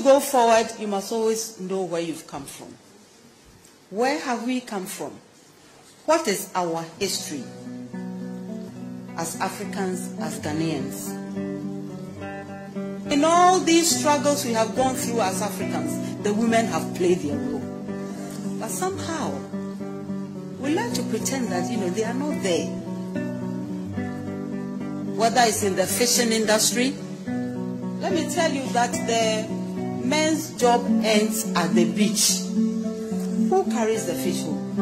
to go forward, you must always know where you've come from. Where have we come from? What is our history as Africans, as Ghanaians? In all these struggles we have gone through as Africans, the women have played their role. But somehow, we learn to pretend that, you know, they are not there. Whether it's in the fishing industry, let me tell you that the men's job ends at the beach. Who carries the fish home?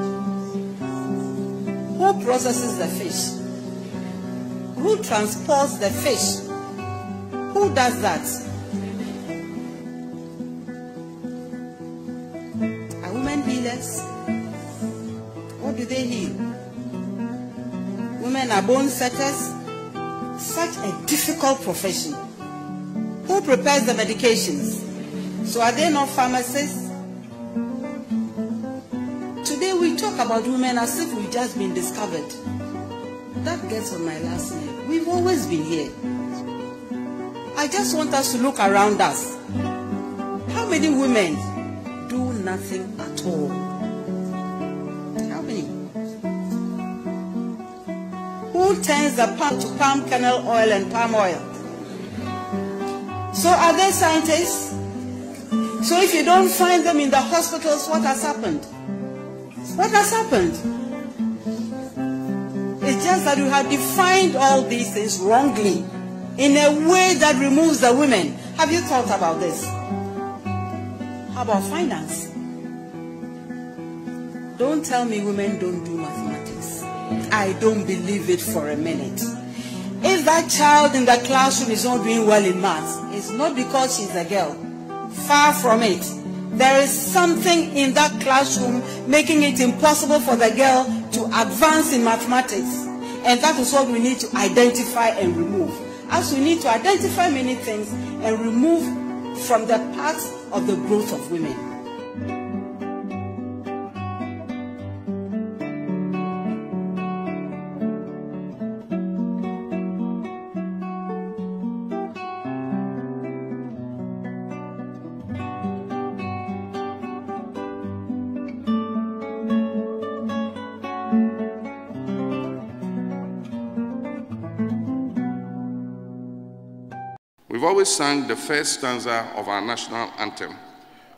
Who processes the fish? Who transports the fish? Who does that? Are women healers? What do they heal? Women are bone setters? Such a difficult profession. Who prepares the medications? So are they not pharmacists? Today we talk about women as if we've just been discovered. That gets on my last name. We've always been here. I just want us to look around us. How many women do nothing at all? How many? Who turns the palm to palm kernel oil and palm oil? So are they scientists? So if you don't find them in the hospitals, what has happened? What has happened? It's just that you have defined all these things wrongly in a way that removes the women. Have you thought about this? How about finance? Don't tell me women don't do mathematics. I don't believe it for a minute. If that child in the classroom is not doing well in maths, it's not because she's a girl. Far from it. There is something in that classroom making it impossible for the girl to advance in mathematics. And that is what we need to identify and remove. As we need to identify many things and remove from the path of the growth of women. always sang the first stanza of our national anthem,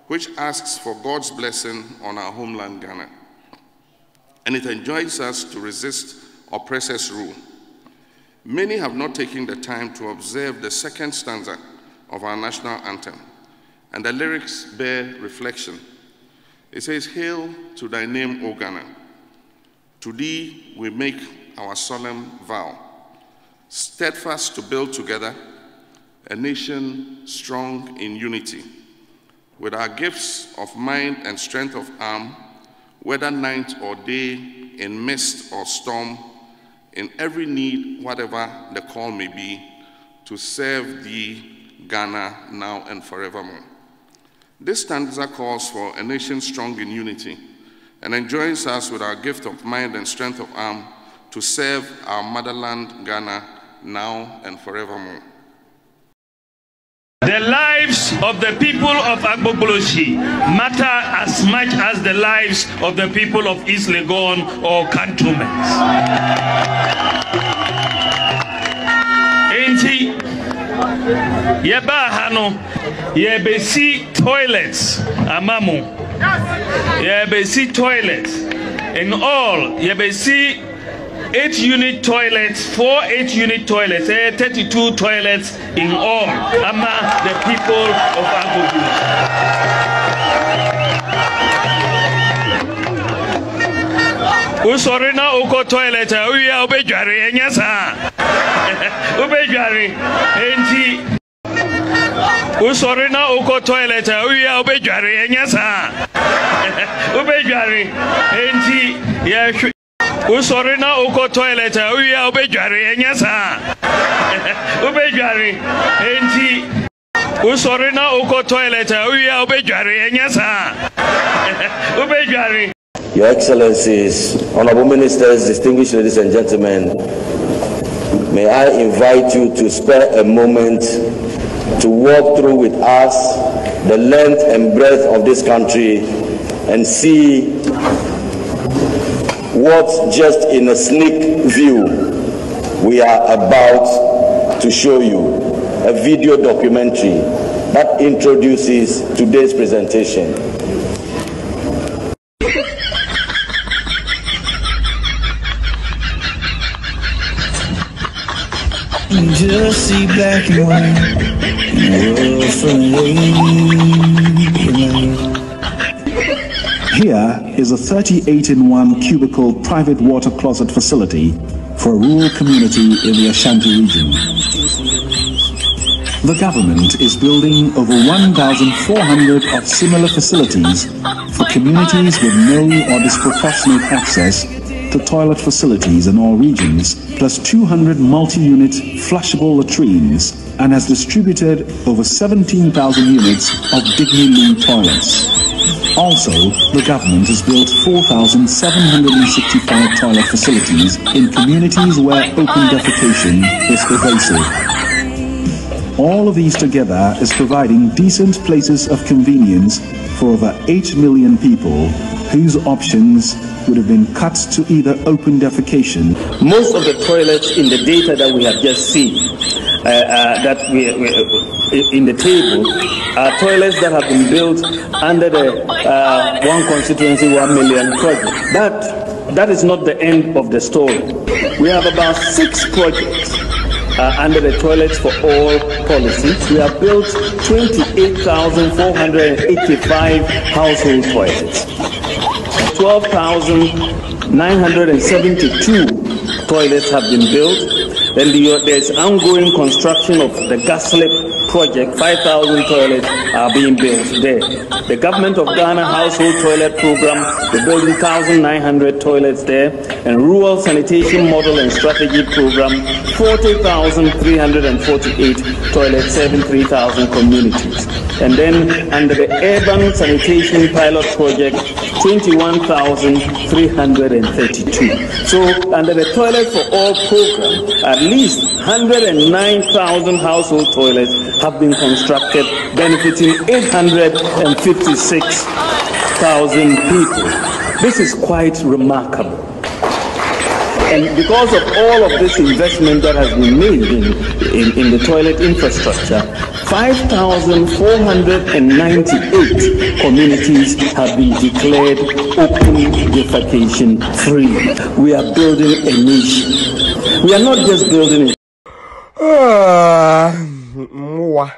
which asks for God's blessing on our homeland, Ghana. And it enjoins us to resist oppressor's rule. Many have not taken the time to observe the second stanza of our national anthem, and the lyrics bear reflection. It says, Hail to thy name, O Ghana. To thee we make our solemn vow, steadfast to build together a nation strong in unity. With our gifts of mind and strength of arm, whether night or day, in mist or storm, in every need, whatever the call may be, to serve thee, Ghana, now and forevermore. This stanza calls for a nation strong in unity and enjoins us with our gift of mind and strength of arm to serve our motherland, Ghana, now and forevermore. The lives of the people of Agbogboloshi matter as much as the lives of the people of East Legon or cantonments. Enti, yɛba ha no, yɛbɛsi toilets ama mo. Yɛbɛsi toilets. In all, yɛbɛsi eight unit toilets, four eight unit toilets, eh, 32 toilets in all among the people of Agogo. Usori na oko toilet a eh, uya obejware enye eh, saa. Obejware enti eh, usori na oko toilet a uya obejware enye saa. Obejware enti yehwe na toilet enti na toilet Your Excellencies, Honorable Ministers, distinguished ladies and gentlemen, may I invite you to spare a moment to walk through with us the length and breadth of this country and see what just in a sneak view we are about to show you a video documentary that introduces today's presentation. Just see black and white, world here is a 38-in-1 cubicle private water closet facility for a rural community in the Ashanti region. The government is building over 1,400 of similar facilities for communities with no or disproportionate access to toilet facilities in all regions, plus 200 multi-unit flushable latrines, and has distributed over 17,000 units of Dignity toilets. Also, the government has built 4,765 toilet facilities in communities where oh open defecation is pervasive. All of these together is providing decent places of convenience for over 8 million people whose options would have been cut to either open defecation. Most of the toilets in the data that we have just seen, uh, uh, that we, we in the table are toilets that have been built under the uh, one constituency, one million project. that is not the end of the story. We have about six projects uh, under the Toilets for All policies. We have built 28,485 household toilets, 12,972 toilets have been built. Then there's ongoing construction of the gas slip project, 5,000 toilets are being built there. The government of Ghana household toilet program, they're building 1,900 toilets there, and rural sanitation model and strategy program, 40,348 toilets serving 3,000 communities. And then under the urban sanitation pilot project, 21,332. So under the toilet for all program, at least 109,000 household toilets have been constructed, benefiting 856,000 people. This is quite remarkable. And because of all of this investment that has been made in, in, in the toilet infrastructure, 5,498 communities have been declared open defecation free. We are building a nation. We are not just building it. More.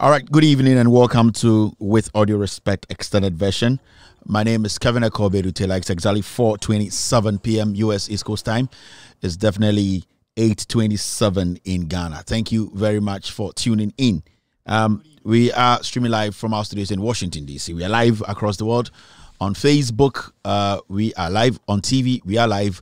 All right, good evening and welcome to With Audio Respect Extended Version. My name is Kevin Akobe Rutela. It's exactly 4.27 p.m. U.S. East Coast time is definitely 827 in Ghana. Thank you very much for tuning in. Um, we are streaming live from our studios in Washington, D.C. We are live across the world on Facebook. Uh, we are live on TV. We are live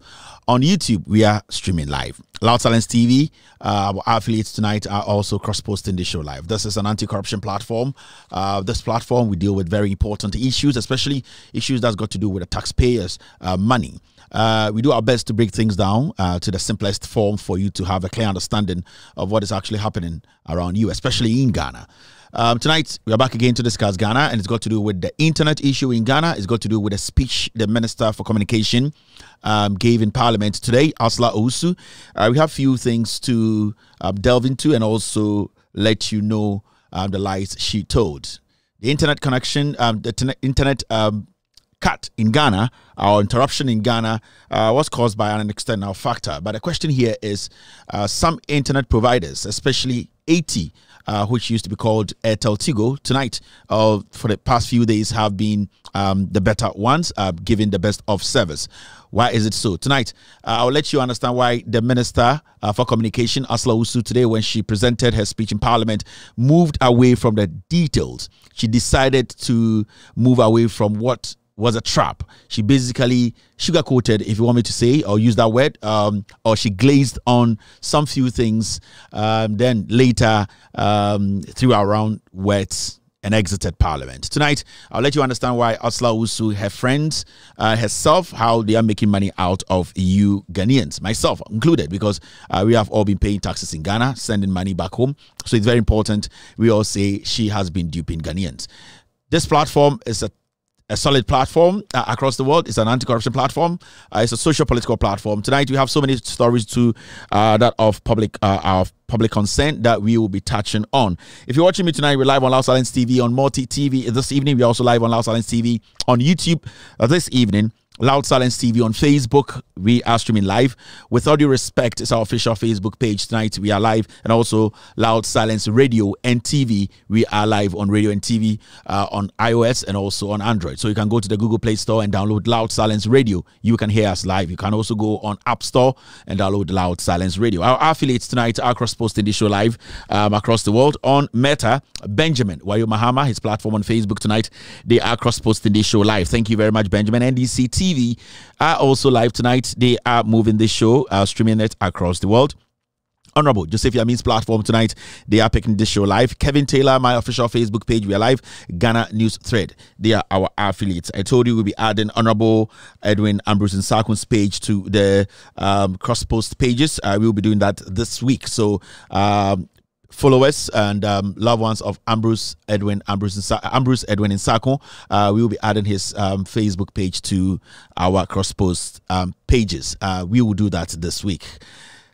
on YouTube. We are streaming live. Loud Silence TV, uh, our affiliates tonight are also cross posting the show live. This is an anti corruption platform. Uh, this platform, we deal with very important issues, especially issues that's got to do with the taxpayers' uh, money. Uh, we do our best to break things down uh, to the simplest form for you to have a clear understanding of what is actually happening around you, especially in Ghana. Um, tonight, we are back again to discuss Ghana, and it's got to do with the internet issue in Ghana. It's got to do with a speech the Minister for Communication um, gave in Parliament today, Asla Ousu. Uh, we have a few things to um, delve into and also let you know um, the lies she told. The internet connection, um, the internet um, cut in Ghana or interruption in Ghana uh, was caused by an external factor. But the question here is uh, some internet providers, especially 80, uh, which used to be called Airtel Tigo, tonight uh, for the past few days have been um, the better ones, uh, giving the best of service. Why is it so? Tonight, uh, I'll let you understand why the Minister uh, for Communication, Asla Usu, today, when she presented her speech in Parliament, moved away from the details. She decided to move away from what was a trap. She basically sugarcoated, if you want me to say, or use that word, um, or she glazed on some few things. Um, then later um, threw around words and exited parliament. Tonight, I'll let you understand why Asla Usu, her friends, uh, herself, how they are making money out of you, Ghanaians, myself included, because uh, we have all been paying taxes in Ghana, sending money back home. So it's very important we all say she has been duping Ghanaians. This platform is a a solid platform uh, across the world. It's an anti-corruption platform. Uh, it's a social political platform. Tonight we have so many stories to uh, that of public uh, of public consent that we will be touching on. If you're watching me tonight, we're live on Laos Silence TV on Multi TV this evening. We're also live on Laos Silence TV on YouTube uh, this evening. Loud Silence TV on Facebook. We are streaming live. With all due respect, it's our official Facebook page tonight. We are live. And also Loud Silence Radio and TV. We are live on radio and TV uh, on iOS and also on Android. So you can go to the Google Play Store and download Loud Silence Radio. You can hear us live. You can also go on App Store and download Loud Silence Radio. Our affiliates tonight are cross posting the show live um, across the world on Meta. Benjamin Wayo Mahama, his platform on Facebook tonight, they are cross posting the show live. Thank you very much, Benjamin. NDCT. TV are also live tonight. They are moving this show, uh, streaming it across the world. Honorable Joseph Yamin's platform tonight. They are picking this show live. Kevin Taylor, my official Facebook page, we are live. Ghana News Thread, they are our affiliates. I told you we'll be adding Honorable Edwin Ambrose and Sarkun's page to the um, cross post pages. Uh, we'll be doing that this week. So um, followers and um, loved ones of Ambrose Edwin Ambrose Insa- Ambrose Edwin Insako. Uh, we will be adding his um, Facebook page to our cross post um, pages. Uh, we will do that this week.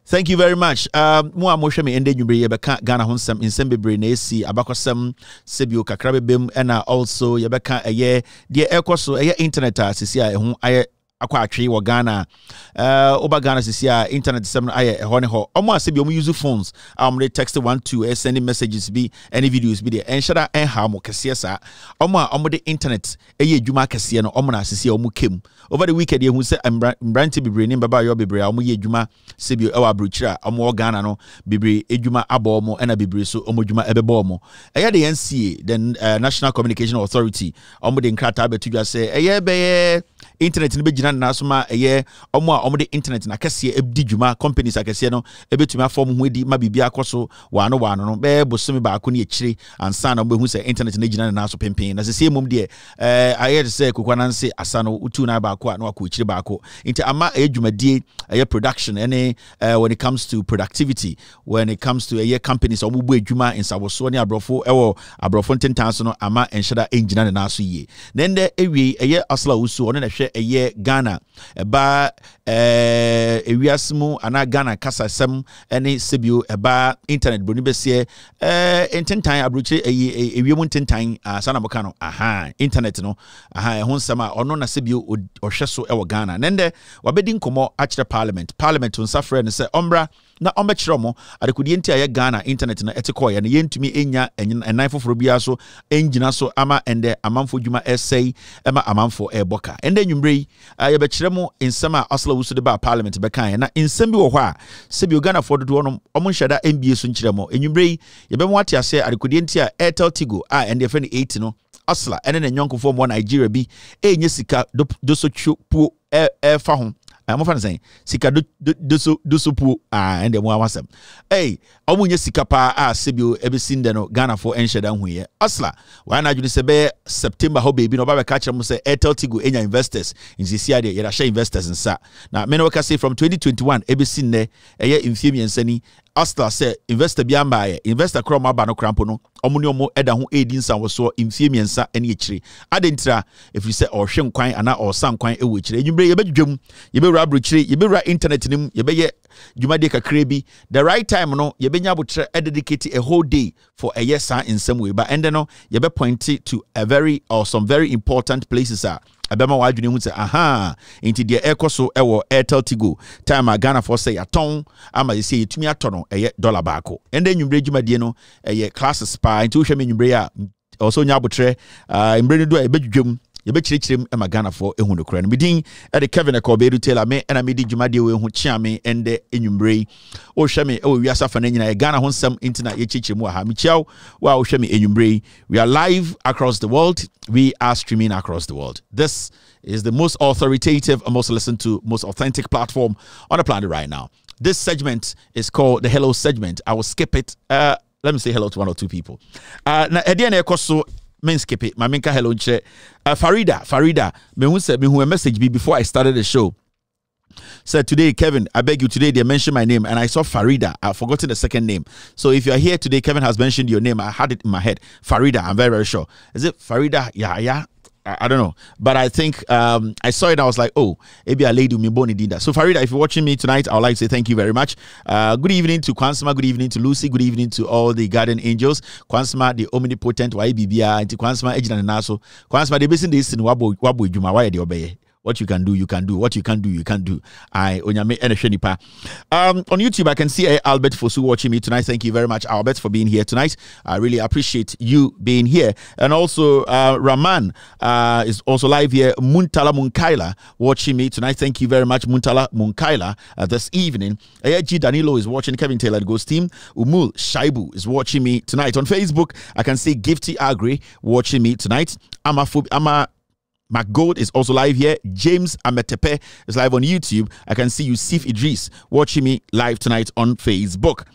Thank you very much. Um, Mo a mohwɛ me ɛndɛ nwummere yɛbɛka Ghana ho nsɛm nsɛm bebree na ɛsi abakɔsɛm sɛbio kakra bɛbɛm ɛna also yebeka ɛyɛ deɛ ɛkɔ so ɛyɛ internet a sisi a ɛho akɔ atwee wɔ ghana eh, woba ghana sisi a internet sɛm no ayɛ ɛhɔ ne hɔ ɔmo asɛ bi ɔmo use phones a ɔmo de text one two ɛsɛnde eh, messages bi ɛne videos bi deɛ ɛnhyɛda ɛnha ɔmo kɛseɛ saa ɔmo a ɔmo de internet ɛyɛ adwuma kɛseɛ no ɔmo na asisi a ɔmo kɛm over the weekend yɛhu sɛ mberante bebree ne mbabaayewa bebree a ɔmo yɛ adwuma sɛbi ɛwɔ aburokyire a ɔmo wɔ ghana no bebree adwuma abɔ ɔmo ɛna bebree so ɔmo adwuma ɛbɛbɔ ɔmo ɛyɛ de nca the eh, national communication authority ɔmo de nkrataa bɛto dwa sɛ ɛyɛ bɛyɛ internet no bɛgyina nana so ma ɛyɛ ɔmo a ɔmo de internet na akɛseɛ di dwuma companies akɛseɛ no ɛbɛtumi afɔ ɔmo ho adi ma biribi akɔ so waano waano no bɛyɛ bosome baako ne akyire ansa na ɔmo bɛhu sɛ internet no gyina nana so pempem na sɛsɛ mu deɛ ɛɛ ayɛ te sɛ koko anansi asa no wotu na baako a na wakɔ akyire baako nti ama ɛyɛ dwumadie ɛyɛ production ɛne ɛɛ when it comes to productivity when it comes to ɛyɛ companies a ɔmo bɔ adwuma nsabosoɔ ne aborɔfo ɛwɔ aborɔfo ntentan so no ama nhyɛda ɛngyina nana so yie na ɛndɛ ɛwie ɛyɛ asla wusu ɔno na ɛhwɛ sɛ ɛyɛ ghana ɛbaa ɛɛ ewiase mu anaa ghana kasasɛm ɛne sebio ɛbaa internet broni bɛseɛ ɛɛ ntentan aburokyire ɛyi ewiem ntentan asa na bɔka no ahan internet no ahan ɛho nsɛm a ɔno na sebio ɔhwɛ so ɛwɔ ghana nɛndɛ wabɛdi nkɔmɔ akyerɛ parliament parliament nsa frɛ no sɛ ɔmbra na ɔmbɛkyerɛ mo adekodeɛ nti a yɛ ghana internet no ɛte kɔɔyɛ no yɛntumi ɛnya ɛnan foforɔ biara so ɛngyina so ama ɛndɛ amanfoɔ dwuma ɛsɛe ɛma amanfoɔ ɛrebɔ ka ɛndɛ nwummerɛ yi yɛbɛkyerɛ mo nsɛm a ɔsla wo so de baa parliament bɛkaeɛ na nsɛm bi wɔ hɔ a sɛbio ghanafoɔ dodoɔ no ɔmo nhyɛ da ɛmbie so nkyerɛ mo ɛnwummerɛ yi yɛbɛmo ate aseɛ adekodeɛ nti a airtel tigo a ɛnde yɛfrɛ no 8 no ɔsla ɛne ne nyɔnkofoɔ mmoa nigeria bi ɛnyɛ sika dosotwo puo ɛfa ho ɛmofa no sɛn sika dosopuo ɛn deɛ mo amasɛm ei ɔmo nyɛ sika paa a sɛbio ɛbɛsi ndɛ no ghanafoɔ ɛnhyɛ da nhuiɛ ɔsla wɔa no adwene sɛ bɛyɛ september hɔ baabi na ɔba bɛka kyerɛ mo sɛ airtel tigo ɛnya investors nsisia deɛ yɛde ahyɛ investors nsa na mene wɔka sɛ from 2021 ɛbɛsi nnɛ ɛyɛ mfie mmiɛnsa ni asla sɛ investor bi ambaayɛ investor korɔ ɔmo aba no kora mpo no ɔmo ne ɔmo ɛda ho edi nsanwɔsoɔ mfie mmiɛnsa ɛne akyire ade ntira efiri sɛ ɔhwɛ nkwan anaa ɔsan nkwan ɛwɔ akyire enyimire yɛbɛdwedwa mu yɛbɛwura aburokyire yɛbɛwura internet nim yɛbɛyɛ dwumadie kakra bi the right time no yɛbɛnya abotire ɛdedicate a whole day for ɛyɛ saa nsɛm wei ba ɛndɛ no yɛbɛpointe to a very or some very important places a ɛbɛma wadwene hu sɛ aha nti deɛ ɛrekɔ so ɛwɔ airtel tigo time a ghanafoɔ sɛ yɛatɔn ama yɛsɛ yɛtumi atɔ no ɛyɛ dɔla baako ɛndɛ nnwummerɛ dwumadie no ɛyɛ classes paa nti wohwɛ me nnwummerɛ yi a ɔwɔ sɛ wonya abotrɛ mmerɛ no do a ɛbɛdwudwam yɛbɛkyerɛkyerɛ m ma ghanafoɔ ɛhu nokorɛ no medin ɛde kevin ɛkɔɔbɛɛdu taylor me ɛna medi dwumadeɛ wei ho kyea me ɛndɛ ɛnwummerɛ yi wohwɛ me ɛwɔ wiase afa no nyinaa ɛghana ho nsɛm nti na yɛkyerɛkyerɛ mu wɔ ha mekyia wo wo wohwɛ me yi we are live across the world we are streaming across the world this is the most authoritative and most listened to most authentic platform on the planet right now this segment is called the hello segment i will skip it uh, let me say hello to one or two people uh, na ɛdeɛ na ɛkɔ so menskip it menka hello nkyerɛ uh, farida farida mehu sɛ who a message be before i started the show so today, Kevin, I beg you today, they mentioned my name and I saw Farida. I've forgotten the second name. So if you're here today, Kevin has mentioned your name. I had it in my head. Farida, I'm very, very sure. Is it Farida Yeah, yeah. I, I, don't know, but I think um, I saw it. I was like, oh, maybe a lady me boni did that. So Farida, if you're watching me tonight, I would like to say thank you very much. Uh, good evening to Kwansma. Good evening to Lucy. Good evening to all the Garden Angels. Kwansma, the omnipotent YBBR, and to Kwansma Ejina Naso. Kwansma, the basin this in Wabu Wabu Juma. Why are they what you can do, you can do. What you can do, you can do. I onyame eneshenipa. Um, on YouTube, I can see uh, Albert Fosu watching me tonight. Thank you very much, Albert, for being here tonight. I really appreciate you being here. And also, uh, Raman uh, is also live here. Muntala Munkaila watching me tonight. Thank you very much, Muntala Munkaila. Uh, this evening, AG eh, Danilo is watching Kevin Taylor Ghost Team. Umul Shaibu is watching me tonight on Facebook. I can see Gifty Agri watching me tonight. Ama Ama goat is also live here. James Ametepe is live on YouTube. I can see Yusuf Idris watching me live tonight on Facebook.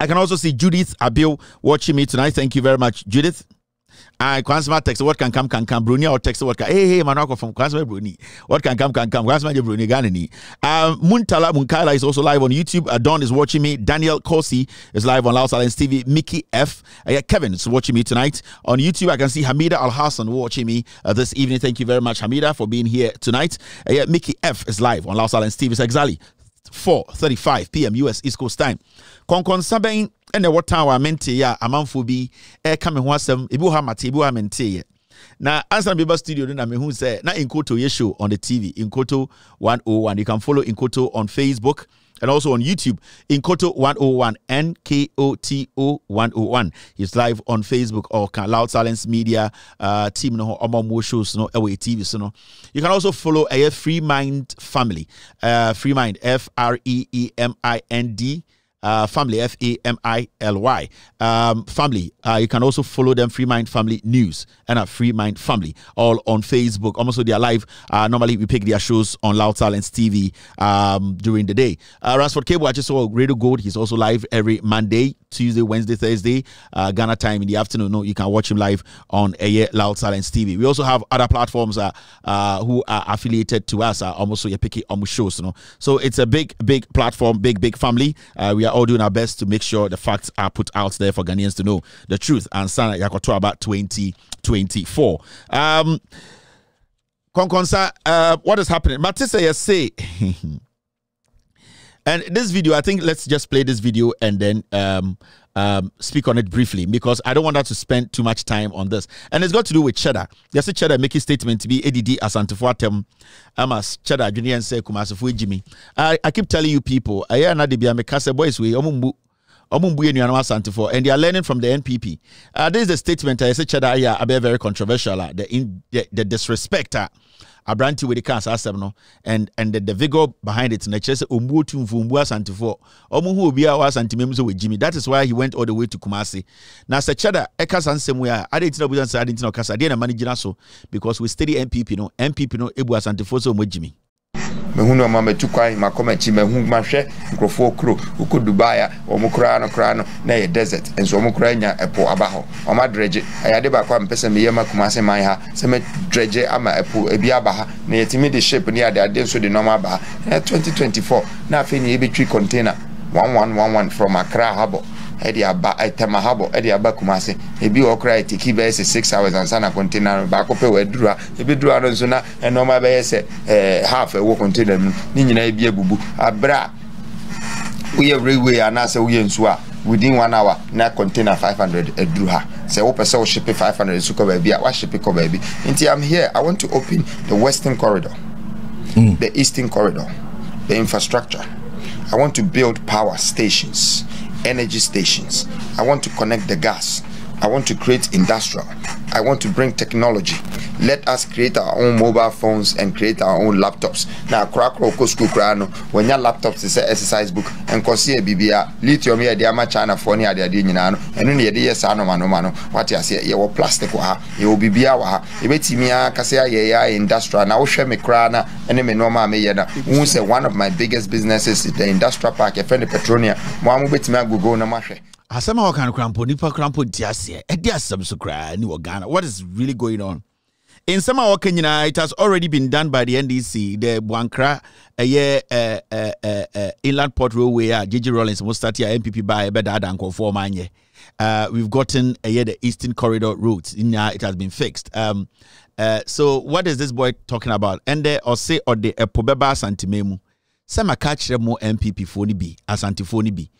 I can also see Judith Abil watching me tonight. Thank you very much, Judith. Ah, Kwansma text what can come can come Bruni or text what can hey hey Manako from Kwansma Bruni. What can come can come Kwansma Bruni ni. Um Muntala Munkala is also live on YouTube. Uh, Adon is watching me. Daniel Kosi is live on Laos Silence TV. Mickey F. Uh, yeah, Kevin is watching me tonight on YouTube. I can see Hamida Al Hassan watching me uh, this evening. Thank you very much, Hamida, for being here tonight. Uh, yeah, Mickey F is live on Laos Silence TV. It's exactly 4:35 p.m. US East Coast time. Konkon Sabine in ɛwɔ town a mentee a amanfoɔ bi ɛka me ho asɛm ebi wɔ ha mate ebi wɔ ha menteeɛ na ansa na studio no na mehu sɛ na nkoto yɛ show on the tv nkoto 101 you can follow nkoto on facebook and also on YouTube, Inkoto 101, NKOTO 101. It's live on Facebook or Loud Silence Media uh, team, no, or more shows, no, away TV. So, no, you can also follow a Free Mind family, uh, Free Mind, F R E E M I N D uh, family, F A M I L Y, um, family. Uh, you can also follow them, Free Mind Family News and a Free Mind Family, all on Facebook. Almost they are live. Uh, normally, we pick their shows on Loud Silence TV um, during the day. Uh, Ransford Cable, I just saw Radio Gold. He's also live every Monday, Tuesday, Wednesday, Thursday, uh, Ghana time in the afternoon. No, you can watch him live on Aye Loud Silence TV. We also have other platforms uh, uh, who are affiliated to us, uh, almost so you pick it almost shows, you know. So it's a big, big platform, big, big family. Uh, we are all doing our best to make sure the facts are put out there for Ghanaians to know the truth. And Sana Yakoto about 2024. Um, Konkonsa, uh, what is happening? Matisse, say And this video, I think let's just play this video and then um, um, speak on it briefly because I don't want us to spend too much time on this. And it's got to do with cheddar. Yes, cheddar make making statement to be ADD as antifuatem. I'm as cheddar junior and say kumasufu Jimmy. I keep telling you people, I hear na de bia meka se boys we omumbu omumbu enuano as antifo and they are learning from the NPP. Uh, this is a statement I say cheddar yeah, I be very controversial uh, the, in, the the disrespect uh, aberante wei de kaa saa asɛm no and and the, the vigor behind it na kyerɛ sɛ ɔmbu otumfo ɔmbu asantefoɔ ɔmo ho obi a wɔasantema mu sɛ wɔgyi me that is why he went all the way to Kumasi. na sɛ kyɛda ɛka saa nsɛm wei a ade ntina obusa sɛ ade ntina ɔkasa adeɛ na ma no gyina so because we study npp no npp no ɛbu asantefoɔ sɛ ɔmɔgyi me mehu nneɛma mɛtu kwan makɔmakyi mahu mahwɛ nkurɔfoɔ kuro wokɔ dubai a wɔn koraa no koraa no na ɛyɛ desert nso wɔn koraa nya ɛpo aba hɔ wɔn adrɛgye ayade baako a mpɛ sɛ meyɛ ma kumase man ha sɛ mɛdrɛgye ama ɛpo ebi aba ha na yɛtumi de ship ne adeade nso de nneɛma aba ha twenty four na afei na yɛbɛtwi container one one one one from accra harbour ɛde aba ɛtɛm eh, ahabɔ ɛde aba kumase ebi wɔ kora ɛtiki bɛyɛ sɛ six hours ansa na container no baako pɛ wɔ aduru a ebi duru a no nso na ɛnɔɔma eh, bɛyɛ sɛ ɛɛ eh, half ɛwɔ container mu ne nyinaa ebi ebubu abira woyɛ railway anaasɛ woyɛ nsuo a within one hour na container 500 aduru ha sɛ wopɛ sɛ wohyepe 500 nso kɔ baabi a woahyepe kɔ baabi nti am here i want to open the western corridor mm. the eastern corridor the infrastructure i want to build power stations energy stations. I want to connect the gas I want to create industrial. I want to bring technology. Let us create our own mobile phones and create our own laptops. Now, Krakro Oko School Krano, when your laptops is an exercise book, and Kosia e Bibia, lithium here, the Ama China, Fonia, the Adinano, and then the yes, Ano Mano Mano, what you say, you plastic waha, you Bibia waha, you e bet Timia, Kasia, Yea, industrial, now Shemi Krana, and then Menoma Mayana, who said one of my biggest businesses is the industrial park, a friend of Petronia, Mamu Betima Gugo Namashe. asɛm a wɔka no korampo nipa korampo nti aseɛ ɛde asɛm so koraa ne wɔ ghana what is really going on nsɛm a wɔka nyinaa it has already been done by the ndc the buankra ɛyɛ uh, uh, uh, inland port railway a gg rollins mo start a mpp baa ɛbɛdaada nkɔfoɔ ma anyɛ uh, we've gotten ɛyɛ the eastern corridor route nyinaa it has been fixed um, uh, so what is this boy talking about ɛndɛ ɔse or ɛpo bɛba asantema mu sɛ maka kyerɛ mo mppfoɔ no bi asantefoɔ no bi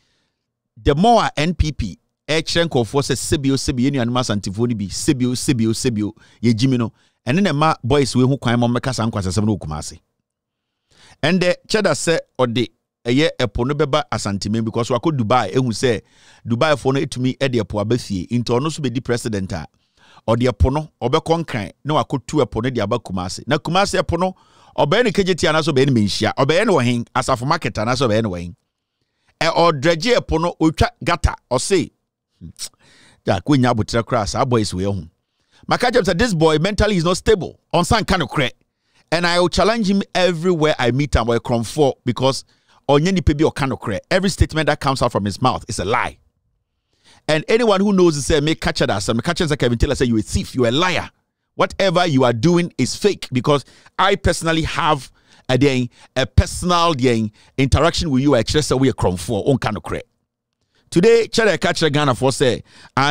the more npp ɛkyerɛ eh, nkɔfoɔ sɛ sebio sebio yɛn nuanom asantefoɔ no bi sebio sebio sebio yɛgyi mi no ɛne na ɛma boys wei ho kwan ma mmɛka saa nkwasasɛm no okuma ase ɛndɛ eh, kyɛda sɛ ɔde ɛyɛ ɛpo no bɛba asantema because wakɔ dubai ehu sɛ dubaifoɔ no etumi ɛde ɛpo aba fie nti ɔno nso bɛdi president a ɔde ɛpo no ɔbɛkɔ nkran na wakɔ tu ɛpo no de aba kumase na kumase ɛpo no ɔbɛyɛ ne kegye tia anaasɛ ɔbɛyɛ ne menhyia ɔbɛyɛ ne wɔhen asafo market anaasɛ ɔbɛyɛ ne wɔhen ɔdrɛgye ɛpo no ultra gata ɔse jack hmm, wonya abotire koraa saa boys wei ho maka kyɛm sɛ this boy mentally is not stable ɔnsa kind of korɛ and i will challenge him everywhere i meet am from four because ɔnyɛ nipa bi ɔka no every statement that comes out from his mouth is a lie and anyone who knows sɛ meka kyɛ da asɛm meka kyɛ sɛ kevin taylor you a thief you a liar whatever you are doing is fake because i personally have ɛdeɛn a personal deɛn interaction with you a ɛkyerɛ sɛ woyɛ krɔmfoɔ wonka nokorɛ today kyerɛ ɛka kyerɛ ghanafoɔ sɛ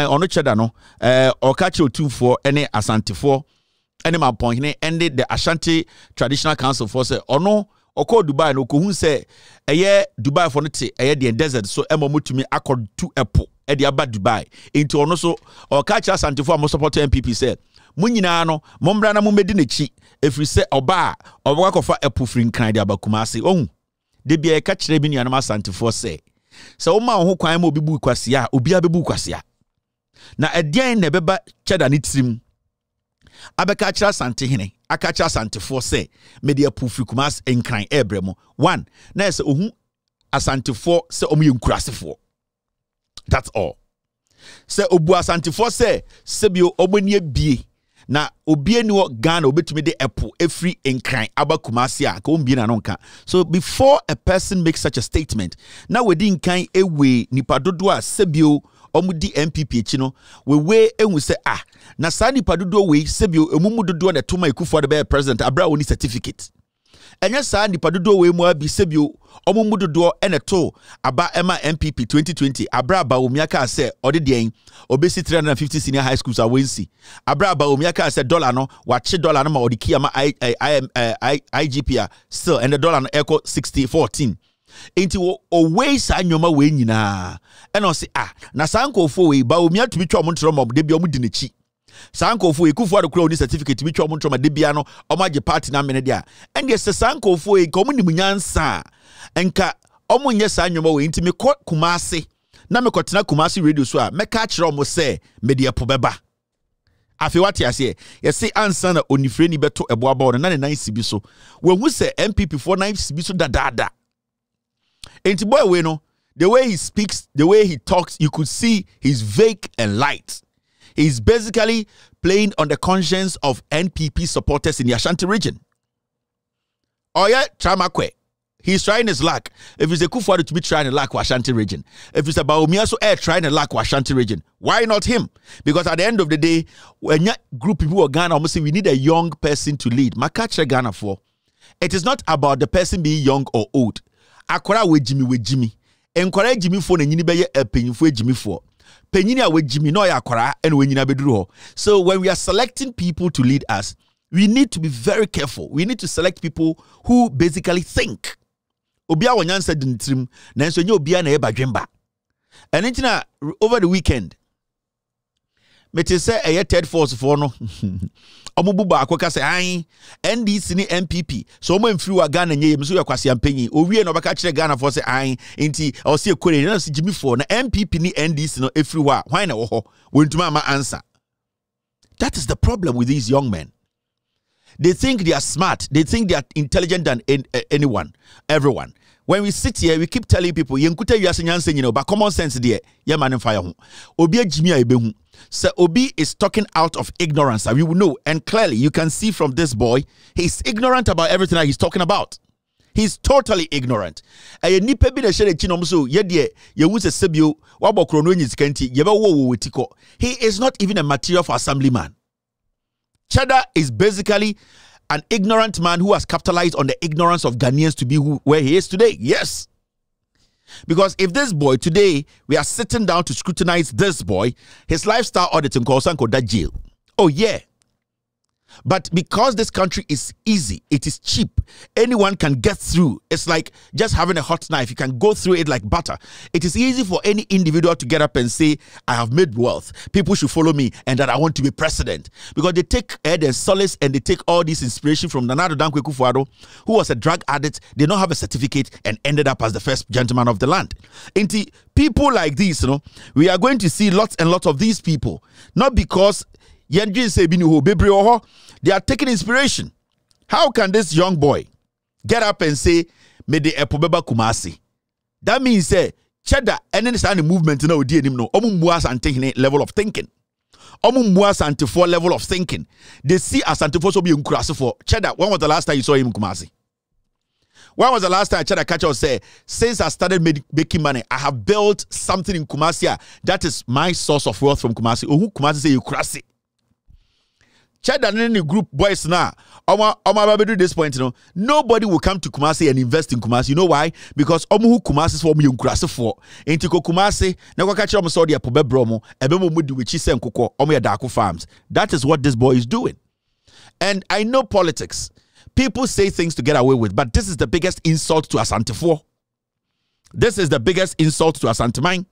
ɔno kyɛ da no two any kyerɛ otumfoɔ any asantefoɔ point he ended the ashanti traditional council foɔ sɛ ɔno ɔkɔɔ dubai no ɔkɔhu sɛ Dubai dubaifoɔ no te ɛyɛ deɛ desert so ɛma motumi akɔto ɛpo ɛde aba dubai into ono so ɔka kyerɛ asantefoɔ a mosupɔtɔ support MPP mo nyinaa no mommra na mumedi nechi ɛfiri sɛ ɔba a ɔbɛkɔ akɔfa ɛpo firi nkran de aba kumase ɔhu de bia ɛka kyerɛ bi nuanom asantefoɔ sɛ sɛ woma wo ho kwan ma obi bu kwasea a obiaa bɛbu kwasea na ɛdeɛn na ɛbɛba kyɛda ne tirim abɛka akyerɛ asantehene aka akyerɛ asantefoɔ sɛ mede apo firi kumase eh, nkran ɛɛbrɛ mu one na ɛsɛ ɔhu asantefoɔ sɛ ɔmo yɛ nkurasefoɔ that's all sɛ obu asantefoɔ sɛ sɛbio ɔmo ani abie na obie ni wɔ ghana obetumi de ɛpo efiri nkran aba kumasi a ko mbie na no so before a person make such a statement na wɔdi nkan ewe nipa dodoɔ a sebio wɔn di npp akyi no wewe ehu sɛ ah na saa nipa dodoɔ wei sebio emumu dodoɔ na ɛtoma ekufu adabɛyɛ president abira wɔn ni certificate ɛnyɛ saa nipa dodoɔ wei mu abisɛ bio ɔmo mu dodoɔ ɛna to aba ɛma npp 2020 abraba omia kaa sɛ ɔde deɛn obesi 350 senior high schools a wɔnsi abraba omia kaa sɛ dɔla no wakye dɔla no ma ɔde kia ma I, eh, eh, I, I, I, I, igp a still ɛnɛ dɔla no ɛkɔ 60 14 nti ɔwei saa nneɛma wei nyinaa ɛna ɔse ah na saa nkurɔfoɔ wei ba omia tumi twa ɔmo ntorɔ ma de bi ɔmo di n'akyi saa nkurɔfoɔ yi kufuor kura oni certificate bi twa ɔmo ntoma de bia no ɔmo agye party na amene deɛ ɛnna sɛ saa nkurɔfoɔ yi nka ɔmo nim nyansa a nka ɔmo nyɛ saa nneɛma wɔ yi nti mekɔ kumase na mekɔtena kumase radio so a mɛka akyerɛ ɔmo sɛ mede ɛpo bɛba afei wate aseɛ yɛse ansa na onifirani bɛto ɛboabaw no na ne nan si bi so wahu sɛ npp foɔ nan si bi so dadaada enti boy wei no the way he speaks the way he talks you could see he's vague and light He's basically playing on the conscience of NPP supporters in the Ashanti region. Oh yeah, Tramakwe. He's trying his luck. If it's a Kufuor to be trying a luck Ashanti region. If it's a Baumia air trying a luck Ashanti region. Why not him? Because at the end of the day, when your group people are Ghana, almost say we need a young person to lead. Makache Ghana for. It is not about the person being young or old. Akora we Jimmy we Jimmy. Encourage Jimmy for the Jimmy for. Penyinia we Jimmy no yakora and we beduru. So when we are selecting people to lead us, we need to be very careful. We need to select people who basically think. Obia wanyan said in trim, nanso nyo obia na eba jemba. And over the weekend, mete sɛ ɛyɛ third force foɔ no ɔmo bu baako ka sɛ an ndc ne npp sɛ ɔmo amfiri wa ghana nyɛ yɛ mi so yɛ kwasia owie na ɔbɛka kyerɛ ghana foɔ sɛ an nti ɔsi ekore yɛn nso gyimi foɔ na npp ne ndc no efiri hɔ a hwan na ɛwɔ hɔ wɔntumi ama answer that is the problem with these young men they think they are smart they think they are intelligent than anyone everyone when we sit here we keep telling people yɛnkuta wiase nyansa nyina but common sense deɛ yɛma ne mfa yɛ ho obi agyimi a yɛbɛhu sɛ obi is talking out of ignorance and we will know and clearly you can see from this boy he's ignorant about everything that he's talking about he's totally ignorant ɛyɛ nipa bi na ɛhyɛ n'akyi na ɔmo so yɛdeɛ yɛwu sɛ sɛbio wabɔ kuro no enyi sika nti yɛbɛwɔ wɔ wɔ ti he is not even a material for assemblyman. cheddar is basically an ignorant man who has capitalized on the ignorance of Ghanaians to be who, where he is today. Yes. Because if this boy today, we are sitting down to scrutinize this boy, his lifestyle auditing calls and called that jail. Oh, yeah. But because this country is easy, it is cheap, anyone can get through. It's like just having a hot knife, you can go through it like butter. It is easy for any individual to get up and say, I have made wealth, people should follow me, and that I want to be president. Because they take Ed and Solace and they take all this inspiration from Nanado Dankwe Kufuado, who was a drug addict, they don't have a certificate, and ended up as the first gentleman of the land. Inti, people like this, you know, we are going to see lots and lots of these people, not because yɛndwen sɛ bi ni they are taking inspiration how can this young boy get up and say mede epobeba kumasi"? that means sɛ kyɛda ɛne saa movement na ɔdi anim no ɔmo mmu asantehene level of thinking ɔmo mmu asantefoɔ level of thinking they see asantefoɔ sɛ ɔbɛyɛ for kyɛda when was the last time you saw him kumasi? when was the last time catch Kacho eh, say, since I started made, making money, I have built something in Kumasi ah, that is my source of wealth from Kumasi? Oh, Kumasi say you Cheddar and any group boys now. Oma Oma do this point, you know. Nobody will come to Kumasi and invest in Kumasi. You know why? Because Omu who Kumasi is for me Kumasi for. Intiko Kumasi, Nako catch Omu Saudi Apobe Bromo, Ebemo Mudu which is Koko, Omu Yadaku Farms. That is what this boy is doing. And I know politics. People say things to get away with, but this is the biggest insult to Asante for. This is the biggest insult to Asante Mine.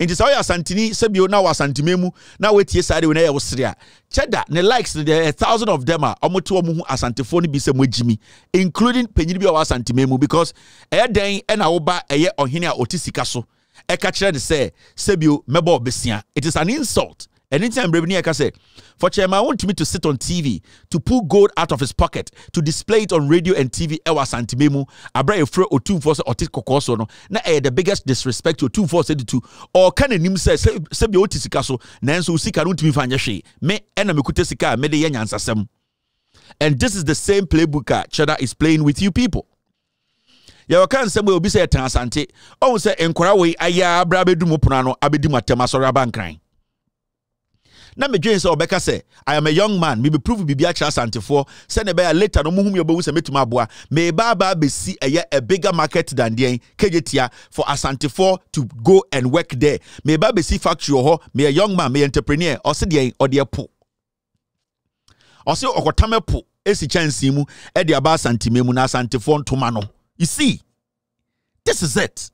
nti sɛ woyɛ asanteni sɛbio na wɔ asantema mu na woatie saa deɛ wonayɛ wo sere a kyɛda ne likes no there a thousand of them a ɔmote wɔ mo ho asantefoɔ no bi sɛ moagyi me including panyini bi a wɔ asantema mu because ɛyɛ dɛn ɛna woba ɛyɛ ɔhene a ɔte sika so ɛka kyerɛ ne sɛ sɛbio mɛbɔ ɔbɛsia it is an insult anytime Rebini Eka said, For chairman, I want me to sit on TV, to pull gold out of his pocket, to display it on radio and TV, Ewa Santimemu, Abra Efre or two force or Tit no, na eh, the biggest disrespect to two force two, or can a nim say, Sebi Otisicaso, Nansu Sika Runtimi Fanyashi, me and Mikute Sika, Mede Yanyan Sasem. And this is the same playbook a uh, Cheddar is playing with you people. yɛwɔka nsɛm a obi sɛ yɛtena asante ɔhu sɛ nkora wei ayɛ abra bɛdu mu pona no abɛdi mu atɛm asɔre aba na medwen sɛ ɔbɛka sɛ i am a young man mebɛprove biribi akyerɛ asantefoɔ sɛne ɛbɛyɛ later no mohum yɛbɛhu sɛ mɛtumi aboa mebaabaa bɛsi ɛyɛ a bigger market than deɛn kegyetia for asantefoɔ to go and work there meba bɛsi factory wɔ hɔ a young man meyɛ entrepreneur ɔse deɛn ɔde ɛpo ɔse ɔkɔtam ɛpo esi kyɛnsee mu ɛde aba asantemɛ mu na asantefoɔ ntoma no you see this is it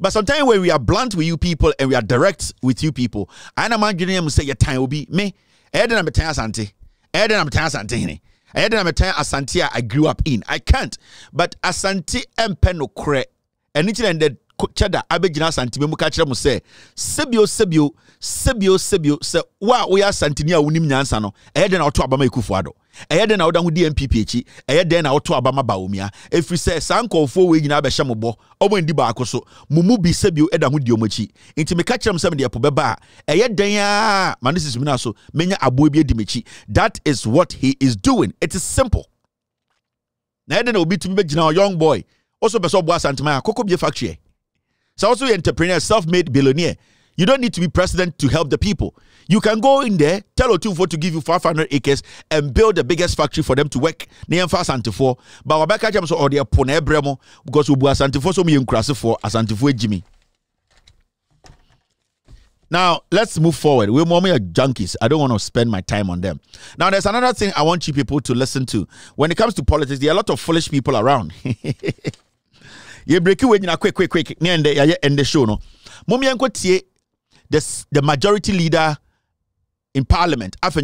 But sometimes when we are blunt with you people and we are direct with you people, I know my dream say your time will be me. Eden I'm a time asante. Eden I'm a time asante. Eden I'm a asante I grew up in. I can't. But asante empe no kre. Anything and the cheddar abegyina asante me mu say sebio sebio sebio sebio sɛ wa a woyɛ asantini a wonim nyansa no ɛyɛ dɛn na woto abama ɛkufo ado ɛyɛ dɛn na woda ho di npp akyi ɛyɛ dɛn na woto abama baomia ɛfiri sɛ saa nkɔɔfoɔ wei nyinaa bɛhyɛ mo bɔ ɔmɔ ndi baako so mo mu bi sɛbio ɛda ho di ɔm akyi nti meka kyerɛ m sɛ mede ɛpo bɛba a ɛyɛ dɛn a ma ne sisimi no so Menya aboa bi adi m'akyi that is what he is doing it is simple na ɛyɛ dɛn na obi tumi bɛgyina a young boy wo so pɛ sɛ ɔboa asantema a kɔkɔ bie factory sɛ wo so yɛ entrepreneur self made billionaire You don't need to be president to help the people. You can go in there, tell Otufo to give you 500 acres and build the biggest factory for them to work. Neyemfa Asantefo. But Wabeka Jam so ɔde the na ɛbrɛ because ubu so miyɛ for Asantefo Jimmy. Now let's move forward. We're more junkies. I don't want to spend my time on them. Now there's another thing I want you people to listen to. When it comes to politics, there are a lot of foolish people around. You break away quick, quick, quick. And the show no. Mummy and the, the majority leader in parliament afei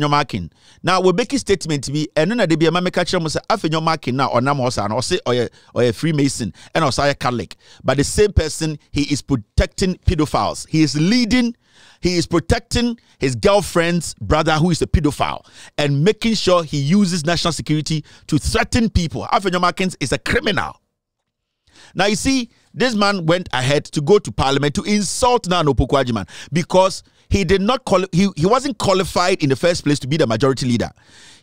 Now we na wɔbɛki statement bi ɛno na de bi ɛma mɛka kyerɛ mu sɛ afei afenyo makin na ɔnam hɔ saa na ɔsɛ ɔyɛ ɔyɛ freemason and also a catholic but the same person he is protecting pedophiles he is leading he is protecting his girlfriend's brother who is a pedophile and making sure he uses national security to threaten people afenyo makin is a criminal now you see, this man went ahead to go to parliament to insult Nana Opoku because he did not quali- he, he wasn't qualified in the first place to be the majority leader.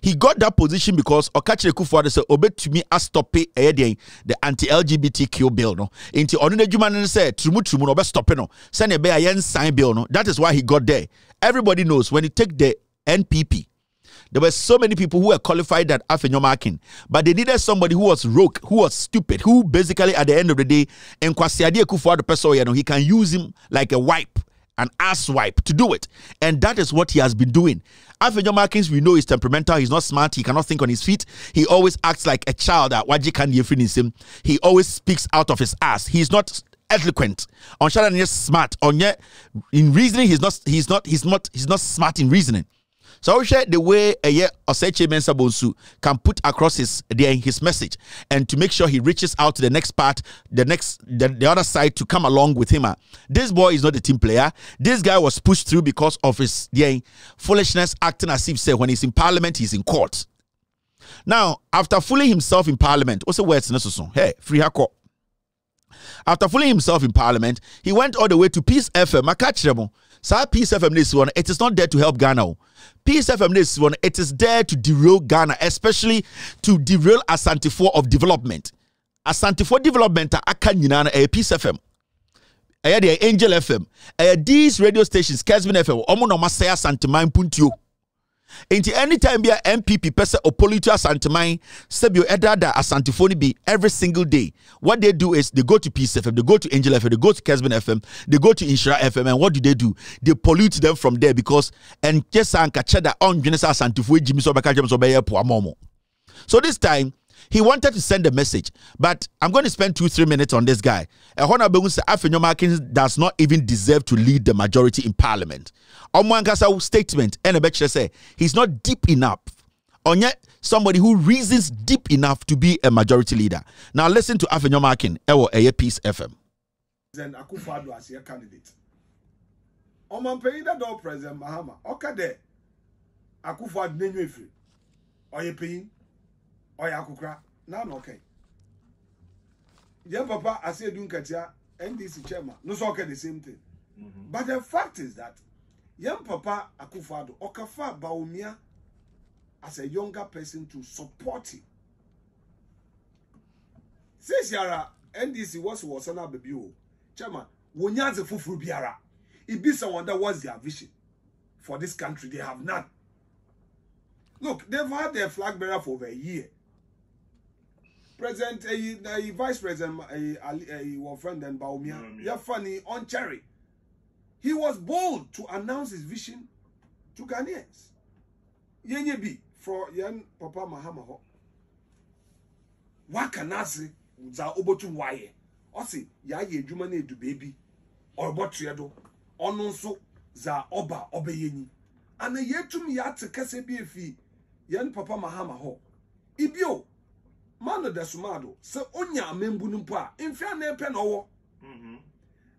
He got that position because Okachire Kufuor said, "Obey to me, stoppe stop eh, The anti-LGBTQ bill, no. Into Onunejuma said, "Trumu trumu, no, stop stoppe no." Send a sign bill, no. That is why he got there. Everybody knows when you take the NPP there were so many people who were qualified that markin but they needed somebody who was rogue, who was stupid, who basically at the end of the day, and kwasi Akufo-Addo person, oh, you know, he can use him like a wipe an ass wipe to do it. And that is what he has been doing. afenyo Markins, we know, is temperamental. He's not smart. He cannot think on his feet. He always acts like a child at Waji Kandiyefrinism. He always speaks out of his ass. He's not eloquent. On Shadan is smart. On yet in reasoning, he's not he's not he's not he's not smart in reasoning. So share the way a year can put across his the his message and to make sure he reaches out to the next part, the next the, the other side to come along with him. Ah. This boy is not a team player. This guy was pushed through because of his the foolishness, acting as if say when he's in parliament, he's in court. Now, after fooling himself in parliament, what's the words necessary? Hey, free court. After fooling himself in parliament, he went all the way to Peace FM. Sir, peace fm this one it is not there to help ghana peace fm this one it is there to derail ghana especially to derail 4 of development 4 development a aka nyinaa no ɛyɛ peace fm ɛyɛ the angel fm ɛyɛ these radio stations kesbin fm ɔmo na Masaya asɛe asanteman nti anytime bi a npp pɛ sɛ opolito asanteman sɛbi ɛdada asantefoɔ no be every single day what they do is they go to peace fm they go to angel fm they go to kesben fm they go to insura fm and what do they do they pollute them from there because nkyɛ sa nkakyɛ da ɔndwene sɛ asantefoɔ egyimi sɛ ɔbɛka kyɛm sɛ so this time he wanted to send a message, but I'm going to spend two, three minutes on this guy. Honorable Afenyo Markins does not even deserve to lead the majority in parliament. Omwangasa's statement, and say he's not deep enough. On yet, somebody who reasons deep enough to be a majority leader. Now, listen to Afenyo Markin, Ewo Eye Peace FM. Then Akufado as your candidate. Omanpayin do President Mahama. Oka Akufado nenyu Oye ɔyɛ akokora na na ɔkɛ yɛn papa aseedu nkatia ndc chairman no so ɔkɛ the same thing mm -hmm. but the fact is that yɛn papa akufado ɔkafa baomia as a younger person to support him Since yara ndc wɔsi wɔsɛ na bebi o oh? chairman wonya adze foforɔ biara ebi sɛ wɔn dɛ what's their vision for this country they have none look they've had their flag bearer for over a year president eyi eh, eyi eh, eh, vice president eyi ali friend then baumia mm, yafani oncheri he was bold to announce his vision to ghanaians yenye bi for yɛn papa mahama hɔ waka n'ase dza obotum wayɛ ɔsi yɛayɛ adwuma no edubee bi ɔbɔ toɛ do za oba dza ɔba ɔbɛyɛ nyi ana yɛtum yɛate bi efi yɛn papa mahama hɔ ibio mano desumado. sumado sɛ onya amembu no mpo a mfia na pɛ na ɔwɔ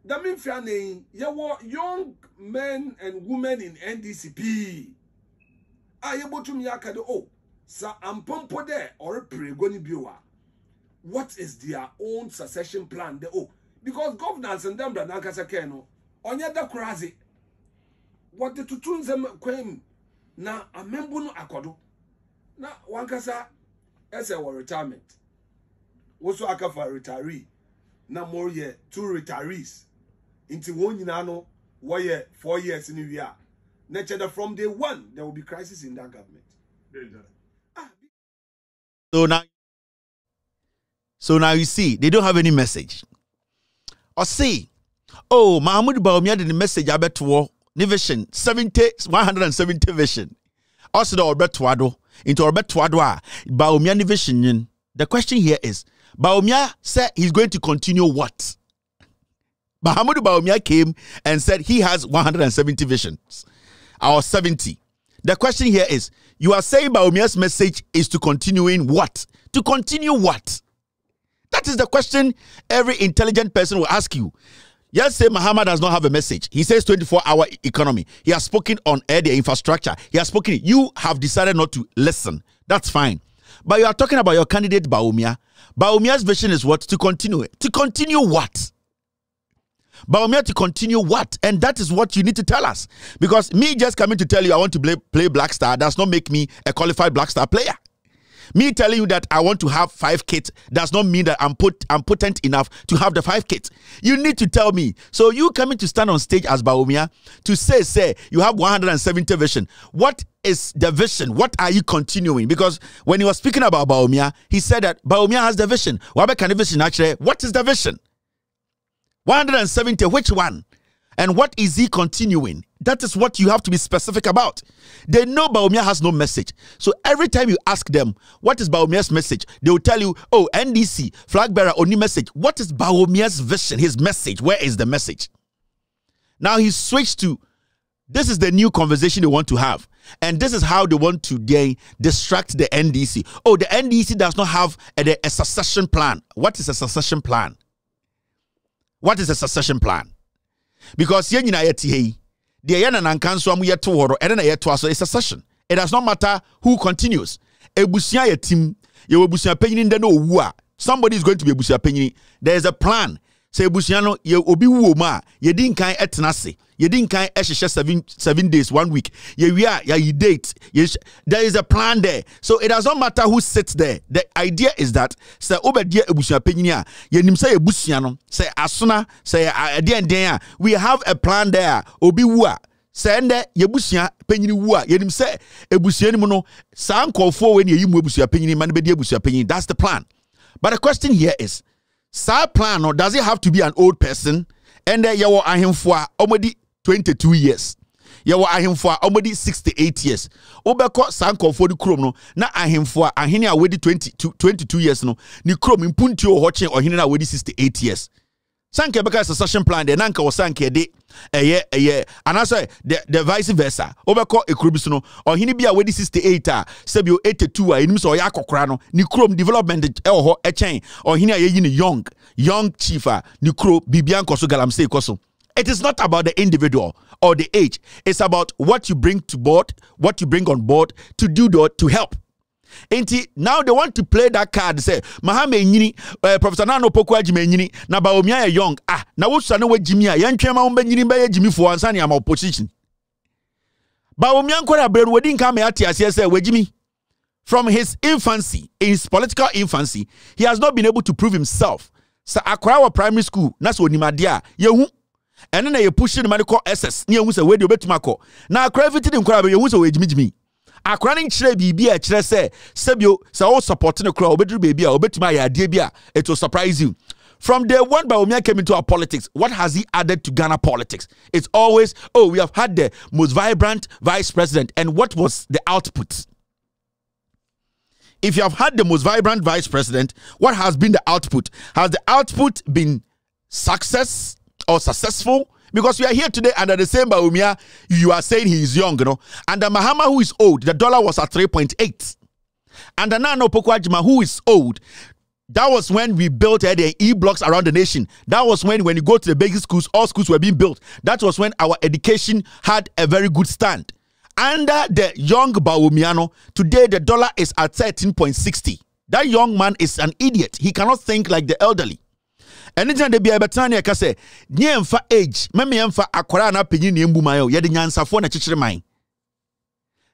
dam mfia na yi yɛwɔ young men and women in NDCP. pii a yɛbɔtum yɛ aka de o oh, sɛ ampɔmpɔ dɛ ɔrepere go no what is their own succession plan de o oh, because governance ndɛm bra nankasa kɛɛ no ɔnyɛ da koraa adze wɔde tutu kwem na amembu no akɔdo na wankasa As our retirement also aka for retiree na moyɛ two retirees into one in ano, no wɔyɛ four years in wie a na kyɛ from day one there will be crisis in that government. so now so now you see they don't have any message see, oh mahamud baomia de the message abɛtoɔ ne vision 70 170 vision Also, the ɔbɛtoa do into Robert Twadwa, Baumia Nivishinyin. The question here is Baumia said he's going to continue what? Bahamudu Baumia came and said he has 170 visions or 70. The question here is you are saying Baumia's message is to continue in what? To continue what? That is the question every intelligent person will ask you. Yes, say Muhammad does not have a message. He says 24 hour economy. He has spoken on air, the infrastructure. He has spoken. You have decided not to listen. That's fine. But you are talking about your candidate Baumia. Baumia's vision is what? To continue. To continue what? Baumia to continue what? And that is what you need to tell us. Because me just coming to tell you I want to play, play Black Star does not make me a qualified Black Star player. Me telling you that I want to have five kids does not mean that I'm put I'm potent enough to have the five kids. You need to tell me. So you coming to stand on stage as Baumia to say, say you have 170 vision. What is the vision? What are you continuing? Because when he was speaking about Baumia, he said that Baumia has the vision. the vision actually? What is the vision? 170, which one? And what is he continuing? That is what you have to be specific about. They know Baumia has no message. So every time you ask them, what is Baumia's message? They will tell you, oh, NDC, flag bearer, only message. What is Baumia's vision, his message? Where is the message? Now he switched to, this is the new conversation they want to have. And this is how they want to gain distract the NDC. Oh, the NDC does not have a, a succession plan. What is a succession plan? What is a succession plan? Because here in the Yana and Kansuam yet to Horo, and then yet to us is a session. It does not matter who continues. A Ebusia team, you will busia penny, then no wua. Somebody is going to be a busia penny. There is a plan. Say busiano, ye obi woma, didn't kind etinase. You yɛdi nkan ɛhyehyɛ seven seven days one week yɛwia yɛyi date yɛhyɛ there is a plan there so it does not matter who sits there the idea is that sɛ obɛdeɛ ebusua panyin a yɛnim sɛ ebusua no sɛ asona sɛ ɛdeɛndɛn a we have a plan there obi wu a sɛ ndɛ yɛbusua panyin wu a yɛnim sɛ ebusua no mu no saa nkɔɔfoɔ wɔ ni yɛyi mu ebusua panyin ma no bɛdi that's the plan but the question here is saa plan or does it have to be an old person ɛndɛ yɛwɔ ahemfo a ɔmɔdi 22 years yɛwɔ ahemfo a wɔde 68 years wobɛkɔ saa nkɔmfoɔ no kurom no na ahemfo a ahene a wɔdi 22 years no ne kurom mpuntuo wɔ hɔ kye ɔhene no a wɔdi 68 years sanke bɛka succession plan deɛ nanka wɔ sanke de ɛyɛ ɛyɛ anaasɛ the the vice versa wobɛkɔ ekuro bi so no ɔhene bi a wɔdi 68 eight a sɛbi o eighty two a enim sɛ ɔyɛ akɔkora no ne kurom development ɛwɔ hɔ ɛkyɛn ɔhene a yɛyi ne young young chief a ne kuro biribi ankɔ galamsey kɔ It is not about the individual or the age. It's about what you bring to board, what you bring on board to do to help. And now they want to play that card say Mahame Enyini uh, eh, Professor Nano Poku Ajima Enyini na Baomi Young ah na wosu na we Jimmy a yentwe ma womba nyini beye Jimmy for ansa ne am opposition Baomi ankora brenu wadi nka me ate ase say we Jimmy from his infancy his political infancy he has not been able to prove himself sa akora wa primary school naso so onimade yehu and then yɛpushi no the no kɔ ss ne yɛhu sɛ wei deɛ obɛtumi akɔ na gravity didn't nkora bɛ yɛhu sɛ wɔyɛgyimigyimi akora no nkyerɛ biribi a ɛkyerɛ sɛ sɛbio sɛ wo support no kora wobɛduru baabi a wobɛtumi ayɛ adeɛ bi a it will surprise you From day one, Bawumia came into our politics. What has he added to Ghana politics? It's always, oh, we have had the most vibrant vice president. And what was the output? If you have had the most vibrant vice president, what has been the output? Has the output been success or successful? Because we are here today under the same Baumia, you are saying he is young, you know. Under Mahama, who is old, the dollar was at 3.8. Under Nano Pokwajima, who is old, that was when we built eh, the E blocks around the nation. That was when, when you go to the basic schools, all schools were being built. That was when our education had a very good stand. Under the young Baumiano, today the dollar is at 13.60. That young man is an idiot. He cannot think like the elderly ɛne gyina da bia yɛbɛtena ne ɛka sɛ nyɛ mfa age mɛmeɛmfa akwara na apanyin ne ɛmbu man o yɛde nyansafoɔ na kyekyere man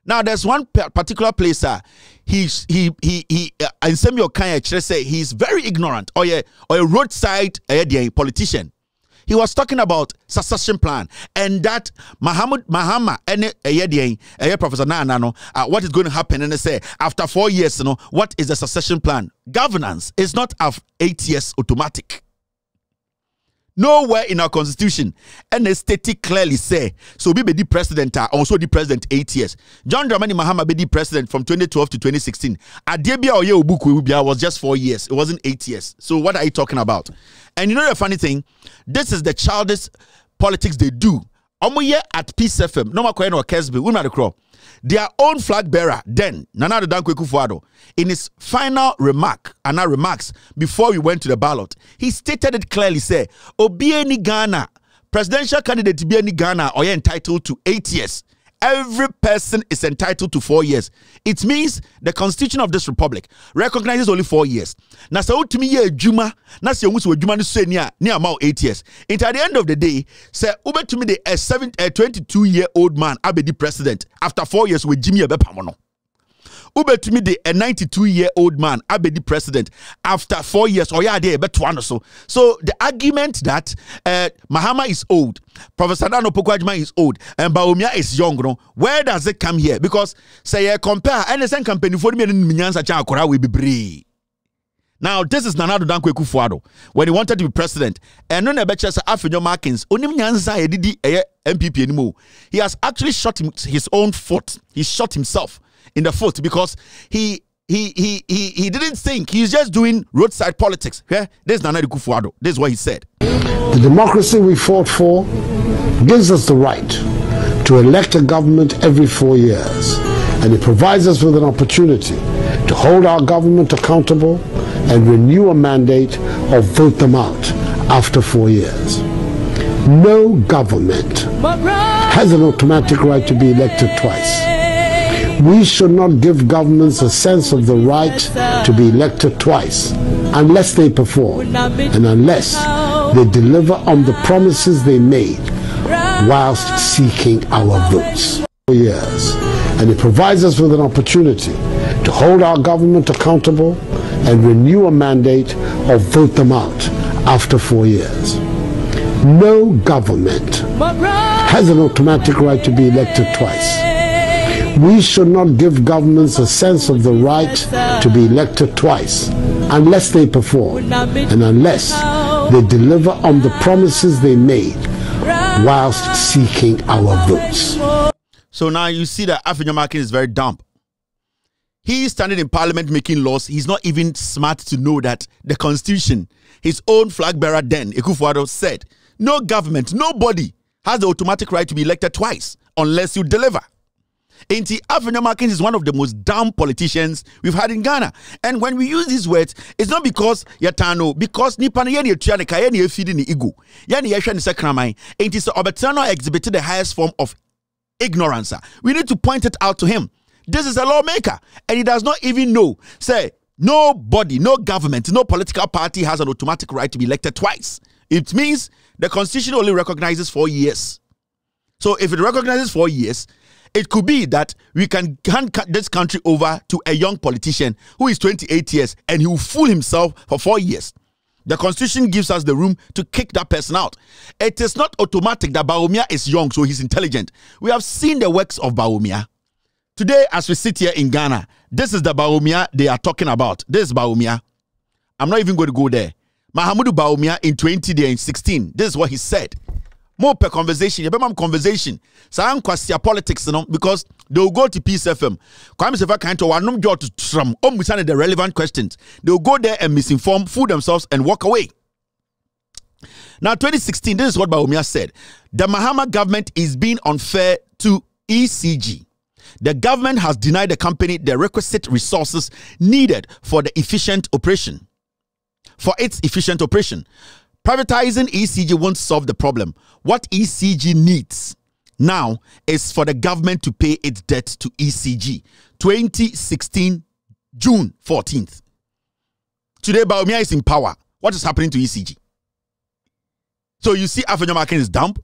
now there's one particular place a uh, he he he he uh, nsɛm yɛ ɔkan ɛkyerɛ sɛ he very ignorant ɔyɛ ɔyɛ roadside ɛyɛ deɛ politician he was talking about succession plan and that Muhammad Mahama and a professor Nana no uh, what is going to happen and they say after four years you know what is the succession plan governance is not of eight years automatic Nowhere in our constitution, and a state clearly say so. Be the president, uh, also the president eight years. John Dramani Mahama be the president from 2012 to 2016. Adebia was just four years. It wasn't eight years. So what are you talking about? And you know the funny thing, this is the childish politics they do. Omo here at Peace FM. No more no Kesby. We not the crow? Their own flag bearer, then Nana Dankwe Kufuado, in his final remark, and our remarks before we went to the ballot, he stated it clearly: "Say, Obieni Ghana, presidential candidate Obieni Ghana, are entitled to eight years." every person is entitled to four years. It means the constitution of this republic recognizes only four years. Now, so to me, yeah, Juma, now say, who's with Juma, say, near, near about eight years. And at the end of the day, say, Uber to me, a seven, a 22 year old man, i be the president after four years with Jimmy Abepamono ubetumi de a 92 year old man the president after four years They bet one or so so the argument that uh, mahama is old professor dano pokuadwuma is old and baomia is young no where does it come here because say yɛ compare ɛne sɛ for no mmienu no nyansa kyɛn now, this is Nanado Danko Kufuado when he wanted to be president. And no never chess Afinyo Markins, MPP anymore. He has actually shot his own foot. He shot himself in the foot because he he he he he didn't think he's just doing roadside politics. Yeah? This is Nana Kufuado. This is what he said. The democracy we fought for gives us the right to elect a government every four years, and it provides us with an opportunity to hold our government accountable and renew a mandate or vote them out after four years. No government has an automatic right to be elected twice. We should not give governments a sense of the right to be elected twice unless they perform and unless they deliver on the promises they made whilst seeking our votes. For years, and it provides us with an opportunity to hold our government accountable and renew a mandate or vote them out after four years. No government has an automatic right to be elected twice. We should not give governments a sense of the right to be elected twice unless they perform and unless they deliver on the promises they made whilst seeking our votes. So now you see that Afinya Markin is very dumb. He is standing in parliament making laws. He's not even smart to know that the constitution, his own flag bearer then, Ekufuado, said, no government, nobody has the automatic right to be elected twice unless you deliver. Inti Avenue Markins is one of the most dumb politicians we've had in Ghana. And when we use these words, it's not because yatano, because Nipani no yeni etua ne kaye ne feeding the ego. Yeni yehwe ne sekraman. Inti so Obetano exhibited the highest form of ignorance. We need to point it out to him. This is a lawmaker and he does not even know. Say, nobody, no government, no political party has an automatic right to be elected twice. It means the constitution only recognizes 4 years. So if it recognizes 4 years, it could be that we can hand this country over to a young politician who is 28 years and he will fool himself for four years. The constitution gives us the room to kick that person out. It is not automatic that Baumia is young, so he's intelligent. We have seen the works of Baumia. Today, as we sit here in Ghana, this is the Baumia they are talking about. This is Baumia. I'm not even going to go there. Mahamudu Baumia in 2016. This is what he said more per conversation. You conversation. So I'm question politics, you know, because they will go to Peace FM. Kwame Sefa kind to one job to Trump. Oh, the relevant questions. They will go there and misinform, fool themselves, and walk away. Now, 2016, this is what Baumia said. The Mahama government is being unfair to ECG. The government has denied the company the requisite resources needed for the efficient operation. For its efficient operation. Privatizing ECG won't solve the problem. What ECG needs now is for the government to pay its debt to ECG. 2016, June 14th. Today, Baumia is in power. What is happening to ECG? So you see, Afenyomakin is dumb.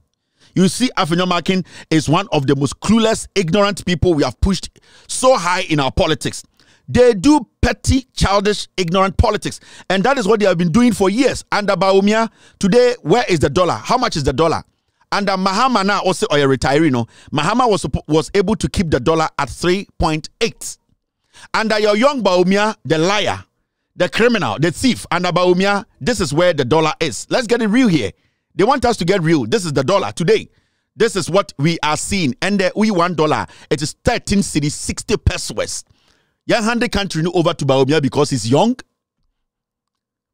You see, Afenyomakin is one of the most clueless, ignorant people we have pushed so high in our politics. They do petty, childish, ignorant politics. And that is what they have been doing for years. Under Baumia, today, where is the dollar? How much is the dollar? Under uh, Mahama now, also, or oh, retiree, no, Mahama was, was able to keep the dollar at 3.8. Under uh, your young Baumia, the liar, the criminal, the thief, under Baumia, this is where the dollar is. Let's get it real here. They want us to get real. This is the dollar today. This is what we are seeing. And the, uh, we one dollar. It is 13 cities, 60 pesos. Yeah, hand the country over to Baumia because he's young.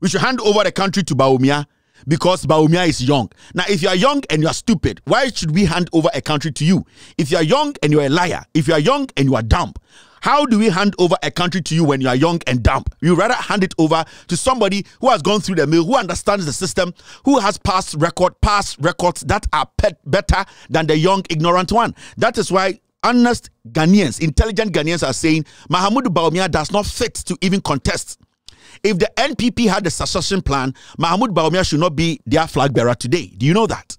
We should hand over the country to Baumia because Baumia is young. Now, if you are young and you are stupid, why should we hand over a country to you? If you are young and you are a liar, if you are young and you are dumb, how do we hand over a country to you when you are young and dumb? You rather hand it over to somebody who has gone through the mill, who understands the system, who has past record, past records that are better than the young ignorant one. That is why honest Ghanaians, intelligent Ghanaians are saying Mahamudu Baumia does not fit to even contest. If the NPP had a succession plan, Mahamudu Baumia should not be their flag bearer today. Do you know that?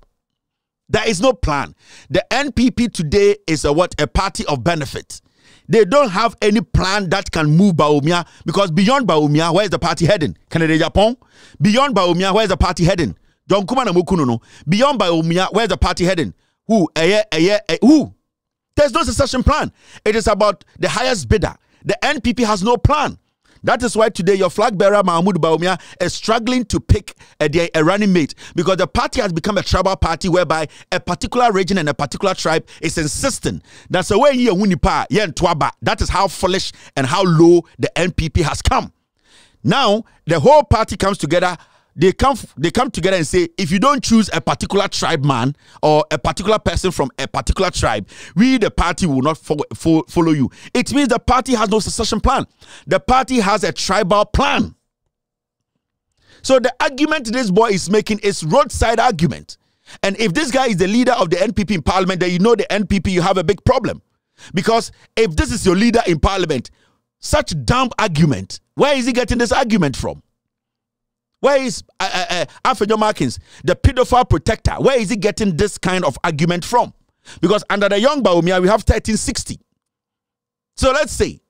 There is no plan. The NPP today is a what? A party of benefit. They don't have any plan that can move Baumia because beyond Baumia, where is the party heading? Canada Japan? Beyond Baumia, where is the party heading? John Kumana Mukununo. Beyond Baumia, where is the party heading? Who? who? There's no succession plan. It is about the highest bidder. The NPP has no plan. That is why today your flag bearer Mahmoud Baumia is struggling to pick a, a running mate because the party has become a tribal party whereby a particular region and a particular tribe is insisting that the way you wunipa, twaba. That is how foolish and how low the NPP has come. Now the whole party comes together they come they come together and say if you don't choose a particular tribe man or a particular person from a particular tribe we the party will not fo fo follow you it means the party has no succession plan the party has a tribal plan so the argument this boy is making is roadside argument and if this guy is the leader of the npp in parliament then you know the npp you have a big problem because if this is your leader in parliament such dumb argument where is he getting this argument from where is uh, uh, uh, Markins, the pedophile protector? Where is he getting this kind of argument from? Because under the young Baumia, we have 1360. So let's say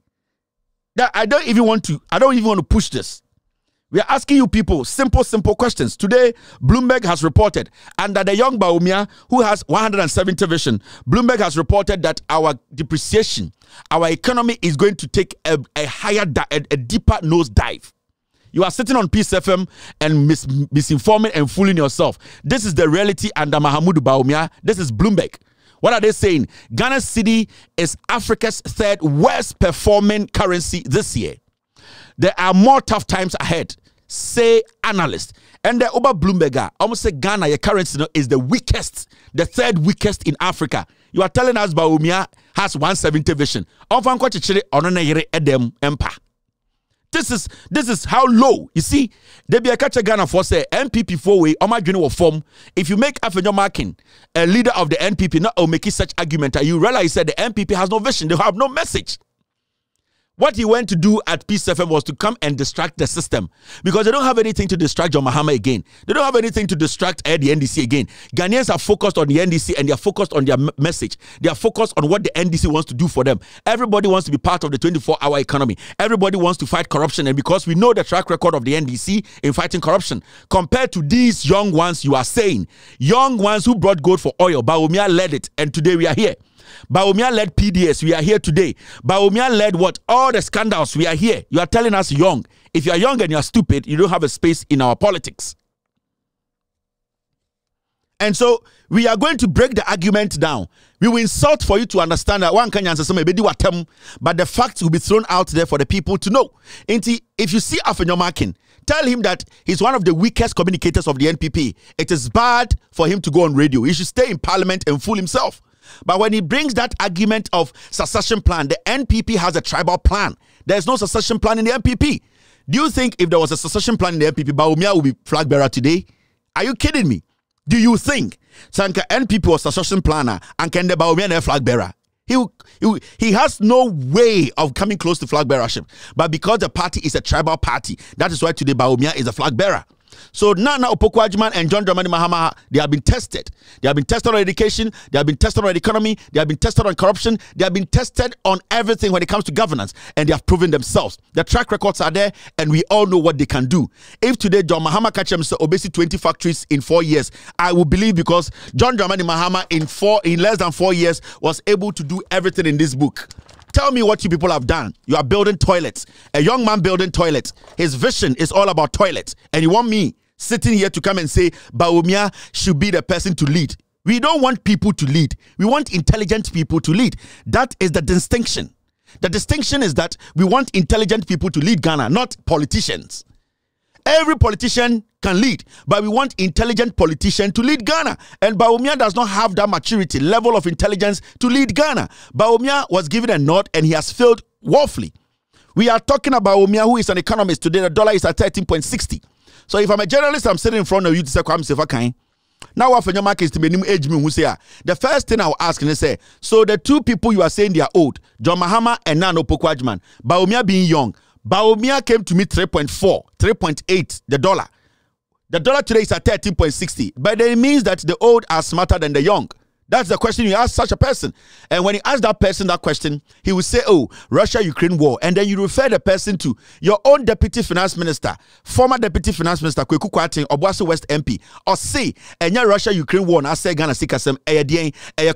that I don't even want to, I don't even want to push this. We are asking you people simple, simple questions. Today, Bloomberg has reported under the young Baumia, who has 170 vision, Bloomberg has reported that our depreciation, our economy is going to take a, a higher, a, a deeper nosedive. You are sitting on Peace FM and mis misinforming and fooling yourself. This is the reality under Mahamoud Baumia. This is Bloomberg. What are they saying? Ghana City is Africa's third worst performing currency this year. There are more tough times ahead, say analysts. And the Oba Bloomberger almost say Ghana, your currency is the weakest, the third weakest in Africa. You are telling us Baumia has 170 vision. Often, Empire this is this is how low you see There be a catcher ghana for say npp four way on my journey will form if you make afenyo marking a leader of the npp not will make such argument you realize that the npp has no vision they have no message what he went to do at Peace FM was to come and distract the system because they don't have anything to distract John Mahama again. They don't have anything to distract the NDC again. Ghanaians are focused on the NDC and they are focused on their message. They are focused on what the NDC wants to do for them. Everybody wants to be part of the 24 hour economy. Everybody wants to fight corruption. And because we know the track record of the NDC in fighting corruption, compared to these young ones you are saying, young ones who brought gold for oil, Baumia led it, and today we are here. Baumia led PDS. We are here today. Baumia led what? All the scandals. We are here. You are telling us young. If you are young and you are stupid, you don't have a space in our politics. And so we are going to break the argument down. We will insult for you to understand that one can answer some but the facts will be thrown out there for the people to know. If you see Markin, tell him that he's one of the weakest communicators of the NPP. It is bad for him to go on radio. He should stay in parliament and fool himself. But when he brings that argument of succession plan, the NPP has a tribal plan. There's no succession plan in the NPP. Do you think if there was a succession plan in the NPP, Baumia would be flag bearer today? Are you kidding me? Do you think Sanka NPP was succession planner and Kende Baumia flag bearer? He, he, he has no way of coming close to flag bearership. But because the party is a tribal party, that is why today Baumia is a flag bearer. So Nana Opoku and John Dramani Mahama, they have been tested. They have been tested on education. They have been tested on economy. They have been tested on corruption. They have been tested on everything when it comes to governance. And they have proven themselves. Their track records are there and we all know what they can do. If today John Mahama catches obesity 20 factories in four years, I will believe because John Dramani Mahama in four in less than four years was able to do everything in this book. Tell me what you people have done. You are building toilets. A young man building toilets. His vision is all about toilets. And you want me sitting here to come and say Baumia should be the person to lead. We don't want people to lead. We want intelligent people to lead. That is the distinction. The distinction is that we want intelligent people to lead Ghana, not politicians. Every politician can lead, but we want intelligent politician to lead Ghana. And Baumia does not have that maturity, level of intelligence to lead Ghana. Baumia was given a nod and he has failed woefully. We are talking about Baumia, who is an economist today. The dollar is at 13.60 so if i'm a journalist i'm sitting in front of you to say kwame sefa kan now what your market to age me who say ah, the first thing i'll ask and say eh, so the two people you are saying they are old john mahama and nano pokwajman baumia being young baumia came to me 3.4 3.8 the dollar the dollar today is at 13.60 but it means that the old are smarter than the young that's the question you ask such a person. And when you ask that person that question, he will say, Oh, Russia Ukraine war. And then you refer the person to your own deputy finance minister, former deputy finance minister, Kweku Kwatin, Obwasi West MP, or say, And yeah, Russia Ukraine war, and I say Ghana Sikasem,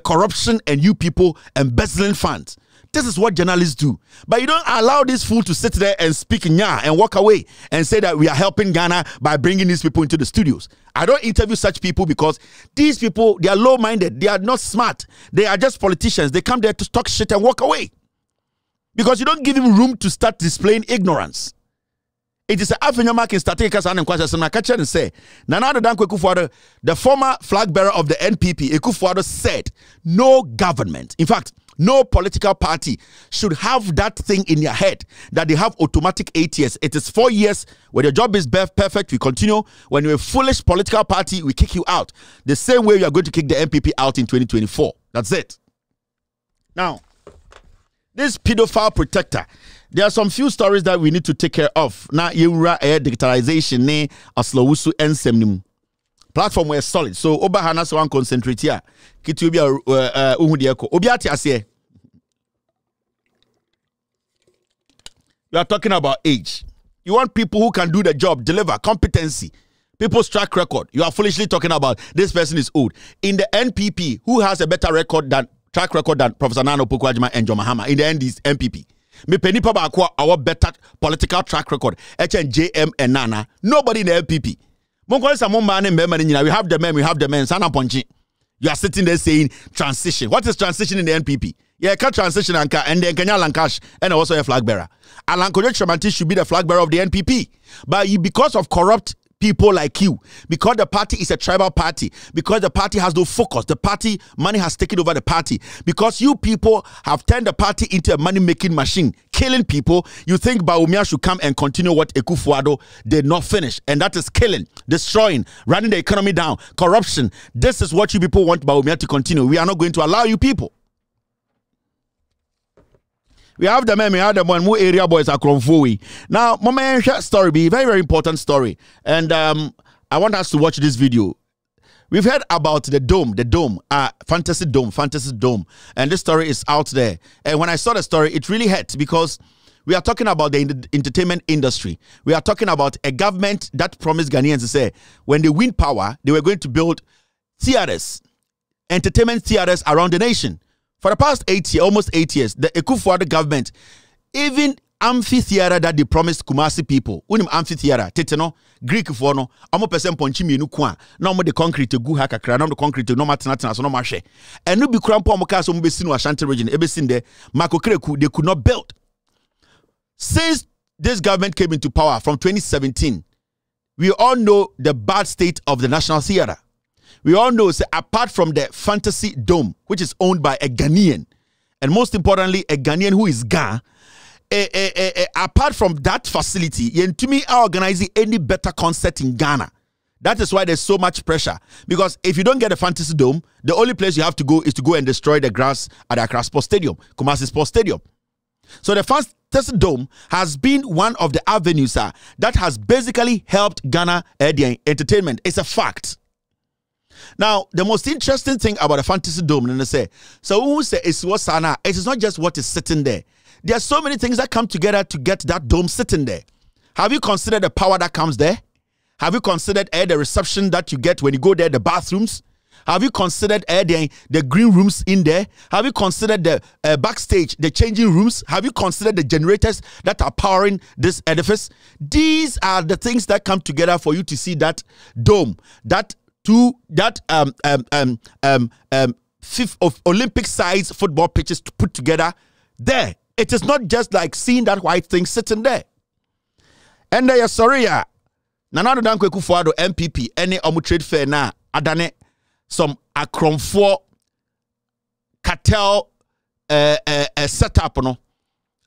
corruption, and you people embezzling funds. This is what journalists do. But you don't allow this fool to sit there and speak nya and walk away and say that we are helping Ghana by bringing these people into the studios. I don't interview such people because these people, they are low minded. They are not smart. They are just politicians. They come there to talk shit and walk away. Because you don't give him room to start displaying ignorance. It is a avenue mark in strategic and question. I catch and say, Nanado Danko the former flag bearer of the NPP, Ekufuado said, no government. In fact, no political party should have that thing in their head that they have automatic eight years. It is four years. When your job is perfect, we continue. When you're a foolish political party, we kick you out. The same way you are going to kick the MPP out in 2024. That's it. Now, this pedophile protector, there are some few stories that we need to take care of. Now, Yura air digitalization, ne, Aslowusu, and platform were solid. So Oba one concentrate here a eh, eh, ohun obi ate you are talking about age you want people who can do the job deliver competency people's track record you are foolishly talking about this person is old in the npp who has a better record than track record than professor nana Pokuajima and john mahama in the end is npp Me nipa papa our better political track record HNJM jm and nana nobody in the npp Mungu nkɔ sisan mo mmaa ne we have the men we have the men Sana pɔnkye. You are sitting there saying transition. What is transition in the NPP? Yeah, can transition and then Kenya Lankash and also a flag bearer. Alan Kojo should be the flag bearer of the NPP. But because of corrupt people like you because the party is a tribal party because the party has no focus the party money has taken over the party because you people have turned the party into a money making machine killing people you think Baumia should come and continue what Ekufuado did not finish and that is killing destroying running the economy down corruption this is what you people want Baumia to continue we are not going to allow you people we have the men, we have the one More area boys are Kronfui. Now, Mama story be very, very important story. And um, I want us to watch this video. We've heard about the dome, the dome, uh, fantasy dome, fantasy dome. And this story is out there. And when I saw the story, it really hurt because we are talking about the entertainment industry. We are talking about a government that promised Ghanaians to say when they win power, they were going to build theaters, entertainment theaters around the nation. For the past eight years, almost eight years, the Ekufuado government, even amphitheater that they promised Kumasi people, unim amphitheater, tete no, Greek for no, amo person ponchi mienu kwa, na amo the concrete gu ha na the concrete no matena so no mashe. And no bi krampo amo ka so sinu Ashanti region, ebesin there, Makokreku, they could not build. Since this government came into power from 2017, we all know the bad state of the National Theater we all know say, apart from the Fantasy Dome, which is owned by a Ghanaian, and most importantly, a Ghanaian who is Ga, eh, eh, eh, eh apart from that facility, me, are organizing any better concert in Ghana. That is why there's so much pressure. Because if you don't get a fantasy dome, the only place you have to go is to go and destroy the grass at the Accra Sports Stadium, Kumasi Sports Stadium. So the fantasy dome has been one of the avenues uh, that has basically helped Ghana uh, entertainment. It's a fact. Now, the most interesting thing about the fantasy dome, and they say, so who say it's what sana? It is not just what is sitting there. There are so many things that come together to get that dome sitting there. Have you considered the power that comes there? Have you considered eh, the reception that you get when you go there, the bathrooms? Have you considered eh, the, the green rooms in there? Have you considered the uh, backstage, the changing rooms? Have you considered the generators that are powering this edifice? These are the things that come together for you to see that dome, that to that um, um, um, um, um, fifth of Olympic size football pitches to put together there. It is not just like seeing that white thing sitting there. And they are sorry, yeah. Nanado Dankweku Kufuado MPP, any Omu trade fair na adane some akronfo cartel uh, uh, uh, setup no.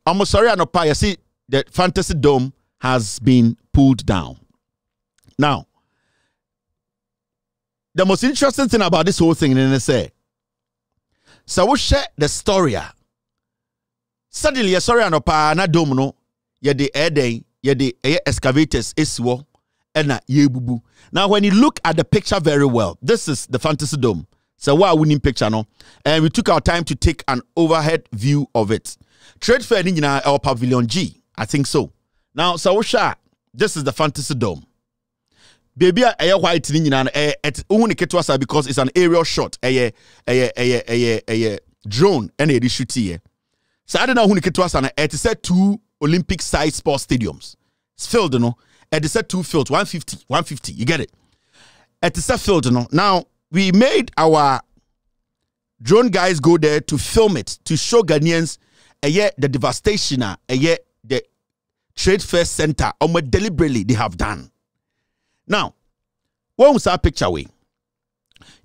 I'm sorry, Anopa. You see, the Fantasy Dome has been pulled down. Now, the most interesting thing about this whole thing is say, so we share the story. Suddenly, a story an pa na domino, ye de eden, ye de excavators iswo, and ye bubu. Now, when you look at the picture very well, this is the fantasy dome. So, wow, winning picture no, and we took our time to take an overhead view of it. Trade fair in our pavilion G, I think so. Now, so we share. This is the fantasy dome baabi a ɛyɛ white ne nyinaa no ɛyɛ wohu ne ketewa saa because it's an aerial shot ɛyɛ ɛyɛ ɛyɛ ɛyɛ ɛyɛ drone ɛna yɛde I, saa de na wohu ne ketewa saa no ɛte sɛ two olympic size sports stadiums field no ɛte sɛ two fields 150 150 you get it ɛte sɛ field no now we made our drone guys go there to film it to show Ghanaians ɛyɛ eh, the devastation eh, a ɛyɛ the trade fair center ɔmo deliberately they have done. Now, when we saw picture way,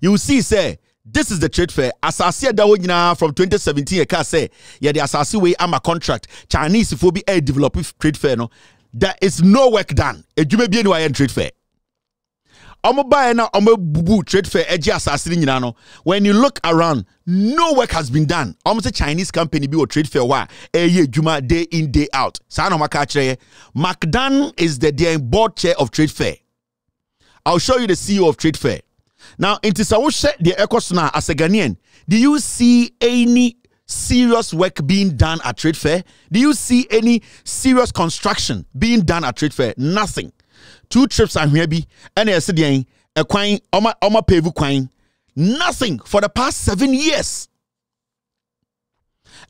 you see, say, this is the trade fair. Asase ɛda hɔ nyinaa from say yeah, the Asasi way wei a contract Chinese fo bi ɛyɛ develop trade fair no. There is no work done. Edwuma bi eniwa in trade fair. Ɔmo baeɛ na ɔmo boo trade fair ɛgye asase no nyinaa no. When you look around, no work has been done. Ɔmo sɛ Chinese company bi wɔ trade fair hɔ a juma day in day out. Sano na ɔmo MacDan is the then board chair of trade fair. I'll show you the CEO of Trade Fair. Now, in Tisawoshe, the Ekosuna, as a Ghanaian, do you see any serious work being done at Trade Fair? Do you see any serious construction being done at Trade Fair? Nothing. Two trips and here be, and I said a coin, Oma Pevu coin. Nothing for the past seven years.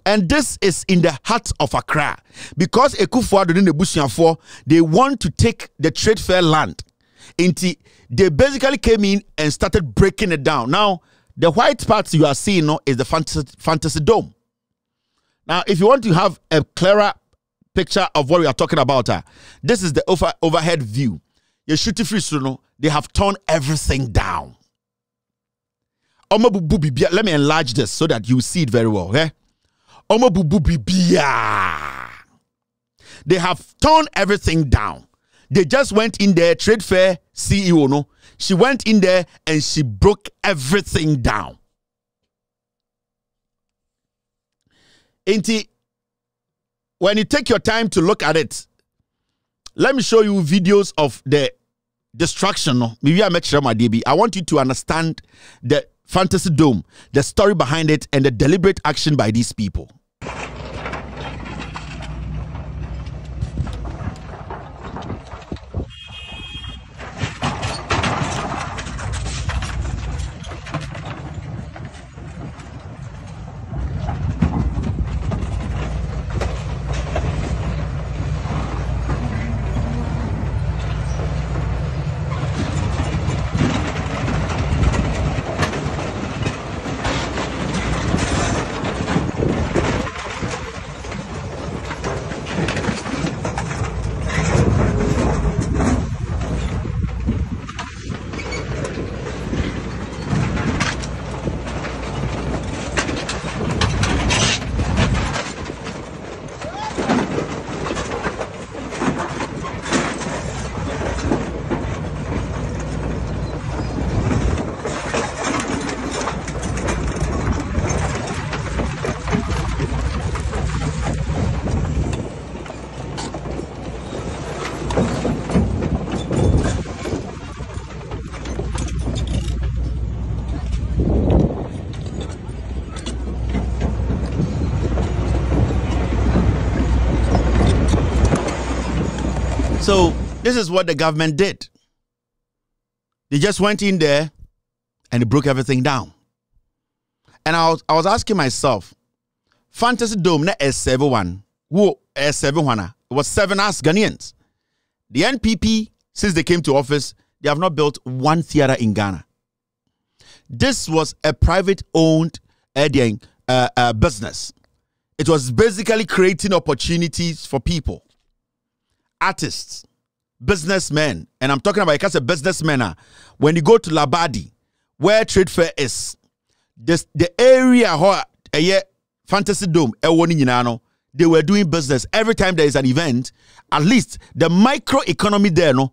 And this is in the heart of Accra because Ekufuado in the Bushian they want to take the trade fair land Inti, they basically came in and started breaking it down. Now, the white parts you are seeing no, is the fantasy, fantasy dome. Now, if you want to have a clearer picture of what we are talking about, uh, this is the over, overhead view. You shoot free no, they have torn everything down. Let me enlarge this so that you see it very well. Okay? They have torn everything down. They just went in their trade fair CEO, no, she went in there and she broke everything down. he, when you take your time to look at it, let me show you videos of the destruction. No, maybe I met my DB. I want you to understand the fantasy dome, the story behind it, and the deliberate action by these people. This is what the government did. They just went in there and they broke everything down. And I was, I was asking myself, Fantasy Dome, S71. who S71. It was seven us Ghanaians. The NPP, since they came to office, they have not built one theater in Ghana. This was a private owned uh, uh, business. It was basically creating opportunities for people, artists, businessmen, and I'm talking about because a businessman, ah, when you go to Labadi, where trade fair is, this the area where eh, a fantasy dome, a warning in they were doing business every time there is an event. At least the microeconomy there, no,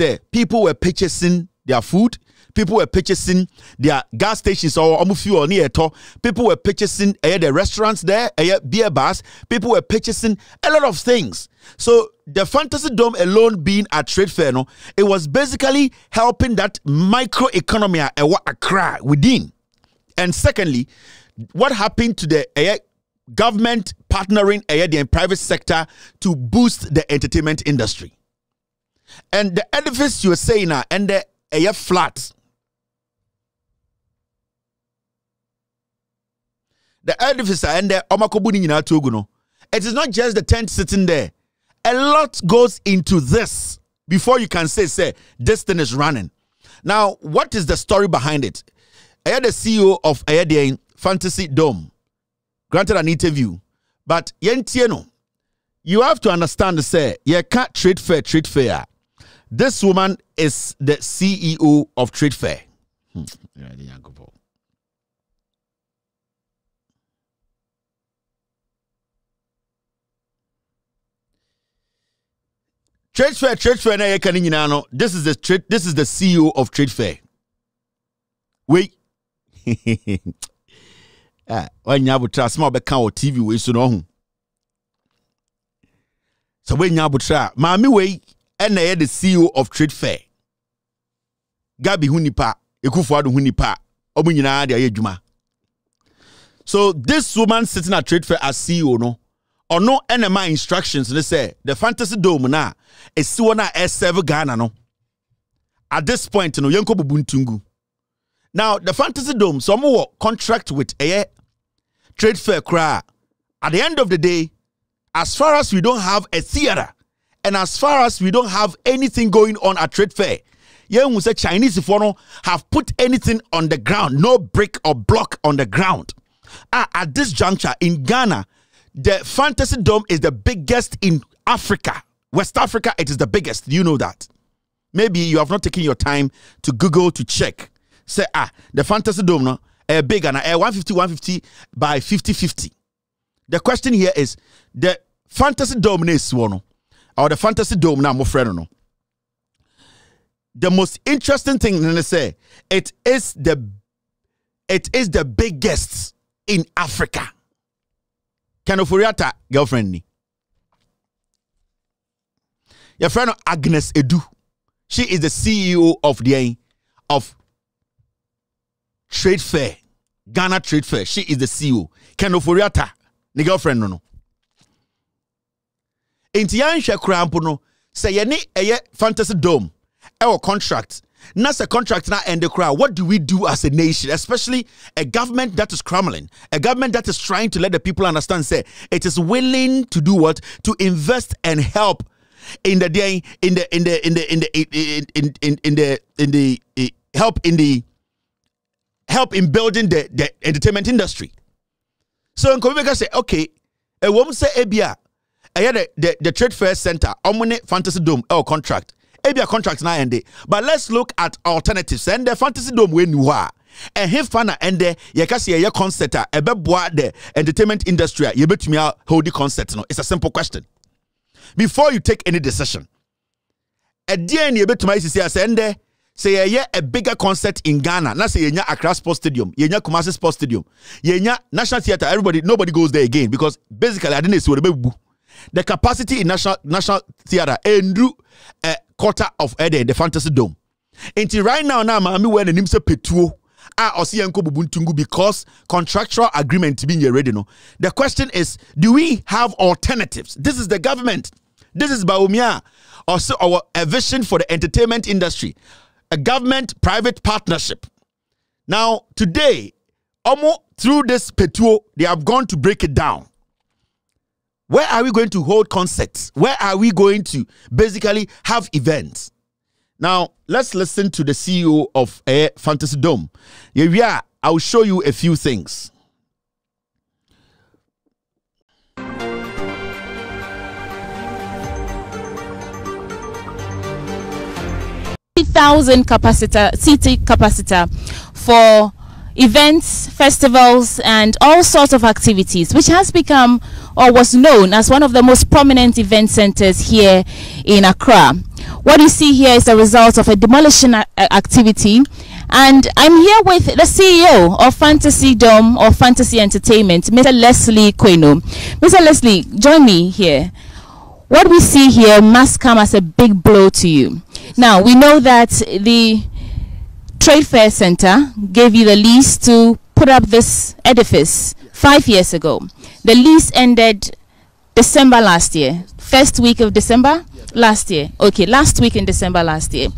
eh, people were purchasing their food, people were purchasing their gas stations or almost fuel near at People were purchasing uh, the restaurants there, uh, beer bars. People were purchasing a lot of things. So the Fantasy Dome alone being a trade fair, no, it was basically helping that microeconomy uh, eh, cry within. And secondly, what happened to the uh, government partnering uh, the private sector to boost the entertainment industry? And the edifice you're saying, uh, and the uh, flat, the edifice and the omakobuni nyina toguno. It is not just the tent sitting there. A lot goes into this before you can say, say, this thing is running. Now, what is the story behind it? I had the CEO of Ayadian Fantasy Dome granted an interview, but Yentieno, you have to understand, say, you can't trade fair, trade fair. This woman is the CEO of Trade Fair. Hmm. Trade fair, trade fair, na can ni nyinano. This is the trade. This is the CEO of trade fair. Wait. ah, when you have trust, small back on TV we so no. So when you have a trust, mami we and na the CEO of trade fair. Gabi hunipa, ekufuado hunipa. Omo nyinaa de So this woman sitting at trade fair as CEO no. Or no ma instructions They say the fantasy dome na esi one a seven ghana no at this point no yɛn kɔ now the fantasy dome some wɔn contract with a eh, trade fair cry. at the end of the day as far as we don't have a theatre and as far as we don't have anything going on at trade fair yẹn hun chinese if no have put anything on the ground no brick or block on the ground ah at this juncture in ghana the Fantasy Dome is the biggest in Africa. West Africa, it is the biggest. You know that. Maybe you have not taken your time to Google to check. Say, ah, the Fantasy Dome, no, uh, big and uh, eh, 150, 150 by 50, 50. The question here is the Fantasy Dome is one, or the Fantasy Dome now, my friend, no. The most interesting thing, and I say, it is the it is the biggest in Africa. Ken Oforiata girlfriend ni yɛfrɛ no Agnes Edu she is the CEO of the of Trade Fair Ghana Trade Fair she is the CEO Ken Oforiata ne girlfriend no no nti yɛnhwɛ koraa mpo no sɛ yɛne ɛyɛ Fantasy Dome ɛwɔ contract That's a contract now end. the crowd. What do we do as a nation, especially a government that is crumbling, a government that is trying to let the people understand, say it is willing to do what to invest and help in the day in the in the in the in the in in in, in the in the eh, help in the help in building the, the entertainment industry. So in Kobe say, okay, a woman say Abia, I had the, the, the trade fair center, Omni Fantasy Dome, our contract ebi a contract na ende. but let's look at alternatives and the fantasy dome we nuwa. And a fana ende na ɛndɛ yɛka sɛ concert a ɛbɛboa the entertainment industry a yɛbɛtumi hold the concert no it's a simple question before you take any decision ɛdeɛn na yɛbɛtumi ayɛ sisi Ende ɛndɛ sɛ yɛyɛ a bigger concert in Ghana na sɛ yenya Accra Sports Stadium Yenya Kumasi Sports Stadium Yenya National Theatre everybody nobody goes there again because basically I na not wɔde bɛbubu the capacity in National National Theatre ɛndu quarter of Eden, the fantasy dome until right now na maame wɔ n'anim sɛ petuo a ɔsi yɛn nkɔ bubu ntungu because contractual agreement bi yɛ ready no the question is do we have alternatives this is the government this is baomia ɔsi our a vision for the entertainment industry a government private partnership now today almost through this petuo they have gone to break it down where are we going to hold concerts? Where are we going to basically have events? Now, let's listen to the CEO of uh, Fantasy Dome. Yeah, are. I'll show you a few things. Thousand capacitor, city capacitor for events, festivals, and all sorts of activities, which has become or was known as one of the most prominent event centers here in Accra. What you see here is the result of a demolition activity. And I'm here with the CEO of Fantasy Dome or Fantasy Entertainment, Mr. Leslie Queno. Mr. Leslie, join me here. What we see here must come as a big blow to you. Now, we know that the Trade Fair Center gave you the lease to put up this edifice five years ago. The lease ended December last year, first week of December last year. Okay, last week in December last year.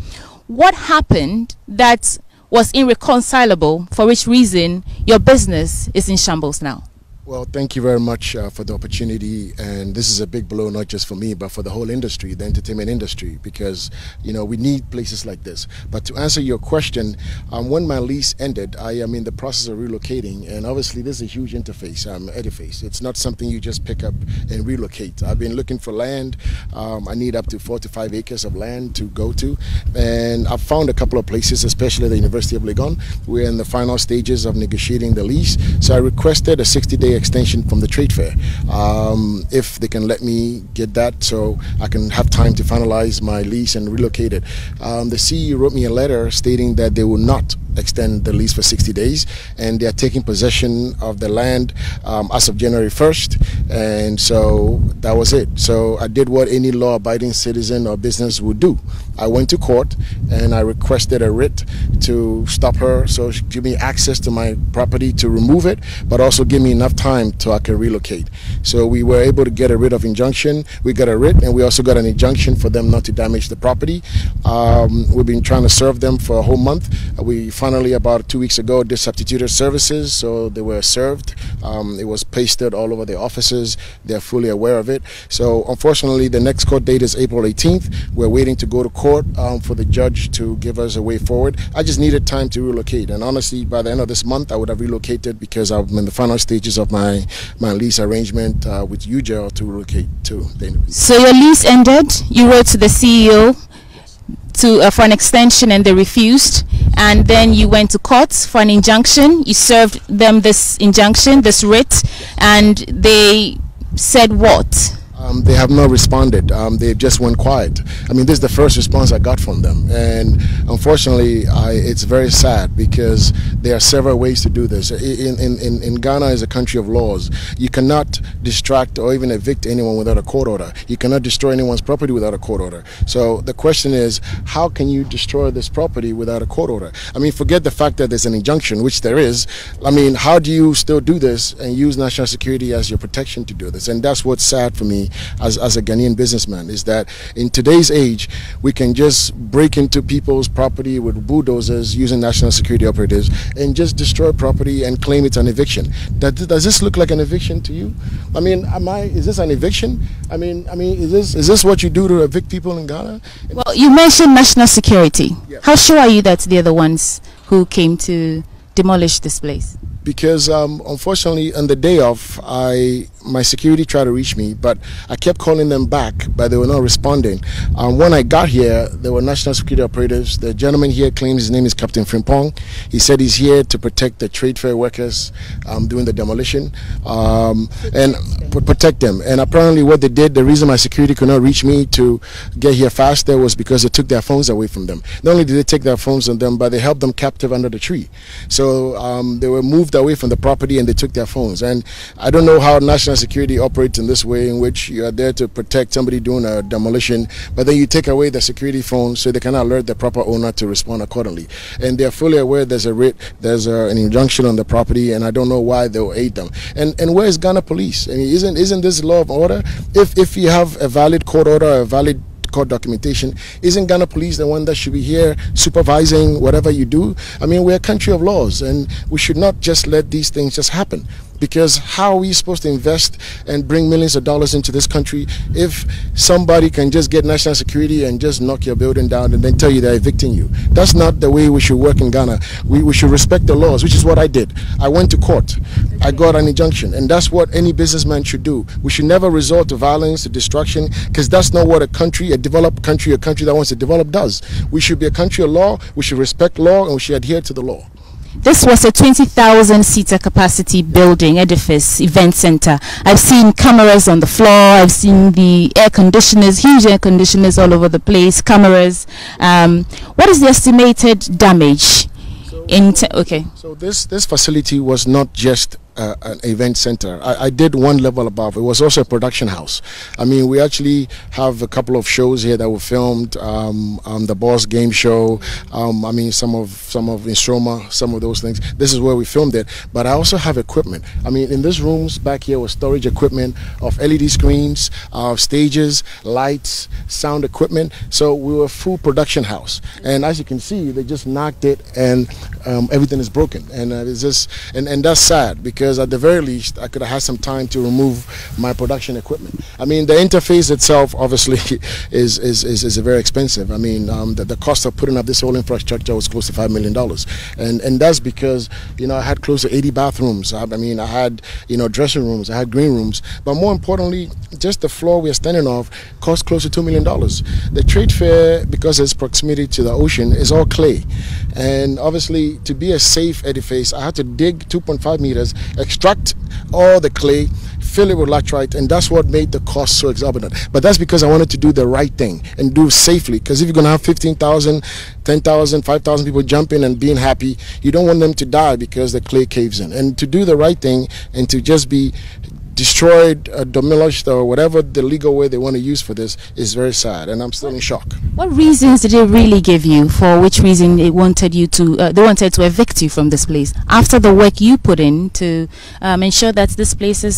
What happened that was irreconcilable for which reason your business is in shambles now? Well, thank you very much uh, for the opportunity. And this is a big blow, not just for me, but for the whole industry, the entertainment industry, because, you know, we need places like this. But to answer your question, um, when my lease ended, I am in the process of relocating. And obviously, this is a huge interface, um, edifice. It's not something you just pick up and relocate. I've been looking for land. Um, I need up to four to five acres of land to go to. And I've found a couple of places, especially the University of Legon. We're in the final stages of negotiating the lease. So I requested a 60 day extension from the trade fair. Um, if they can let me get that so I can have time to finalize my lease and relocate it. Um, the CEO wrote me a letter stating that they will not extend the lease for 60 days, and they are taking possession of the land um, as of January 1st. And so that was it. So I did what any law abiding citizen or business would do. I went to court and I requested a writ to stop her, so she give me access to my property to remove it, but also give me enough time to I can relocate. So we were able to get a writ of injunction. We got a writ, and we also got an injunction for them not to damage the property. Um, we've been trying to serve them for a whole month. We finally, about two weeks ago, did substituted services, so they were served. Um, it was pasted all over the offices. They're fully aware of it. So, unfortunately, the next court date is April 18th. We're waiting to go to court um, for the judge to give us a way forward. I just needed time to relocate, and honestly, by the end of this month, I would have relocated because I'm in the final stages of my my lease arrangement uh, with UJ to relocate to. So your lease ended. You wrote to the CEO to uh, for an extension and they refused and then you went to court for an injunction you served them this injunction this writ and they said what um, they have not responded. Um, they just went quiet. I mean, this is the first response I got from them, and unfortunately, I, it's very sad because there are several ways to do this. In, in, in Ghana is a country of laws. You cannot distract or even evict anyone without a court order. You cannot destroy anyone's property without a court order. So the question is, how can you destroy this property without a court order? I mean, forget the fact that there's an injunction, which there is. I mean, how do you still do this and use national security as your protection to do this? And that's what's sad for me as, as a Ghanaian businessman is that in today's age, we can just break into people's property with bulldozers using national security operatives and just destroy property and claim it's an eviction. That, does this look like an eviction to you? I mean, am I, is this an eviction? I mean, I mean, is this, is this what you do to evict people in Ghana? Well, you mentioned national security. How sure are you that they're the ones who came to demolish this place? because um, unfortunately on the day off i my security tried to reach me but i kept calling them back but they were not responding um, when i got here there were national security operatives the gentleman here claims his name is captain frimpong he said he's here to protect the trade fair workers um, doing the demolition um, and protect them and apparently what they did the reason my security could not reach me to get here faster was because they took their phones away from them not only did they take their phones from them but they held them captive under the tree so um, they were moved moved away from the property and they took their phones. And I don't know how national security operates in this way, in which you are there to protect somebody doing a demolition, but then you take away the security phone so they can alert the proper owner to respond accordingly. And they're fully aware there's a writ, there's a, an injunction on the property, and I don't know why they'll aid them. And and where is Ghana police? I mean, isn't isn't this law of order? If if you have a valid court order, a valid court documentation. Isn't Ghana police the one that should be here supervising whatever you do? I mean, we're a country of laws and we should not just let these things just happen because how are we supposed to invest and bring millions of dollars into this country if somebody can just get national security and just knock your building down and then tell you they're evicting you? That's not the way we should work in Ghana. We, we should respect the laws, which is what I did. I went to court. I got an injunction, and that's what any businessman should do. We should never resort to violence, to destruction, because that's not what a country, a developed country, a country that wants to develop does. We should be a country of law, we should respect law, and we should adhere to the law. This was a 20,000 seater capacity building, edifice, event center. I've seen cameras on the floor, I've seen the air conditioners, huge air conditioners all over the place, cameras. Um, what is the estimated damage? So, in okay. So this, this facility was not just uh, an event center. I, I, did one level above. It was also a production house. I mean, we actually have a couple of shows here that were filmed. Um, um, the Boss Game Show. Um, I mean, some of some of Instroma, some of those things. This is where we filmed it. But I also have equipment. I mean, in this rooms back here was storage equipment of LED screens, uh, stages, lights, sound equipment. So we were full production house. And as you can see, they just knocked it, and um, everything is broken. And uh, it's just and and that's sad because years, at the very least, I could have had some time to remove my production equipment. I mean, the interface itself, obviously, is is, is, is very expensive. I mean, um, the, the cost of putting up this whole infrastructure was close to five million dollars, and and that's because you know I had close to 80 bathrooms. I, I mean, I had you know dressing rooms, I had green rooms, but more importantly, just the floor we are standing off cost close to two million dollars. The trade fair, because its proximity to the ocean, is all clay, and obviously to be a safe edifice, I had to dig 2.5 meters extract all the clay, fill it with latrite, and that's what made the cost so exorbitant. But that's because I wanted to do the right thing and do safely. Because if you're going to have 15,000, 10,000, 5,000 people jumping and being happy, you don't want them to die because the clay caves in. And to do the right thing and to just be destroyed, uh, demolished, or whatever the legal way they want to use for this is very sad, and I'm still in shock. What reasons did they really give you for which reason they wanted you to uh, they wanted to evict you from this place after the work you put in to um, ensure that this place is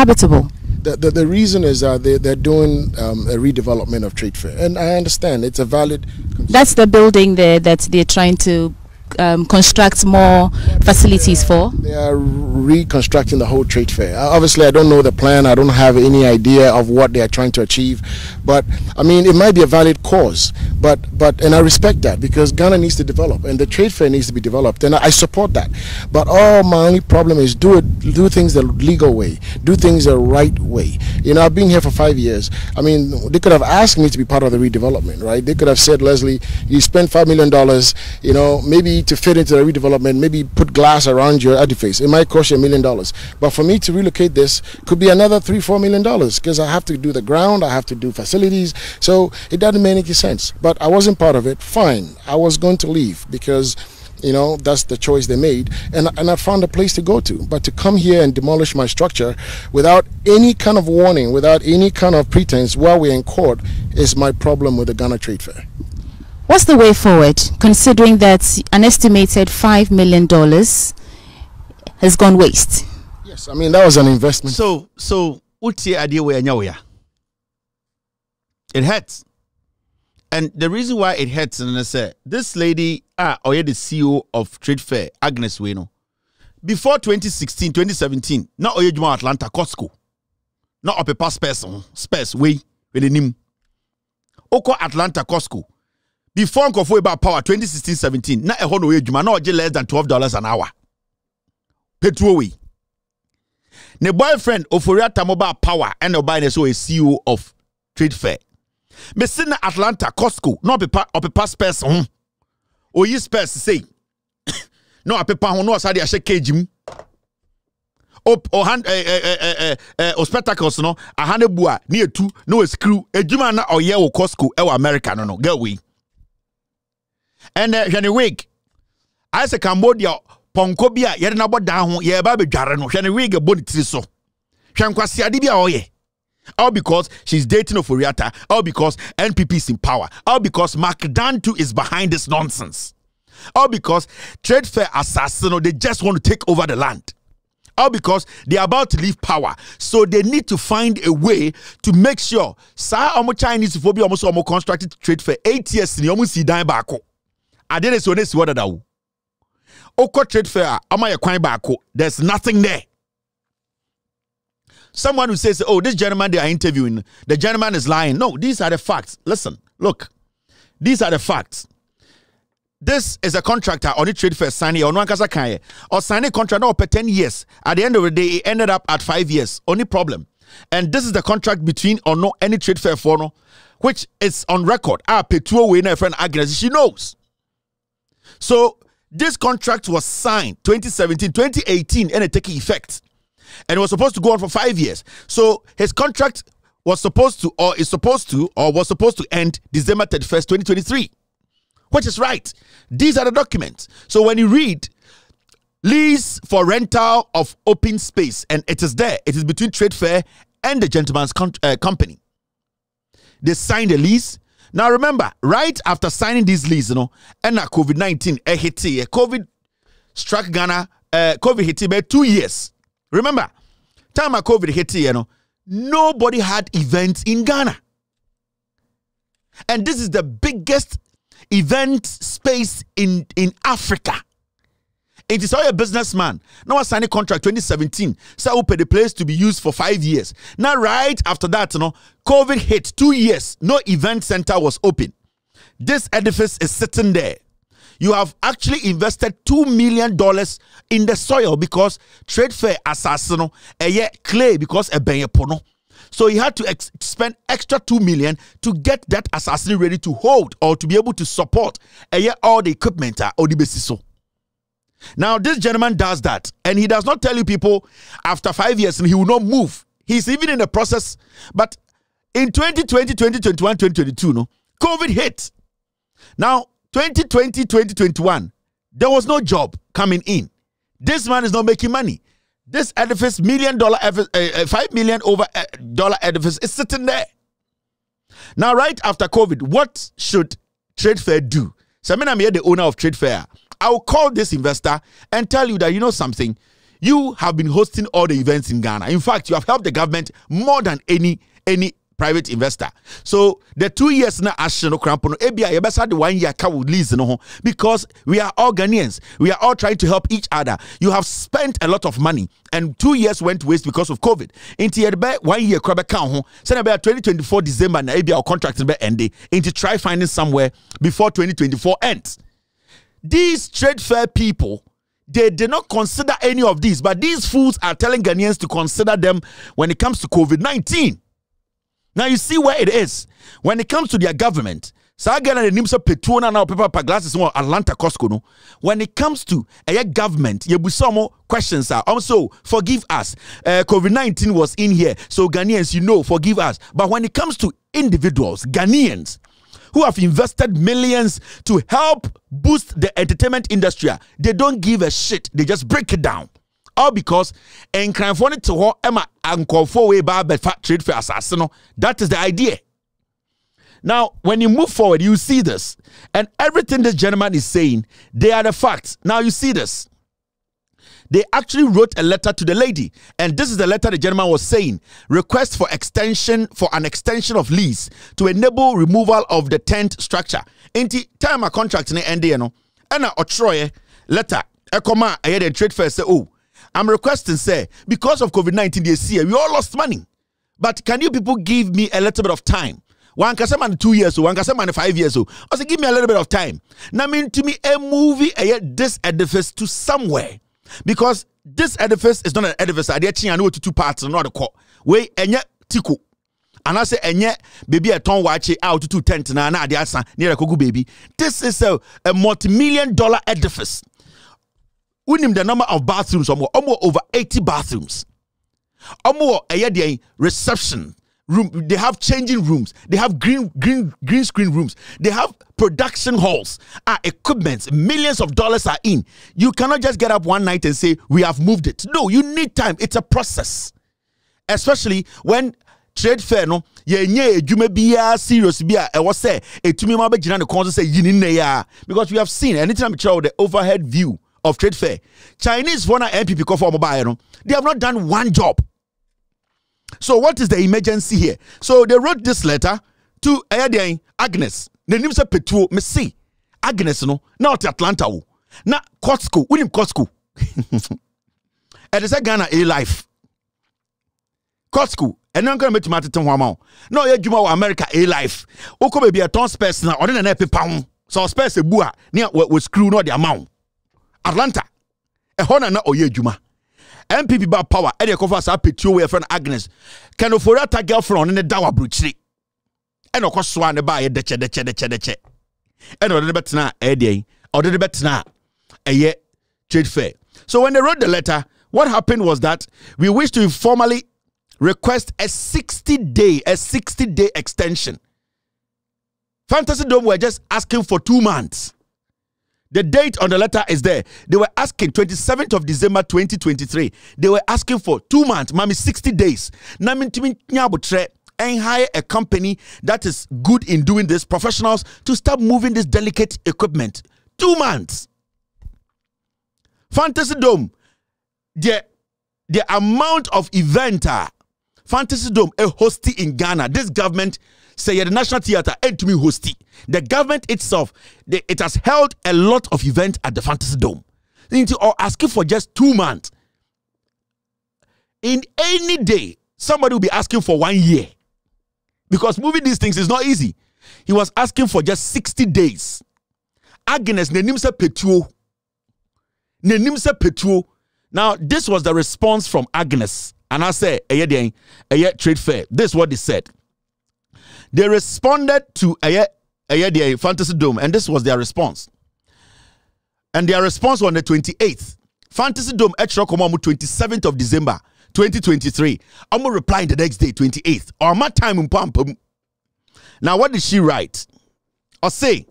habitable? The, the, the, reason is that they, they're doing um, a redevelopment of Trade Fair. And I understand it's a valid. Concern. That's the building there that they're trying to um, construct more facilities for? They are reconstructing the whole trade fair. Uh, obviously, I don't know the plan. I don't have any idea of what they are trying to achieve. But I mean, it might be a valid cause. But but and I respect that because Ghana needs to develop and the trade fair needs to be developed, and I support that. But all oh, my only problem is do it, do things the legal way, do things the right way. You know, I've been here for five years. I mean, they could have asked me to be part of the redevelopment, right? They could have said, Leslie, you spent five million dollars. You know, maybe to fit into the redevelopment, maybe put glass around your edifice. It might cost you a million dollars. But for me to relocate this could be another three, four million dollars because I have to do the ground, I have to do facilities. So it doesn't make any sense. But I wasn't part of it. Fine. I was going to leave because you know that's the choice they made and and I found a place to go to but to come here and demolish my structure without any kind of warning without any kind of pretense while we're in court is my problem with the Ghana Trade Fair What's the way forward, considering that an estimated $5 million has gone waste? Yes, I mean, that was an investment. So, so, your idea where nyawoya. It hurts. And the reason why it hurts, and I said, this lady, ah, or the CEO of Trade Fair, Agnes Weno, before 2016, 2017, not Oyejuma Atlanta, Costco, not Opepa person, Space, way, with the name. Oko Atlanta, Costco. before nkɔfoɔ eba power 2016-17 na ɛhɔ na ɔyɛ adwuma na ɔgye less than twelve dollars an hour petuo wei ne boyfriend ofori atamo ba power ɛna ɔbaa ne sɛ ɔyɛ ceo of trade fair mesi na atlanta costco na ɔpepa ɔpepa spares ho oyi spares sei na ɔpepa ho na ɔsa de ahyɛ cage mu ɔhan ɛɛ ɛɛ ɔ spectacles no ahane bua ne etu na ɔyɛ screw adwuma na ɔyɛ wɔ costco ɛwɔ america no no get way. ɛnɛ hwɛ wig ayɛ sɛ cambodia pɔnkɔ bi a yɛde nabɔ dan ho yɛreba abɛdware no hwɛ ne wig ɛbɔ ne tiri so hwɛ bi a ɔyɛ all because she's dating Oforiata, all because NPP is in power, all because Mark Dantu is behind this nonsense, all because trade fair assassino they just want to take over the land, all because they're about to leave power, so they need to find a way to make sure. Sir, almost Chinese phobia almost almost constructed trade fair eight years in almost see dying back adeɛ no si wɔn esi hɔ dada wo trade fair a ɔmo ayɛ kwan there is nothing there someone who says oh this gentleman they are interviewing the gentleman is lying no these are the facts listen look these are the facts this is a contractor on the trade fair signing on one kasa kanye or signing contract now for 10 years at the end of the day it ended up at five years only problem and this is the contract between or no any trade fair for no which is on record ah petuo way friend agnes she knows so this contract was signed 2017, 2018, and it took effect. And it was supposed to go on for five years. So his contract was supposed to, or is supposed to, or was supposed to end December 31st, 2023, which is right. These are the documents. So when you read lease for rental of open space, and it is there, it is between Trade Fair and the gentleman's uh, company. They signed a lease, now remember, right after signing this lease, you know, and COVID nineteen eh, hit eh, COVID struck Ghana. Uh, COVID hit eh, two years. Remember, time of COVID hit, eh, you know, nobody had events in Ghana, and this is the biggest event space in in Africa. It is all a businessman na a contract 2017 so sɛ paid the place to be used for five years. Now right after that you know, COVID hit two years. No event center was open. This edifice is sitting there. You have actually invested two million dollars in the soil because trade fair asasino a clay because a pono. So he had to ex- spend extra two million to get that assassin ready to hold or to be able to support uh, all the equipment or the basis. So now, this gentleman does that, and he does not tell you people after five years he will not move. He's even in the process. But in 2020, 2021, 2022, no, COVID hit. Now, 2020, 2021, there was no job coming in. This man is not making money. This edifice, million dollar, edifice, uh, eh, five million over uh, dollar edifice, is sitting there. Now, right after COVID, what should Trade Fair do? So, I mean, I'm here the owner of Trade Fair. I will call this investor and tell you that you know something. You have been hosting all the events in Ghana. In fact, you have helped the government more than any any private investor. So the two years now, action no cramp no ebia the one year car would lease because we are all Ghanaians. We are all trying to help each other. You have spent a lot of money and two years went waste because of COVID. Into your one year crab account, send about 2024 December and ABI are contract by end. Into try finding somewhere before 2024 ends. These trade fair people, they did not consider any of these, but these fools are telling Ghanaians to consider them when it comes to COVID 19. Now you see where it is. When it comes to their government, So again, the anim sɛ petuo now paper glasses or atlanta costco no when it comes to a government yɛbusa more questions sir. Also, oh, forgive us uh, eh, covid-19 was in here so ghanaians you know forgive us but when it comes to individuals ghanaians who have invested millions to help boost the entertainment industry, they don't give a shit. They just break it down. All because nkanfoɔ no te hɔ ma nkɔfoɔ wei ba abɛfa trade for asase That is the idea. Now, when you move forward, you see this. And everything this gentleman is saying, they are the facts. Now, you see this. They actually wrote a letter to the lady, and this is the letter the gentleman was saying: request for extension for an extension of lease to enable removal of the tent structure. In the time a contract ne end and a ɔtwerɛɛ letter i ɛyɛ the trade fair say, oh, I'm requesting say because of COVID nineteen this year we all lost money, but can you people give me a little bit of time? one man two years old, oh. one man five years old. Oh. say give me a little bit of time. Now, I mean, to me, a movie, a this edifice to somewhere. because this edifice is not an edifice adeɛ kyin ano otutu part no ɔde kɔ wei ɛnyɛ tiko anaasɛ ɛnyɛ beebi ɛtɔn baby a ton two tent na na adeɛ asa ne yɛrɛ kogu beebi this is a, a multi-million dollar edifice We wonim the number of bathrooms ɔmo wɔ over eighty bathrooms ɔmo wɔ ɛyɛ reception room they have changing rooms they have green green green screen rooms they have production halls Are equipments millions of dollars are in you cannot just get up one night and say we have moved it no you need time it's a process especially when trade fair no you may be serious be a ɛwɔ sɛ etumi ma bɛgyina ne kɔn because we have seen anytime we mi the overhead view of trade fair chinese one na npp for mobile, no they have not done one job So what is the emergency here? So they wrote this letter to Ayadian Agnes. The name is Petro Messi. Agnes no. not to Atlanta. Now Costco. William Costco. And it's a Ghana A Life. Costco. And I'm gonna make you No, you're Juma America A Life. Oko baby a ton space now or an epi pound. So space a bua near what screw no the amount. Atlanta. A honor na oye Juma. MPP ba power dey ɛkɔfa saa petio wɔ yɛfrɛ no agnes kanofori ata girlfriend ɔne ne da wɔ aburukyire ɛna ɔkɔ soa ne ba yɛ dɛkyɛ dɛkyɛ dɛkyɛ dɛkyɛ ɛna ɔde ne bɛtena dey. deɛ dey ne bɛtena ɛyɛ trade fair so when they wrote the letter what happened was that we wish to informally request a 60 day a 60 day extension fantasy dome were just asking for two months the date on the letter is there. They were asking 27th of December 2023. They were asking for two months, mommy, 60 days. And hire a company that is good in doing this, professionals, to start moving this delicate equipment. Two months. Fantasy Dome, the, the amount of event, uh, Fantasy Dome, a hostie in Ghana, this government say the National Theatre and to me hosty. The government itself, they, it has held a lot of events at the Fantasy Dome. Or asking for just two months. In any day, somebody will be asking for one year. Because moving these things is not easy. He was asking for just 60 days. Agnes Nenimse Petuo. Nenimse Petuo. Now, this was the response from Agnes. And I said, Eye trade fair. This is what they said. They responded to a Fantasy Dome, and this was their response. And their response was on the 28th. Fantasy Dome Etro Komo 27th of December 2023. I'm gonna reply the next day, 28th. Or my time in Pam. Now, what did she write? Or say,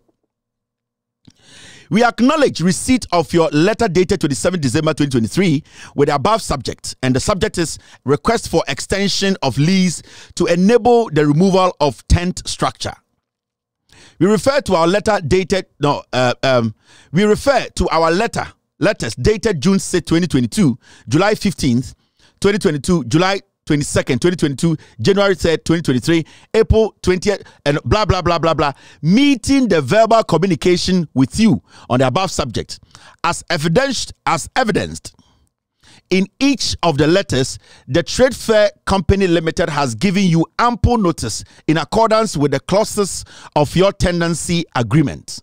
we acknowledge receipt of your letter dated 27 December 2023 with the above subject, and the subject is request for extension of lease to enable the removal of tent structure. We refer to our letter dated no, uh, um, we refer to our letter letters dated June 6, 2022, July 15th, 2022, July 22nd, 2022, January 3rd, 2023, April 20th, and blah, blah, blah, blah, blah, meeting the verbal communication with you on the above subject. As evidenced, as evidenced in each of the letters, the Trade Fair Company Limited has given you ample notice in accordance with the clauses of your tenancy agreement.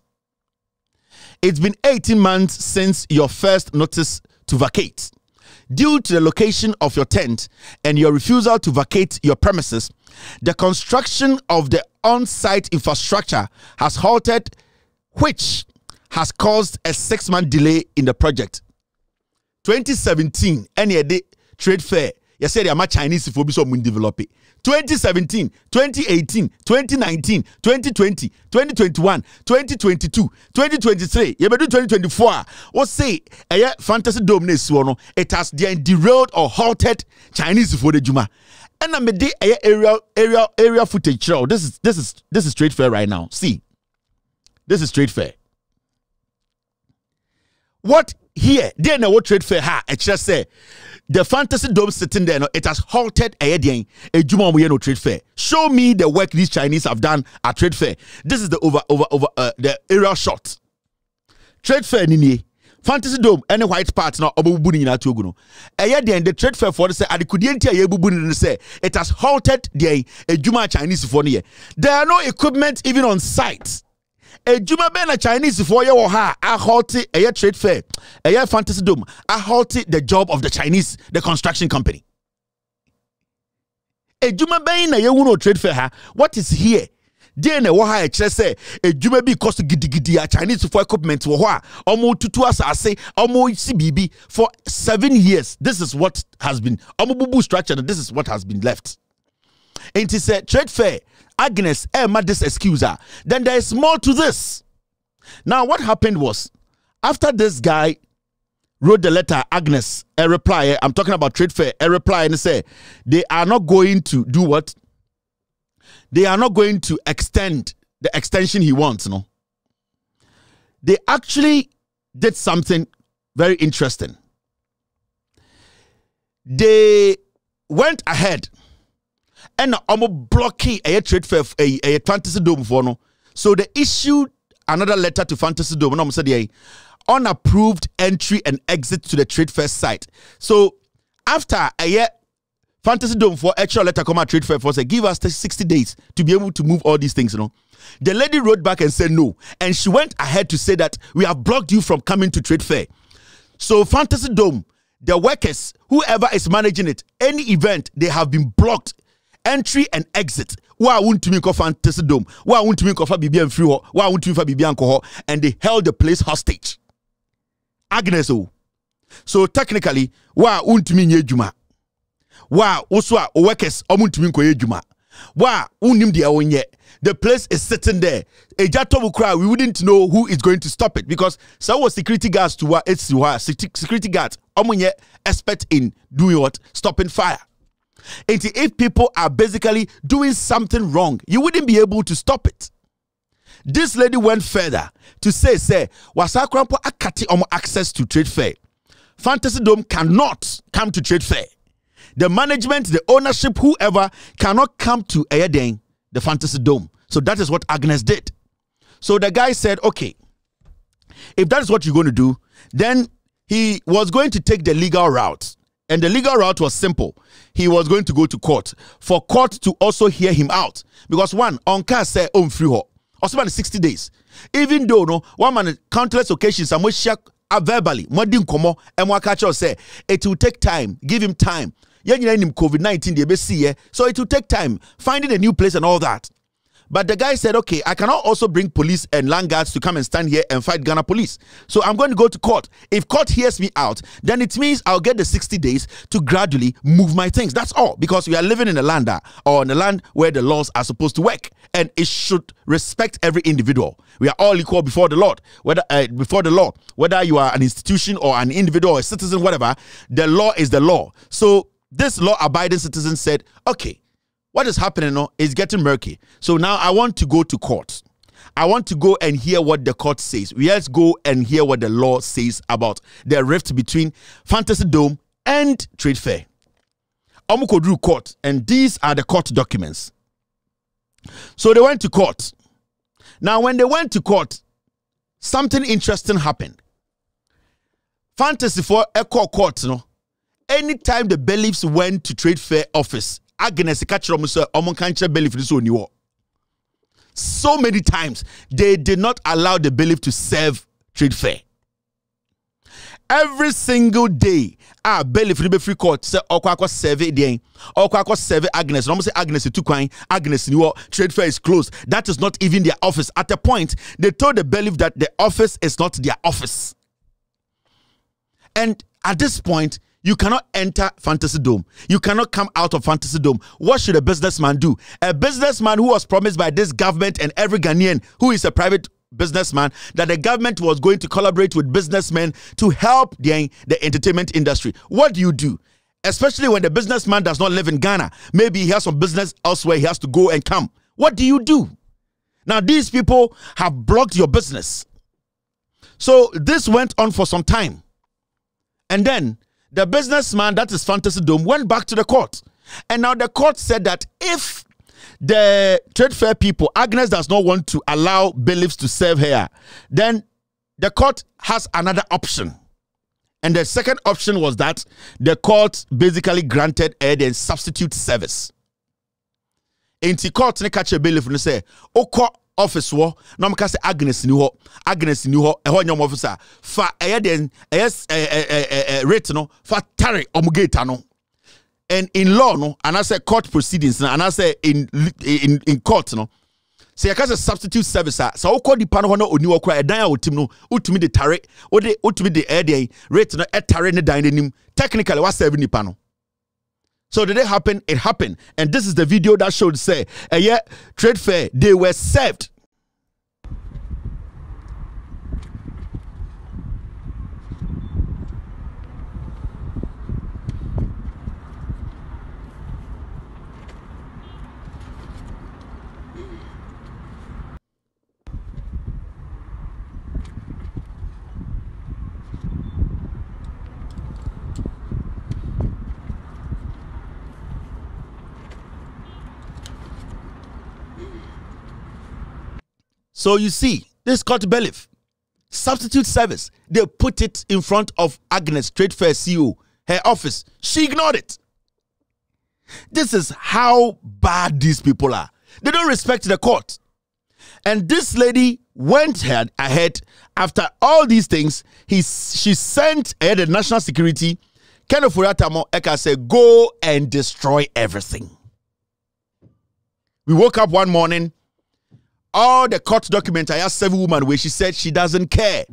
It's been 18 months since your first notice to vacate. Due to the location of your tent and your refusal to vacate your premises, the construction of the on site infrastructure has halted, which has caused a six month delay in the project. 2017, NED Trade Fair yɛsɛ de ama chinese foɔ bi sɛ ɔmo develop it twenty seventeen twenty eighteen twenty nineteen twenty twenty twenty twenty one twenty twenty two twenty twenty three yɛbɛdu twenty twenty four a wɔsi ɛyɛ fantasy dome na esi hɔ no it has then derailed or halted chinese foɔ de dwuma ɛna mɛ de ɛyɛ area area area footage kyerɛw this is this is this is straight fair right now see this is straight fair what here there na wɔ trade fair ha ɛkyerɛ say the fantasy dome sitting there no it has halted ɛyɛ deɛn edwuma we yɛ no trade fair show me the work these chinese have done at trade fair this is the over over over uh, the aerial shot trade fair ni ni fantasy dome Any white part na ɔmo bubu ne nyinaa to ogu no ɛyɛ deɛn the trade fair for say sɛ adekudie nti a yɛ bubu ne no it has halted deɛn edwuma chinese for no there are no equipment even on site edwuma bɛyɛ na Chinese chinesefoɔ yɛ wɔ ha a ahɔte trade fair ɛyɛ fantasy dome ahɔte the job of the chinese the construction company edwuma bɛyɛ na yɛwu no trade fair ha what is here deɛ na ɛwɔ ha ɛkyerɛ e sɛ edwuma bi kɔ so gidigidi a Chinese chinesefoɔ equipment wɔ hɔ a wɔn tutu asase wɔn si biribi for seven years this is what has been wɔn bubu structure this is what has been left nti sɛ trade fair. Agnes Emma eh, this excuser, then there is more to this. Now, what happened was after this guy wrote the letter, Agnes, a reply, eh, I'm talking about trade fair, a reply and say they are not going to do what? They are not going to extend the extension he wants, no. They actually did something very interesting. They went ahead ɛna ɔmo blocking ɛyɛ trade fair ɛyɛ ɛyɛ fantasy dome foɔ no so they issued another letter to fantasy dome na ɔmo sɛ deɛ unapproved entry and exit to the trade fair site so after ɛyɛ fantasy dome for extra letter come trade fair for say give us 60 days to be able to move all these things you know the lady wrote back and said no and she went ahead to say that we have blocked you from coming to trade fair so fantasy dome the workers whoever is managing it any event they have been blocked entry and exit Why won't ntese make a wuntumi nkɔfa biribi amfiri hɔ wa wuntumi fa biribi ankɔ hɔ and they held the place hostage agnes o oh. so technically why juma? Why nyɛ adwuma wa woso a workers ɔmo ntumi nkɔyɛ Why won't deɛ wonyɛ the place is sitting there ɛgya tɔbo koraa we wouldn't know who is going to stop it because sɛ security guards to wa ɛsi security guards ɔmo nyɛ expert in doing what stopping fire and if people are basically doing something wrong, you wouldn't be able to stop it. This lady went further to say, say, Wasakrampo akati omo access to trade fair. Fantasy Dome cannot come to trade fair. The management, the ownership, whoever cannot come to Aden, the Fantasy Dome. So that is what Agnes did. So the guy said, okay, if that is what you're going to do, then he was going to take the legal route. And the legal route was simple. He was going to go to court for court to also hear him out. Because one, Onka said, Oh, free her. Osman 60 days. Even though, no, one man, countless occasions, I'm uh, verbally, Modin Komo, and Mwakacho say, It will take time. Give him time. COVID 19, they be see. So it will take time. Finding a new place and all that. But the guy said, okay, I cannot also bring police and land guards to come and stand here and fight Ghana police. So I'm going to go to court. If court hears me out, then it means I'll get the 60 days to gradually move my things. That's all. Because we are living in a land or in a land where the laws are supposed to work. And it should respect every individual. We are all equal before the Lord. Whether uh, before the law, whether you are an institution or an individual, or a citizen, whatever, the law is the law. So this law-abiding citizen said, okay, what is happening now is getting murky. So now I want to go to court. I want to go and hear what the court says. Let's go and hear what the law says about the rift between Fantasy Dome and Trade Fair. Omukodru court, and these are the court documents. So they went to court. Now, when they went to court, something interesting happened. Fantasy for a court, court, no. Anytime the bailiffs went to Trade Fair office, agnes ka kyerɛ ɔmo sɛ ɔmo nka nkyerɛ bailiff no sɛ ɔni hɔ so many times they did not allow the belief to serve trade fair every single day a bailiff no free court sɛ ɔkɔ akɔ serve deɛn ɔkɔ akɔ serve agnes na ɔmo sɛ agnes tu kind, agnes ni hɔ trade fair is closed that is not even their office at a point they told the belief that the office is not their office and at this point You cannot enter Fantasy Dome. You cannot come out of Fantasy Dome. What should a businessman do? A businessman who was promised by this government and every Ghanaian who is a private businessman that the government was going to collaborate with businessmen to help the, the entertainment industry. What do you do? Especially when the businessman does not live in Ghana. Maybe he has some business elsewhere, he has to go and come. What do you do? Now, these people have blocked your business. So, this went on for some time. And then the businessman that is Fantasy Dome went back to the court. And now the court said that if the trade fair people, Agnes does not want to allow Beliefs to serve her, then the court has another option. And the second option was that the court basically granted her the substitute service. the court ne catch a bailiff and say, Oko office wɔ na ɔmo ka sɛ agnes ni hɔ agnes ni hɔ ɛhɔ nyɛ ɔmo office fa ɛyɛ deɛ ɛyɛ ɛɛ ɛɛ ɛɛ rate no fa tare ɔmo gate and in law no anaasɛ court proceedings na anaasɛ in in in court no sɛ yɛka sɛ substitute service sa sɛ wokɔ nipa no hɔ na ɔni wɔ koraa ɛdan a wotim no wotumi de tare wode wotumi de ɛyɛ deɛ rate no tare ne dan n'anim technically wasɛve nipa no So did it happen? It happened. And this is the video that showed say, and trade fair, they were served. So you see, this court belief. Substitute service. They put it in front of Agnes, Trade Fair CEO, her office. She ignored it. This is how bad these people are. They don't respect the court. And this lady went ahead after all these things. He, she sent ahead the national security. Kenneth Furatamo Eka said, Go and destroy everything. We woke up one morning all the court documents, I asked several women where she said she doesn't care.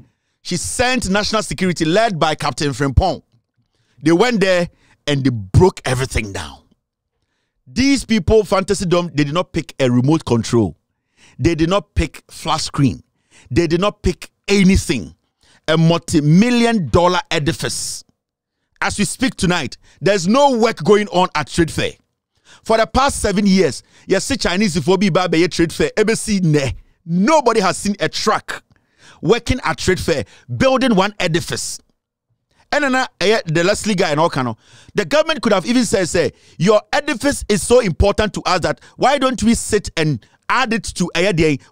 She sent national security led by Captain Frimpong. They went there and they broke everything down. These people, Fantasy Dome, they did not pick a remote control. They did not pick flash screen. They did not pick anything. A multi-million dollar edifice. As we speak tonight, there's no work going on at Trade Fair. For the past seven years, yes, see Chinese phobia by a trade fair, ABC ne. Nobody has seen a truck working at trade fair, building one edifice. And then the Leslie guy and all kind of the government could have even said, say, your edifice is so important to us that why don't we sit and add it to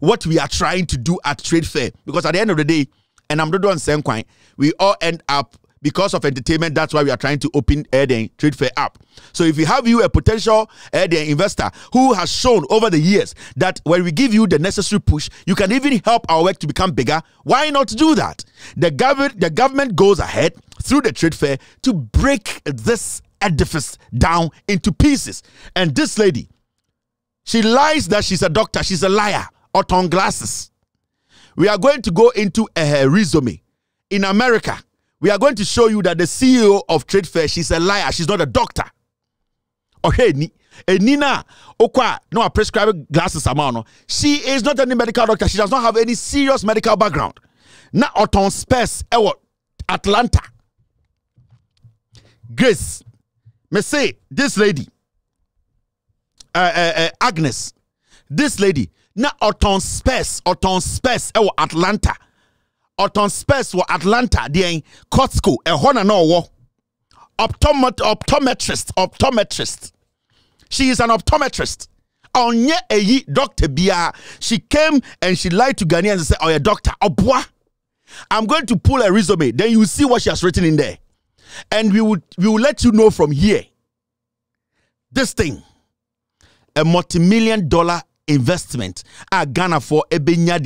what we are trying to do at trade fair? Because at the end of the day, and I'm not doing saying we all end up because of entertainment, that's why we are trying to open Eden Trade Fair up. So if you have you a potential Eden investor who has shown over the years that when we give you the necessary push, you can even help our work to become bigger, why not do that? The, gov- the government goes ahead through the trade fair to break this edifice down into pieces. And this lady, she lies that she's a doctor. She's a liar. Or on glasses. We are going to go into a resume in America we are going to show you that the CEO of Trade Fair, she's a liar. She's not a doctor. Okay, eh, Nina Okwa, no, I prescribe glasses amano. She is not any medical doctor. She does not have any serious medical background. Na Oton Spes, eh, Atlanta. Grace, me say this lady, uh, uh, uh, Agnes, this lady, na Oton Spes, Oton Spes, Atlanta ɔtɔn spurs wɔ atlanta deɛn cotsco ɛhɔ na na ɔwɔ optomet optometrist optometrist she is an optometrist Onye eyi doctor biara she came and she lied to ghanaians and said "Oh, your doctor ɔboa i'm going to pull a resume then you see what she has written in there and we would we will let you know from here this thing a multi-million dollar investment a Ghana for ebenya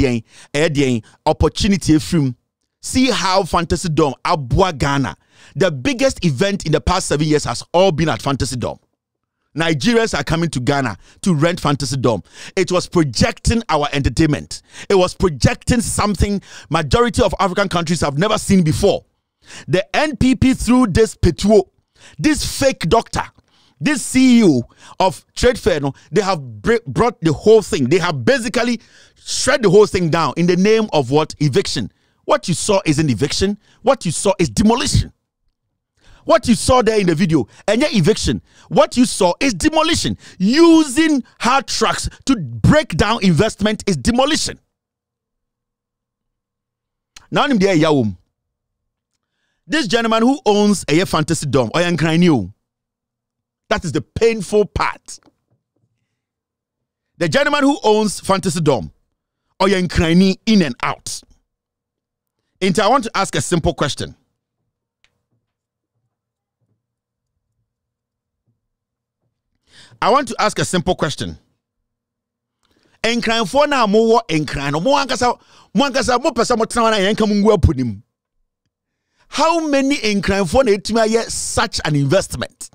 den opportunity from see how Fantasy Dome aboa Ghana the biggest event in the past 7 years has all been at Fantasy Dome Nigerians are coming to Ghana to rent Fantasy Dome. It was projecting our entertainment. It was projecting something majority of African countries have never seen before. The NPP through this petuo, this fake doctor, this CEO of Trade Fair, no, they have brought the whole thing. They have basically shred the whole thing down in the name of what eviction. What you saw is an eviction. What you saw is demolition. What you saw there in the video, and your eviction. What you saw is demolition. Using hard trucks to break down investment is demolition. Now This gentleman who owns a fantasy dome, or Yankranio, that is the painful part. The gentleman who owns Fantasy Dome, Oya Nkraini in and out. And I want to ask a simple question. I want to ask a simple question. no ankasa mo ankasa mo mo tena na mu how many for na etumi ayɛ such an investment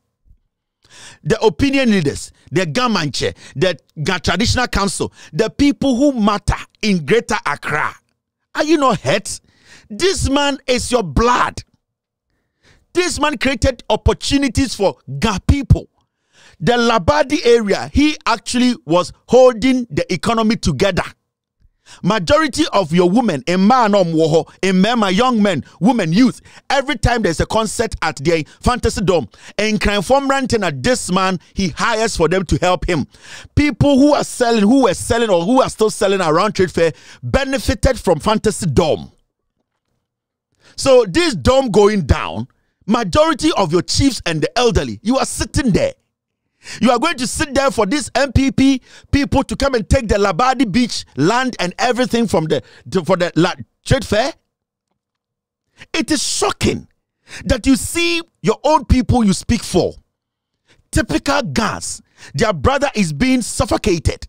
the opinion leaders, the Gamanche, the traditional council, the people who matter in Greater Accra. Are you not hurt? This man is your blood. This man created opportunities for Ga people. The Labadi area, he actually was holding the economy together. Majority of your women, a man or woho, a man, a young men, women, youth, every time there's a concert at the fantasy dome, and crime form renting at this man, he hires for them to help him. People who are selling, who were selling or who are still selling around trade fair benefited from fantasy dome. So this dome going down, majority of your chiefs and the elderly, you are sitting there. You are going to sit there for these MPP people to come and take the Labadi Beach land and everything from the to, for the la, trade fair. It is shocking that you see your own people you speak for. Typical gas. Their brother is being suffocated.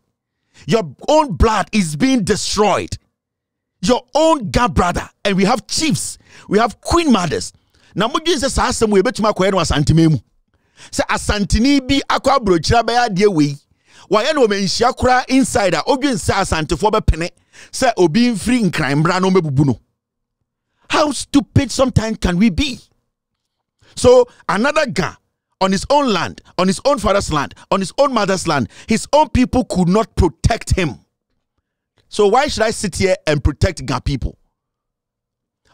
Your own blood is being destroyed. Your own god brother. And we have chiefs. We have queen mothers. Now, Jesus asked them, we bet you a Santini bi akwa aburokyire abɛyɛ adeɛ wei wɔayɛ na ɔmanhyia koraa inside a odwen sɛ asantefoɔ bɛpene sɛ obi mfiri nkranbra no me no how stupid sometimes can we be so another guy on his own land on his own father's land on his own mother's land his own people could not protect him so why should i sit here and protect ga people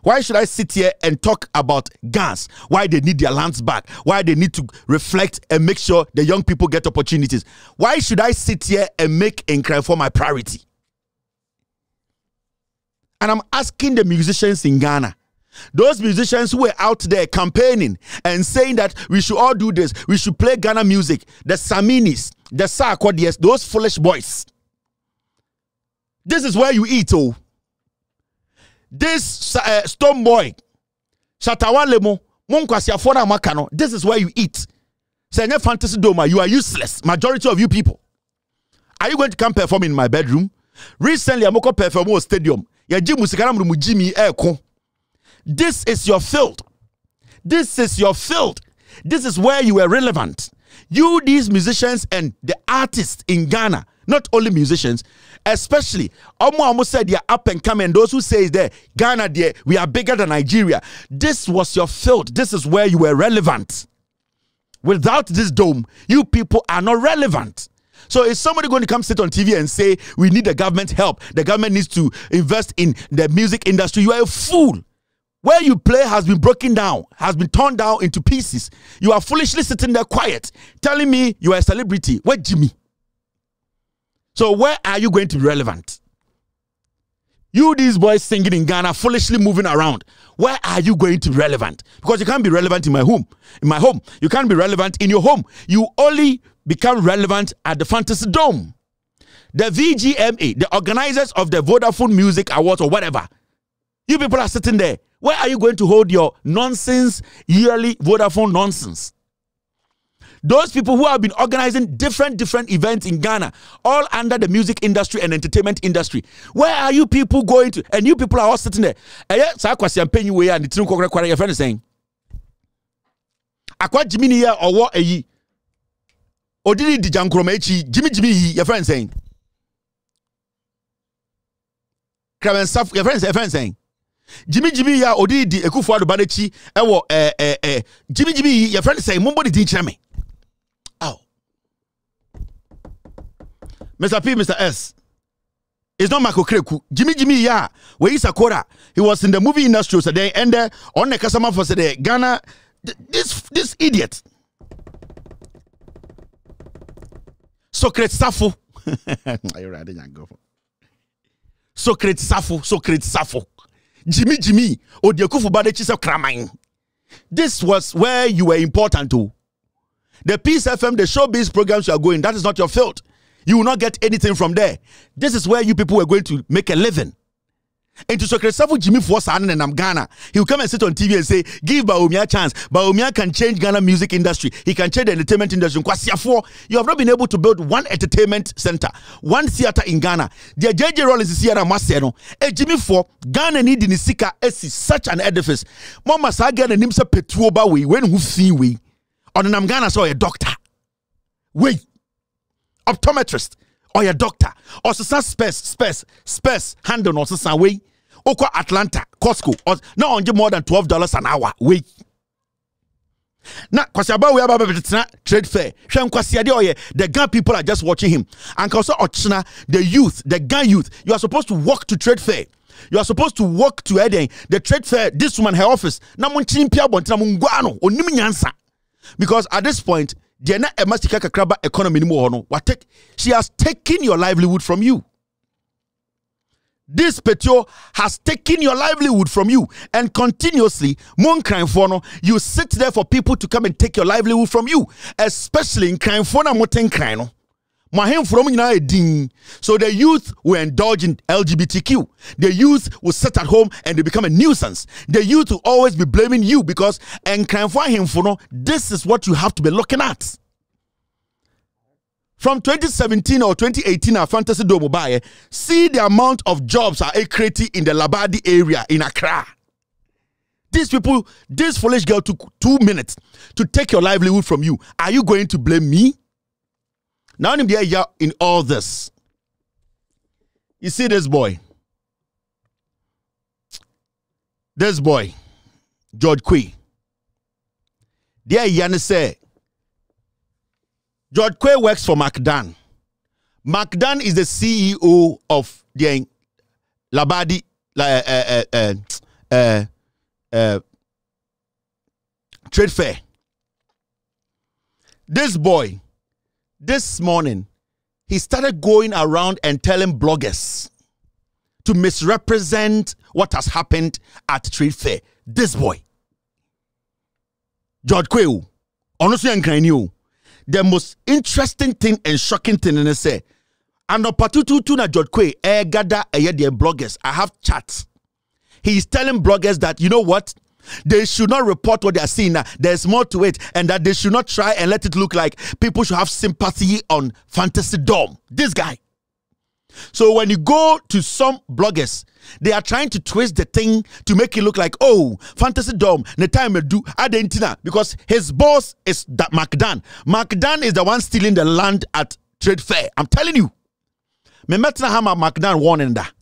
why should I sit here and talk about gas? Why they need their lands back? Why they need to reflect and make sure the young people get opportunities? Why should I sit here and make cry for my priority? And I'm asking the musicians in Ghana. Those musicians who were out there campaigning and saying that we should all do this, we should play Ghana music, the Saminis, the Sarkodias, those foolish boys. This is where you eat, oh. this uh, stone boy shatawale mu mu nkwasiafoɔ na maka no this is where you eat sɛ ɛnyɛ fantasy doma. you are useless majority of you people are you going to come perform in my bedroom recently amokɔ perform wɔ stadium yɛgye mu sika na mu gyi mi this is your field this is your field this is where you were relevant you these musicians and the artists in ghana not only musicians especially Omo Omo said they are up and coming. Those who say there, Ghana, there, we are bigger than Nigeria. This was your field. This is where you were relevant. Without this dome, you people are not relevant. So is somebody going to come sit on TV and say we need the government help? The government needs to invest in the music industry. You are a fool. Where you play has been broken down, has been torn down into pieces. You are foolishly sitting there quiet, telling me you are a celebrity. Where Jimmy? So where are you going to be relevant? You, these boys singing in Ghana, foolishly moving around. Where are you going to be relevant? Because you can't be relevant in my home. In my home, you can't be relevant in your home. You only become relevant at the Fantasy Dome. The VGMA, the organizers of the Vodafone Music Awards or whatever. You people are sitting there. Where are you going to hold your nonsense yearly Vodafone nonsense? Those people who have been organizing different, different events in Ghana, all under the music industry and entertainment industry. Where are you people going to? And you people are all sitting there. And eh, yet, Sakwasi and Penny Way and the Tinu Kwara, your friend is saying, Akwa Jimini ya owo eyi. Odidi di jankroma echi, Jimmy Jimmy your friend saying. Kraven Saf, your friend, your friend saying. Jimmy Jimmy ya odidi di ekufu aduba ewo eh eh eh. Jimmy Jimmy your friend saying, mumbo di di chame. Mr. P, Mr. S. It's not Michael Kreku. Jimmy Jimmy yeah. Where is akora. He was in the movie industry, so And ended on the customer for the Ghana. This this idiot. Socrates Safo. Socrates Safo. Socrates Safo. Jimmy Jimmy. Odiakufu Badechisa Kramain. This was where you were important to. The Peace FM, the showbiz programs you are going, that is not your field. You will not get anything from there. This is where you people were going to make a living. And to Sokresafu Jimmy Fosan and I'm Ghana, he'll come and sit on TV and say, Give Baumia a chance. Baumia can change Ghana music industry. He can change the entertainment industry. Kwasiafo, you have not been able to build one entertainment center, one theater in Ghana. The JJ Rollins is here, Maseno. And Jimmy for Ghana need in Sika is such an edifice. Mama Sagan and himself Petuoba, we when who see we. On an Ghana saw a doctor. Wait optometrist or your doctor or ɔsesa space, space, hand handle or some way. okɔ atlanta costco na ɔngye more than twelve dollars an hour wei na kwasiaba wei aba bɛtena trade fair kwasi nkwasiade oye the Ghana people are just watching him and ɔsɛ ɔkyena the youth the Ghana youth you are supposed to walk to trade fair you are supposed to walk to Eden the trade fair this woman her office na mo nkyini mpia bɔntena mo nyansa because at this point deɛ na kakraba economy no mu she has taken your livelihood from you this petio has taken your livelihood from you and continuously moon crime for no you sit there for people to come and take your livelihood from you especially in crime for na crime no mahemfoɔ from so the youth will indulge in lgbtq the youth will sit at home and they become a nuisance the youth will always be blaming you because and him for no this is what you have to be looking at from 2017 or 2018 our fantasy do mobile. Eh? see the amount of jobs are created in the labadi area in accra these people this foolish girl took two minutes to take your livelihood from you are you going to blame me now in all this, you see this boy, this boy, George Quay. There Yanni say, George Quay works for MacDan. MacDan is the CEO of the Labadi, uh, uh, uh, uh, trade fair. This boy, this morning, he started going around and telling bloggers to misrepresent what has happened at Trade Fair. This boy, George Quayle, honestly, and the most interesting thing and shocking thing in this eh, and opportunity na George Quay, eh, gather eh, their bloggers. I have chats. He's telling bloggers that, you know what? They should not report what they are seeing. There's more to it, and that they should not try and let it look like people should have sympathy on fantasy dom. This guy. So when you go to some bloggers, they are trying to twist the thing to make it look like, oh, fantasy dom, the time do Adentina because his boss is that MacDan. MacDan is the one stealing the land at trade fair. I'm telling you. Me metna hama MacDan warning that.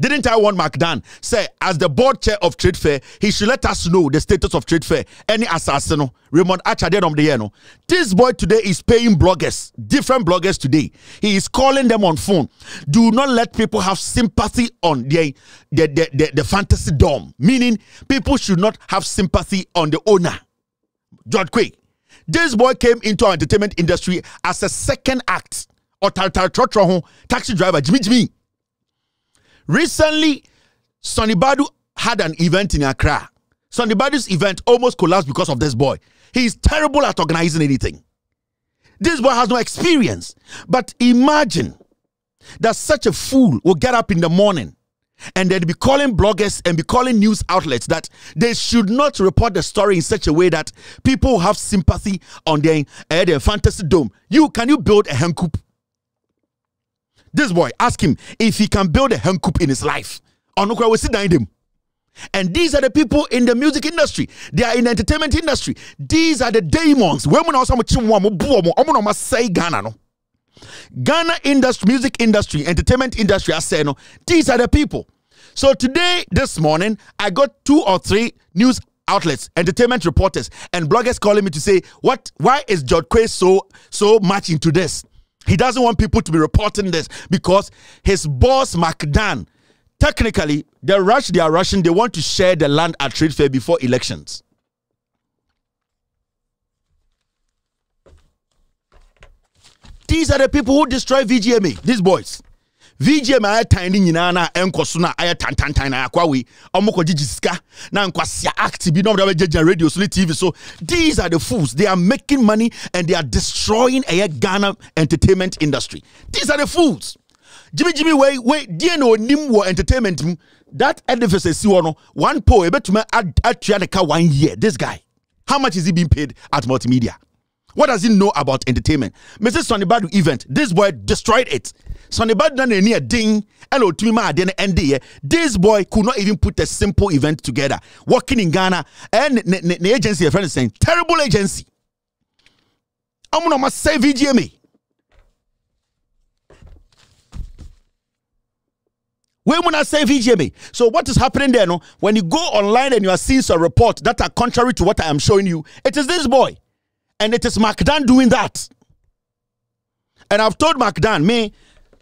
Didn't I want MacDan say, as the board chair of Trade Fair, he should let us know the status of Trade Fair? Any assassin, Raymond Achade of the year, no. This boy today is paying bloggers, different bloggers today. He is calling them on phone. Do not let people have sympathy on the the the the fantasy dome, meaning people should not have sympathy on the owner. George Quick. This boy came into our entertainment industry as a second act. Or taxi driver, Jimmy Jimmy. Recently, Sonny Badu had an event in Accra. Sonny Badu's event almost collapsed because of this boy. He's terrible at organizing anything. This boy has no experience. But imagine that such a fool will get up in the morning and they'd be calling bloggers and be calling news outlets that they should not report the story in such a way that people have sympathy on their, uh, their fantasy dome. You can you build a coop this boy, ask him if he can build a hen coop in his life. Onukra will sit down him. And these are the people in the music industry. They are in the entertainment industry. These are the demons. Women also say Ghana no. Ghana industry, music industry, entertainment industry. I say no. These are the people. So today, this morning, I got two or three news outlets, entertainment reporters, and bloggers calling me to say, "What? Why is George Quay so so much into this?" He doesn't want people to be reporting this because his boss, MacDan, technically, they rush, they are rushing, they want to share the land at trade fair before elections. These are the people who destroy VGMA, these boys vgm a ɛtan ne nyinaa no a ɛnkɔ so no a ayɛ tantantan na gyegye sika na nkwasia act bi na ɔmde radio so ne tv so these are the fools they are making money and they are destroying ɛyɛ ghana entertainment industry these are the fools Jimmy wei wei deɛ na onim wɔ entertainment mu that edifice esi hɔ no one pole ebetuma atua ne ka one year this guy how much is he being paid at multimedia what does he know about entertainment mrs sonny badu event this boy destroyed it Sonny Badon and near ding and Otumima Adene ND. This boy could not even put a simple event together. Working in Ghana and the agency, a friend is saying, terrible agency. I'm gonna save VGMA. When I say VGMA? So what is happening there? No, when you go online and you are seeing some reports that are contrary to what I am showing you, it is this boy, and it is MacDan doing that. And I've told MacDan, me,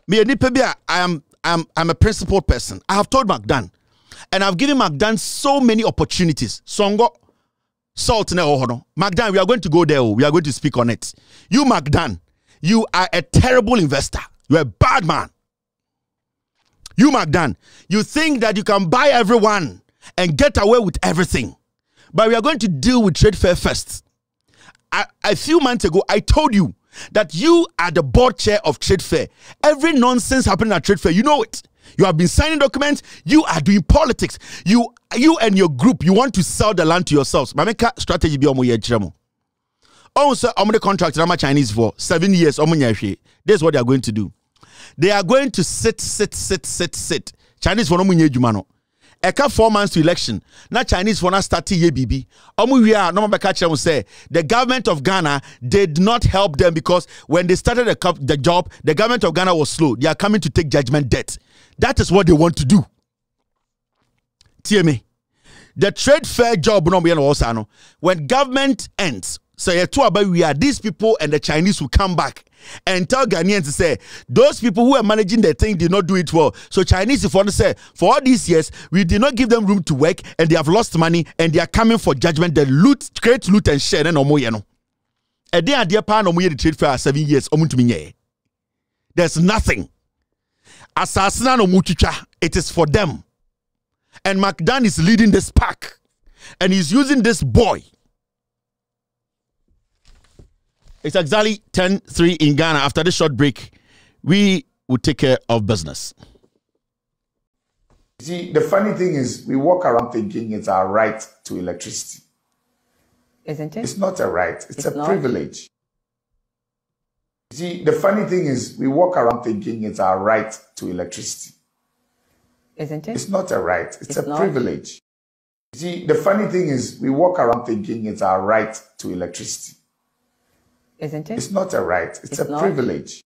me and I am I'm I'm a principled person. I have told McDan. And I've given McDan so many opportunities. Songo salt ne ohono. McDan, we are going to go there. Oh. We are going to speak on it. You McDan, you are a terrible investor. You're a bad man. You McDan, you think that you can buy everyone and get away with everything. But we are going to deal with trade fair first. I, a few months ago, I told you that you are the board chair of Trade Fair. Every nonsense happening at Trade Fair, you know it. You have been signing documents. You are doing politics. You, you and your group, you want to sell the land to yourselves. Mameka strategy bi omo ye Oh, sir, I'm the contract. I'm a Chinese for seven years. This is what they are going to do. They are going to sit, sit, sit, sit, sit. Chinese for no ɛka four months to election now chinese for to start yɛ biribi ɔmo wie a nɔɔma bɛka the government of ghana did not help them because when they started the, the job the government of ghana was slow they are coming to take judgment debt that is what they want to do tie me the trade fair job when government ends sɛ yɛto aba we are these people and the chinese will come back and tell Ghanaians to say those people who are managing the thing did not do it well. So Chinese if want to say for all these years we did not give them room to work and they have lost money and they are coming for judgment. The loot, great loot and share no more. You know, and they are dear pan on the trade for seven years. There's nothing. Asasina no mutucha. It is for them. And McDan is leading this pack. And he's using this boy It's exactly 10 3 in Ghana. After this short break, we will take care of business. See, the funny thing is, we walk around thinking it's our right to electricity. Isn't it? It's not a right, it's, it's a not. privilege. See, the funny thing is, we walk around thinking it's our right to electricity. Isn't it? It's not a right, it's, it's a not. privilege. See, the funny thing is, we walk around thinking it's our right to electricity isn't it? It's not a right, it's, it's a not. privilege.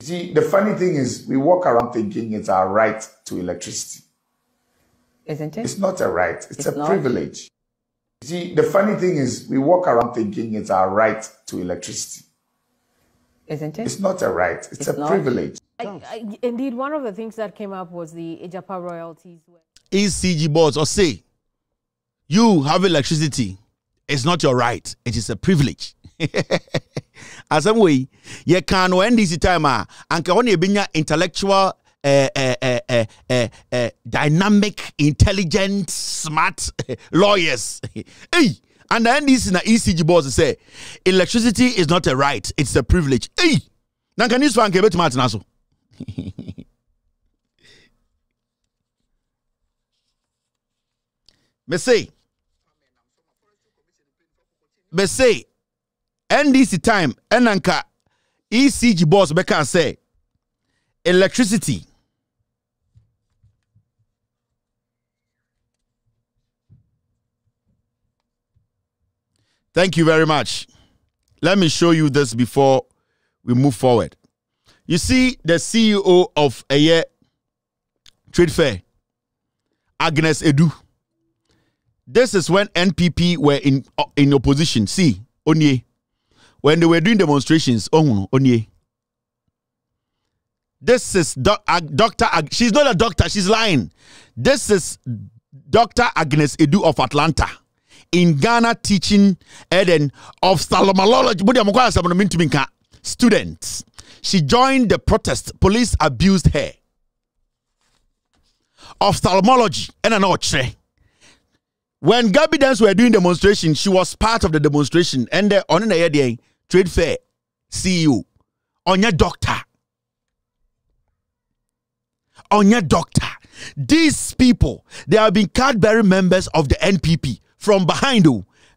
See, the funny thing is, we walk around thinking it's our right to electricity. Isn't it? It's not a right, it's, it's a not. privilege. See, the funny thing is, we walk around thinking it's our right to electricity. Isn't it? It's not a right, it's, it's a not. privilege. I, I, indeed, one of the things that came up was the Ijapa royalties. ECG boards or say, you have electricity. It's not your right, it is a privilege. asɛm wei yɛkaa no ndc time a anka hɔ ne yɛbɛnya intellectual uh, uh, uh, dynamic intelligent smart lawyers hey and the ndc na ecg boss say, electricity is not a right it's a privilege hey na nka news fa anka yɛbɛtumi Me say. Me say ndc time ɛna ecg boss bɛka say electricity thank you very much let me show you this before we move forward you see the ceo of a trade fair agnes edu this is when npp were in uh, in opposition see onye when they were doing demonstrations. Oh, onye. Oh, this is doc, uh, Dr. Ag she's not a doctor, she's lying. This is Dr. Agnes Edu of Atlanta in Ghana teaching Eden eh, of Salomology. Students. She joined the protest. Police abused her. Ophthalmology. Eh, and an orchard when Gabi Dance were doing demonstration, she was part of the demonstration. And eh, on the the trade fair CEO ɔnyɛ doctor ɔnyɛ doctor these people they have been Cadbury members of the NPP from behind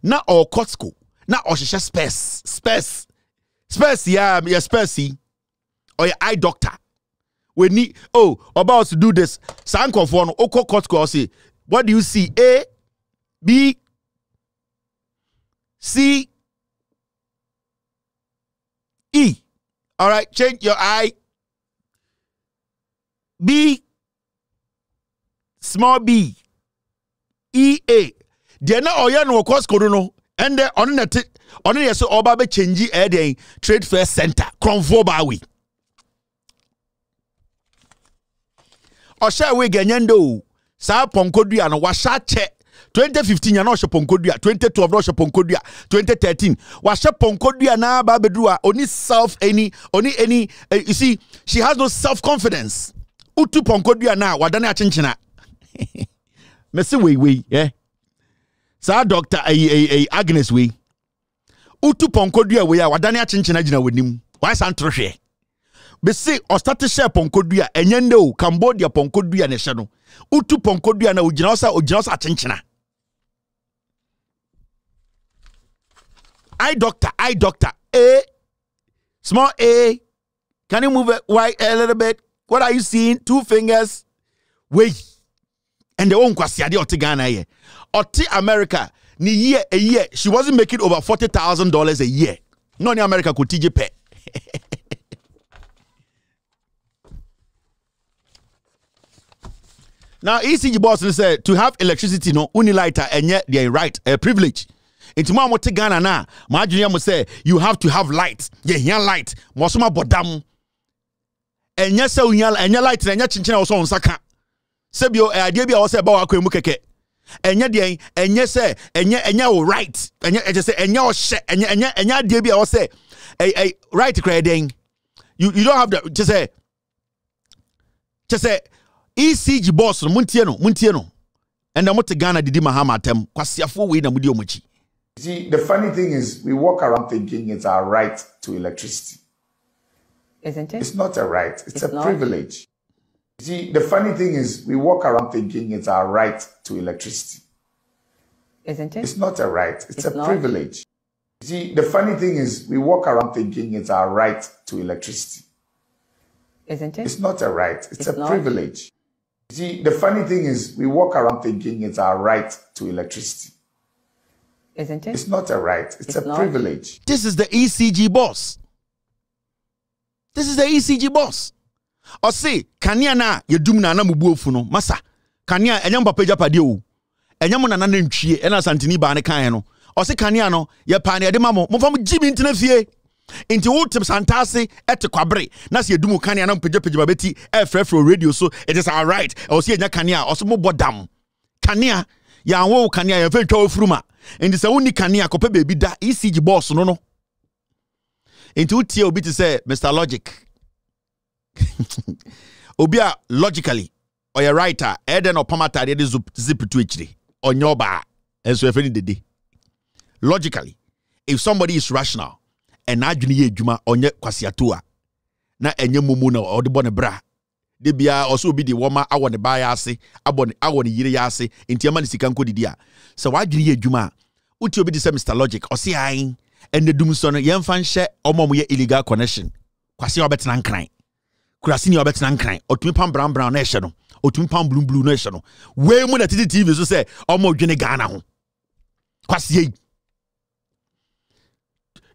not oh. o na not na ɔhyehyɛ space space space Yeah, yɛ spacey or your eye doctor We need. oh about to do this saa nkɔfoɔ no okɔ kɔtsko say, what do you see a b c. E. All right, change your I. B. Small B. E A. Deɛ na ɔyɛ no wɔ Costco no ɛndɛ ɔno na te ɔno yɛ so ɔba bɛ kyɛnji ɛɛdɛn trade fair center krɔnfoɔ baawe. Ɔhyɛ wig ɛnyɛ ndɛ o saa pɔnkɔ dua no wahyɛ 2015 nyana ɔhyɛ pɔnkɔdua 2012 na ɔhyɛ pɔnkɔdua 2013 wahyɛ pɔnkɔdua na ba abɛduru a ɔni self any oni any uh, you see she has no self confidence utu pɔnkɔdua na wadane akyenkyena mɛsi weiwei ɛ eh? saa doctor ayi ayi ayi agnes wei utu pɔnkɔdua wei a wadane akyenkyena gyina wɔnim wayɛ saa ntorɔhwɛ bese ɔstate hyɛ pɔnkɔdua ɛnyɛ ndɛ o cambodia pɔnkɔdua na ɛhyɛ no utu pɔnkɔdua na ogyina hɔ sɛ ogyina hɔ akyenkyena Eye doctor, eye doctor. A, small a. Can you move it wide a little bit? What are you seeing? Two fingers. Wait. And the one kwasiade ɔte Ghana here. Oti America. Ni year a year. She wasn't making over forty thousand dollars a year. No ni America could TJ pay. now ECG boss said to have electricity no unilighter, and yet they're right a privilege. nti mo a mo ghana na mo adwene mo sɛ you have to have light yɛhia light mo ɔso ma bɔ dam ɛnyɛ sɛ wohia ɛnyɛ light na ɛnyɛ kyenkyen a wɔsɛ wo nsa ka sɛbio adeɛ bi a wɔsɛ ɛba wɔ akwan mu kɛkɛ ɛnyɛ deɛ ɛnyɛ sɛ ɛnyɛ ɛnyɛ wo right ɛnyɛ ɛkyɛ sɛ ɛnyɛ ɔhyɛ ɛnyɛ ɛnyɛ ɛnyɛ adeɛ bi a wɔsɛ ɛy ɛy right kora ɛdɛn you you don't have the kyɛ sɛ kyɛ sɛ ecg boss no mo ntie no mo ntie no ɛnna mo te ghana didi mahama atam kwasiafoɔ wei na mo di wɔn akyi See, the funny thing is, we walk around thinking it's our right to electricity. Isn't it? It's not a right, it's, it's a not. privilege. See, the funny thing is, we walk around thinking it's our right to electricity. Isn't it? It's not a right, it's, it's a not. privilege. See, the funny thing is, we walk around thinking it's our right to electricity. Isn't it? It's not a right, it's, it's a not. privilege. See, the funny thing is, we walk around thinking it's our right to electricity. Isn't it? It's not a right. It's, it's a not. privilege. This is the ECG boss. This is the ECG boss. Or say, Kanya na yedum na na mubu ofuno masa. Kanya, enyam papa japade o. Enyam na na ntwie ena santini ba ne kanya no. Or say Kanya no ye pa ne de mamo. Inti fam jimi ntena fie. nti wotem santase Kanya na mpeja peja kanea na mpagyapagya radio so it is alright Or sɛ yɛnya Kanya, or mobɔ dam Kanya. yɛanwɔ wo kanea yɛmfa twa wo furuma nti sɛ wonni kanea kɔpɛ baabi da ecg bɔs no no nti wotie obi te sɛ mr logic obi a logically ɔyɛ writer, a ɛyɛ dɛ na ɔpam ataadeɛ de zip to akyire ɔnyɛ ɔbaa ɛnso yɛfɛ no dede logically if somebody is rational ɛna adwene yɛ adwuma ɔnyɛ kwasiato a na ɛnyɛ mumu na ɔde bɔ ne bra de bia ɔsɛ obi de wɔma awɔ ne ba yɛ ase abɔ ne awɔ ne yere yɛ ase nti ama ne sika nko didi a sɛ wadwene yɛ adwuma a wotie obi de sɛ mr logic ɔse ae ɛnɛ dum so no yɛmfa nhyɛ ɔma mu yɛ illegal connection kwasi a ɔbɛtena nkran kurasi ni a ɔbɛtena nkran ɔtumi pan brown brown na ɛhyɛ no ɔtumi pan blue blue na ɛhyɛ no wei mu na titi tv so sɛ ɔma ɔdwene ghana ho kwasi yi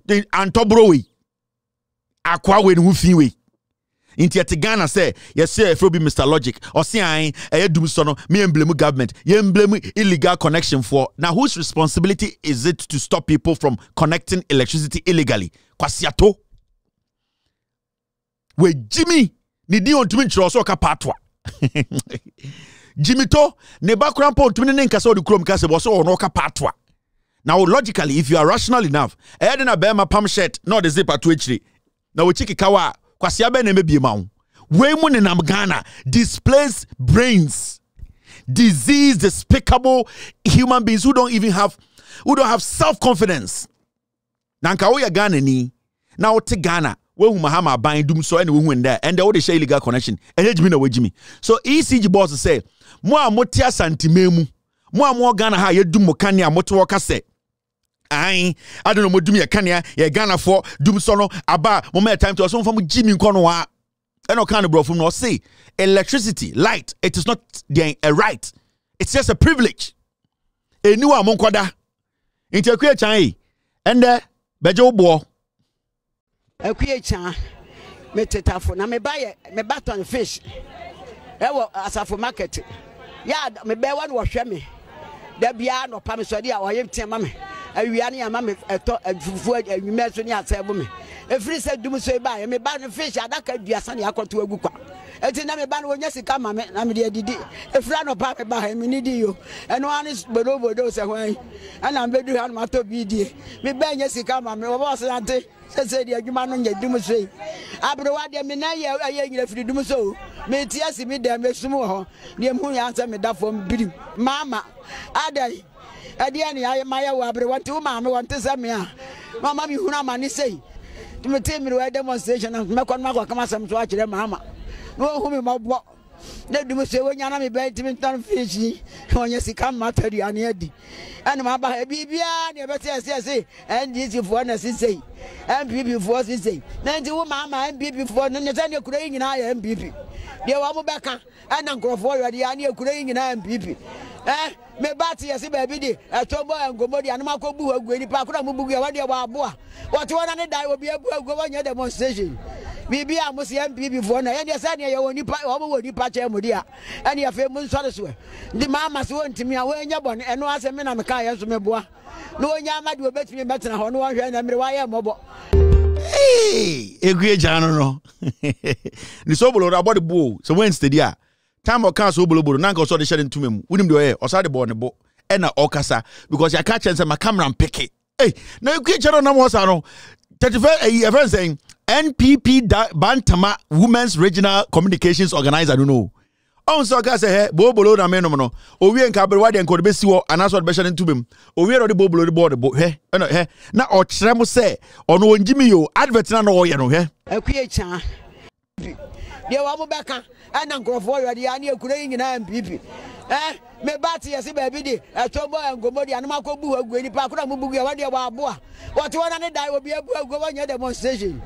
de antɔboro wei akoa wei ne ho fi wei Inti yɛte ghana sir, if you bi mr logic ɔse ae ɛyɛ dum so no meyɛmblemu government blame illegal connection for. now whose responsibility is it to stop people from connecting electricity illegally kwasiato We Jimmy? din ɔntumi on sɛ ɔka paatoa gyimito ne ba kora mpa ɔntumi ne ne nka sɛ ɔde kurom ka sɛ bɔ sɛ ɔno ɔka now logically if you are rational enough ɛyɛ de na my pam shirt not the zip ato Now we wɔkyi kekawa a kwasi abɛ na wo ghana displaced brains disease despicable human beings who don't even have who don't have self confidence na nka woyɛ ghana ni na wote ghana woahu mahama abain dum so ɛne wohu ndɛ ɛndɛ wode hyɛ illegal connection ɛnyɛ na wojimi. so ecg boss say, mo a mote asantema mu mo a moɔ ghana ha yɛdum mo kanea I don't know mo dum yɛ kanea yɛ ghanafoɔ dum sɔ no aba mo mɛ time to ɔsɛ mo fa mo gyi mi nkɔ no wa ɛna kind of bro from na ɔse electricity light it is not then a right it's just a privilege eniwa a mo nkɔda nti akuya kyan yi ɛndɛ bɛgye wo boɔ. akuya kyan me tetafo na me ba yɛ me ba fish. fish ɛwɔ asafo market Ya me bɛɛ wa na wɔhwɛ me dɛbi a nɔpa mi sɔ de a ɔyɛ tiɛ ma mi awia ne ama me ɛtɔ eh, fufuo awumɛ eh, so ne asɛbo me ɛfiri sɛ dum so eh, ba yɛ meba no fish adaka aduasa ne akɔto agu kwa ɛti na meba no wɔnya sika ma me na mede adidi ɛfiri anɔpa meba ha mene di yo ɛno a ne bodobodo sɛ hwan ɛna mbɛduru ha no matɔ die meba nya sika ma me wɔbɔ so nante sɛsɛ deɛ adwuma no nyɛ dum so yi aberewa deɛ mena yɛ ayɛ nyina firi dum so oh. metia si me dɛm mesum wɔ hɔ deɛ mu yɛ ansɛ meda fam maama adɛn ɛdeɛ ne ayɛ ma yɛ wɔ abere wɔnte wo maame wɔnte sɛ me a mama mehunu amane sei nti mete mmere wɔ demonstration mɛkɔ no makɔkama asɛm so akyerɛ maama na wɔhu me mmɔbɔ ne dum so wɔnya na mebɛn ntimi ntɔn finish yi ɔnyɛ sika mma tɔ aduane adi ɛnum aba ha biribiara ne ɛbɛsɛ ɛsɛɛsɛ ndc foɔ na sisei npp foɔ sisei na nti wo maama npp foɔ no ne sɛ ne kuro yi nyinaa yɛ npp deɛ wɔn mo bɛka ɛna nkurɔfoɔ yɛ deɛ ne kuro yi nyinaa yɛ npp ɛɛ meba te yɛsi baabi de ɛtɔnbɔ ɛnkomo de anoma kɔ bu agu nipa akora mo bu gu yɛ wɔdeɛ wɔ aboa wɔte wɔn na ne da obi abu agu wɔnyɛ demonstration biribi a mo si npp foɔ na yɛn deɛ sɛ neɛ yɛwɔ nipa wɔn wɔ nipa kyɛn mu di a afei mu nsɔre soɛ nti maa ma so wɔntumi a wɔnyɛ bɔne ɛno asɛ mi na mi ka yɛn so mi boa na wɔnyɛ ama deɛ wɔbɛtumi bɛtena hɔ na wɔnhwɛ na mmiri wɔayɛ mɔbɔ. egu egya no no ne so bolobolo abɔ de bo o sɛ wɔn nsitedi a time ɔka so bolobolo nanka ɔsɔ de hyɛ ne ntoma mu wunim deɛ ɔyɛ ɔsa de bɔ ne bo ɛna ɔkasa because yɛaka kyɛn sɛ ma camera mpeke ee na egu egya no nam hɔ saa no thirty five ɛyi ɛfɛn sɛn npp da bantama women's regional communications organizer no no ɔn sɛ ɔka sɛ hɛ Bobolo, na menom no owie nka abere wadeɛ nka ɔde bɛsi hɔ anaasɛ ɔde bɛhyɛ no ntu bem owie na ɔde boobolo de bɔɔde bo hɛ ɛna hɛ na ɔkyerɛ mo sɛ ɔno ɔngyimi yo advert na na ɔyɛ no hɛ. ɛkuyɛ kyan deɛ wɔn mo bɛka ɛna nkurɔfoɔ yɛ deɛ ani ekuro yi nyinaa npp ɛɛ mɛ baati yɛ si baabi de ɛtɔ bɔ nkɔmɔ de anam akɔ bu agu nipa akora mu bu gu yɛ wɔn deɛ wɔn aboa wɔte wɔn nane da obi ebu agu wɔn nyɛ demonstration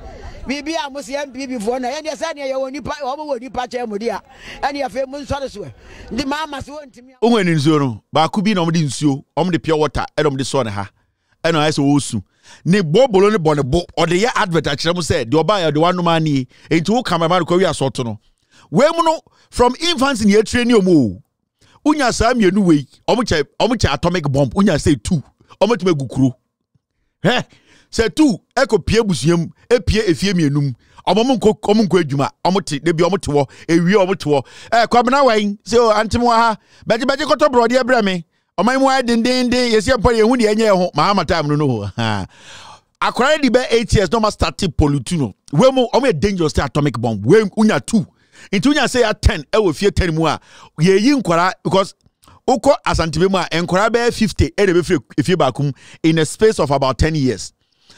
biribi a mo si npp foɔ na yɛn deɛ sɛ deɛ yɛ wɔ nipa wɔn wɔ nipa kyɛn mu deɛ ɛna yɛfɛ mu nsɔre soɛ nti maa ma si wɔn ntumi. ohun ɛni nsuo no baako bi na wɔn de nsuo wɔn de pure water ɛna wɔn de sɔɔ ne ha ɛna ayɛ sɛ ɔresu ne bobolo ne bɔ ne bo ɔde yɛ advert akyerɛ mu sɛ deɛ ɔbaayɛ ɔde wanom ani nti wo cameraman kɔ wi asɔto no wei mu no from infancy ne yɛtire ne ɔmo o wonya saa mmienu wei ɔmo kyɛ ɔmo kyɛ atomic bomb Unya sɛ tu ɔmo tuma gu kuro hɛ sɛ tu ɛkɔ pie busuam epie efie mmienu mu ɔmo nkɔ ɔmo nkɔ adwuma ɔmo te debi ɔmo te wɔ ewie ɔmo te wɔ ɛɛ kɔmina wɛn sɛ ɔ oh, antemu wa ha bɛgye bɛgye kɔtɔ borɔdeɛ brɛ mi ɔman mu ayɛ dendenden yɛsi mpa yɛhu deɛ ɛnyɛ ho maa ama time no no ho akwaraa de bɛ eight years na ɔma starte polutu no wei mu ɔmo yɛ dangerous sɛ atomic bomb wei unya two nti unya sɛ ya ten ɛwɔ fie ten mu a yɛyi nkwaraa because wokɔ asantebe mu a nkwaraa bɛyɛ fifty ɛna ebɛfiri efie baako mu in a space of about ten years.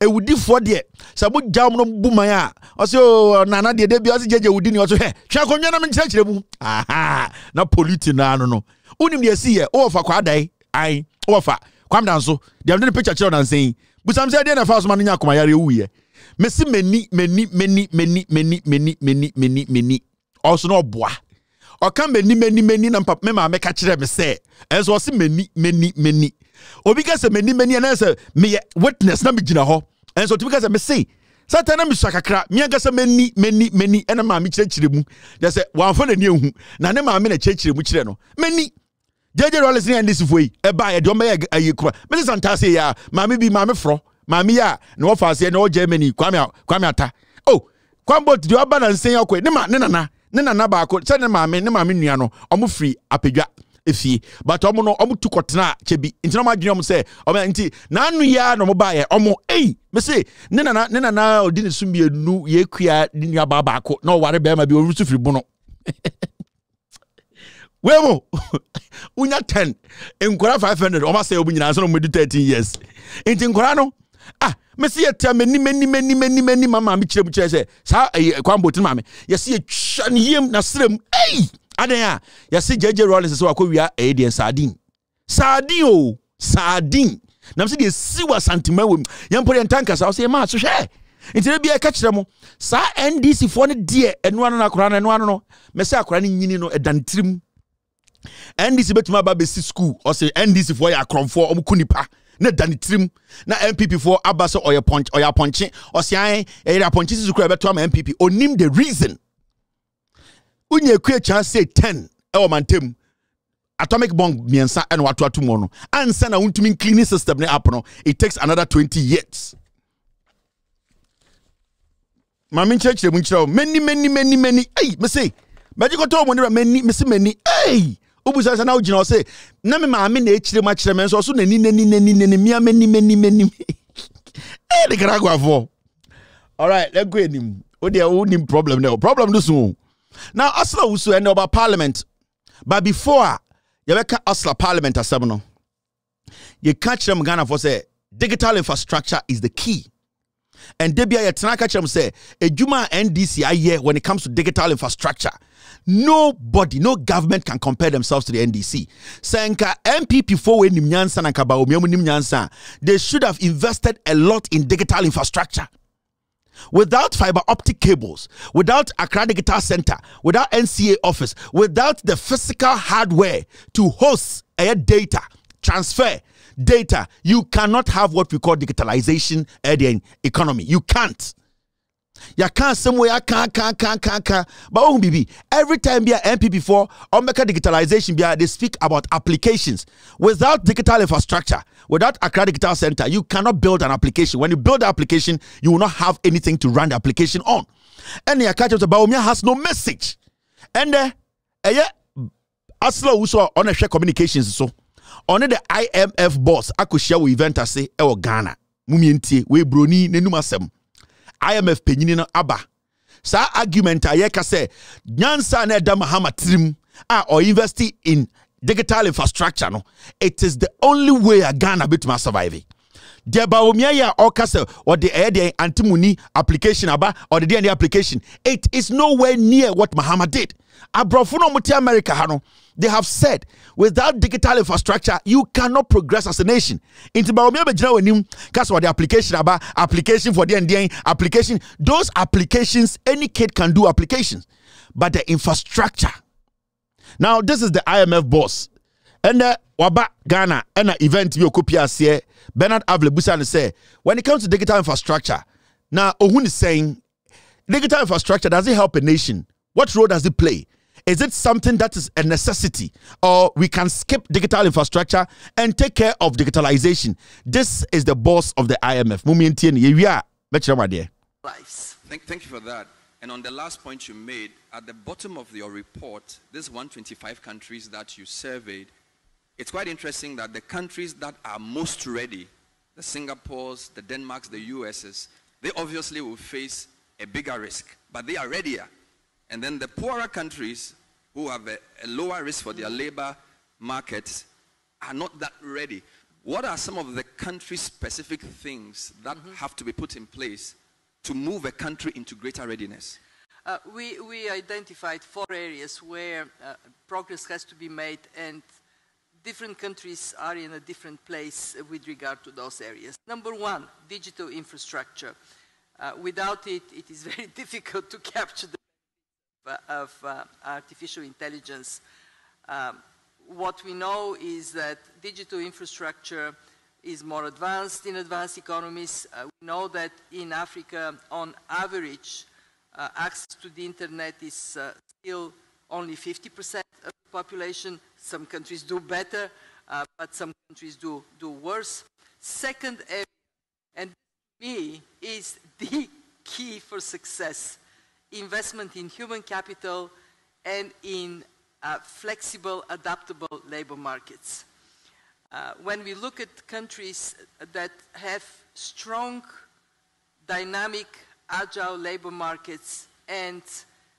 ewudifoɔ deɛ sabu mo gya ɔmo no bu man a ɔsɛ o oh, nana deɛ de bi ɔsɛ gyegye ewudi ni ɔsɛ hɛ twɛ akonnwa nam nkyerɛkyerɛ mu aha na politi naanu no wonim deɛ si yɛ ɔwɔ fa kwa adae ayi ɔwɔ fa kwam danso deɛ ɔmo de ne picture kyerɛ ɔdansa yi busam sɛ deɛ na ɛfa asoma no nya akoma yare ewu yɛ mesi meni meni meni meni meni meni meni meni meni ɔso na ɔboa ɔka mani mani mani na mpapa mema meka kyerɛ me sɛ ɛnso ɔse mani mani mani obi ka sɛ mani mani ɛnɛ sɛ meyɛ witness na megyina hɔ ɛnso ɔtumi ka sɛ mese satan na mesua kakra meankasa mani mani mani ɛna maame kyerɛkyerɛ mu kyɛ sɛ wamfa n'ani ahu na ne maame na kyerɛkyerɛ mu kyerɛ no mani gyegye rɔles ne ɛndesifoɔ yi ɛba yɛde ɔmɛyɛ ayi kura mese santaase yi a maame bi maame forɔ maame yi a na wɔfa aseɛ na ɔwɔ germany kwame kwame ata o oh, kwambot deɛ ba na nsɛn akɔ ne ma ne nana ne nana baako sɛ ne maame ne maame nua no ɔmo firi apagya efie but ɔmo no ɔmo tu kɔtena kyɛ bi nti na ɔmo adwene ɔmo sɛ ɔmo nti n'anu yia na ɔmo baayɛ ɔmo eyi mese ne nana ne nana odi ne so mmienu yɛ ne nua baa baako na ɔware bɛrima bi ɔmo so firi bono wemu wonya ten nkwaraa five hundred ɔmo asɛ ɔmo nyinaa sɛ ɔmo di thirteen years nti nkwaraa no ah mesi yɛ tia m'anim anim anim anim anim ama maame kyerɛ mu kyerɛ sɛ saa ɛyɛ eh, eh, kwan bɔ tini maame yɛsi yɛ twa ne yam na serɛ mu ɛyi adan a yɛsi gyegye rɔle sɛ sɛ wakɔ wia ɛyɛ eh, deɛ saadin saadin o saadin nam sɛ deɛ si wa santima wɔ mu yɛn mpɔ yɛn tanka saa ɔsɛ yɛn maa so hwɛ ntina bi ɛka kyerɛ mu saa ndc foɔ no deɛ ɛnoa no no akora no ɛnoa no no mɛsɛ akora no nyini no ɛda ntirim ndc bɛtumi aba bɛsi school ɔsɛ ndc foɔ yɛ akorɔmfoɔ ɔmo ku nipa ne da ne tirim na npp foɔ aba sɛ ɔyɛ pɔnkye ɔyɛ apɔnkye ɔsian ɛyɛ apɔnkye sisi kura ɛbɛto ama npp onim the reason wonya ekue kyan say ten ɛwɔ mantam atomic bomb mmiɛnsa ɛna wato ato mu no ansa na wuntumi cleaning system ne app no it takes another twenty years maame nkyerɛkyerɛ mu nkyerɛ o many many many many ɛyi mese mɛgye kɔtɔ wɔn nira many mese many ɛyi wobusa sɛ na wogyina hɔ sɛ na me maame na ɛkyire mu akyerɛ me nso ɔso n'ani n'ani n'ani n'ani mmea m'ani m'ani m'ani ɛyɛ eh, nicaraguafoɔ alright lɛkɔ anim wodeɛ wonim problem dɛ problem no so eh, na asla wusu ɛnɛ ɔba parliament but before a yɛbɛka asla parliament asɛm no yɛka kyerɛ Ghana ghanafoɔ sɛ digital infrastructure is the key and debia yɛtena ka kyerɛ m sɛ adwuma a ndc ayɛ when it comes to digital infrastructure Nobody, no government can compare themselves to the NDC. Senka MPP for Nyansa They should have invested a lot in digital infrastructure. Without fiber optic cables, without Accra Digital Center, without NCA office, without the physical hardware to host air data, transfer data, you cannot have what we call digitalization in economy. You can't yɛaka asɛm wei can can can can can, but wohu every time we a mp before a digitalization biara they speak about applications without digital infrastructure without credit digital center you cannot build an application when you build the application you will not have anything to run the application on And the kyerɛ sɛ baomia has no message And ɛyɛ uh, eh, aslo wu so a share communications so on the imf boss share with event ase eh, ɛwɔ oh, ghana mumientie we broni n'anum asɛm imf panyini no aba saa argument a yɛka sɛ nyansa na ɛda mahama tirim a ɔinvest in digital infrastructure no it is the only way a ghana bɛtumi asurvive deɛ baomia yi a ɔka sɛ ɔde ɛyɛ deɛ antimuni application aba ɔde deɛ ne application it is nowhere near what mahama did aborɔfo no ɔmo te america ha no they have said without digital infrastructure you cannot progress as a nation nti baomi abegyina wɔn anim kasa wɔde application aba application for the ndeɛn application those applications any kid can do applications but the infrastructure now this is the imf boss ɛnɛ waba ghana ɛna event bi okopi aseɛ bernard avle busa no when it comes to digital infrastructure Now ohun is saying digital infrastructure does it help a nation what role does it play is it something that is a necessity or we can skip digital infrastructure and take care of digitalization? This is the boss of the IMF. Thank, thank you for that. And on the last point you made, at the bottom of your report, these 125 countries that you surveyed, it's quite interesting that the countries that are most ready, the Singapores, the Denmarks, the USs, they obviously will face a bigger risk, but they are readier. And then the poorer countries who have a, a lower risk for their labor markets are not that ready. What are some of the country specific things that mm -hmm. have to be put in place to move a country into greater readiness? Uh, we, we, identified four areas where uh, progress has to be made and different countries are in a different place with regard to those areas. Number one, digital infrastructure. Uh, without it, it is very difficult to capture the of uh, artificial intelligence. Um, what we know is that digital infrastructure is more advanced in advanced economies. Uh, we know that in Africa, on average, uh, access to the internet is uh, still only 50% of the population. Some countries do better, uh, but some countries do, do worse. Second area, and me, is the key for success investment in human capital, and in uh, flexible, adaptable labor markets. Uh, when we look at countries that have strong, dynamic, agile labor markets and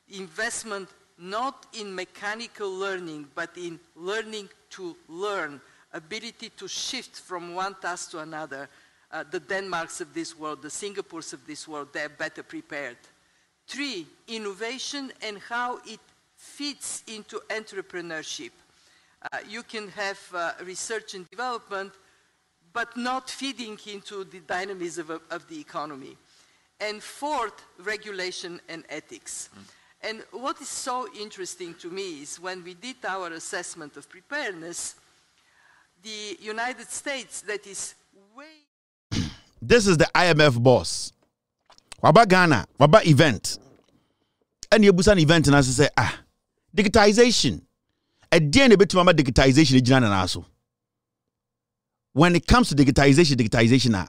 investment not in mechanical learning, but in learning to learn, ability to shift from one task to another, uh, the Denmarks of this world, the Singapores of this world, they're better prepared. Three, innovation and how it fits into entrepreneurship. Uh, you can have uh, research and development, but not feeding into the dynamism of, of the economy. And fourth, regulation and ethics. Mm. And what is so interesting to me is when we did our assessment of preparedness, the United States, that is way. This is the IMF boss waba ghana waba event ɛne ɛbusa no event no so sɛ ah digitization ɛdeɛn na ɛbɛtumi ama digitization gyina nanaa so when it comes to digitization digitization a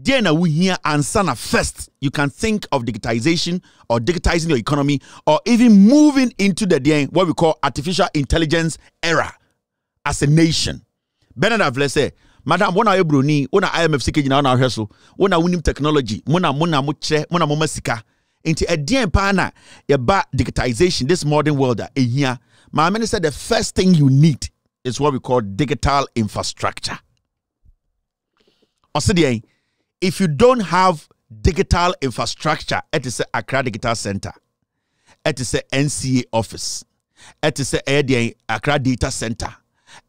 deɛn na wohia ansa na first you can think of digitization or digitizing your economy or even moving into the deɛn what we call artificial intelligence era as a nation bernard avlɛ sɛ madam wona ayɛ buroni na imf sika gyina wona ahwɛ so na wonim technology na mona mona mokyerɛ mona moma sika nti ɛdeɛn paa na yɛba digitization this modern world a ɛhia maame ne sɛ the first thing you need is what we call digital infrastructure ɔse deɛn if you don't have digital infrastructure ɛte sɛ accra digital center ɛte sɛ nca office ɛte sɛ ɛyɛ deɛn accra data center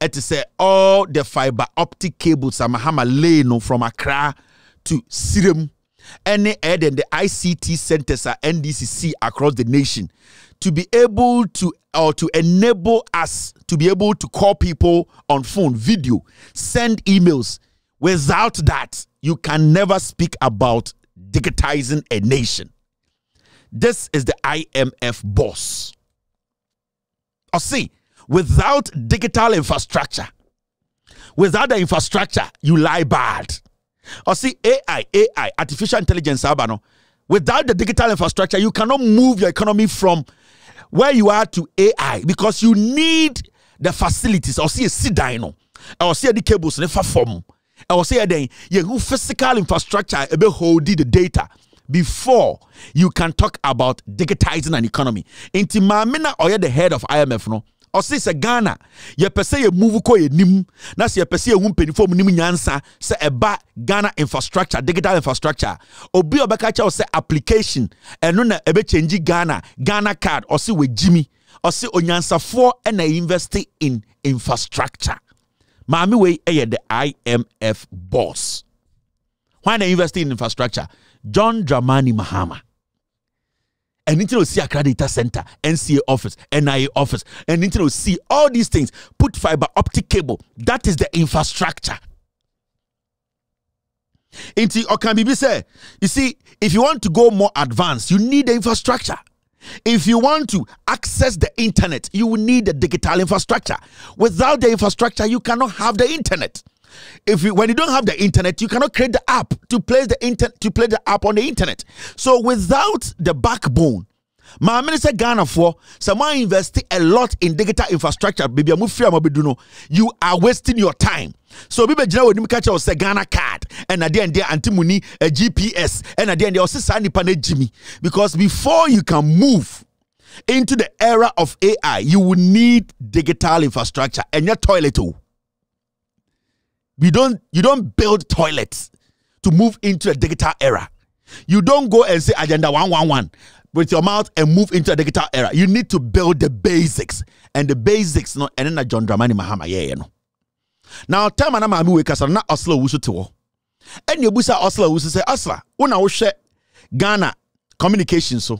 to say all the fiber optic cables are mahama lay no from accra to sirem any ɛyɛ den the ict centers are ndcc across the nation to be able to or to enable us to be able to call people on phone video send emails without that you can never speak about digitizing a nation this is the imf boss i see without digital infrastructure, without the infrastructure, you lie bad. Or see, AI, AI, artificial intelligence, Abano, without the digital infrastructure, you cannot move your economy from where you are to AI because you need the facilities. Or see, see, dino, or see, the cables, the form, or see, then, you physical infrastructure, be hold the data before you can talk about digitizing an economy. Inti mamina or the head of IMF, no. ɔse sɛ ghana yɛpɛ sɛ yɛ move kɔ yɛnim na sɛ yɛpɛ sɛ yɛhu mpanimfoɔ mu nim nyansa sɛ ɛba ghana infrastructure digital infrastructure obi a ɔbɛka kyerɛ sɛ application ɛno na ɛbɛkyɛngyi ghana ghana card ɔse wɔgyi mi ɔse onyansafoɔ ɛna investi in infrastructure maame wei ɛyɛ the imf boss hwan na investi in infrastructure john dramani mahama ɛne ntina see a credit Center NCA office NIA office ɛne ntina see all these things put fibre optic cable that is the infrastructure nti ɔkan be sɛ you see if you want to go more advanced you need the infrastructure. If you want to access the internet, you will need the digital infrastructure. Without the infrastructure, you cannot have the internet if you when you don't have the internet, you cannot create the app to play the internet to play the app on the internet. So without the backbone, my minister Ghana for someone invest a lot in digital infrastructure. You are wasting your time. So baby, you know when catch Ghana card and at the end there antimony a GPS and at the end they Jimmy because before you can move into the era of AI, you will need digital infrastructure and your toilet too. Oh. We don't you don't build toilets to move into a digital era. You don't go and say agenda 111 with your mouth and move into a digital era. You need to build the basics. And the basics no and then John Dramani Mahama yeah you know. Now tell me We wake us na Oslo wusu to. And you busa Oslo wusu say Osla, una share Ghana communication so.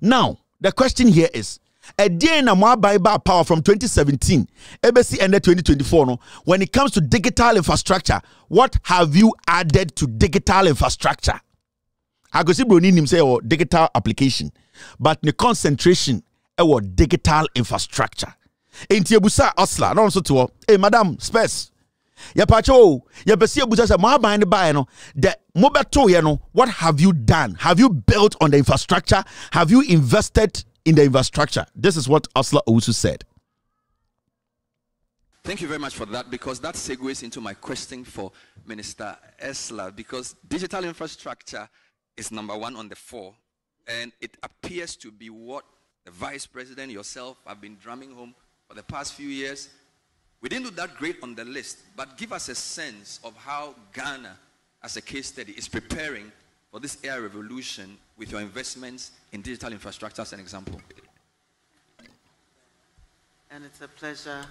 Now the question here is ɛdeɛn na mo aban ba power from 2017 ABC ended 2024 no when it comes to digital infrastructure what have you added to digital infrastructure agosi broni nim say or digital application but the concentration ɛwɔ digital infrastructure Enti ebusa ɔsla na ɔno nso te hɔ hey madam space. yɛpakyɛ o yɛpɛsi ebusa sɛ mo aban no the mobile bɛtoo yɛ no what have you done have you built on the infrastructure have you invested in the infrastructure. This is what Asla Owusu said. Thank you very much for that because that segues into my question for Minister Esla because digital infrastructure is number one on the four and it appears to be what the Vice President, yourself, have been drumming home for the past few years. We didn't do that great on the list, but give us a sense of how Ghana, as a case study, is preparing for this AI revolution with your investments in digital infrastructure as an example. And it's a pleasure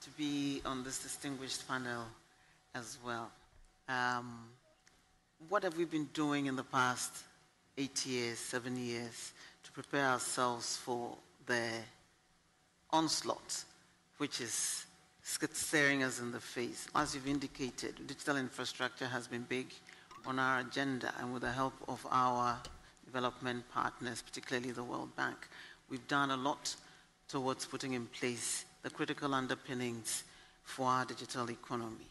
to be on this distinguished panel as well. Um, what have we been doing in the past eight years, seven years to prepare ourselves for the onslaught which is staring us in the face? As you've indicated, digital infrastructure has been big on our agenda and with the help of our development partners, particularly the World Bank, we've done a lot towards putting in place the critical underpinnings for our digital economy.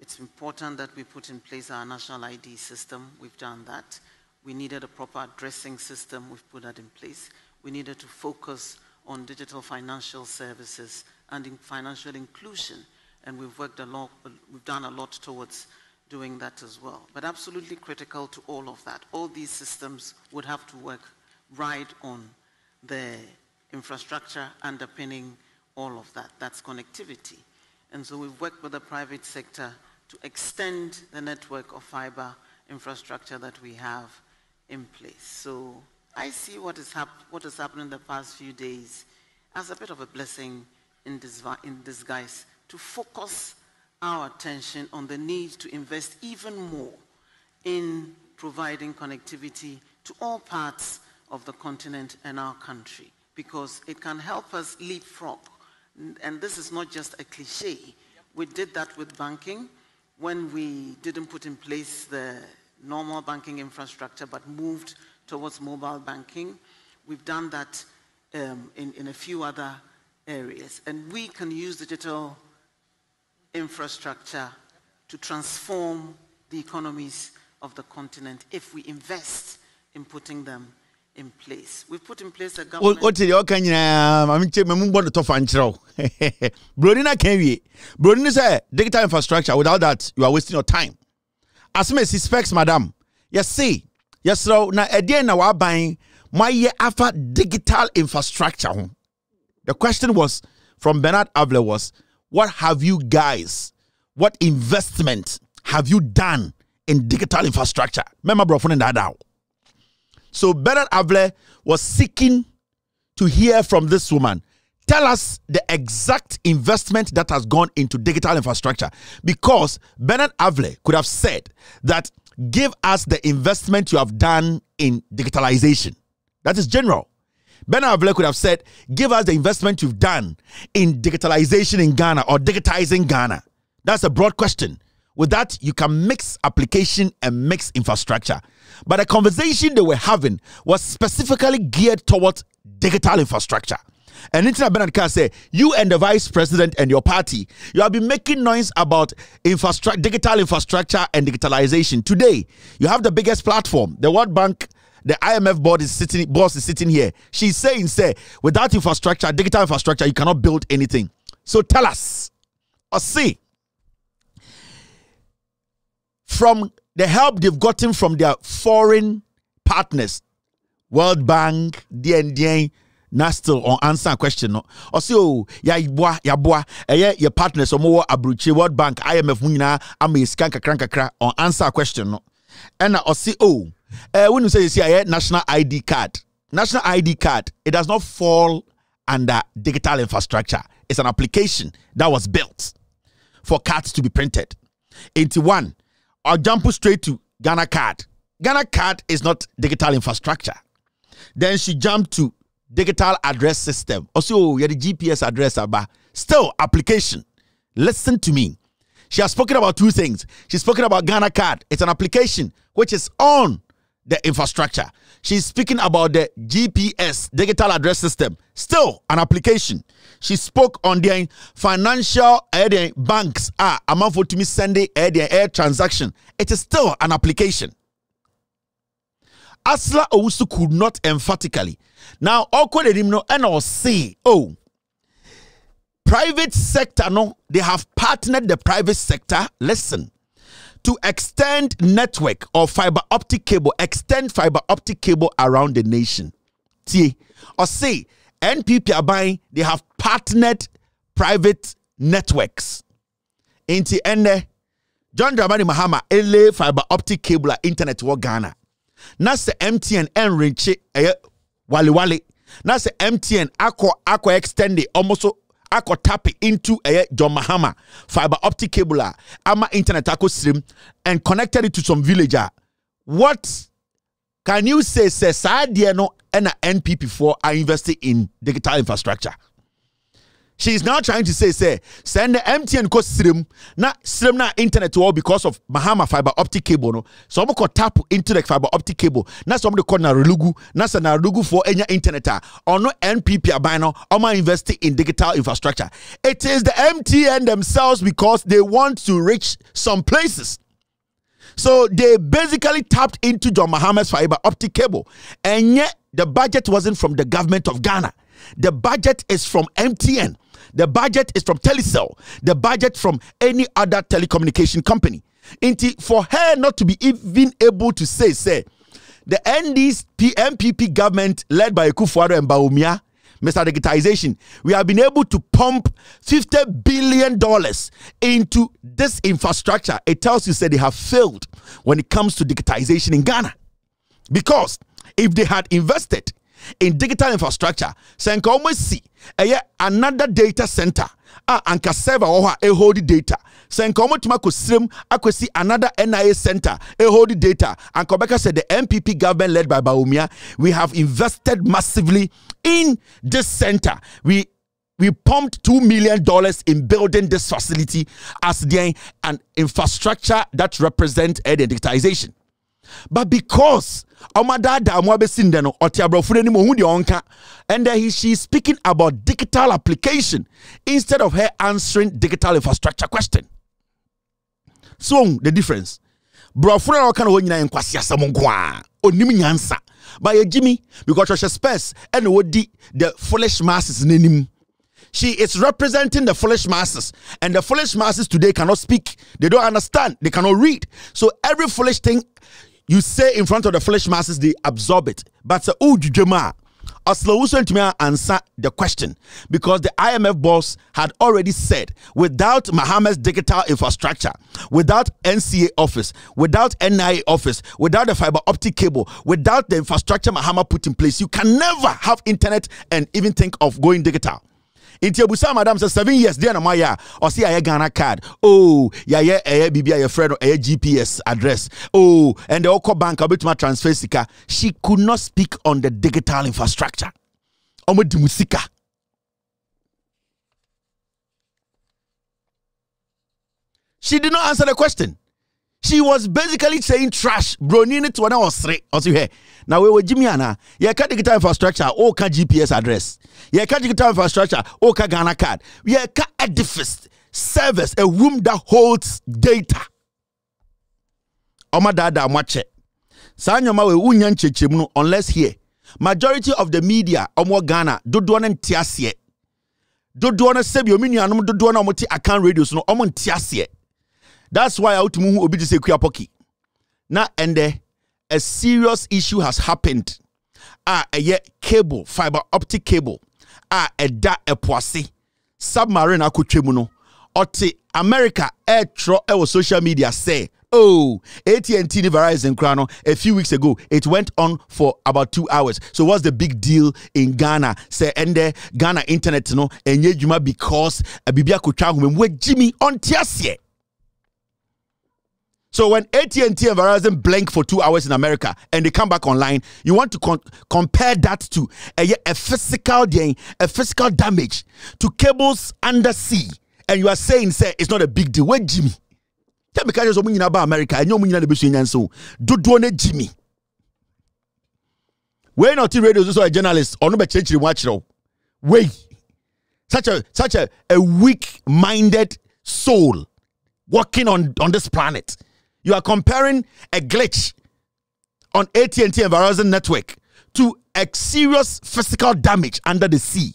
It's important that we put in place our national ID system. We've done that. We needed a proper addressing system. We've put that in place. We needed to focus on digital financial services and in financial inclusion. And we've worked a lot, we've done a lot towards doing that as well. But absolutely critical to all of that. All these systems would have to work right on the infrastructure underpinning all of that. That's connectivity. And so we've worked with the private sector to extend the network of fiber infrastructure that we have in place. So I see what, is hap- what has happened in the past few days as a bit of a blessing in, in disguise to focus our attention on the need to invest even more in providing connectivity to all parts of the continent and our country because it can help us leapfrog. And this is not just a cliche. We did that with banking when we didn't put in place the normal banking infrastructure but moved towards mobile banking. We've done that um, in, in a few other areas. And we can use digital infrastructure to transform the economies of the continent if we invest in putting them in place. We've put in place a government. What you can I'm going to talk about Brodina can we? Brodina say digital infrastructure. Without that, you are wasting your time. As me specs, madam. Yes, see. Yes, so now again, now we're buying my year after digital infrastructure. The question was from Bernard Avle was What have you guys, what investment have you done in digital infrastructure? Remember, bro, from that out. So Bernard Avle was seeking to hear from this woman. Tell us the exact investment that has gone into digital infrastructure. Because Bernard Avle could have said that give us the investment you have done in digitalization. That is general. Ben Avila could have said, give us the investment you've done in digitalization in Ghana or digitizing Ghana. That's a broad question. With that, you can mix application and mix infrastructure. But the conversation they were having was specifically geared towards digital infrastructure. And Nitina Bernard Carr say, You and the vice president and your party, you have been making noise about infrastructure, digital infrastructure and digitalization. Today, you have the biggest platform. The World Bank the IMF board is sitting boss is sitting here. She's saying, say, without infrastructure, digital infrastructure, you cannot build anything. So tell us, or see, from the help they've gotten from their foreign partners, World Bank, DNDN, na still on answer question no ɔsɛ o yɛaboa yɛaboa ɛyɛ your partners ɔmowɔ aburukyi world bank imf mu nyinaa ama yɛ sika nkakra nkakra on answer question no and ɔse uh, o oh, uh, when you say you see, national ID card. National ID card, it does not fall under digital infrastructure. It's an application that was built for cards to be printed. 81. I'll jump straight to Ghana card. Ghana card is not digital infrastructure. Then she jumped to digital address system. Also, oh, you the GPS address, ah, but still application. Listen to me. She has spoken about two things. She's spoken about Ghana Card. It's an application which is on the infrastructure. She's speaking about the GPS, digital address system, still an application. She spoke on the financial uh, banks are ah, amount for to me sending uh, the air transaction. It is still an application. Asla Owusu could not emphatically. Now, awkward no and oh, private sector, no, they have partnered the private sector. Listen, to extend network or fiber optic cable, extend fiber optic cable around the nation. See, or say NPP are buying, they have partnered private networks. Inti end, John Dramani Mahama ele fiber optic cable internet to Ghana. Na the MTN ɛnrenche eh, ɛyɛ wale wale. Na the MTN Aqua akɔ extend almost akɔtape into ɛyɛ john mahama fiber optic cable a ama internet akɔ sirim and connected it to some village a what can you say say? saa deɛ no ɛna npp foɔ are investing in digital infrastructure She's now trying to say, say, send the MTN ko stream now. Stream now, internet to all because of Mahama fiber optic cable. No, so I'm gonna tap into the fiber optic cable. Na so I'm gonna call na for any internet. Ah. Or no NPP abino, ah, or my investing in digital infrastructure. It is the MTN themselves because they want to reach some places. So they basically tapped into John Mahama's fiber optic cable, and yet the budget wasn't from the government of Ghana. The budget is from MTN. The budget is from Telecel. The budget from any other telecommunication company. Inti, for her not to be even able to say, say, the ND's PMPP government led by Kufuor and Baumia, Mr. Digitization, we have been able to pump $50 billion into this infrastructure. It tells you, say, they have failed when it comes to digitization in Ghana. Because if they had invested in digital infrastructure sɛ nka wɔn asi another data center and anka server wɔ hɔ a ɛhold data sɛ nka I could see another nia center the data And ɔbɛka said, the MPP government led by baomia we have invested massively in this center we we pumped $2 million in building this facility as the, an infrastructure that represents digitization. But because ɔmadaadaa mu abɛsi ndɛ no ɔte aborɔfo no anim ɔhu deɛ ɔnka and then he, she is speaking about digital application instead of her answering digital infrastructure question so the difference borɔfo no a ɔka no hɔ nyinaa yɛ nkwaseasɛm nko a ɔnim nyansa but Jimmy, me because ɔhyɛ spes ɛna wɔdi the foolish masses n'anim she is representing the foolish masses and the foolish masses today cannot speak they don't understand they cannot read so every foolish thing you say in front of the flesh masses, they absorb it. But uh, oh, Oslo answer the question because the IMF boss had already said without Mohammed's digital infrastructure, without NCA office, without NIA office, without the fiber optic cable, without the infrastructure Mohammed put in place, you can never have internet and even think of going digital nti ebusa madam says seven years deɛ na mo ayɛ a ɔsi ghana card oh yɛayɛ ɛyɛ biribi a yɛfrɛ friend, ɛyɛ gps address oh and the Oko bank a ɔbɛtuma transfer sika she could not speak on the digital infrastructure ɔmo di mu sika. She did not answer the question. she was basically saying trash broni ne to na ɔsere ɔsi Now we wei wɔ jimmy ana yɛka digital infrastructure o ka gps address yɛka digital infrastructure o ka ghana card yɛka edifice service a room that holds data Oma daadaa mo akyɛ saa nneɛma wei wunya mu unless here majority of the media ɔmo ghana do ne nte Do dodoɔ ne sɛbi omi nuanom dodoɔ do ɔmo omoti akan radios no Omo nte that's why awotumi hu obi te say kua pɔki na and uh, a serious issue has happened a ah, ɛyɛ cable fiber optic cable a ah, ɛda ɛpo ase submarine akotwa mu no ɔte america ɛɛtwerɛ ɛwɔ social media sɛ oh at&t ne verizon kora no a few weeks ago it went on for about two hours so what's the big deal in ghana sɛ ɛndɛ uh, ghana internet no ɛnyɛ adwuma because eh, biribi akotwa ahoma mu wagyi mi ɔnte aseɛ So when AT&T and Verizon blank for two hours in America and they come back online, you want to con- compare that to a, a physical a physical damage to cables under sea, and you are saying, "Sir, it's not a big deal." Wait, Jimmy. Tell me, because you're about America, and you're not in so do do ne Jimmy. When not radio, so a journalist or not be change watch now. Wait, such a such a, a weak-minded soul working on on this planet. You are comparing a glitch on AT&T and Verizon network to a serious physical damage under the sea.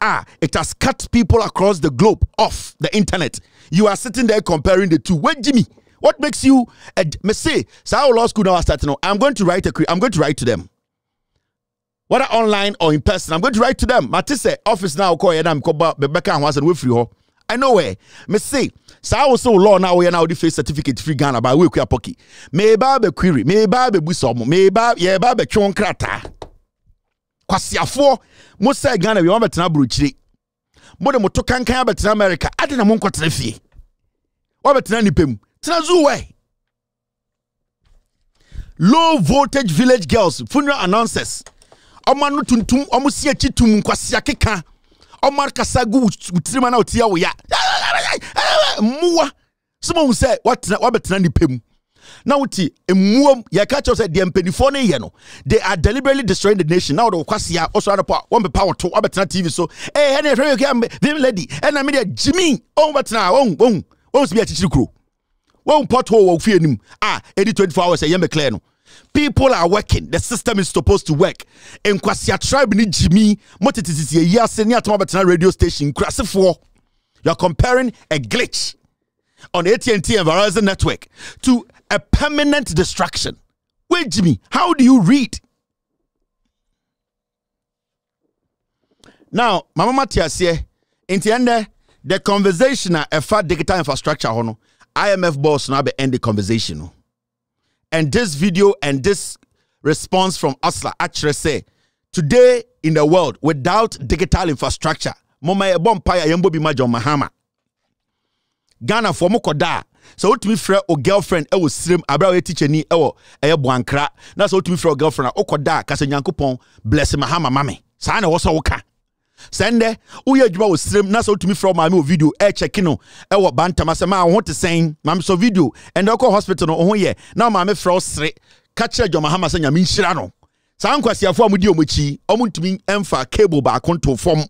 Ah, it has cut people across the globe off the internet. You are sitting there comparing the two. Wait, Jimmy, what makes you a say? So law school now I starting. I'm going to write a I'm going to write to them. Whether online or in person, I'm going to write to them. Matisse office now call and I'm Rebecca and was and I know where. Me say saa wo sɛ wo law no a woyɛ no a wode face certificate firi ghana baa woɛkua pɔki meebaa ba meebaa bɛbusa mo meebaa yɛbaa bɛtwe wo nkrataa kwaseafoɔ mo sɛ ghana wie wabɛtena aburokyire de moto kankan abɛtena amerika ade na monkɔtena fie wabɛtena nnipa mu tena zoo wɛ low voltage village girls funeral announcers ɔma no tuntum ɔmo si akyi tum nkwasea keka kasa gu wo na ɔtia wo ya mmoa sɛ mahu sɛ wabɛtena nipa mu na wote mmuom yɛka kyerɛ sɛ deɛ mpanimfoɔ no yɛ no they are deliberately destroying the nation na wode wokwase a wɔsɔre nopɔ a wɔmpepa wɔto wabɛtena tv so ɛne ɛhwɛ yɛkɛ vim lady ɛna medeɛ gyimi ɔhu bɛtena a ɔhu ɔhu ɔhu sɛ bi akyikyiri kuro ɔhu pothole wɔ fie anim a ɛdi 24 hours ɛyɛ mɛclare no people are working the system is supposed to work nkwasia tribe ne gyimi motete sisi ayi ase ne atoma bɛtena radio station nkurasefoɔ You're comparing a glitch on AT&T and Verizon network to a permanent distraction. Wait, Jimmy, how do you read? Now, Mama Matias here, in the end, the conversation about digital infrastructure, IMF boss now be end the conversation. And this video and this response from Asla actually say, today in the world, without digital infrastructure, moma yɛbɔ mpaeɛ a yɛmbɔ bi ma john mahama ghanafoɔ mokɔda a sɛ wotumi frɛ o girlfriend ɛwɔ sirem abere a wɔyɛ tikyani ɛwɔ ɛyɛ boankra na sɛ wotumi frɛ o girlfriend a wokɔda a kasa nyankopɔn bless mahama ma me saa na ɛwɔ sɛ woka sɛndɛ woyɛ adwuma wɔ sirem na sɛ wotumi frɛ maame wɔ video ɛɛkyɛke no ɛwɔ bantama sɛ maa wo ho te sɛn maame sɔ video ɛndɛ wokɔ hospital no wo yɛ na maame frɛ wo sere ka kyerɛ john mahama sɛ nyame nhyira no saa nkwasiafoɔ a modi ɔmɔkyi ɔmo ntumi ɛmfa cable baako nto fam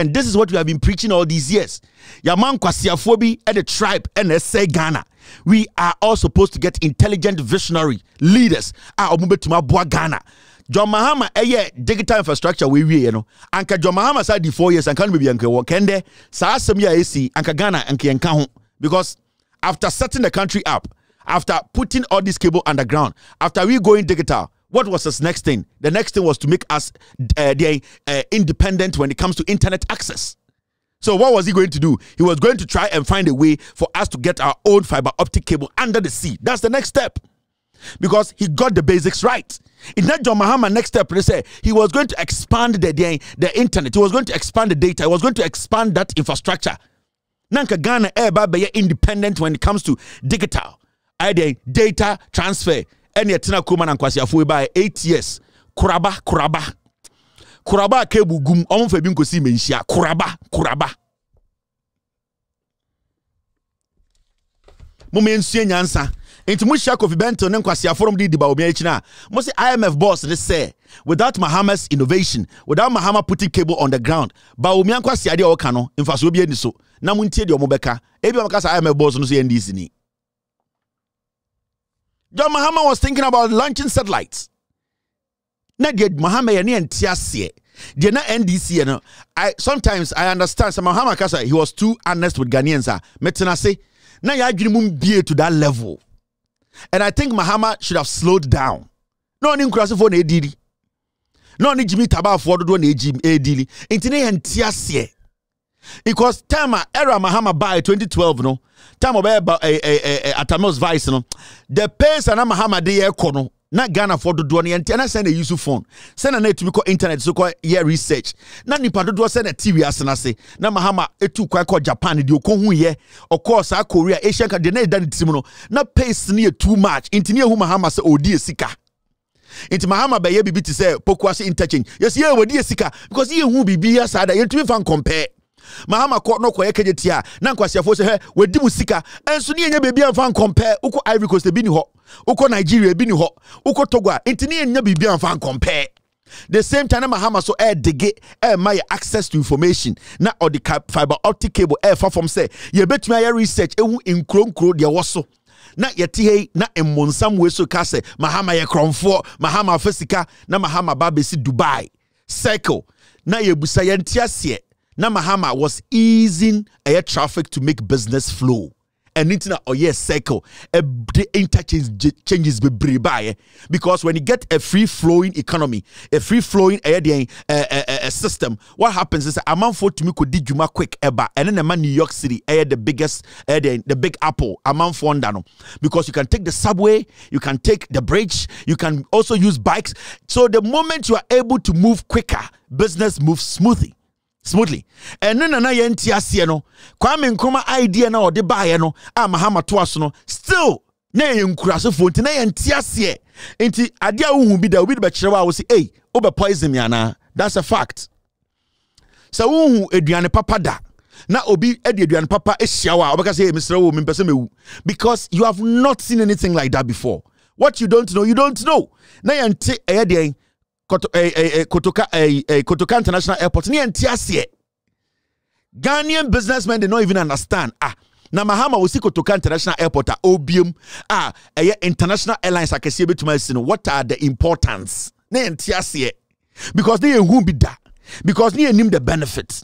And this is what we have been preaching all these years. Yaman Kwasiafobi at the tribe and say Ghana. We are all supposed to get intelligent visionary leaders. Ah, Ghana. John Mahama ɛyɛ eh, digital infrastructure we, wie you know. anka John Mahama said the four years anka no baabi anka wɔ kɛndɛ saa asɛm yi a ɛsi anka Ghana and yɛnka because after setting the country up after putting all this cable underground after we going digital what was his next thing? The next thing was to make us uh, uh, independent when it comes to internet access. So what was he going to do? He was going to try and find a way for us to get our own fiber optic cable under the sea. That's the next step. Because he got the basics right. In that John Mahama next step, they say he was going to expand the, the, the internet. He was going to expand the data. He was going to expand that infrastructure. Nanka Ghana eh, independent when it comes to digital, eh, data transfer, ɛne ɛtena kuroma na nkwaseafoɔ ba eight years koraba koraba koraba a cable gum ɔmfa bi nkɔsi menhyia koraba koraba moma nsua nyansa nti mohyia kofi benton ne nkwaseaforom de diba omi akyi no a mo imf boss ne sɛ without mahama's innovation without mahama putting cable on the ground baomia nkwaseadeɛ a ɔka no mfasoɔ bi so na montie deɛ ɔmobɛka ebi ɔmaka sɛ imf boss no so yɛ John Mahama was thinking about launching satellites. Not yet Mahama and Tiasie. They're not NDC, you know. I sometimes I understand so Mahama Kasa, he was too honest with Ghanaians. Metina say, now you agreement BA to that level. And I think Mahama should have slowed down. No one in cross phone ADD. No one Jimmy Taba for the one ADD. Intine and Tiasie. Because time, era Mahama by 2012, no. time ɔbɛyɛ ba ɛ ɛ ɛ Atameus vice no the pace a na Mahama de yɛ kɔ no na ghanafoɔ dodoɔ no yɛnteɛ na sɛ na ɛyi phone sɛ na na ɛtumi kɔ internet so kɔ yɛ research na nipa dodoɔ sɛ na tv ase no ase na mahama ɛtu kwan kɔ japan deɛ ɔkɔhuyɛ ɔkɔɔ saa korea asian ka deɛ na ɛda ne tirim no na pace ni yɛ too much nti ne ɛhu mahama sɛ ɔdi sika nti mahama bɛyɛ biribi te sɛ pokuase interchange yɛsi yɛ wɔdi sika because yɛhu bibi yɛ saa da yɛntumi fa nkɔmpɛɛ mahama kɔ na ɔkɔyɛ kagye tia na nkwasiafoɔ sɛ hɛ wɔdi mu sika ɛnso ne yɛnya baabi amfa nkɔmpɛ wokɔ ivory coast ebi ni hɔ wokɔ nigeria ebi ni hɔ wokɔ togo a nti ne yɛnya baabi amfa nkɔmpɛ the same time mahama so ɛɛdege ɛɛma yɛ access to information na ɔde fibre optic cable ɛɛfa fam sɛ yɛbɛtumi ayɛ research ehu nkuro nkuro deɛ ɛwɔ so na yɛte ha yi na mmonsam wei so ka sɛ mahama yɛ krɔmfoɔ mahama afa sika na mahama ba bɛsi dubai circle na yɛbusa yɛnte aseɛ na mahama was easing air traffic to make business flow and it's not oh yes cycle uh, the interchange changes by eh? because when you get a free flowing economy a free flowing air uh, uh, system what happens is a Fort for to me could juma quick ever and then a man new york city air the biggest air the big apple a man for because you can take the subway you can take the bridge you can also use bikes so the moment you are able to move quicker business moves smoothly smoothly and ɛno nana yɛnte aseɛ no kwame nkroma idea na ɔde baeɛ no a mahama toa no still na yɛyɛ nkurasefoɔ nti na yɛnte aseɛ nti adeɛ a wohu bi da obi de bɛkyerɛ wo a wo sɛ poison me anaa that's a fact so wohu aduane papa da na obi de aduane papa ahyia wo a wobɛka Mister, wo mempɛ sɛ mewu because you have not seen anything like that before what you don't know you don't know na yɛnte ɛyɛ deɛn Eh, eh, eh, kotoka international airport Ni yɛnte aseɛ ghanaian businessmen they not even understand ah na mahama wɔsi kotoka international airport a ah, obiem a ah, ɛyɛ international airlines akɛseɛ bɛtumi asi no what are the importance ne yɛnte aseɛ because ne yɛhu bi da because ne nim the benefit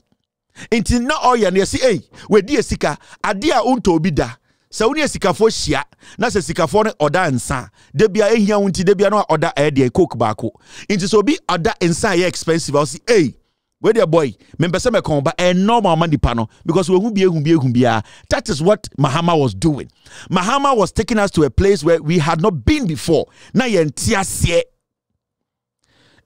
nti na ɔyɛ no yɛsi ei wɔadi yɛ sika adeɛ a wontɔ obi da sɛ wone asikafoɔ hyia na sɛ sikafoɔ no ɔda nsa da bia ɛhia wo nti da bia no a ɔda ɛyɛ deɛ coke baako nti sɛ obi ɔda nsa expensive a wo se ei wedeɛ boy mempɛ sɛ mɛkɔn ba ɛnɔma ma nipa no because we bi ehu bi that is what mahama was doing mahama was taking us to a place where we had not been before na yɛnte aseɛ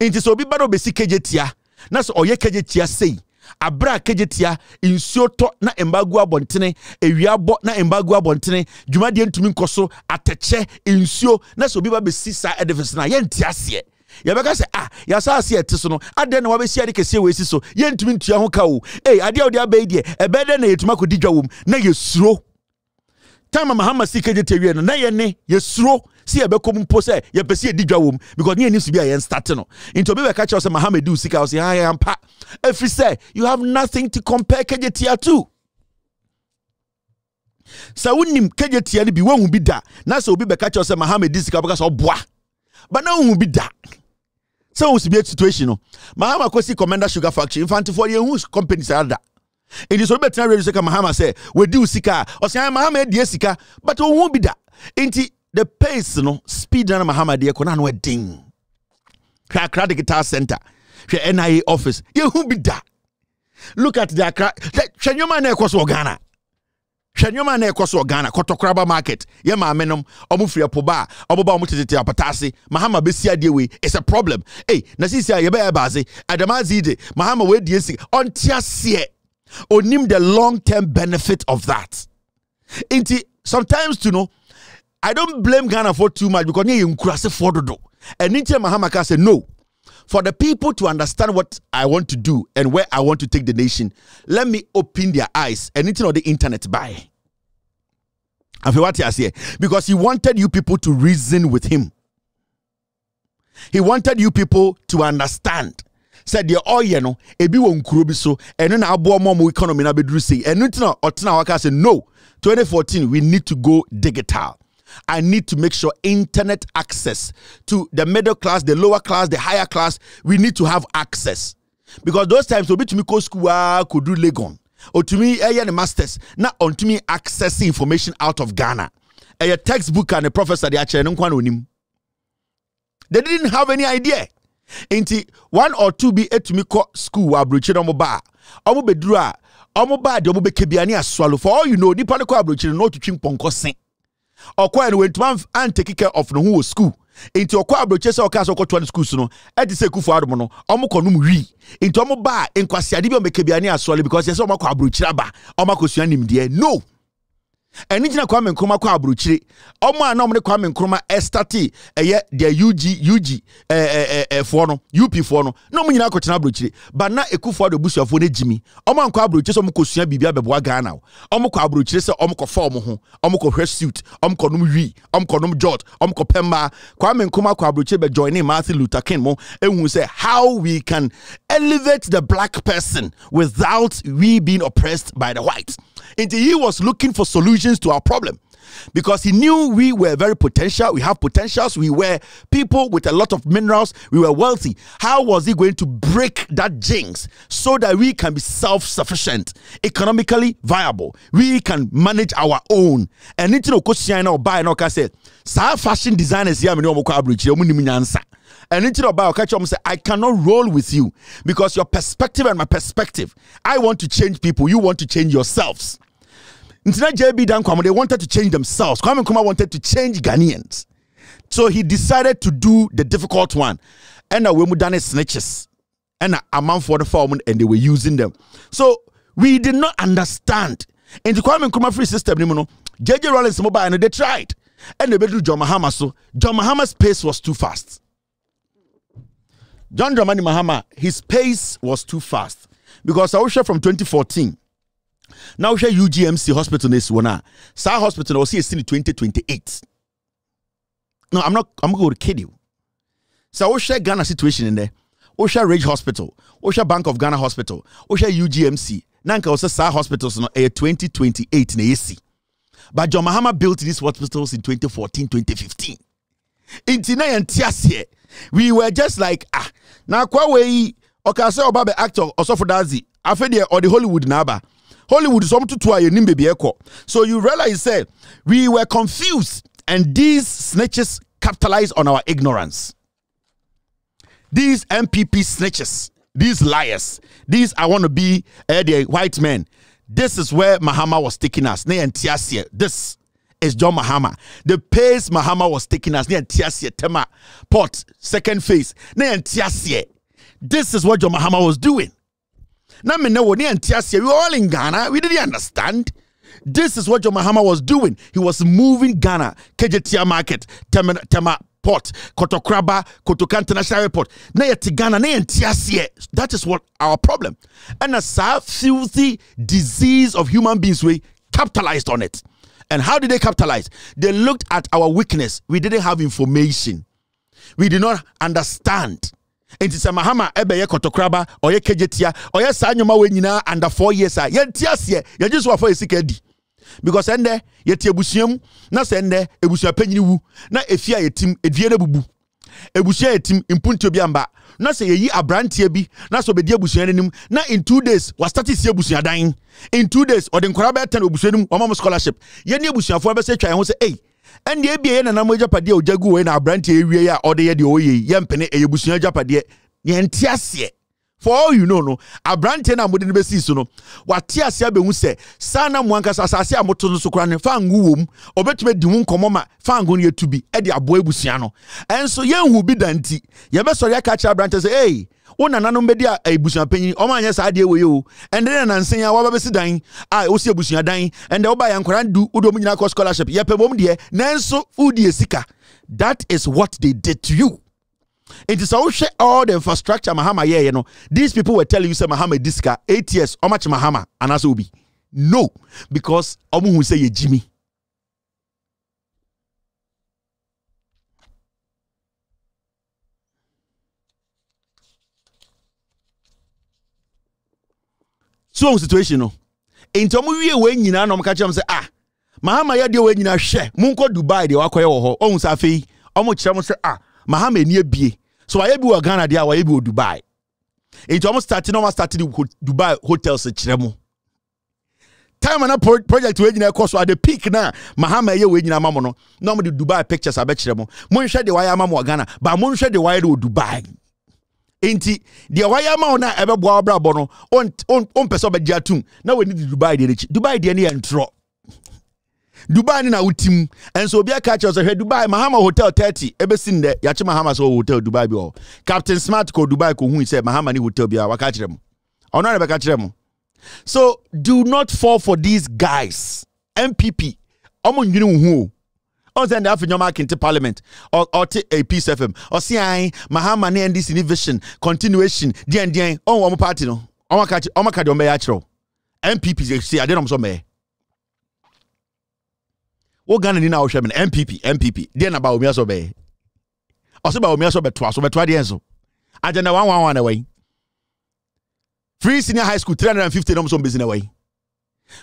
nti sɛ obi ba no obɛsi kagye tia na sɛ ɔyɛ kagye tia sei abere a kegyetia nsuo tɔ na mbagu abɔntene ewia bɔ na mbagu abɔntene dwumadie ntumi nkɔ so atɛkyɛ nsuo na sɛ obi ba bɛsi saa edifice no a yɛnte aseɛ yɛbɛka sɛ ah yɛasa ase ɛte so no adɛn na wabɛsi ade kɛseɛ wɔasi so yɛntumi ntua ho ka o ei adeɛ a wode abɛyi deɛ ɛbɛyɛ dɛn na yɛtumi akɔdi dwa wɔ mu na yɛsuro tama mahama si kegyetia wie no na yɛne yɛsuro si yɛbɛkɔ mpo sɛ yɛpɛ sɛ yɛdi dwa wɔ because ne yɛnim so bi a yɛn start no nti obi bɛka kyerɛw sɛ mahamad eh, wo sika wo sɛ ha yɛmpa ɛfiri sɛ you have nothing to compare kagye two. to sɛ wonim kagye tia no bi woahu bi da na sɛ be bɛka kyerɛw sɛ mahamad sika wobɛka sɛ ɔboa but na wohu bi da sɛ wohu sibi situation no mahama kɔsi commander sugar factory mfantefoɔ yɛhu company saa da nti sɛ obi bɛtena to say, mahama sɛ we do sika a ɔsɛ mahama adie sika but wohu bi da nti the pace no speed na Muhammad yɛ kɔ na ano ɛdin the guitar center hwɛ NIA office yɛhu bi da look at the Accra hwɛ nneɛma na ɛkɔ so wɔ Ghana hwɛ nneɛma na ɛkɔ Ghana market Yema maame nom ɔmo poba. ɛpo ba a ɔmo ba ɔmo tete apata ase Mahama besi adeɛ it's a problem hey na sisi a yɛbɛyɛ baase adamazi de Mahama wei die si ɔnte aseɛ onim the long term benefit of that Inti sometimes to you know. I don't blame Ghana for too much because you nkurase for dodo. And Ninja Mahamaka said, no. For the people to understand what I want to do and where I want to take the nation, let me open their eyes. And Anything on the internet, by. has buy. Because he wanted you people to reason with him. He wanted you people to understand. Said the oil, oh, no, ebi won kurobi so, and then abo mom economy na bedru say, and no, no, no, said no, 2014 we need to go digital. I need to make sure internet access to the middle class, the lower class, the higher class, we need to have access. Because those times, to tumi ko school could ah, do legon. Otumi ɛyɛ ne masters na me access information out of Ghana. Eh, a textbook and a professor they akyerɛ ne They didn't have any idea. Nti one or two bi etumi kɔ school wɔ ah, aburokyi na ɔmo ba a ɔmo a ɔmo ba a deɛ ɔmo bɛkɛ bi ani ah, for all you know nipa ne kɔ no to chimp mpɔnkɔ sen. ɔkɔɛ no wɛntuma anteki care of ne ho wɔ school nti ɔkɔ aburokye sɛ ɔka sɛ ɔkɔtoa no schools no ɛte sɛ kufo adum no ɔmo kɔ nom wi nti ɔmo baa nkwasiade bi a ɔmo kebia ne asɔre because yɛ sɛ ɔmo akɔ aburokye aba ɔmo akɔ sua nimdeɛ no ɛne gyina kwame nkruma kɔ aburokyire ɔmo a na ɔmo ne kwame nkruma ɛstate ɛyɛ deɛ ug ug ɛɛɛfoɔ no up foɔ no na ɔmo nyinaa kɔtena aburokyire but na ekufoɔ de busuafoɔ ne gyimi ɔmo ankɔ aburokyire sɛ ɔmo kɔ sua biribi abɛboa ghana ɔmo kɔ aburokyire sɛ ɔmo kɔ fa ɔmo ho ɔmo kɔ hwɛ suit ɔmo kɔ nom wi ɔmo kɔ nom jot ɔmo kɔ pɛ mmaa kwame nkruma kɔ aburokyire bɛ join ne martin luther king mo ehun sɛ how we can elevate the black person without we being oppressed by the white. And he was looking for solutions to our problem because he knew we were very potential. We have potentials. We were people with a lot of minerals. We were wealthy. How was he going to break that jinx so that we can be self sufficient, economically viable? We can manage our own. And it's no question or buy no say, Sa fashion designers here, and into the bio catch say, I cannot roll with you because your perspective and my perspective. I want to change people. You want to change yourselves. Instead, JB Dankwamo, they wanted to change themselves. Kwame Nkrumah wanted to change Ghanaians. So he decided to do the difficult one. And we were done snitches. And a man for the foreman, and they were using them. So we did not understand. In the Kwame Nkrumah free system, you know, JJ Rollins mobile and they tried. And they do John Mahama. So John Mahama's pace was too fast. John Dramani Mahama, his pace was too fast. Because I was from 2014. na wohwɛ ugmc hospital no ɛsi wɔn a saa hospital no wɔsi ɛsi ne 2028 no i'm not i'm going to kid you So we share ghana situation in there. We share Ridge hospital We share bank of ghana hospital We share ugmc na nka wɔsɛ saa hospitals no ɛyɛ 2028 in AC, but john mahama built these hospitals in 2014 2015 In na and ti we were just like ah Now, na we yi ɔka sɛ ɔba bɛ actor ɔsɔfo dazi afei or the hollywood na Hollywood is something to your name So you realize say we were confused and these snitches capitalize on our ignorance. These MPP snitches, these liars, these I want to be uh, the white men. This is where Mahama was taking us. This is John Mahama. The pace Mahama was taking us near Tema port second phase. This is what John Mahama was doing. Now me know we are all in Ghana. We didn't understand. This is what John Mahama was doing. He was moving Ghana, KJTR market, Tema, Tema port, Kotokraba, Kotoka International Airport. Na yet Ghana, na yet That is what our problem. And a a filthy disease of human beings, we capitalized on it. And how did they capitalize? They looked at our weakness. We didn't have information. We did not understand. nti sɛ mahama ɛbɛyɛ kɔtɔkoraba ɔyɛ kegyetia ɔyɛ saa nneɛma wɔ nyinaa under four years a yɛnti aseɛ yɛgye so afɔ yɛsika di because ɛndɛ yɛte abusua mu na sɛ ɛndɛ abusua panyini wu na efie a yɛtim edie no bubu abusua yɛtim mpuntuo bi amba na sɛ yɛyi aberanteɛ bi na sɛ ɔbɛdi abusua no anim na in two days wastate si abusua in two days ɔde nkɔla bɛyɛ ten abusua no mu wɔma mo scholarship yɛne abusuafoɔ bɛsɛ twa yɛn ho sɛ ei hey, ɛnna ebi yɛ nanam agyapadeɛ a ogya gu wɔyi na aberanteɛ ewie yɛ a ɔde yɛ deɛ ɔyɛ yi yɛn mpene ɛyɛ busua agyapadeɛ yɛn ti aseɛ for all you know no aberanteɛ no a mode no bɛsii so no wate ase abɛhu sɛ saa na mo ankasa asase a moto no so kora no fango wɔ mu ɔbɛtumi adi ho nkɔmmɔ ma fango no yɛtu bi de aboa abusua no ɛnso yɛnhu bi da nti yɛbɛsɔre aka kyerɛ aberanteɛ sɛ ei hey, wo nananom bɛdi a ebusua eh, panyin ɔmo anyɛ saa adeɛ wei o ɛnde na nansen a waba bɛsi dan a osi ebusua dan ɛnde ɔba yɛ nkɔla du wodi ɔmo nyinaa scholarship yɛ pɛ wɔm deɛ nanso wodi esika that is what they did to you. It is also all the infrastructure Mahama yeah, you know. These people were telling you say Mahama diska eight years, how much Mahama and Obi. No, because Omu who say ye Jimmy. so situation no nti wɔn wie wɔn nyinaa na wɔn ka kyerɛ wɔn sɛ ah mahama yɛ deɛ wɔn nyinaa hwɛ mu nkɔ dubai deɛ wakɔyɛ wɔ hɔ ɔhun sɛ afei wɔn kyerɛ wɔn sɛ ah mahama ani abie so wɔayɛ bi wɔ ghana deɛ a wɔayɛ bi wɔ dubai nti wɔn start na wɔn start dubai hotels kyerɛ mu time na project wei nyinaa ɛkɔ so at the peak na mahama ɛyɛ wei nyinaa ama mo no na wɔde dubai pictures abɛkyerɛ mo mo nhwɛ deɛ wɔayɛ ama mo wɔ ghana ba mo nhwɛ deɛ wɔayɛ wɔ dubai. Enti deɛ wayɛ ma wo no a ɛbɛboa wabrabɔ no wompɛ sɛ wobɛgye atom na w'ani de dubai deɛ n'akyi dubai deɛ no yɛ ntorɔ dubai no na wotim ɛnso obi aka kyerɛ sɛ hwɛ dubai mahama hotel 30 ɛbɛsi ndɛ yɛakye mahama sɛ wɔ hotel dubai bi wɔ captain smart kɔ dubai kɔhui sɛ mahama ne hotel bi a waka kyerɛ mu ɔno ne bɛka kyerɛ mu so do not fall for these guys mpp ɔmo nnwene wo ho o ɔsɛ ne afe nyɔma akente parliament ɔte a peace fm ɔse an mahama ne ndc ne vision continuation deɛndeɛn ɔwɔ ɔmo party no ɔmo aka ɔmo aka deɛ ɔmo bɛyɛ akyerɛw npp si eh, adeɛ na ɔmo sɔ mɛɛ wo ghana ni na ɔhwɛ mi no npp npp deɛ na baomi asɔ bɛyɛ ɔsɛ baomi asɔ bɛtoa so bɛtoa deɛ nso agenda one one one na wɔyi free senior high school three hundred and fifty na ɔmo sɔ mbɛsi na wɔyi.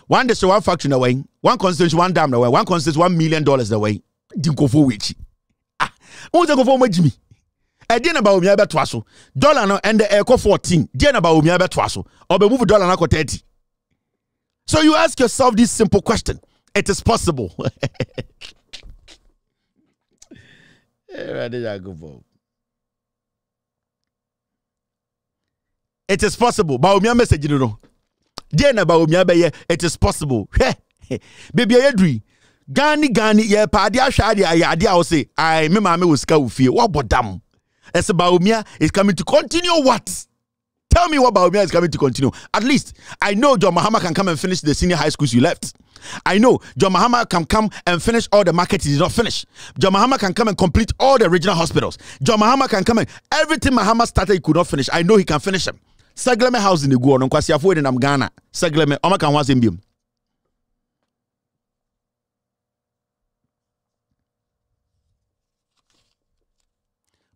one district one factory na wɔn one constituency one dam na wɔn one constituency one million dollars na wɔn for which? wɔ akyi ah wɔn sɛ nkɔfo wɔn agyi mi ɛdeɛ eh, na about omi abɛtoa so dollar no ɛnde ɛkɔ fourteen deɛ na ba omi abɛtoa so ɔbɛ move dollar no akɔ thirty so you ask yourself this simple question it is possible. Eh, it is possible ba omi a message you Know deɛ na bawomia bɛyɛ it is possible hwɛ baabi a yɛduri gani gani yɛpɛ adeɛ ahwɛ adeɛ ayɛ adeɛ a wo se ae me maame wɔ sika wɔ fie woabɔ dam ɛsɛ bawomia is coming to continue what Tell me what Baumia is coming to continue. At least I know John Mahama can come and finish the senior high schools you left. I know John Mahama can come and finish all the markets he did not finish. John Mahama can come and complete all the regional hospitals. John Mahama can come and everything Mahama started he could not finish. I know he can finish them sɛglɛmɛ house in ne gu ɔno nkwasiafoɔ ne nam ghana sɛglɛmɛ ɔmaka ho asɛm biom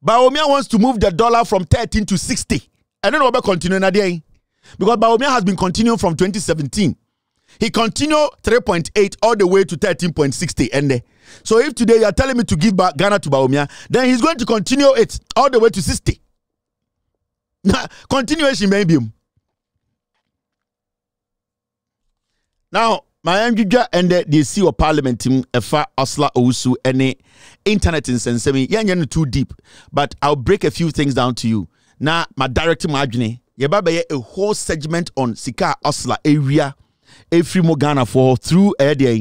Baomia wants to move the dollar from 13 to 60. I And then we'll continue again. Because Baomia has been continuing from 2017. He continued 3.8 all the way to 13.60. And so if today you are telling me to give Ghana to Baomia, then he's going to continue it all the way to 60 continuation maybe. now my and ɛndɛ uh, the CEO wɔ parliament team, um, ɛfa ɔsla owusu any internet in yi yɛn nyɛ too deep but i will break a few things down to you now my direct ma adwene yɛba a whole segment on sika ɔsla area, efiri mu ghana for through uh, uh,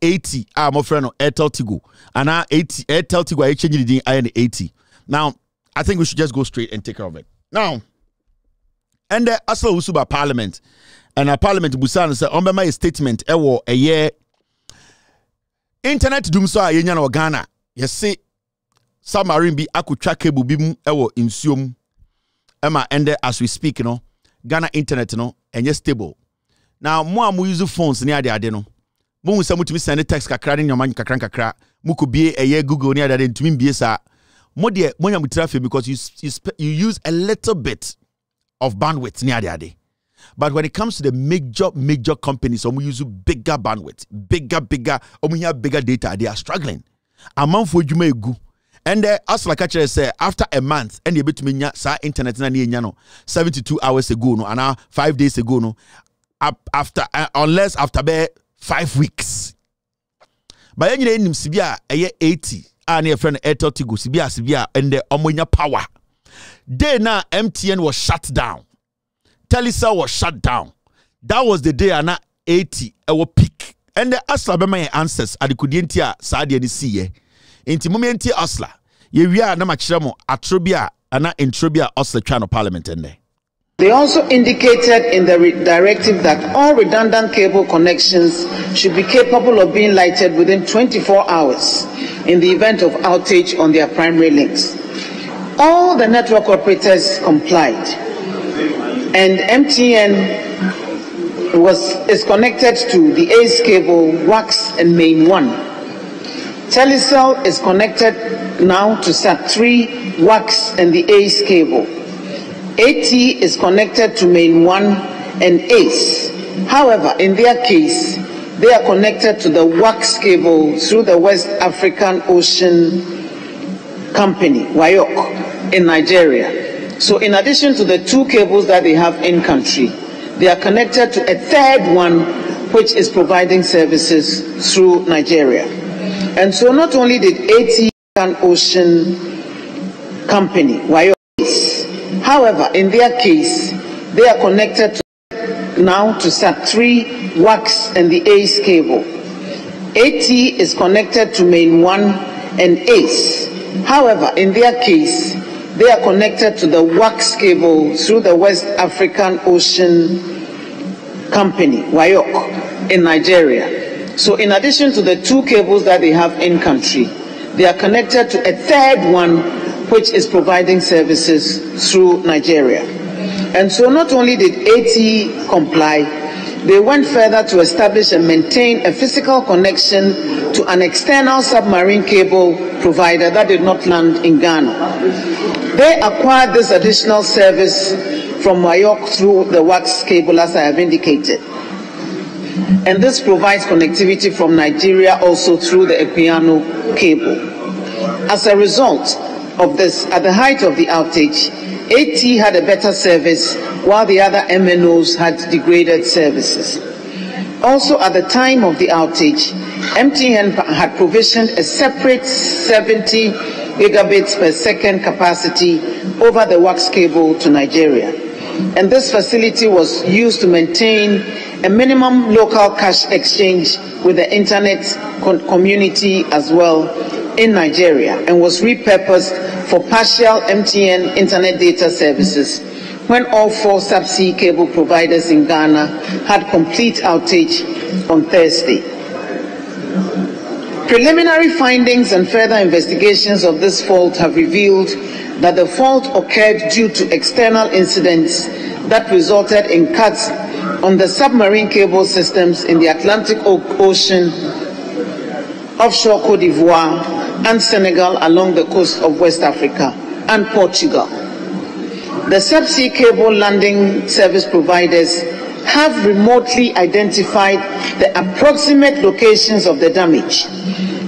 eighty. i'm a wɔfrɛ no airtel tigo i eighty airtel tigo i change the eighty now i think we should just go straight and take care of it. now and asɛ wusu ba parliament and a parliament busa no sɛ ɔmbɛma yɛ statement ɛwɔ ɛyɛ internet dum so a yɛnya no wɔ ghana yɛse submarine bi akotwa cable bi mu ɛwɔ nsuo mu ɛma ɛndɛ as we speak no ghana internet no enye stable Now, mo a mo use phones ne adeade no mohu sɛ motumi sɛne text kakra ne nneɔma kakra kakra mokɔbie ɛyɛ google ne adeade ntumi bie saa mo deɛ mo nya mo tiri afei because you, you, you use a little bit of bandwidth ní adi adi but when it comes to the major major companies ɔmo use bigger bandwidth bigger bigger ɔmo nya bigger data they are struggling amanfo dwuma egu ɛndɛ asala ka kyerɛ sɛ after a month ɛna ebetumi nya saa internet na ne yɛ nya no seventy two hours ago no ana five days ago no after uh, unless after bɛ five weeks bayɛ nyina enim si bi a ɛyɛ eighty a ne yɛfrɛ no airtel tigo si bi ase bi a ɛndɛ ɔmo nya power day na mtn was shut down telecel was shut down that was the day ana 80 ɛwɔ peak ɛndɛ asla bɛma yɛn answers adekodie nti a saa deɛ no siiɛ nti momeɛ nti asla yɛwie a na makyerɛ mo atoro bi a ana ntoro bi a ɔsla twa no parliament ɛndɛ They also indicated in the directive that all redundant cable connections should be capable of being lighted within 24 hours in the event of outage on their primary links. All the network operators complied, and MTN was, is connected to the ACE cable, WAX, and Main 1. Telecel is connected now to SAT 3, WAX, and the ACE cable. At is connected to main 1 and 8. However, in their case, they are connected to the wax cable through the West African Ocean Company, WAYOC, in Nigeria. So in addition to the two cables that they have in country, they are connected to a third one which is providing services through Nigeria. And so not only did AT Ocean Company, WAYOC, However, in their case, they are connected to now to SAT3, WAX, and the ACE cable. AT is connected to main 1 and ACE. However, in their case, they are connected to the WAX cable through the West African Ocean Company, WAYOK, in Nigeria. So in addition to the two cables that they have in country, they are connected to a third one which is providing services through Nigeria. And so not only did AT comply, they went further to establish and maintain a physical connection to an external submarine cable provider that did not land in Ghana. They acquired this additional service from Mayok through the WAX cable as I have indicated. And this provides connectivity from Nigeria also through the Equiano cable. As a result, of this, at the height of the outage, AT had a better service while the other MNOs had degraded services. Also, at the time of the outage, MTN had provisioned a separate 70 gigabits per second capacity over the wax cable to Nigeria. And this facility was used to maintain a minimum local cash exchange with the internet community as well in Nigeria and was repurposed for partial MTN internet data services when all four subsea cable providers in Ghana had complete outage on Thursday. Preliminary findings and further investigations of this fault have revealed that the fault occurred due to external incidents that resulted in cuts on the submarine cable systems in the Atlantic Ocean, offshore Cote d'Ivoire, and Senegal along the coast of West Africa and Portugal. The subsea cable landing service providers have remotely identified the approximate locations of the damage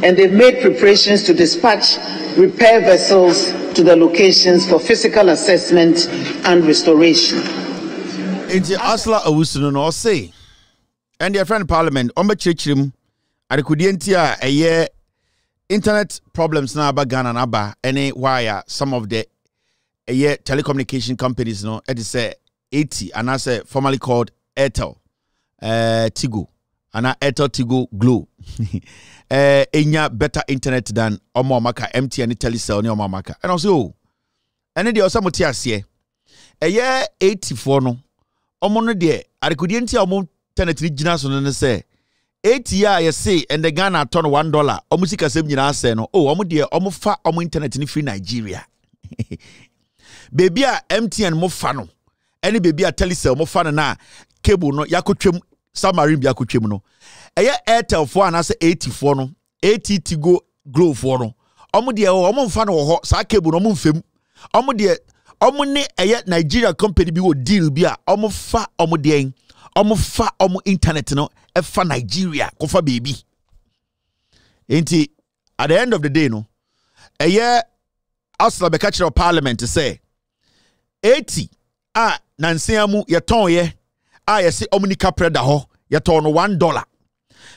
and they've made preparations to dispatch repair vessels to the locations for physical assessment and restoration. Nti Asla Awusu no and ɛndeɛ friend parliament ɔmbɛkyerɛkyerɛ mu adekodeɛ nti a internet problems na aba ghana na aba ɛne why some of the ɛyɛ telecommunication companies no ɛde sɛ eighty anaasɛ formally called airtel uh, tigo ana airtel tigo glow ɛnya eh, uh, better internet than ɔmo ɔmaka mtn ne telecel ne ɔmo ɔmaka ɛna ɔsɛ o oh, ɛne deɛ ɔsɛ mo te aseɛ ɛyɛ eighty foɔ no ɔmo no deɛ adekodeɛ nti a ɔmo internet ne gyina so no ne sɛ eight year a yɛse ɛnɛ ghana atɔ no one dollar ɔmo sikasɛm nyinaa sɛ no o oh, ɔmo deɛ ɔmo fa ɔmo internet no firi nigeria beebi a mtn mo fa no ɛne beebi a ah, telecel mo fa no na cable no yakotwam submarine bi akotwam no ɛyɛ airtelfoɔ anaasɛ atfoɔ no att go glowfoɔ no ɔmo deɛ ɔmo mfa no wɔ hɔ saa cable no ɔmo mfam ɔmo deɛ ɔmo ne ɛyɛ nigeria company bi wɔ deal bi a ah, ɔmo fa ɔmo deɛn ɔmo fa ɔmo internet no ɛfa nigeria kɔfa beebi nti at the end of the day no ɛyɛ asla bɛka kyerɛ parliament sɛ 80 a nansia mu yɛtɔnyɛ a yɛse ɔmo nika prɛ da hɔ yɛtɔn no one dollar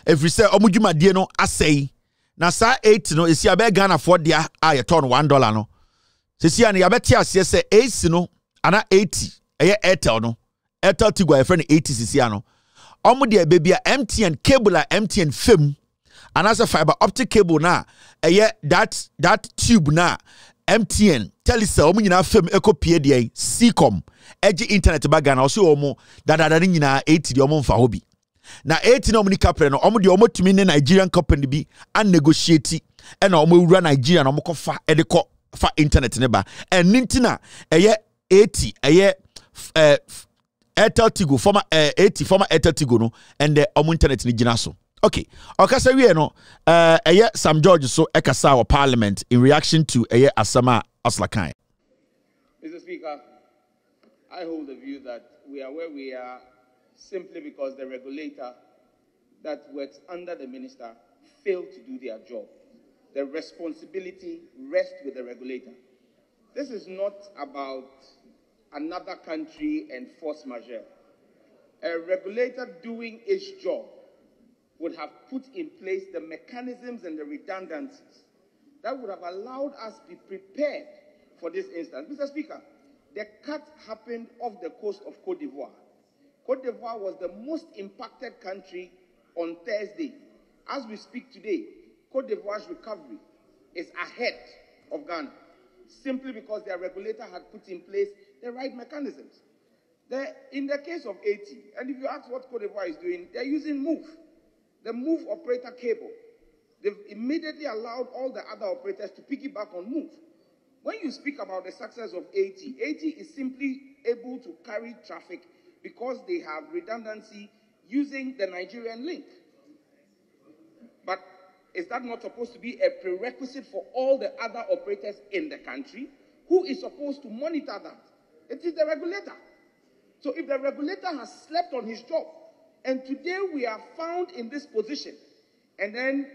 ɛfiri sɛ ɔmo dwumadie no asɛe na saa 80 no ɛsi abɛɛ ghanafoɔ dea a yɛtɔn no one dollar no sɛsia no yɛabɛte aseɛ sɛ 80 no ana 80 ɛyɛ airtel no airtel tigua yɛfrɛ no 80 sisia no ɔmo deɛ beebi a mtn cable a mtn fam anaasɛ fibre optic cable na ɛyɛ that that tube na mtn telecel ɔmo nyinaa fam ɛkɔ pie deɛ ccom ɛgye internet ba ghana ɔso wɔn dadada ne nyinaa eti deɛ ɔmo nfa hɔ bi na eighty na ɔmo ni kapre no ɔmo deɛ ɔmo tumi ne nigerian company bi anegotiate ɛna ɔmo ewura nigeria na ɔmo kɔ fa ɛde kɔ fa internet ne ba ɛni ti na ɛyɛ eti ɛyɛ ɛɛ. airtel tigo former uh, eh, eighty former airtel tigo no ɛnɛ ɔmo um, internet ni gyina so okay Okasa wie no Eh, uh, sam george so ekasa wɔ parliament in reaction to ɛyɛ e asɛm mr speaker i hold the view that we are where we are simply because the regulator that works under the minister failed to do their job the responsibility rests with the regulator this is not about another country and force majeure. A regulator doing its job would have put in place the mechanisms and the redundancies that would have allowed us to be prepared for this instance. Mr. Speaker, the cut happened off the coast of Cote d'Ivoire. Cote d'Ivoire was the most impacted country on Thursday. As we speak today, Cote d'Ivoire's recovery is ahead of Ghana, simply because their regulator had put in place the right mechanisms. in the case of AT, and if you ask what Cote d'Ivoire is doing, they're using MOVE, the MOVE operator cable. They've immediately allowed all the other operators to piggyback on MOVE. When you speak about the success of AT, AT is simply able to carry traffic because they have redundancy using the Nigerian link. But is that not supposed to be a prerequisite for all the other operators in the country? Who is supposed to monitor that? It is the regulator. So if the regulator has slept on his job, and today we are found in this position, and then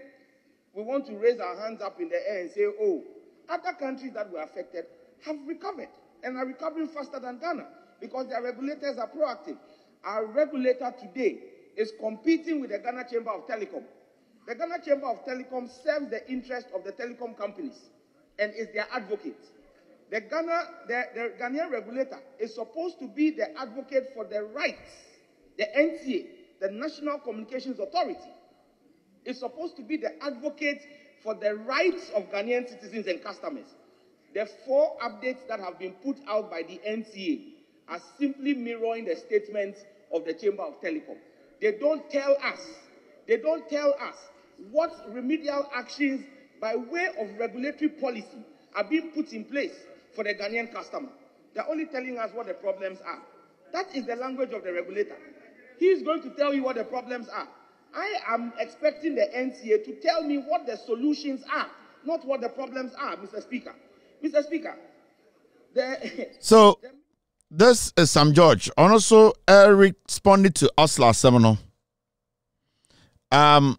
we want to raise our hands up in the air and say, oh, other countries that were affected have recovered and are recovering faster than Ghana because their regulators are proactive. Our regulator today is competing with the Ghana Chamber of Telecom. The Ghana Chamber of Telecom serves the interest of the telecom companies and is their advocate. The, Ghana, the, the Ghanaian regulator is supposed to be the advocate for the rights, the NTA, the National Communications Authority, is supposed to be the advocate for the rights of Ghanaian citizens and customers. The four updates that have been put out by the NTA are simply mirroring the statements of the Chamber of Telecom. They don't tell us, they don't tell us what remedial actions by way of regulatory policy are being put in place for the Ghanaian customer. They're only telling us what the problems are. That is the language of the regulator. He is going to tell you what the problems are. I am expecting the NCA to tell me what the solutions are, not what the problems are, Mr. Speaker. Mr. Speaker, the, so the, this is Sam George. And also, uh, responded to us last seminar. Um,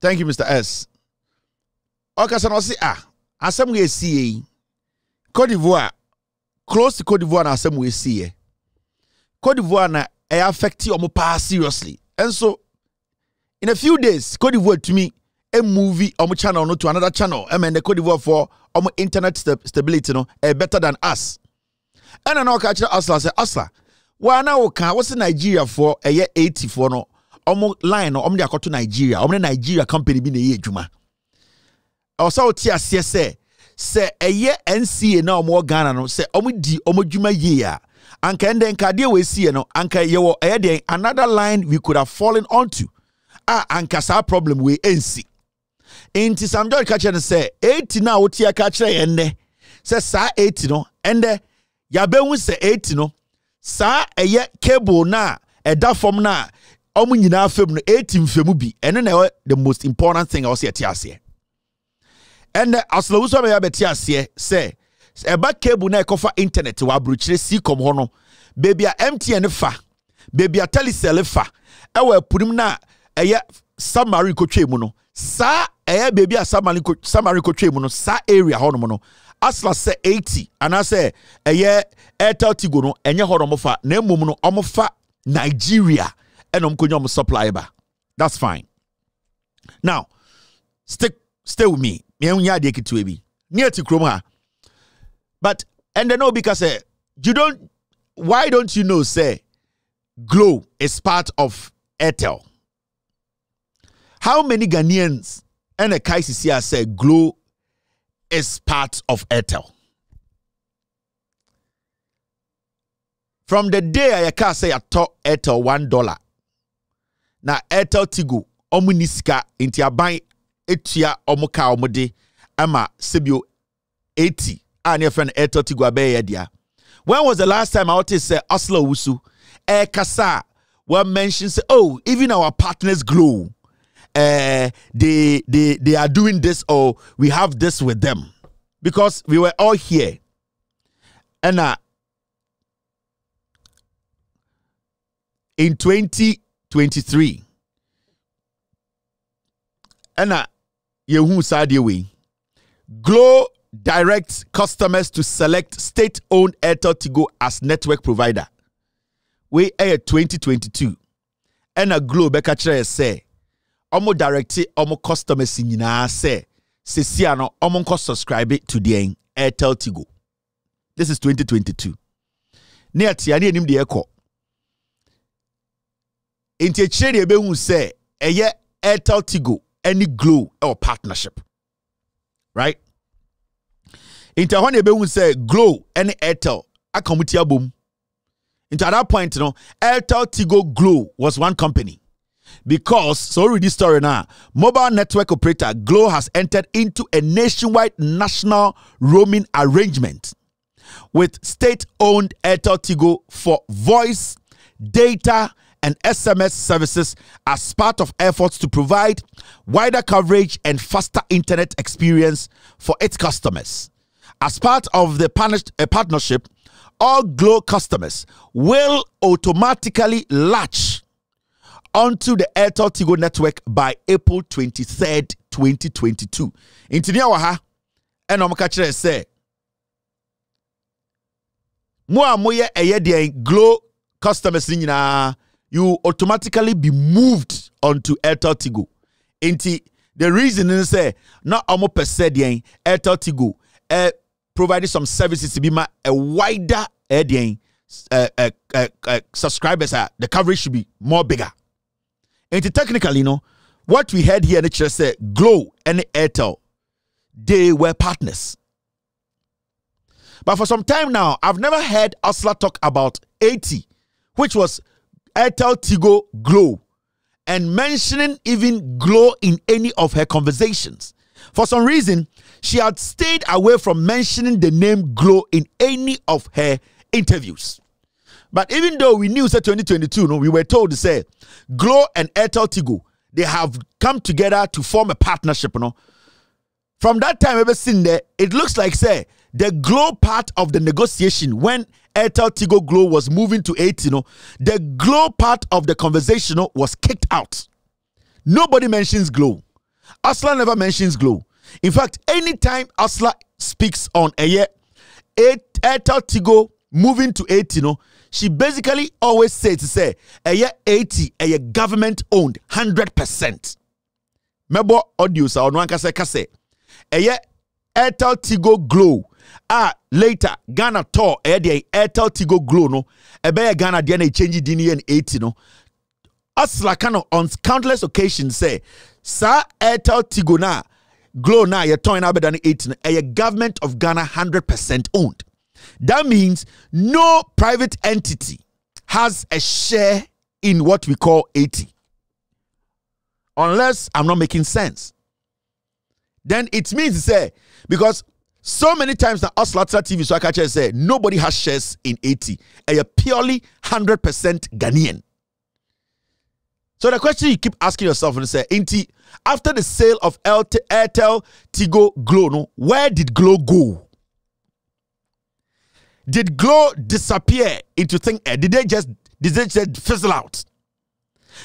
thank you, Mr. S. Okay, so now see ah, some we see eh? Cote d'Ivoire, close to Cote d'Ivoire na asɛm wei siiɛ. Eh. Cote d'Ivoire na e eh, affect ɔmo paa seriously. And so, in a few days Cote d'Ivoire a movie ɔmo channel no to another channel I eh, mean, Cote d'Ivoire for ɔmo internet st stability no ɛyɛ better than us. Ɛna na ɔka kyerɛ Asla sɛ Asla can What's in Nigeria for a year eighty four no ɔmo line no ɔmo de to Nigeria ɔmo ne Nigeria company bi na ɛyɛ adwuma. Ɔsɛ ɔte aseɛ sɛ ɛyɛ nca na ɔmo wɔ ghana no sɛ ɔmo di ɔmo dwuma yie a anka ɛndɛ nka adeɛ wɔasie no anka yɛwɔ ɛyɛ deɛ another line we could have fallen onto a anka saa problem wei ɛnsi nti sam george ka kyerɛ no sɛ 80 no a wotia ka kyerɛ yɛn nnɛ sɛ saa 80 no ɛndɛ yɛabɛhu sɛ 80 no saa ɛyɛ cable na a ɛda fam na a ɔmo nyinaa fam no 80 mfɛmu bi ɛno na ɛwɔ the most important thing a ɔsɛ yɛte aseɛ ɛnɛ asolawusu ama yɛ abɛte aseɛ sɛ ɛba cable na ɛkɔfa internet wɔ aburukyire seacom hɔ no beebi a mtn fa beebi a telecel fa ɛwɔ ɛpunim na ɛyɛ samari kotwe mu no saa ɛyɛ beebi a samari kotwe mu no saa area hɔnom no asla sɛ 80 anaasɛ ɛyɛ airtel tigo no ɛnyɛ hɔ na fa na mmom no ɔmofa nigeria ɛna ɔmkɔnya ɔmo supply ba that's fine now stick stay with me meahunya adeɛ ketewa bi ne ɛte kurom ha but ɛndɛ na obi ka you don't why don't you know Say glow is part of airtel how many ghanaians ɛna kae sisi say sɛ glow is part of airtel from the day I a say I talk airtel one dollar na airtel tigo ɔmo ni sika nti etua Any friend, ɔmo de ama sebio eighty a ne when was the last time I heard sɛ ɔsla owusu ɛɛkasa kasa wɔn mentioned. oh even our partners grow uh, they they they are doing this or we have this with them because we were all here and uh, in 2023 and uh, yehu sadiwi glow directs customers to select state-owned airtel tigo as network provider we air 2022 and a glow beka kyerɛ sɛ ɔmo directe customers nyinaa sɛ sesia no ɔmo nkɔ subscribe to the airtel tigo this is 2022 ne atia ne anim deɛ ɛkɔ nti akyire deɛ ɛbɛhu airtel tigo any glow or partnership right nti ɛhɔ na ebɛhu say glow any airtel I come to your boom. Into that point you know airtel tigo glow was one company because so read this story now mobile network operator glow has entered into a nationwide national roaming arrangement with state-owned airtel tigo for voice data and SMS services as part of efforts to provide wider coverage and faster internet experience for its customers. As part of the uh, partnership, all Glow customers will automatically latch onto the Airtel Tigo network by April 23rd, 2022. In ni awaha, ɛna ɔmo ka kyerɛ sɛ, a moyɛ Glow customers nyinaa you automatically be moved onto Airtel Tigo. Nti the reason is say eh, na ọmọ pẹsẹ diẹn Airtel Tigo ẹ eh, some services to be my a wider ẹ eh, subscribers the coverage should be more bigger. And technically you no know, what we had here ne kyerɛ sɛ Glo and Airtel they were partners. But for some time now, I've never heard Osla talk about 80, which was Etel Tigo Glow and mentioning even Glow in any of her conversations. For some reason, she had stayed away from mentioning the name Glow in any of her interviews. But even though we knew that 2022, no, we were told to say Glow and Etel Tigo, they have come together to form a partnership. You know? From that time, ever since, there, it looks like say the glow part of the negotiation when Airtel Tigo Glow was moving to 8, you know, the glow part of the conversation you know, was kicked out. Nobody mentions glow. Asla never mentions glow. In fact, anytime Asla speaks on a year, Airtel Tigo moving to 8, you know, she basically always says, say, a year 80, a year government owned 100%. Mebo audio sa onwankase kase. A year Airtel Tigo Glow a later ghana tour ɛyɛ deɛ airtel tigo glow no ɛbɛyɛ ghana deɛ na ɛchange din yɛn 80 no aslaka no on countless occasions say saa airtel tigo na a glow no a yɛtɔn no abɛda 80 no ɛyɛ eh, government of ghana 100% owned that means no private entity has a share in what we call 80 unless i'm not making sense then it means say because so many times now, us Latra TV, so I catch say nobody has shares in AT. And you're purely 100% Ghanaian. So the question you keep asking yourself and say, Inti, after the sale of Airtel, Tigo, Glow, no, where did Glow go? Did Glow disappear into thin air? Eh, did they just did they just fizzle out?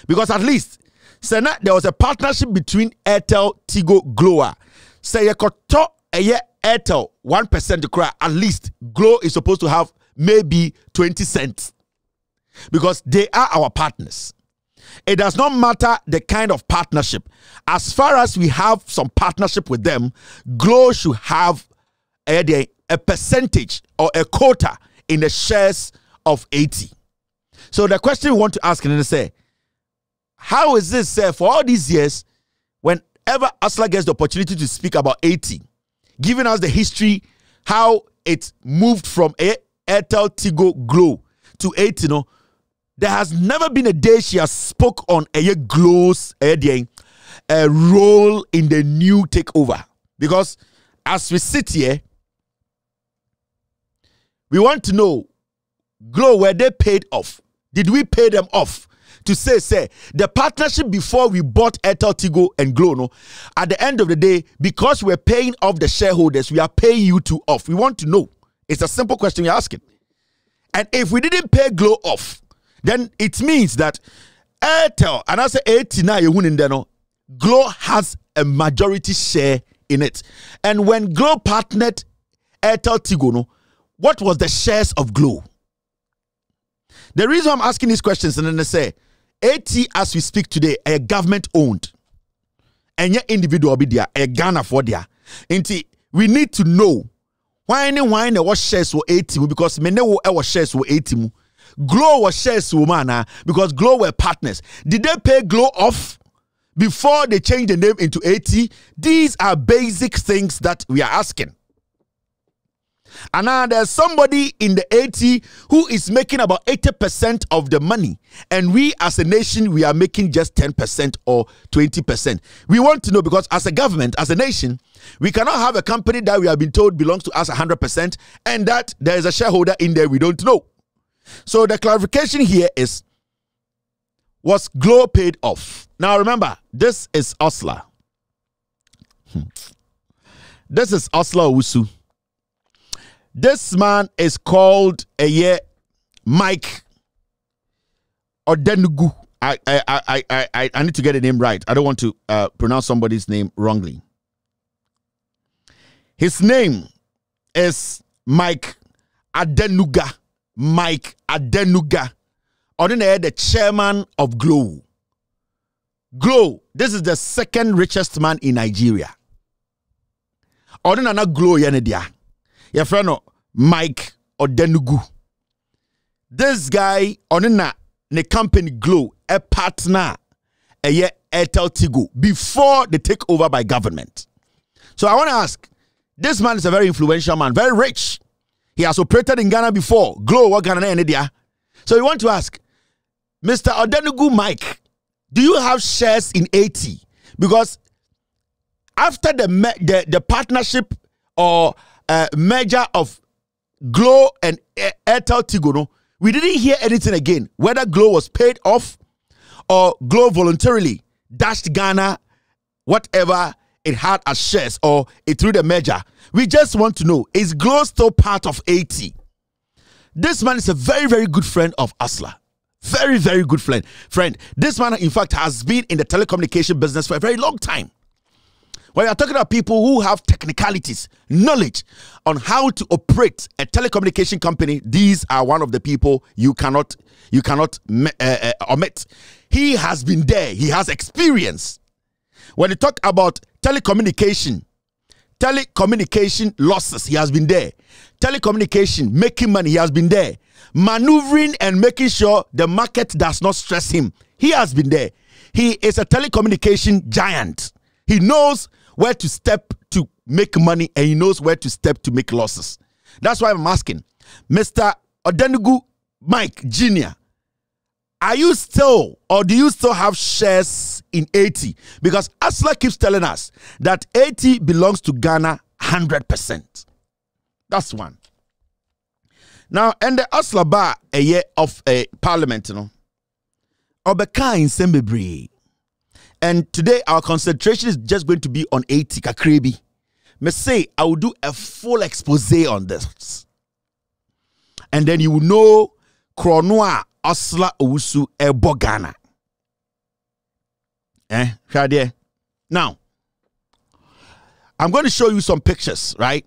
Because at least say now there was a partnership between Airtel, Tigo, Glowa. Ah. Say you could talk a Airtel, 1% to cry, at least Glow is supposed to have maybe 20 cents because they are our partners. It does not matter the kind of partnership. As far as we have some partnership with them, Glow should have a, a percentage or a quota in the shares of 80. So the question we want to ask and say, how is this uh, for all these years, whenever Asla gets the opportunity to speak about 80, giving us the history how it moved from a Airtel Tigo Glow to know, There has never been a day she has spoke on a Glow's a, a role in the new takeover because as we sit here, we want to know Glow were they paid off? Did we pay them off? to say, say, the partnership before we bought Airtel Tigo and Glono, no, at the end of the day, because we're paying off the shareholders, we are paying you two off. We want to know. It's a simple question you're asking. And if we didn't pay Glow off, then it means that Airtel, and I say 89, in there, no, Glow has a majority share in it. And when Glow partnered Airtel Tigo, no, what was the shares of Glow? The reason I'm asking these questions, and then they say, AT, as we speak today, a government owned. And yet individual be there, a Ghana for there. And we need to know why any why ne was shares were 80 because many were shares were 80. Glow was shares woman because Glow were partners. Did they pay Glow off? before they change the name into 80? these are basic things that we are asking. And now there's somebody in the 80 who is making about 80% of the money. And we as a nation, we are making just 10% or 20%. We want to know because as a government, as a nation, we cannot have a company that we have been told belongs to us 100% and that there is a shareholder in there we don't know. So the clarification here is was Glow paid off? Now remember, this is Asla. Hmm. this is Asla Usu. This man is called eh, a Mike Odenugu. I, I, I, I, I, need to get the name right. I don't want to uh, pronounce somebody's name wrongly. His name is Mike Adenuga. Mike Adenuga. Ordinary, the chairman of Glow. Glow, this is the second richest man in Nigeria. Ordinary, Glow, Yenedia. Your friend, mike Odenugu. this guy ɔne na ne company glow a partner ɛyɛ airtel tigo before they take over by government so i want to ask this man is a very influential man very rich he has operated in ghana before glow what ghana and india so you want to ask mr odenugu mike do you have shares in at because after the, the, the partnership or uh, merger of Glow and Airtel Tigo, no, we didn't hear anything again. Whether Glow was paid off or Glow voluntarily dashed Ghana, whatever it had as shares or it through the merger. We just want to know is Glow still part of AT? This man is a very, very good friend of Asla. Very, very good friend. Friend, this man, in fact, has been in the telecommunication business for a very long time. When you're talking about people who have technicalities, knowledge on how to operate a telecommunication company, these are one of the people you cannot you cannot uh, uh, omit. He has been there. He has experience. When you talk about telecommunication, telecommunication losses, he has been there. Telecommunication making money, he has been there. Maneuvering and making sure the market does not stress him, he has been there. He is a telecommunication giant. He knows where to step to make money and he knows where to step to make losses. That's why I'm asking, Mr. Odenugu Mike Jr., are you still or do you still have shares in 80? Because Asla keeps telling us that 80 belongs to Ghana 100%. That's one. Now, and the Asla bar a year of a eh, parliament, you know, or the kind and today our concentration is just going to be on 80 Kakrebi. Me say I will do a full expose on this. And then you will know Kronoa Osla Owusu ebogana. Ghana. Eh? Shadie. Now, I'm going to show you some pictures, right?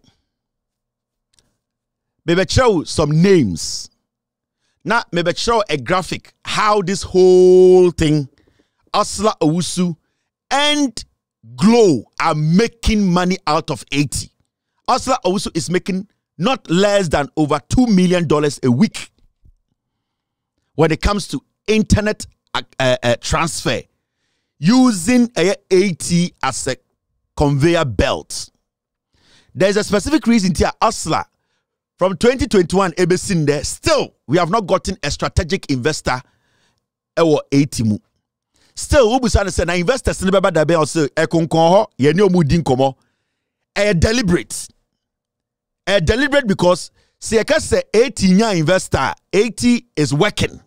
Maybe show some names. Now, maybe show a graphic how this whole thing Asla Owusu, and Glow are making money out of 80. Asla Owusu is making not less than over $2 million a week when it comes to internet uh, uh, transfer using uh, AT as a conveyor belt. There's a specific reason here, Asla. From 2021, there? still, we have not gotten a strategic investor. Ewo AT still wobusa no se na investors no bɛba da e ɔsɛ ɛkonkɔn hɔ yɛne omu di nkɔmmɔ eh, deliberate ɛyɛ eh, deliberate because se yɛka se 80 nya investor 80 is working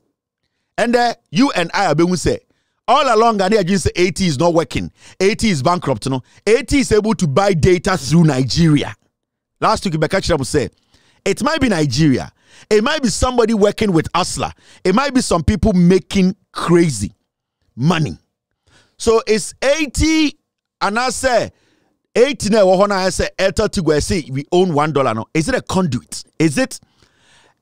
and uh, you and I abɛhu say all along Ghana again say 80 is not working 80 is bankrupt no 80 is able to buy data through Nigeria last week Ibeka will say it might be Nigeria it might be somebody working with Asla it might be some people making crazy money. So it's 80, and I say, 80 now, when I say, we own $1 now. Is it a conduit? Is it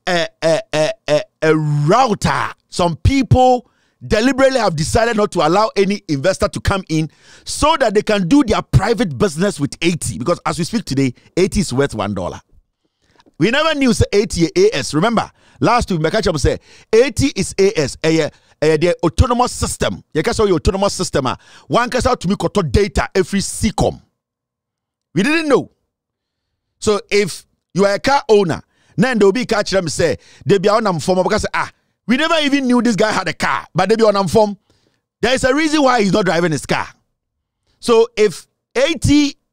a, a, a, a, a router? Some people deliberately have decided not to allow any investor to come in so that they can do their private business with 80 because as we speak today 80 is worth one dollar we never knew 80 as remember last week my said 80 is as a ɛyɛ deɛ autonomous system yɛka can say autonomous system a wankasa tumi kɔtɔ data every ccom we didn't know so if you are a car owner na ɛnda obi ka kyerɛ me sɛ da bia ɔnam fam ɔbɛka sɛ ah we never even knew this guy had a car but be bia ɔnam form. there is a reason why he's not driving his car so if at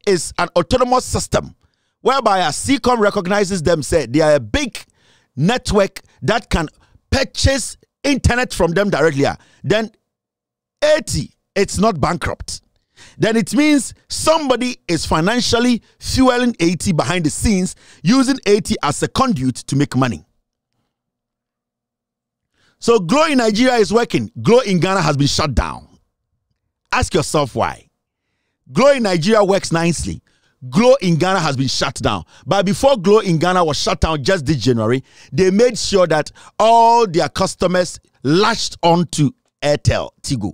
is an autonomous system whereby a ccom recognizes them say they are a big network that can purchase internet from them directly, ah, then 80, it's not bankrupt. Then it means somebody is financially fueling 80 behind the scenes, using 80 as a conduit to make money. So Glow in Nigeria is working. Glow in Ghana has been shut down. Ask yourself why. Glow in Nigeria works nicely. Glow in Ghana has been shut down. But before Glow in Ghana was shut down just this January, they made sure that all their customers latched onto Airtel Tigo.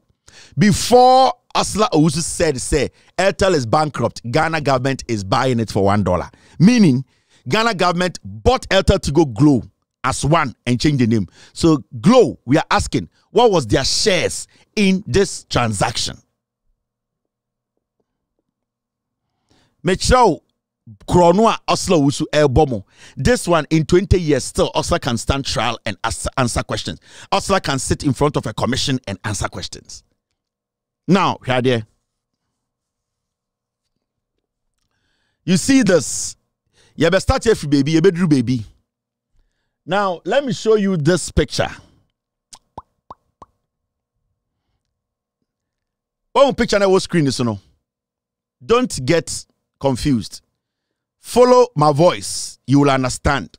Before Asla Owusu said, say, Airtel is bankrupt, Ghana government is buying it for $1. Meaning, Ghana government bought Airtel Tigo Glow as one and changed the name. So Glow, we are asking, what was their shares in this transaction? mekyerɛ wo kurɔ no a ɔsla this one in 20 years still ɔsla can stand trial and answer questions ɔsla can sit in front of a commission and answer questions now hwɛ adeɛ you see this You yɛbɛ start efi baabi yɛbɛduru baby. now let me show you this picture wɔn picture on ɛwɔ screen you know? don't get confused. Follow my voice, you will understand.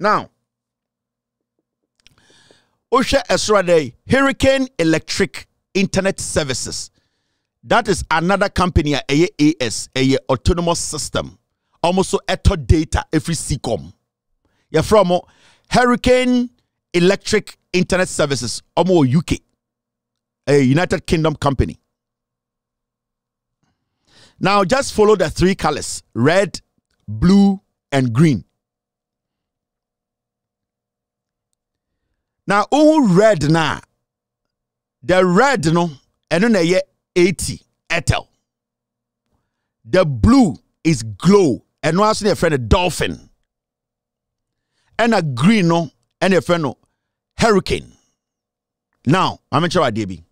Now, Osha Esrade, Hurricane Electric Internet Services. That is another company, AAS, a autonomous system. Almost so data every CCOM. You're from Hurricane Electric Internet Services, almost UK, a United Kingdom company. Now just follow the three colors red, blue, and green. Now, all red now. The red no, and na ye 80 etel. The blue is glow, and I see a friend a dolphin. And a green no, and a friend no, hurricane. Now, I'm going to try be.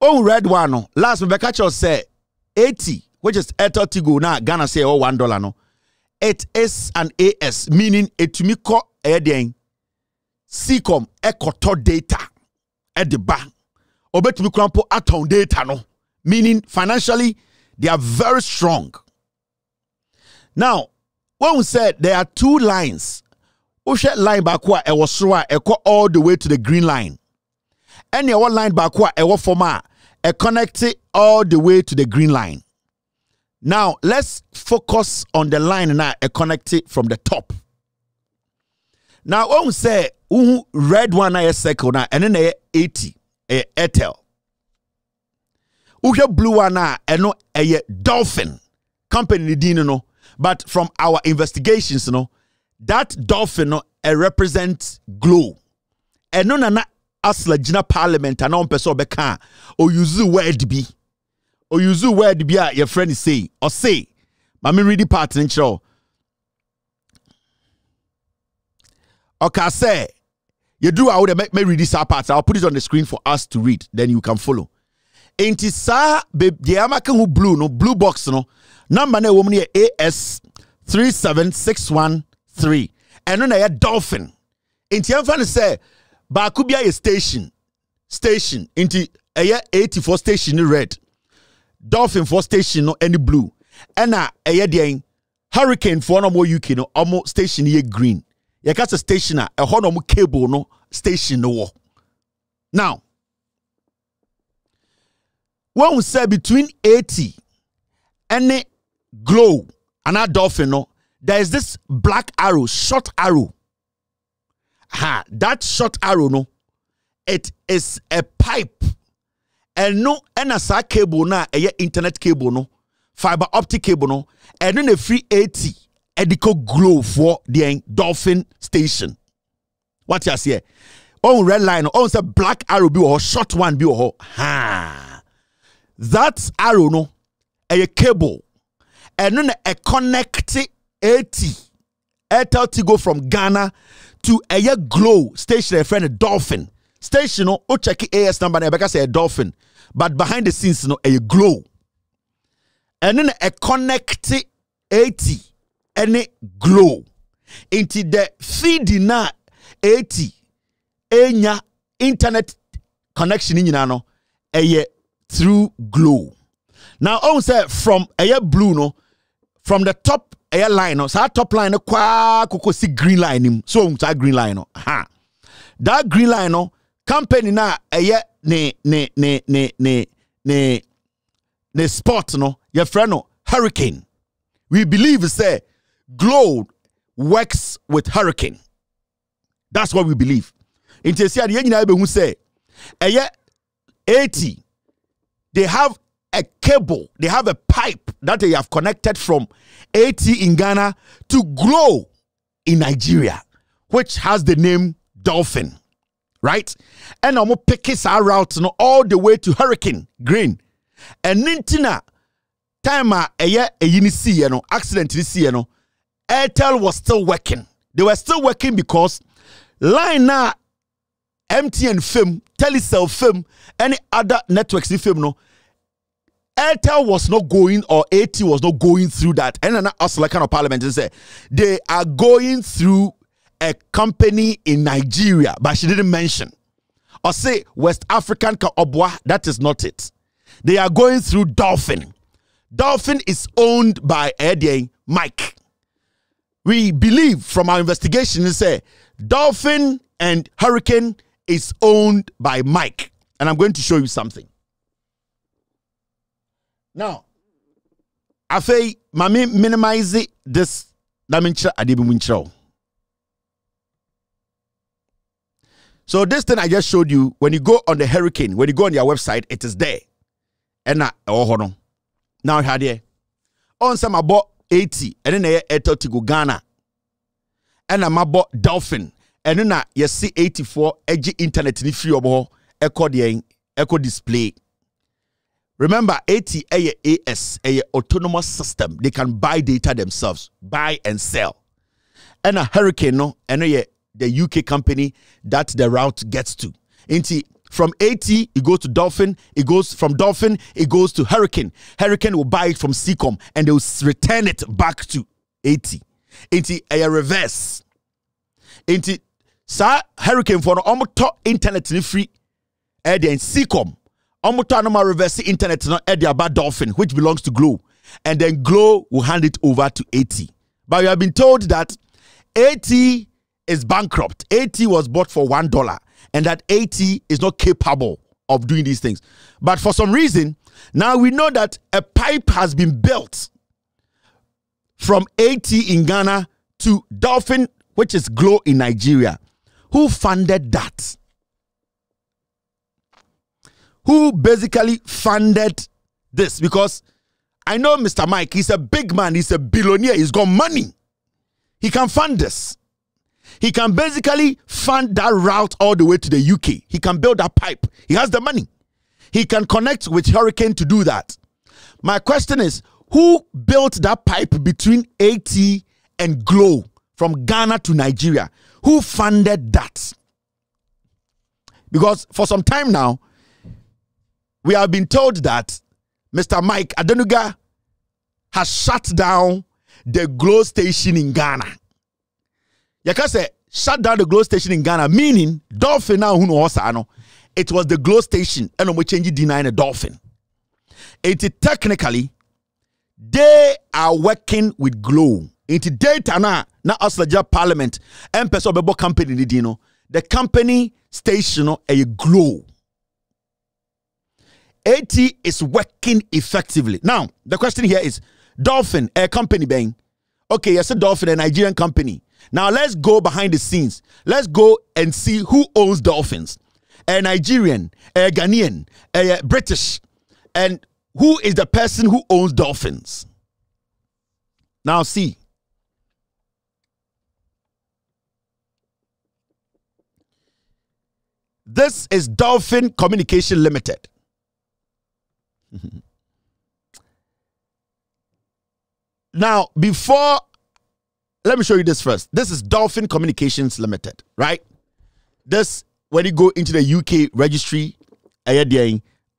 Oh red one last we catch us say 80 which is 30 go now Ghana say oh one dollar no it is an AS meaning etumi kɔ ɛyɛ deɛn CCOM ɛkɔtɔ data the bank. obetumi kura mpo atɔn data no meaning financially they are very strong now when we said there are two lines wohwɛ line baako a was soro a all the way to the green line ɛne ɛwɔ line baako a ɛwɔ fam a eh, ɛconnect all the way to the green line now let's focus on the line na ɛconnect eh, from the top now ohun sɛ ohun red one na yɛ circle na ɛne na yɛ eighty ɛyɛ eh, airtel wohwɛ blue one a ɛno ɛyɛ dolphin company ne din no but from our investigations no that dolphin no represent glow ɛno na na asla gyina parliament a anaa ɔmpɛ sɛ ɔbɛka a ɔyuzu word bi ɔyuzu word bi a yɛfrɛ no sei ɔse maame redi part no nkyerɛ wo ɔka sɛ yɛduru awo dɛ mɛredi saa part i'll put it on the screen for us to read then you can follow nti saa deɛ amaka ho blue no blue box no number no ɛwɔ mu no yɛ as 37613 ɛno na ɛyɛ dolphin nti yɛmfa no sɛ baako bi ayɛ station station nti ɛyɛ eighty four station no red dolphin four station no ɛne blue ɛna ɛyɛ deɛn hurricane four no ɔmo uk no ɔmo station yɛ green yɛka sɛ station a ɛhɔ na ɔmo cable no station no wɔ now wɔn sɛ between eighty ɛne glow anaa dolphin no there is this black arrow short arrow ha that short arrow no it is a pipe ɛno ɛna saa cable no a ɛyɛ internet cable no fibre optic cable no ɛno na firi eighty ɛde kɔ glowfoɔ deɛn dolphin station wate aseɛ ɔhun red line no ɔhun sɛ black arrow bi wɔ hɔ short one bi wɔ hɔ haa that arrow no ɛyɛ cable ɛno na ɛconnect eighty ti go from ghana to ɛyɛ glow station ɛfrɛ no dolphin station no o check as number na ɛbɛka sɛ ɛyɛ dolphin but behind the scenes no ɛyɛ glow ɛno na ɛconnect eighty ɛne glow nti the feed na eighty enya internet connection nyinaa no ɛyɛ through glow now ohun sɛ from ɛyɛ blue no from the top ɛyɛ line no saa top line no kwaa koko si green line nim so ohun saa green line no ha that green line no company na ɛyɛ ne ne ne ne ne ne ne spot. no yɛfrɛ no hurricane we believe Say, glow works with hurricane that's what we believe nti esi adi yɛn nyinaa bɛ hu sɛ ɛyɛ eighty they have a cable they have a pipe that they have connected from. AT in Ghana to grow in Nigeria, which has the name Dolphin, right? And I'm picking our route you know, all the way to Hurricane Green. And Nintina, time uh, a year, a see, you know, accident see, you know, Airtel was still working. They were still working because line now uh, MTN film, Telecel film, any other networks in film no Airtel was not going or AT was not going through that. And then us like kind of parliament and say they are going through a company in Nigeria, but she didn't mention. Or say West African Kaobwa, that is not it. They are going through Dolphin. Dolphin is owned by Eddie Mike. We believe from our investigation and say Dolphin and Hurricane is owned by Mike. And I'm going to show you something. now afei ma me minimize this na menkyerɛ adeɛ bi mu nkyerɛ wo so this thing i just showed you when you go on the hurricane when you go on your website it is there ɛna ɛwɔ Now no here. On some ɔn sɛ mabɔ 80 ɛne na ɛyɛ ɛtɔ tigo ghana ɛna mabɔ dolphin and ɛno na eighty four agye internet ne free ɔbɔ hɔ ɛkɔ deɛ ɛkɔ display Remember, ATAS AS, a autonomous system. They can buy data themselves, buy and sell. And a hurricane, no, and a, the UK company that the route gets to. Into from AT, it goes to Dolphin. It goes from Dolphin, it goes to Hurricane. Hurricane will buy it from Seacom and they will return it back to AT. Into a reverse. Into saa hurricane for no, top internet free. Eh, and then Seacom Omuto Anoma Reverse Internet no Eddie about Dolphin, which belongs to Glow. And then Glow will hand it over to AT. But we have been told that AT is bankrupt. AT was bought for one dollar, and that AT is not capable of doing these things. But for some reason, now we know that a pipe has been built from AT in Ghana to Dolphin, which is Glow in Nigeria. Who funded that? who basically funded this because I know Mr. Mike, he's a big man, he's a billionaire, he's got money. He can fund this. He can basically fund that route all the way to the UK. He can build that pipe. He has the money. He can connect with Hurricane to do that. My question is who built that pipe between AT and Glow from Ghana to Nigeria? Who funded that? Because for some time now, we have been told that Mr. Mike Adenuga has shut down the glow station in Ghana. Yaka said, shut down the glow station in Ghana, meaning dolphin now who knows It was the glow station, and we change denying a dolphin. It technically they are working with glow. It data na na Australia Parliament and person company the company station a glow. AT is working effectively. Now, the question here is Dolphin, a company, Bang. Okay, yes, a Dolphin, a Nigerian company. Now, let's go behind the scenes. Let's go and see who owns Dolphins a Nigerian, a Ghanaian, a British. And who is the person who owns Dolphins? Now, see. This is Dolphin Communication Limited. now, before, let me show you this first. This is Dolphin Communications Limited, right? This, when you go into the UK registry,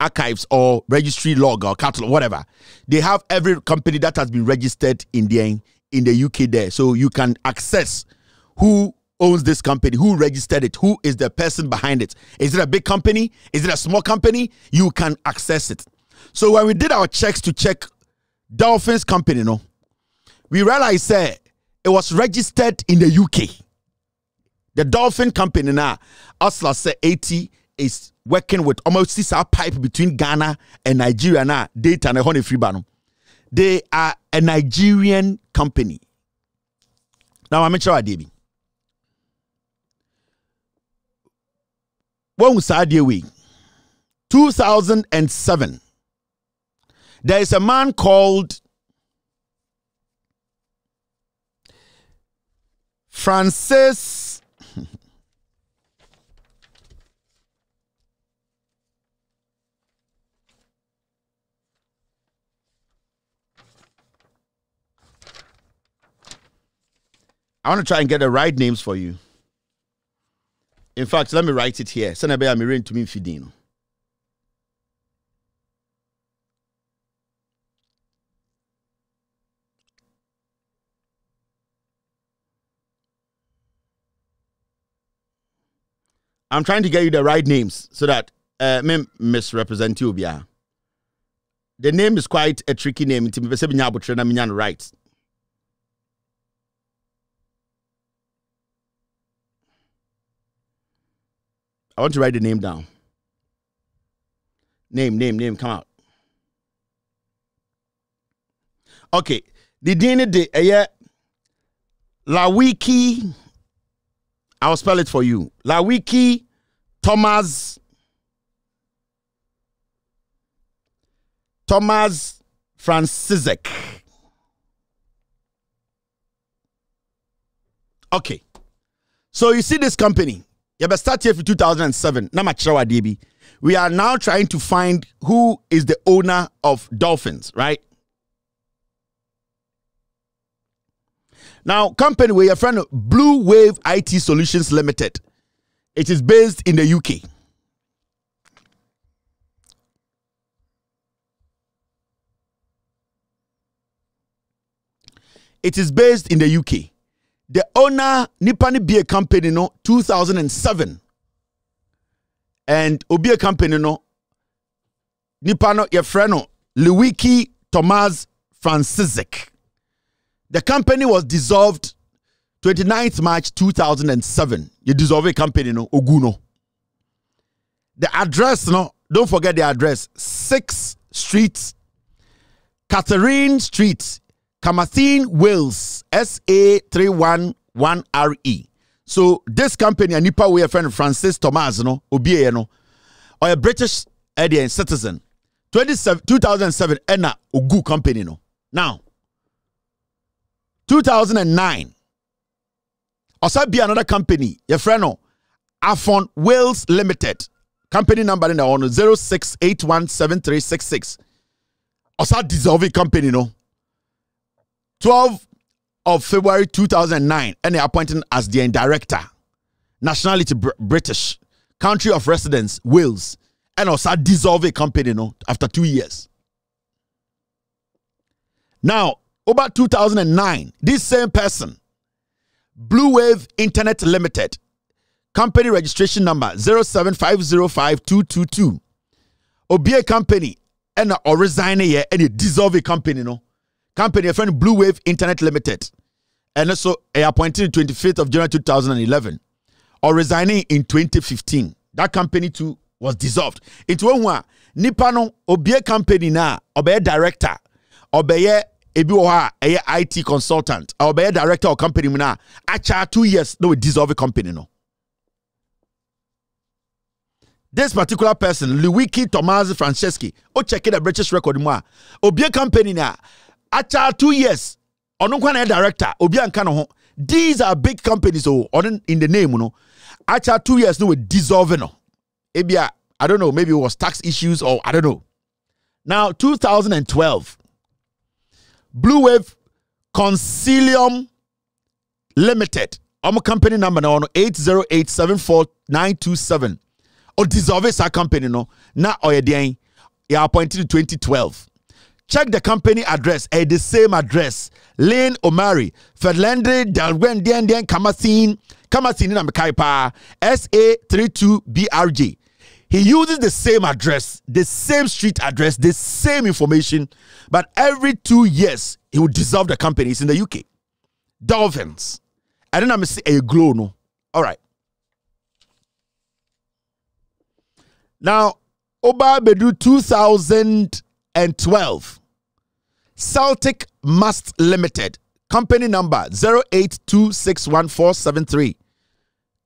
archives or registry log or catalog, whatever, they have every company that has been registered in the, in the UK there. So you can access who owns this company, who registered it, who is the person behind it. Is it a big company? Is it a small company? You can access it. So when we did our checks to check Dolphins company, you know, we realized uh, it was registered in the UK. The Dolphin company now, Asla say 80 is working with almost six pipe between Ghana and Nigeria now, data and honey free banum. They are a Nigerian company. Now I'm sure I did. When was that 2007 there is a man called Francis. I want to try and get the right names for you. In fact, let me write it here. Amirin to me Fidino. I'm trying to get you the right names so that uh, misrepresent you. Yeah. The name is quite a tricky name. It's right. I want to write the name down. Name, name, name, come out. Okay. The Dini de eh, Lawiki I'll spell it for you. Lawiki Thomas Thomas Francisek. Okay. So you see this company. You started here for 2007. We are now trying to find who is the owner of Dolphins, right? Now, company we are friend Blue Wave IT Solutions Limited. It is based in the UK. It is based in the UK. The owner Nipani Beer Company no 2007 and Obi Company no Nipano your friend Lewiki Thomas Franciszek. The company was dissolved 29th March 2007. You dissolve a company, no? Oguno. The address, no? Don't forget the address. six Street, Catherine Street, Camatine, Wales, SA311RE. So this company, a nipa we a friend Francis Thomas, no? Obiye, no? Or a British Indian citizen. 2007, Ena Ogu company, no? Now, 2009 ɔsa be another company yɛfrɛ no afon wales limited company number the ɛwɔ no 06817366 ɔsa dissolving company no 12 of february 2009 they appointing as the director nationality Br british country of residence wales ɛna dissolve a company no after two years now Over 2009, this same person, Blue Wave Internet Limited, company registration number 0750522, a Company, and or resign here and a dissolve a company, no? Company, a friend Blue Wave Internet Limited. And also, I appointed 25th of January 2011 or resigning in 2015. That company too was dissolved. It won't Nipano a company na obey director obey ebi wɔ hɔ a ɛyɛ it consultant a ɔbɛyɛ director of company mu no a two years na wɔn dissolve company no this particular person Lewiki Thomas Franceschi o check the British record mu a obie company na akyɛ two years ɔno nkwa na yɛ director obi anka ne ho these are big companies o ɔno in the name no akyɛ two years na wɔ dissolve no ebi a I don't know maybe it was tax issues or I don't know now 2012 Blue Wave Consilium Limited. I'm a company number now on 808-74927. Or dissolve our company no. Now oye oh, dien. You appointed in 2012. Check the company address. Eh, the same address. Lane Omari. Ferlandre Dalwen Dien Dien Kamasin. Kamasin na mekai pa. SA32BRJ. He uses the same address, the same street address, the same information, but every two years he would dissolve the companies in the UK. Dolphins. I don't know a glow no. All right. Now, Oba Bedu 2012. Celtic Must Limited. Company number 082614773.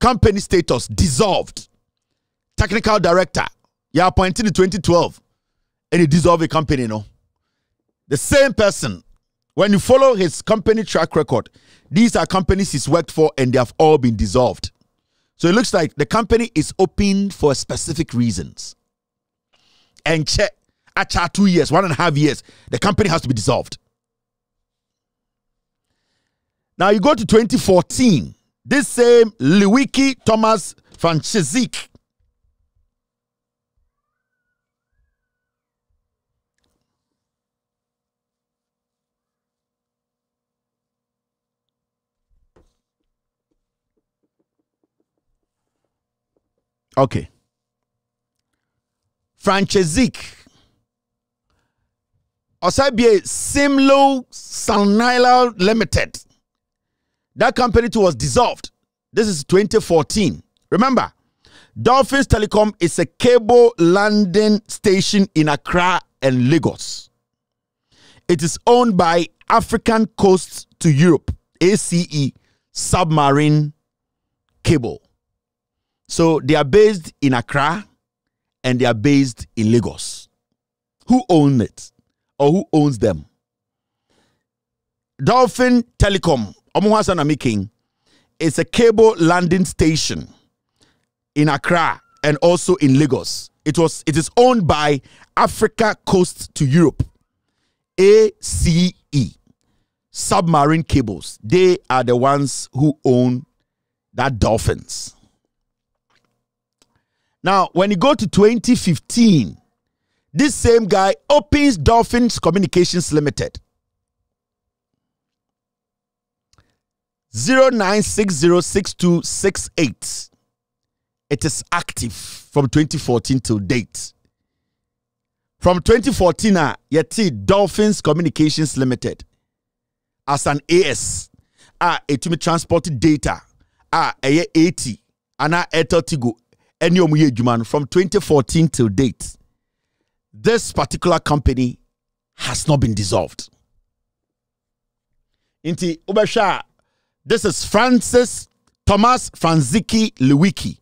Company status dissolved technical director. you appointed in 2012 and you dissolve a company, you know. The same person, when you follow his company track record, these are companies he's worked for and they have all been dissolved. So it looks like the company is open for specific reasons. And check, after two years, one and a half years, the company has to be dissolved. Now you go to 2014. This same Lewicki Thomas Franchizik Okay. Franchezik. Osabie Simlo Sanila Limited. That company too was dissolved. This is 2014. Remember, Dolphins Telecom is a cable landing station in Accra and Lagos. It is owned by African Coast to Europe, ACE Submarine Cable. So they are based in Accra and they are based in Lagos. Who owns it or who owns them? Dolphin Telecom, Omuhasanami King, is a cable landing station in Accra and also in Lagos. It was it is owned by Africa Coast to Europe. ACE Submarine Cables. They are the ones who own that dolphins. Now, when you go to 2015, this same guy opens Dolphins Communications Limited. 09606268. It is active from 2014 till date. From 2014, uh, ah, Yeti Dolphins Communications Limited as an AS. Ah, uh, it transported data. Ah, uh, 80. Ana Etel Tigo ɛne from 2014 till date this particular company has not been dissolved nti wobɛhwɛ this is francis thomas franziki Lewiki,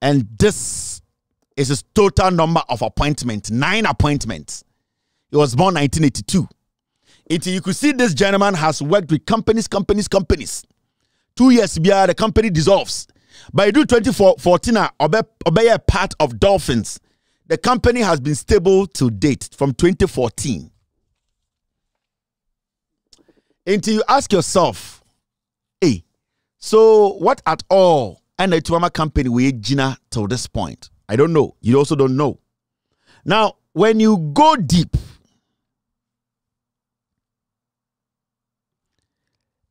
and this is his total number of appointments nine appointments he was born 1982 nti you could see this gentleman has worked with companies companies companies two years behind the company dissolves by April 2014, a ah, part of Dolphins. The company has been stable to date from 2014. Until you ask yourself, hey, so what at all and the company we Gina till this point? I don't know. You also don't know. Now, when you go deep,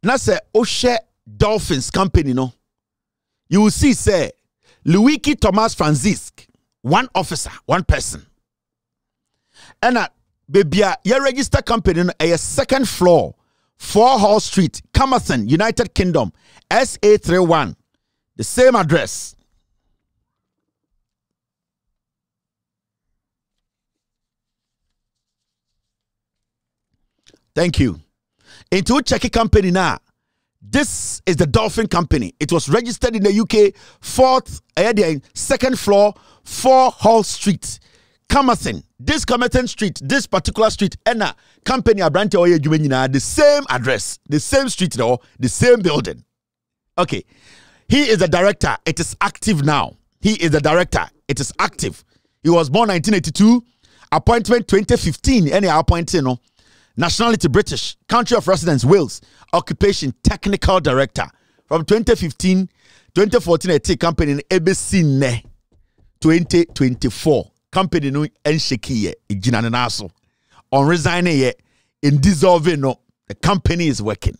na sɛ wohwɛ dolphins company no you will see, say, Luigi Thomas Franzisk, one officer, one person. And uh, baby, uh, your register company uh, on a second floor, 4 Hall Street, Camerson, United Kingdom, SA31. The same address. Thank you. Into checky company now. This is the Dolphin Company. It was registered in the UK, fourth, uh, second floor, 4 Hall Street, Camerton. This Camerton Street, this particular street, Enna Company, Abrante Oye Jumenina, the same address, the same street, though, the same building. Okay. He is the director. It is active now. He is the director. It is active. He was born 1982, appointment 2015. Any appointment, you know. Nationality British. Country of residence Wales. Occupation technical director. From 2015, 2014 ɛte company in ABC ne 2024 company no ɛnhyɛki yɛ ɛgyina ne nan on resigning yɛ in dissolving no the company is working.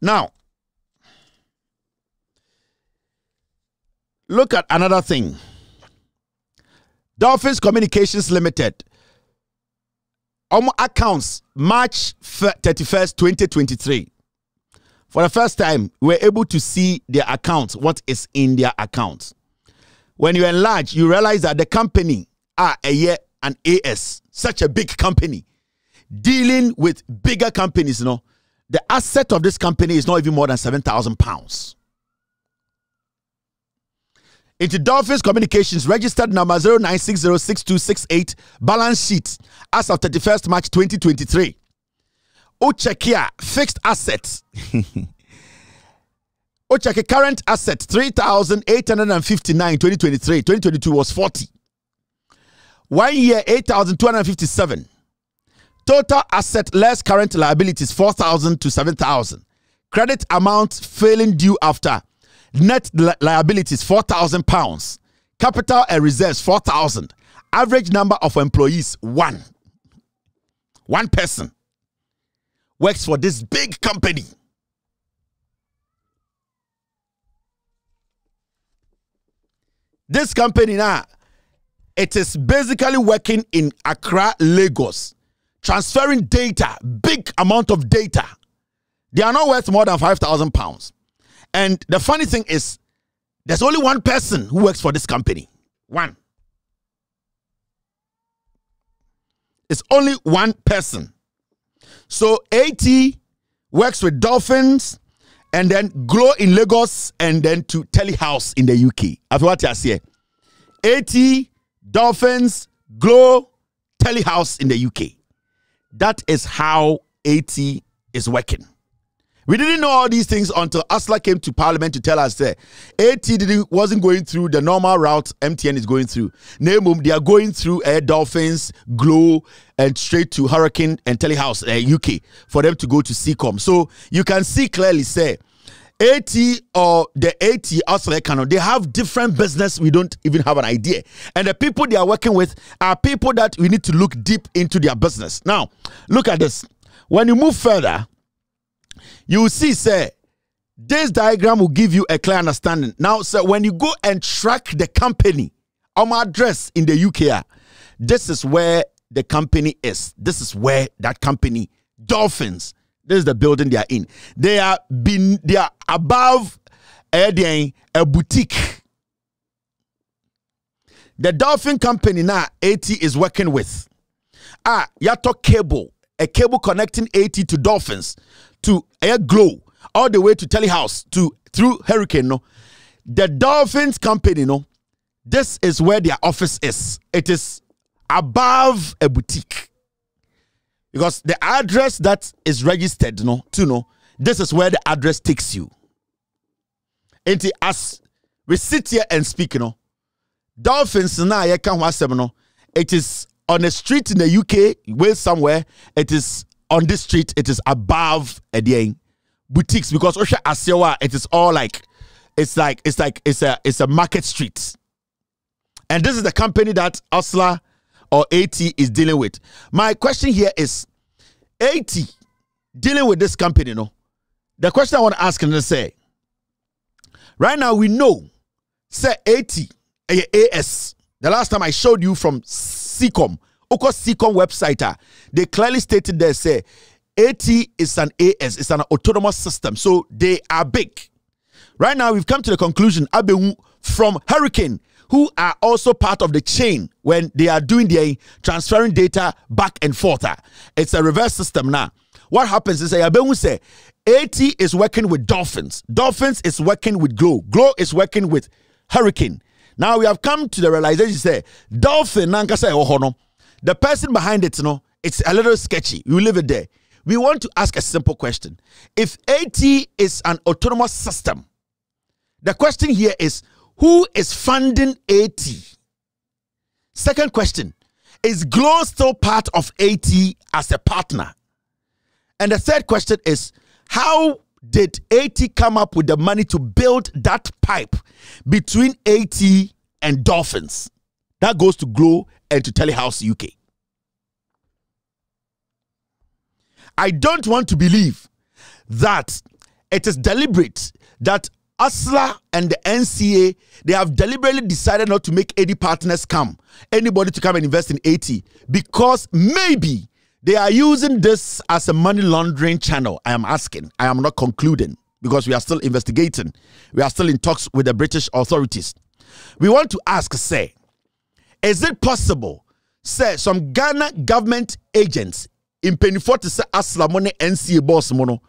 Now, look at another thing. Dolphins Communications Limited. On um, accounts March 31st, 2023. For the first time, we were able to see their accounts, what is in their accounts. When you enlarge, you realize that the company are a year an AS, such a big company, dealing with bigger companies, you know. The asset of this company is not even more than 7,000 pounds. Into Dolphins Communications registered number 0960628 balance sheet as of 31st March 2023. Ochekia fixed assets. Ocheke current asset 3,859 2023. 2022 was 40. One year 8,257. Total asset less current liabilities 4,000 to 7,000. Credit amount failing due after net li- liabilities 4,000 pounds, capital and reserves 4,000, average number of employees one. One person works for this big company. This company now, it is basically working in Accra, Lagos, transferring data, big amount of data. They are not worth more than 5,000 pounds. And the funny thing is, there's only one person who works for this company. One. It's only one person. So AT works with Dolphins and then Glow in Lagos and then to Telehouse in the UK. After what I see? AT, Dolphins, Glow, Telehouse in the UK. That is how AT is working. We didn't know all these things until Asla came to Parliament to tell us that ATD wasn't going through the normal route MTN is going through. Namum, they are going through Air eh, Dolphins, Glow, and straight to Hurricane and Telehouse, uh, eh, UK, for them to go to CCOM. So you can see clearly, say, AT or the AT outside canal, they have different business. We don't even have an idea. And the people they are working with are people that we need to look deep into their business. Now, look at this. When you move further, you will see, sir, this diagram will give you a clear understanding. Now, sir, when you go and track the company, on my address in the UK, ah, this is where the company is. This is where that company, Dolphins, this is the building they are in. They are been they are above eh, a, a boutique. The Dolphin Company now 80 is working with. Ah, Yato Cable a cable connecting AT to Dolphins to Air Glow all the way to Telehouse to through Hurricane. No, the Dolphins company. No, this is where their office is. It is above a boutique because the address that is registered. No, to know this is where the address takes you. And as we sit here and speak, you know, Dolphins now, I can watch them. No, it is on a street in the UK, where somewhere, it is on this street, it is above a the boutiques because Osha Asiwa, it is all like it's like it's like it's a it's a market street. And this is the company that Osla or AT is dealing with. My question here is AT dealing with this company, you know. The question I want to ask and say right now we know say AT AS. The last time I showed you from CCOM, Oko CCOM website, ah, they clearly stated there, say, AT is an AS, it's an autonomous system. So they are big. Right now, we've come to the conclusion, Abewu, from Hurricane, who are also part of the chain when they are doing their transferring data back and forth. Ah. It's a reverse system now. What happens is Abewu say, AT is working with Dolphins. Dolphins is working with Glow. Glow is working with Hurricane. Now we have come to the realization say dolphin nankasa oh, no. The person behind it, you know, it's a little sketchy. You leave it there. We want to ask a simple question. If AT is an autonomous system, the question here is who is funding AT? Second question, is Glow still part of AT as a partner? And the third question is how did AT come up with the money to build that pipe between AT and Dolphins? That goes to Glow and to Telehouse UK. I don't want to believe that it is deliberate that ASLA and the NCA they have deliberately decided not to make any partners come, anybody to come and invest in AT because maybe they are using this as a money laundering channel. I am asking. I am not concluding because we are still investigating. We are still in talks with the British authorities. We want to ask, say, is it possible, say, some Ghana government agents in Penifort say money NCA boss mono?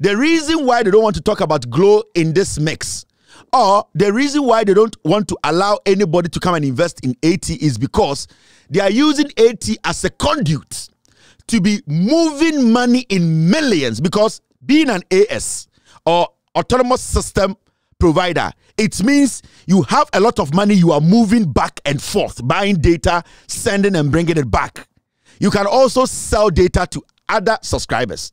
The reason why they don't want to talk about Glow in this mix, or the reason why they don't want to allow anybody to come and invest in AT is because they are using AT as a conduit to be moving money in millions because being an AS or autonomous system provider, it means you have a lot of money you are moving back and forth, buying data, sending and bringing it back. You can also sell data to other subscribers.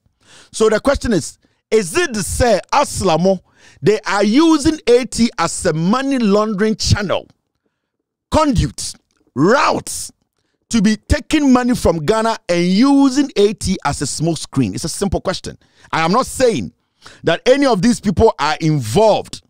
So the question is, is it the say Aslamo? They are using AT as a money laundering channel, conduit, routes to be taking money from Ghana and using AT as a smokescreen? It's a simple question. I am not saying that any of these people are involved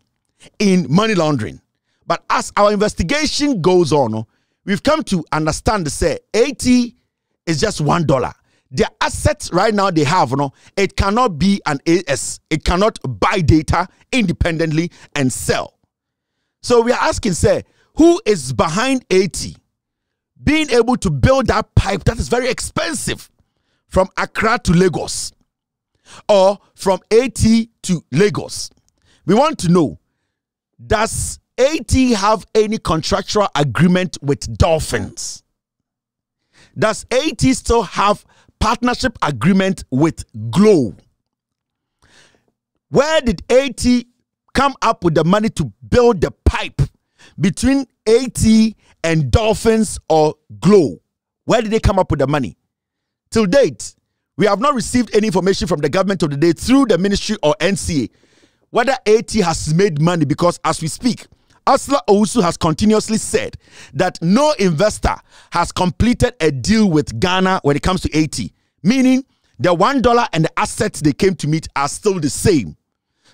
in money laundering. But as our investigation goes on, we've come to understand that say AT is just one dollar. Their assets right now they have, no, it cannot be an AS. It cannot buy data independently and sell. So we are asking, say, who is behind AT? being able to build that pipe that is very expensive from Accra to Lagos or from 80 to Lagos. We want to know does 80 have any contractual agreement with Dolphins? Does 80 still have partnership agreement with Glow? Where did 80 come up with the money to build the pipe between 80 and Dolphins or Glow. Where did they come up with the money? Till date, we have not received any information from the government of the day through the ministry or NCA whether AT has made money because as we speak, Asla Ousu has continuously said that no investor has completed a deal with Ghana when it comes to AT, meaning the $1 and the assets they came to meet are still the same.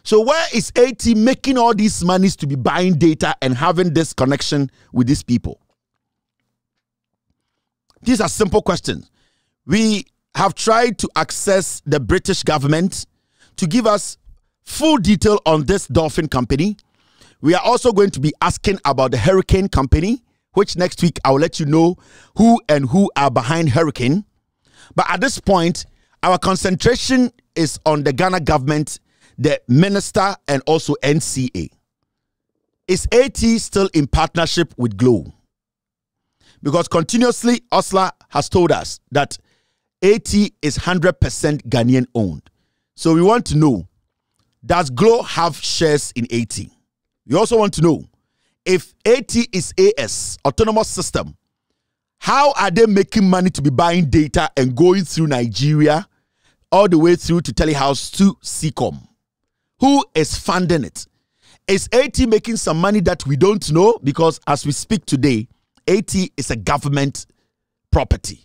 So where is AT making all these monies to be buying data and having this connection with these people? These are simple questions. We have tried to access the British government to give us full detail on this dolphin company. We are also going to be asking about the hurricane company, which next week I'll let you know who and who are behind hurricane. But at this point, our concentration is on the Ghana government the minister and also NCA. Is AT still in partnership with Glow? Because continuously, Osla has told us that AT is 100% Ghanaian owned. So we want to know does Glow have shares in AT? We also want to know if AT is AS, autonomous system, how are they making money to be buying data and going through Nigeria all the way through to Telehouse to CCOM? Who is funding it? Is AT making some money that we don't know? Because as we speak today, AT is a government property.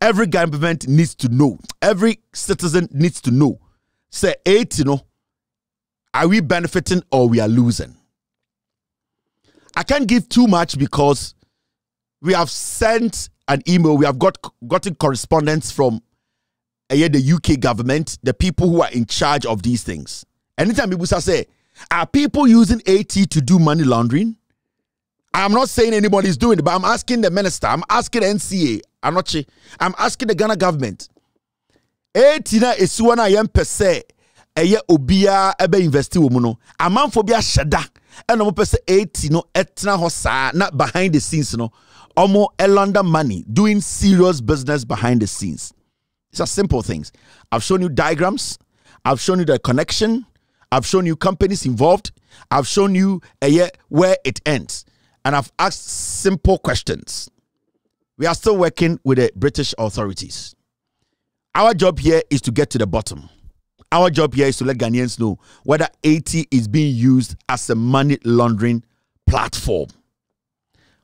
Every government needs to know. Every citizen needs to know. Say so AT, you know, are we benefiting or we are losing? I can't give too much because we have sent an email. We have got gotten correspondence from uh, yeah, the UK government, the people who are in charge of these things. Anytime people say, are people using AT to do money laundering? I'm not saying anybody's doing it, but I'm asking the minister. I'm asking the NCA. Anoche. I'm asking the Ghana government. AT na esuwa na per se sɛ obia ebe investi wɔ aman no shada. bi ahyɛ da ɛna wɔn AT no ɛtena hɔ saa na behind the scenes no Omo ɛlɔnda money doing serious business behind the scenes. It's a simple things. I've shown you diagrams. I've shown you the connection. I've shown you companies involved. I've shown you where it ends. And I've asked simple questions. We are still working with the British authorities. Our job here is to get to the bottom. Our job here is to let Ghanaians know whether 80 is being used as a money laundering platform.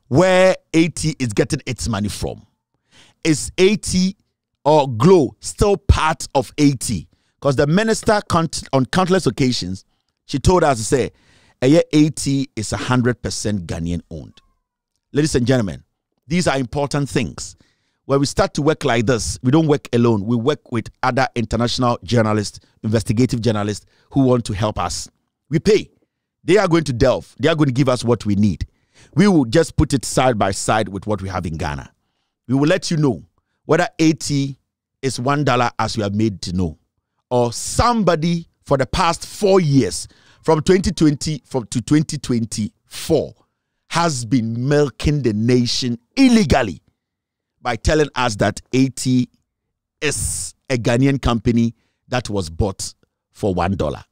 Where 80 is getting its money from. Is 80 or Glow still part of 80? Because the minister on countless occasions, she told us to say, a year 80 is 100% Ghanaian owned. Ladies and gentlemen, these are important things. When we start to work like this, we don't work alone. We work with other international journalists, investigative journalists who want to help us. We pay. They are going to delve. They are going to give us what we need. We will just put it side by side with what we have in Ghana. We will let you know whether 80 is $1 as we are made to know or somebody for the past four years, from 2020 from to 2024, has been milking the nation illegally by telling us that 80 is a Ghanaian company that was bought for one dollar.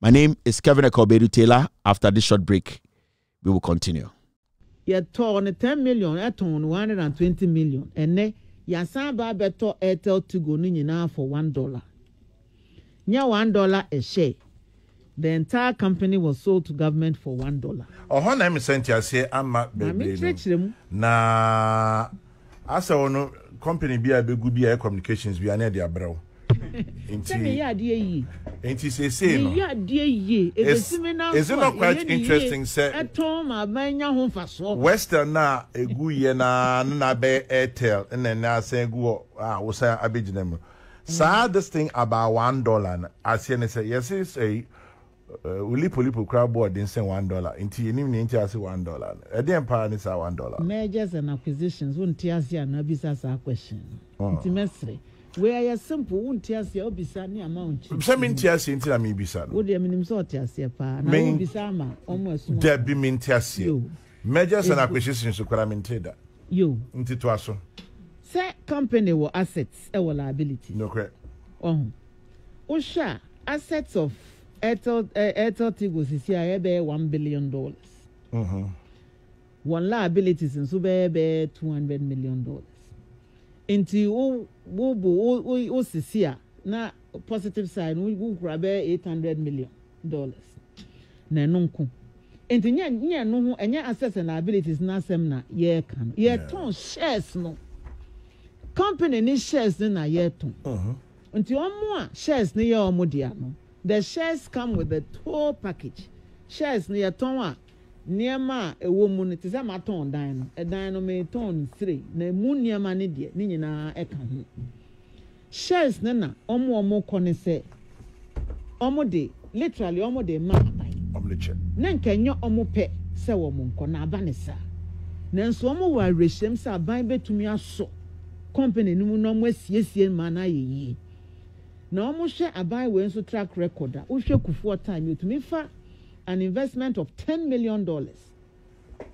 My name is Kevin Akobedu Taylor. After this short break, we will continue. You turn 10 million I turn 120 million ɛnɛ yɛasan ba abɛtɔ to go for one dollar near one dollar a share. The entire company was sold to government for one dollar. ọhọ na emi say? I'm bebree no na asa wọn no company bi a begu bi a communications bi a ne de abrɛw. nti mi yɛ adeɛ yie. nti sese no mi yɛ adeɛ yie ebesimi na nkɔ ɛyɛ ni yie western na egu yɛ na na bɛ airtel ɛna ɛna asan egu wɔ a wosan abegyina saa this thing about one dollar aseɛ ne sɛ yɛsi sɛyi olipo lipo kura board nsɛn one dollar nti yɛ nim ne nti ase one dollar ɛdeɛ mpaa ne saa one dollar. mergers and acquisitions wọn ti ase ana bisa saa question nti mɛsiri wea yɛ simple wọn ti ase obisa ne ama wọn kyi. sɛ mi nti ase nti na mi bisa no. o deɛ sɛ ɔte ase paa na wọn ama ɔmo ɛsum. dɛbi mi nti ase mergers and acquisitions kura mi nti da. yo nti to aso sɛ company wɔ assets ɛwɔ liabilities. nokorɛ. ɔhun wohyɛ a assets of airtel uh, airtel tigo sisi a yɛbɛyɛ one billion dollars. wɔn liabilities nso bɛyɛ bɛyɛ two hundred million dollars. nti wo wo bo wo wo sisi a na positive side wo wo kura bɛyɛ eight hundred million dollars na ɛno nko nti nyɛ nyɛ no ho ɛnyɛ assets and liabilities na n'asɛm na yɛreka no yɛtɔn shares no. Yeah company ne shares ne na yɛtɔn nti wɔn a shares ni yɛ wɔn dea no the shares come with the whole package shares ne yɛtɔn a nneɛma a ɛwɔ mu no te sɛ ma tɔn dan no ɛdan no mi tɔn no three na mu nneɛma ne deɛ ne nyinaa ɛka ho shares ne na wɔn a wɔkɔ ne sɛ wɔn de literally wɔn de ma aban ne nkɛnyɛ wɔn pɛ sɛ wɔn nkɔ na aba ne saa nanso wɔn wɔ awerɛhyɛm sɛ aban bɛtumi asɔ company no mu na ɔmo asiesie ma no ayɛ yie na ɔmo hyɛ abaayewa nso track record a wohwɛ kufuo time yɛtumi fa an investment of ten million dollars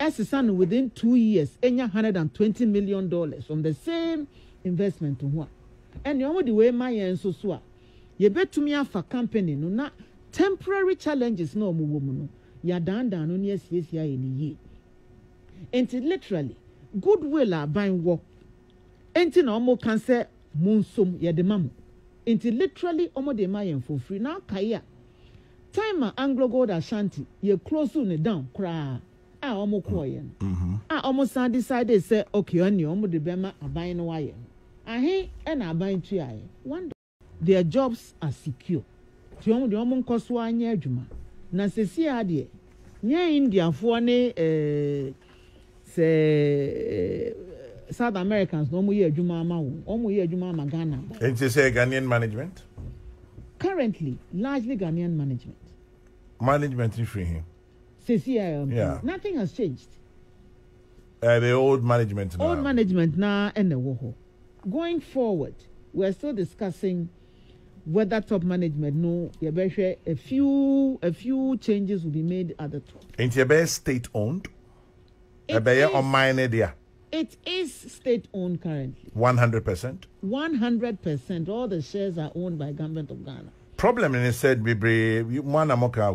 ɛsesa no within two years enya hundred and twenty million dollars from the same investment ho a ɛnna wɔn de wei ma yɛn nso so a yɛbɛtumi afa company no na temporary challenges na wɔn wɔ mu no yɛadandan no ne asiesie ayɛ ne yie nti literally goodwill a aban wɔ nti na wɔn kan sɛ mu nsom yɛde ma mo nti literally wɔn de ma yɛn fofiri na akae a time a anglo gold ashanti yɛ close ne down koraa a wɔn kɔɔ yɛ no mm-hmm. a wɔn san decide sɛ okay ɔne wɔn de bɛma aban no wayɛ no ahe ɛna aban tua yɛ one their jobs are secure nti wɔn de wɔn nkɔ so anyɛ adwuma na sisi adeɛ nyɛ indiafoɔ ne ɛɛ eh, sɛɛ. Eh, south americans no wɔn yɛ adwuma ama wɔn wɔn yɛ you ama ghana. ghanaian management. currently largely ghanaian management. management is free here. CCI, yeah. nothing has changed. Uh, the old management now. old management now and the hɔ going forward we are still discussing whether top management no yɛbɛhwɛ a few a few changes will be made at the top. nti yɛbɛyɛ state owned. a on mine idea. It is state owned currently. 100%? 100%. All the shares are owned by government of Ghana. Problem and he said, Bibri,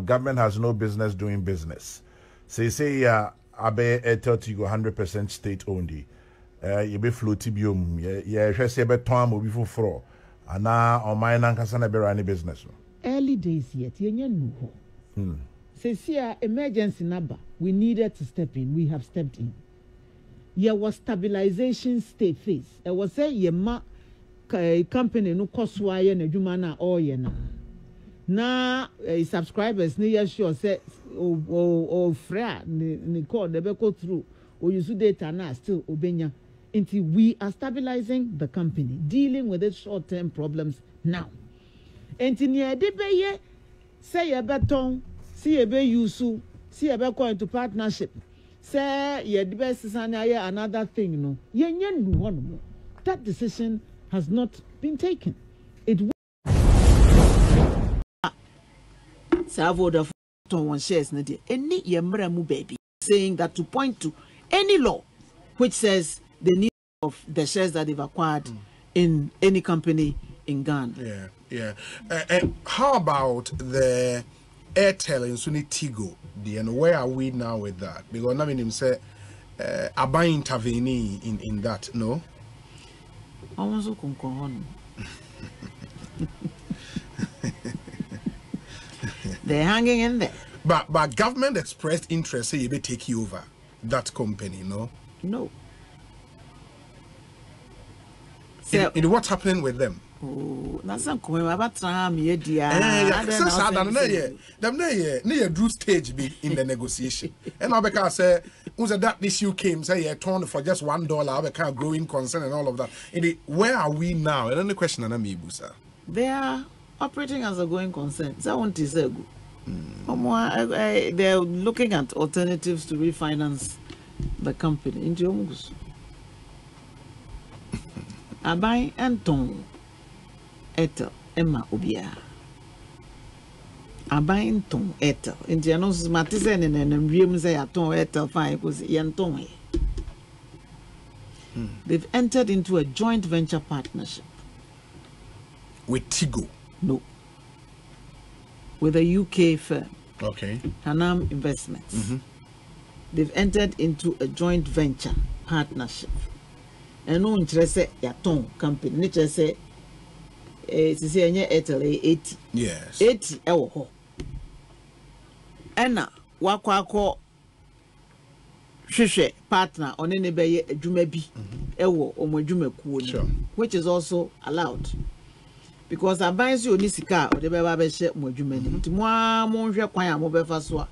government has no business doing business. So you say, yeah, Abe Airtel to you 100% state owned. You be floaty yeah, she say, but Tom will be for fro. And now, on my Nankasana Berani business. Early days yet, you know. Hmm. Say, see, uh, emergency number. We needed to step in. We have stepped in. yɛwɔ stabilization state phase ɛwɔ sɛ yɛma ɛɛ company no kɔ so ayɛ n'adwuma no a ɔreyɛ no na ɛɛ subscribers ne yɛ sure sɛ o o ofra ne ne call de bɛkɔ through oyusu data na still obenya nti we are stabilizing the company dealing with its short term problems now nti nea yɛde bɛyɛ sɛ yɛbɛtɔn si yɛbɛyusu si yɛbɛkɔ into partnership. sɛ yɛde best. Is ayɛ another thing no yɛnyɛ nnu hɔnom that decision has not been taken it saa vodafone tɔn one shares no deɛ Any, yɛn mmerɛ mu baabi saying that to point to any law which says the need of the shares that they've acquired mm. in any company in Ghana. Yeah, yeah. Uh, how about the airtel and ne tigo deɛ where are we now with that because na menim sɛ uh, aban intervene in, in that no ɔmo nso konkɔn they're hanging in there but but government expressed interest say may take over that company no no so, in, in what's happening with them Oh, na sɛ nkɔmɔ ma abatena mi yɛ di aa sɛ saa na yɛ dɛm na stage be in the negotiation ɛna eh, ɔbɛka sɛ n sɛ that issue came say yɛ tɔn for just one dollar ɔbɛka growing concern and all of that ɛdi where are we now ɛna the question na mi ibu sa. they are operating as a going concern sɛ wɔn ti sɛ egu ɔmo they are looking at alternatives to refinance the company In ɔmo gu so aban ɛntɔn they've entered into a joint venture partnership with tigo no with a uk firm okay hanam investments mm-hmm. they've entered into a joint venture partnership And nkyerɛ sɛ yɛatɔn company ne kyerɛ Eh, sisi ɛnyɛ airtel eighty eighty eh, ɛwɔ hɔ ɛna wakɔ akɔ hwehwɛ partner ɔne ne bɛyɛ adwuma bi ɛwɔ wɔn adwumakuo no which is also allowed because I si oni sika a ɔde bɛba abɛhyɛ mo adwuma no mm-hmm. nti mo ara mo nhwɛ kwan a mo bɛfa so a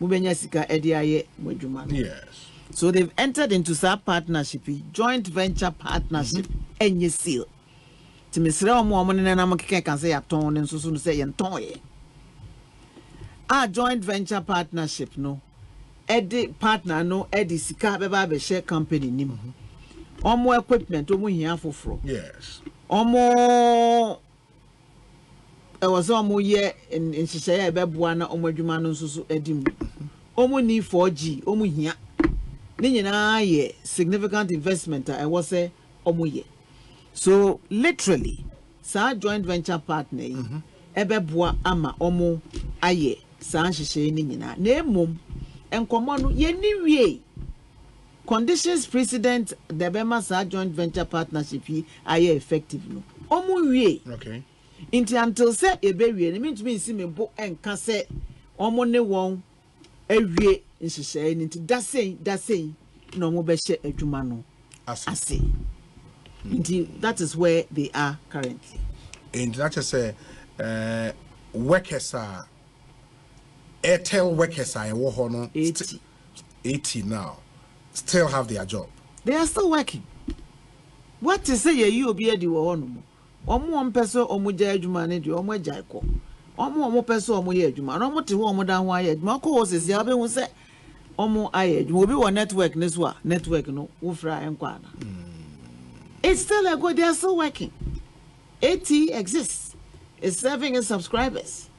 mo bɛnya sika ɛde eh, so they have entered into saa partnership yi joint venture partnership ɛnyɛ mm -hmm. seal. nti mesrɛ ɔmo ɔmo ne nanam kekeka sɛ yɛatɔn ne nso so no sɛ yɛntɔnyɛ a joint venture partnership no ɛde partner no ɛde sika bɛba abɛhyɛ company ni nim ɔmo equipment ɔmo hia foforɔ ɔmo ɛwɔ sɛ ɔmo yɛ nhyehyɛeɛ a ɛbɛboa na ɔmo adwuma no nso so ɛdi mu ɔmo ni 4g ɔmo hia ne nyinaa yɛ significant investment a ɛwɔ sɛ ɔmo yɛ. so literally saa joint venture partner yi mhm. ɛbɛboa mm -hmm. ama ɔmo ayɛ saa nhyehyɛ no nyinaa na mmom nkɔmɔ no yɛni wie conditions precedent de bɛma saa joint venture partnership yi ayɛ effective no ɔmo wie okay. nti until sɛ ɛbɛwie no mentumi nsi me bo nka sɛ ɔmo ne wɔn awie nhyehyɛ no nti dasɛn dasɛn na ɔmo bɛhyɛ adwuma no ase. ase. Indeed, hmm. that is where they are currently. And that is a uh, workers a airtel workers are ɛwɔ hɔ now still have their job. they are still working what is say you will be at hɔ nom wɔn one pɛ sɛ wɔn gya adwuma ne deɛ wɔn agya person, wɔn wɔn pɛ sɛ wɔn yɛ adwuma na wɔn te hɔ wɔn dan ho One adwuma akɔ hɔ sisi abɛhu sɛ wɔn network ne network no wofra nkɔ ana. Mm. It's still a good, they're still working. AT exists, it's serving its subscribers,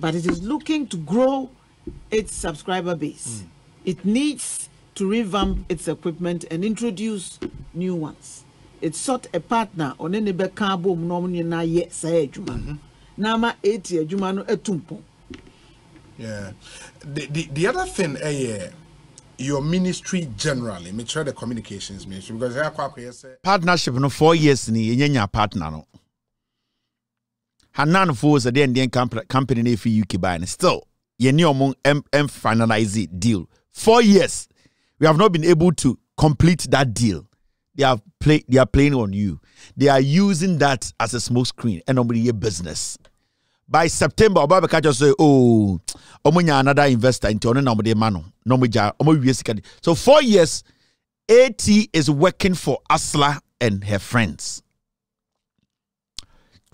but it is looking to grow its subscriber base. Mm. It needs to revamp its equipment and introduce new ones. It sought a partner on any bekabo na ye say juma. Mm-hmm. Nama eti juma no etumpo. Yeah. The, the the other thing eh, your ministry generally sure the communications ministry because ɛyɛ are akɔyɛ partnership no four years ni yɛnyɛ nya partner no hanan fowó sɛ deɛ ndeɛ company na efi uk buy no still yɛne m m finalize deal four years we have not been able to complete that deal they are play they are playing on you they are using that as a smoke screen ɛna ɔmo de business by september ọba bɛka kyerɛ say, oh ɔmo nya another investor into ɔno na ɔmo de ma no so four years at is working for asla and her friends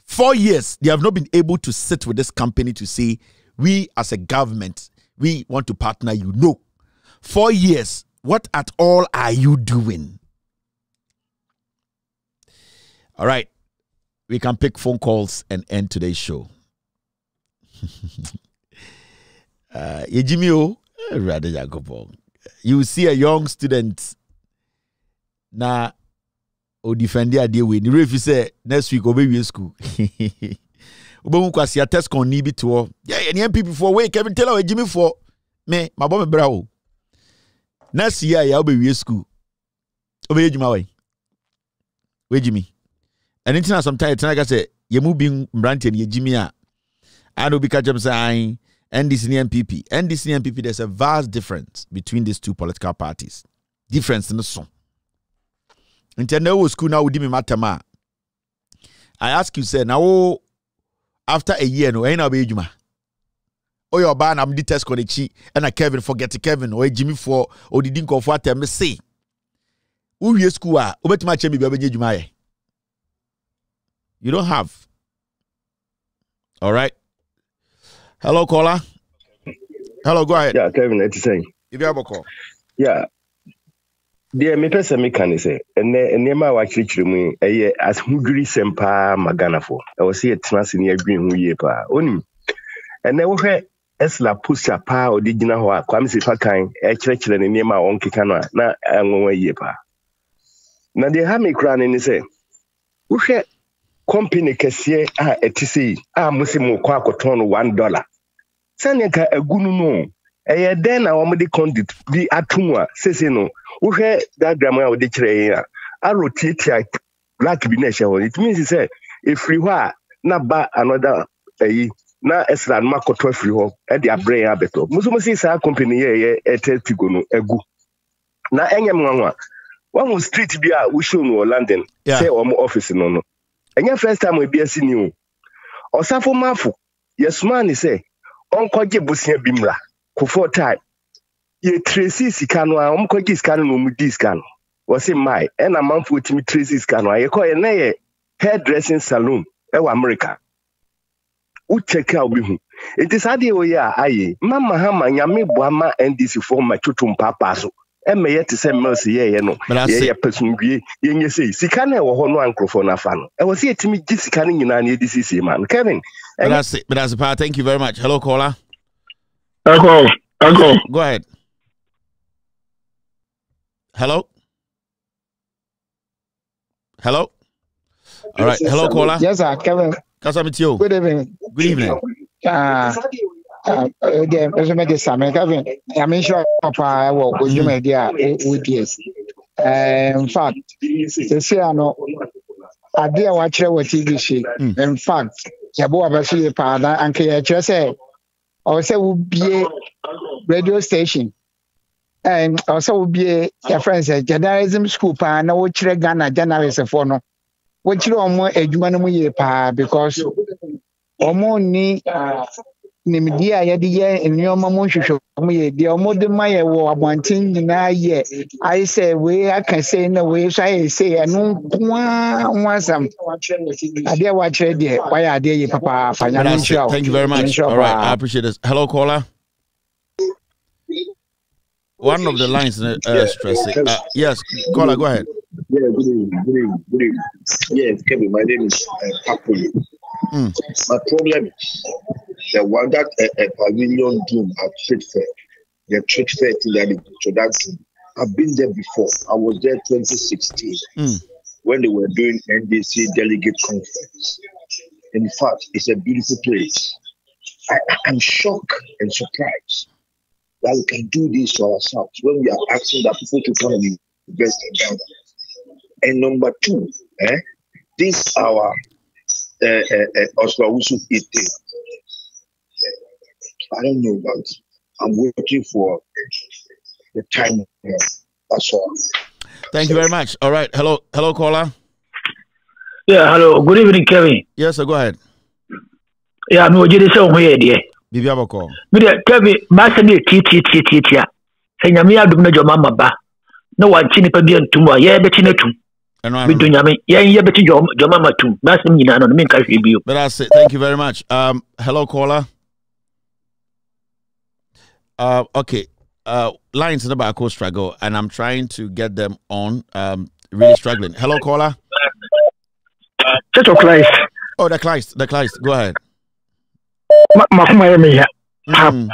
four years they have not been able to sit with this company to say we as a government we want to partner you no four years what at all are you doing all right we can pick phone calls and end today's show Uh, yɛgyimi o awurade nyankopɔn you see a young student na odifɛnde adeɛ wei ne refi sɛ next week ɔbɛwie school wobɛhu kwasia tescon ni bi toɔ yɛne mpp foɔ wei kevin taylor agyimi foɔ me mabɔ me bra o next year yɛ wobɛwie school wobɛyɛ adwuma wai woagyimi ɛno ntina sometimes yɛtena ka sɛ yɛmu bi mmeranteɛ no yɛgyimi a Anubi saying, NDC and MPP. NDC and MPP, there's a vast difference between these two political parties. Difference in the song. Intendo school now with me matama. I ask you, say, now after a year, no, ain't eh, na be juma. Oh, your ban, I'm the test and I Kevin forget Kevin, or oh, Jimmy for, or oh, the dink of what I say. Who you school are, obet my chamber, baby You don't have. All right. Hello, caller. Hello, go ahead. Yeah, Kevin, it's saying. If you have a call. Yeah. Deɛ mepɛ sɛ meka ne sɛ ɛnɛ nneɛma a wakyerɛkyerɛ mu ɛyɛ ahodwiri e sɛm paa ma ghanafoɔ ɛwɔ sɛ yɛtena ase ne yɛadwene ho yie paa ɛnɛ wohwɛ ɛsla posta paa ɔde gyina hɔ a kwame kan ɛkyerɛkyerɛ ne nneɛma a ɔnkeka no a na e yie paa na deɛ ha ne ne sɛ wohwɛ a ɛte a mo sɛ mokɔ akɔtɔn no dollar sɛnea ka agu no no ɛyɛ na wɔmde condit bi atom a sese no wohwɛ diagram a wɔde kyerɛ yɛn a aro tiatia black bi na ɛhyɛ hɔ it means sɛ ɛfiri hɔ a na ba another ayi na ɛsra anoma akɔtɔ afiri hɔ ɛde abrɛ yɛn abɛtɔ musomusi saa company yɛ ɛyɛ ɛtɛ tigo no ɛgu na ɛnyɛ nwanwa wahu street bi a wohyɛ no wɔ london sɛ wɔn office no no ɛnyɛ first time ebi asi ni o ɔsafo maafo yɛsoma ne sɛ ɔnkɔgye bosea bi mmra kofoɔ tae yɛtresi sika no a ɔmkɔgye sika no na ɔmudi sika no wɔse mmae ɛna amanfoɔ tumi tresi sika no a yɛkɔyɛ na yɛ hair dressing saloon ɛwɔ america wokyɛke a wobɛhu nti saa deɛ wɔyɛ a ayɛ ma hama nyame boa ma ndc foɔ ma twotwo mpaapaa so ɛma yɛ te sɛ mills yɛɛyɛ no yɛyɛ pasomdwie yɛnyɛ sei sika no ɛwɔ hɔ no a nkurɔfoɔ no afa no ɛwɔ sɛ yɛtumi gye sika no nyinaa na yɛde sisie ma no kevin But that's it. But that's the power. Thank you very much. Hello, caller. Echo. Echo. Go ahead. Hello. Hello. All right. Hello, caller. Yes, sir. Kevin. Kasa with Good evening. Good evening. Uh, uh, uh again, I'm going to Kevin, I'm sure Papa will give you hmm. media OPS. Uh, in fact, they say, I know, I did watch your TV. Hmm. In fact, yɛbɔ wabɛso yie paa na anka yɛkyerɛ sɛ ɔwɔ sɛ wobie radio station ɔwɔ sɛ wobie yɛfrɛ no sɛ journalism school paa na wokyerɛ ghana journalism journalistfoɔ no wokyerɛ ɔmo adwuma e no mu yie paa because ɔmo ni nimdeɛ a yɛde yɛ nneɛma mu nhwehwɛmu yɛ deɛ wɔde ma yɛ wɔ abɔnten nyinaa yɛ ayɛ sɛ wei aka sei na wei nso ayɛ sei ɛno nkoaa ho asɛm adeɛ a wakyerɛ deɛ wayɛ adeɛ yie papaafa nyame nhyira wo thank you very much Insure all right i appreciate this hello caller one of the lines uh, uh yeah, stressing uh, yes caller go ahead yeah good evening good evening good evening yes kevin my name is uh, Papuli. Mm. my problem The one that a, eh, a eh, pavilion doom at Trade Fair, the Trade Fair thing that introduction. I've been there before. I was there 2016 mm. when they were doing NDC delegate conference. In fact, it's a beautiful place. I, I'm shocked and surprised that we can do this to ourselves when we are asking that people to come and invest in Ghana. And number two, eh, this our uh, uh, uh, Oscar Wusuf I don't know, but I'm waiting for the time. That's all. Thank you very much. All right. Hello, hello, caller. Yeah, hello. Good evening, Kevin. Yes, sir, go ahead. Yeah, I'm going to say, dear. Bibi Abako. Media, Kevin, Master, TTTTTTIA. Say, Yami, I do not your mamma ba. No one chin up again to my yeah, but in a tomb. Bidu Yami, yeah, yeah, but your mamma tomb. Master, you know, I don't mean, But I say, thank you very much. Um, hello, caller. Uh, okay. Uh, lines in the back struggle, and I'm trying to get them on. Um, really struggling. Hello, caller. Church Christ. Oh, the Christ, the Christ. Go ahead. Miami. Mm.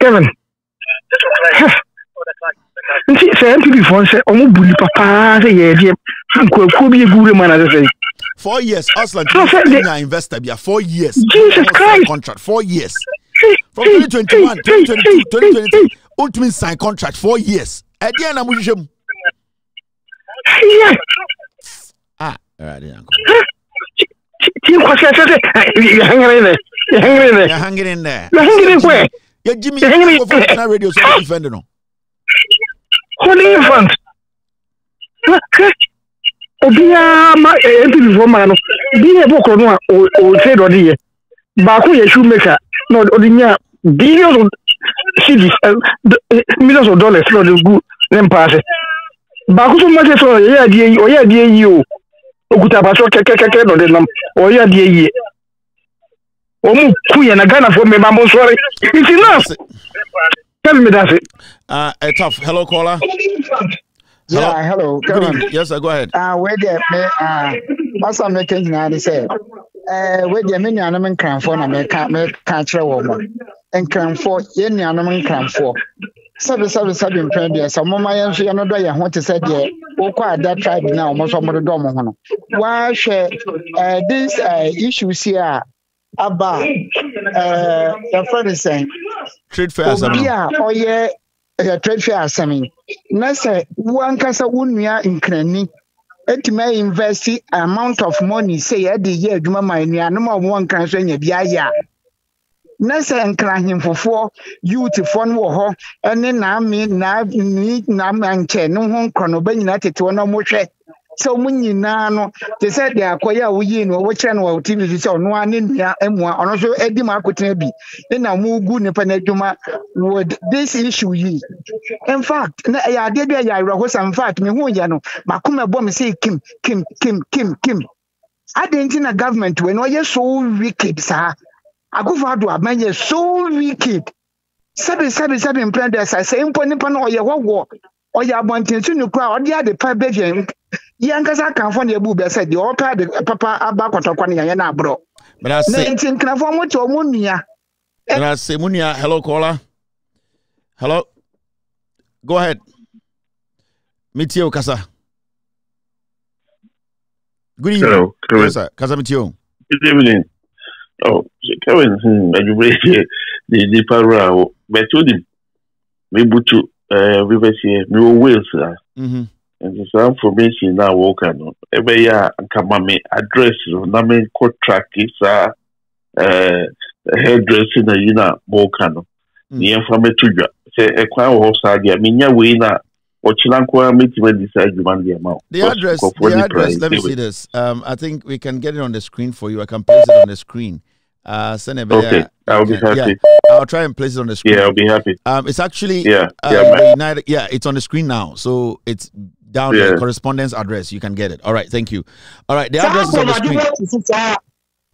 Kevin. nti sɛ mpp foɔ sɛ ɔmo buli papaa sɛ yɛdeɛ nkuakuo bi yɛgure ma na sɛ sɛ Four years. Aslan so, so in our investor be four years. Jesus Christ. Contract four years. From twenty twenty twenty twenty one, two, twenty 2022, 2023, ultimate sign contract four years. At the end, I'm with him. Ah, all right, yeah. Team question, you're hanging in there. You're hanging in there. You're hanging in there. You're hanging in where? Yeah, Jimmy, you're hanging in there. Radio, so I'm defending. Holy infant obiara ma npp fo mmaa no bi yɛ bɔ kɔnɔ a ɔtwe dɔ de yɛ baako yɛ shoemaker na ɔde nya billions of cedis eh, eh, millions of dollars na ɔde gu ne mpaase baako so mmasi fɛ ɔyɛ oh, adeɛ yi ɔyɛ oh, adeɛ yi o okuta apaso kɛkɛkɛkɛ na ɔde nam ɔyɛ adeɛ yie wɔn ku yɛn na ghana fo mmɛma mo nsɔre nti nurse tell me that. Uh, ah, a eh, tough hello caller. Yeah, hello. Good evening. Yes, sir. Go ahead. Ah, where there. Me, ah, what's I'm Making now? They say, eh, where there. Me, you know, me cramfo na me ka me kanchre woman. And cramfo, you know, me cramfo. Sabi sabi sabi mpɛn deɛ sɛ ɔmo ma yɛn nso yɛn dɔ yɛn ho te sɛ ada tribe na ɔmo nso ɔmo de dɔ ɔmo ho no wahwɛ this ɛɛ issues yi a aba ɛɛ yɛfrɛ no sɛn trade fair asɛm no obi a ɔyɛ ɛyɛ trade fair asɛm yi na sɛ wo ankasa wo nua nkranni ɛtumi ayɛ investi amount of money sɛ yɛde yɛ adwuma ma nnuanom a wɔwɔ nkran so anya bi ayɛ a na sɛ nkrahemfofoɔ youthfoɔ no wɔ hɔ ne naame naame nkyɛ ne ho nkorɔnoba nyinaa tete hɔ na wɔhwɛ sɛ ɔmo nyinaa no te sɛ deɛ akɔyɛ a woyie no wɔkyerɛ no wɔ tv so sɛ ɔno a ne nua mua ɔno nso adi mu akotena bi ne na mogu nipa n'adwuma wɔ this issue yi in fact na ɛyɛ adeɛ bi a yɛ awerɛho sa in fact me ho yɛ no makoma ɛbɔ me sɛ kim kim kim kim kim adeɛ nti na government wɔ no ɔyɛ so wicked saa akofo ado aban yɛ so wicked sɛbi sɛbi sɛbi mpɛn dɛ sa sɛ mpo nipa no ɔyɛ hɔhoɔ ɔyɛ abɔnten so nukura ɔde ade pa bɛviɛ yi kasa kanfo na ebu bɛ deɛ ɔpɛ de papa aba akɔtɔkwa ne yɛn n'aborɔ na nti nkunafo ɔmo te ɔmo nua. na se mu nua hello caller hello go ahead mi tie o kasa. good evening hello kevin kasa kasa mi tie o. good evening oh kevin hmm, adubere yɛ de de paro awo bɛtɛ o de mi butu ɛɛ bi bɛ se mi wo wales ah. information me address track hairdressing eh, hmm. the address the address let me see this um, i think we can get it on the screen for you i can place it on the screen uh, Okay, I'll be happy. Yeah, I'll try and place it on the screen. Yeah, I'll be happy. Um, it's actually yeah, uh, yeah, uh, United, yeah, it's on the screen now, so it's down yeah. the correspondence address. You can get it. All right. Thank you. All right. The address is on the screen.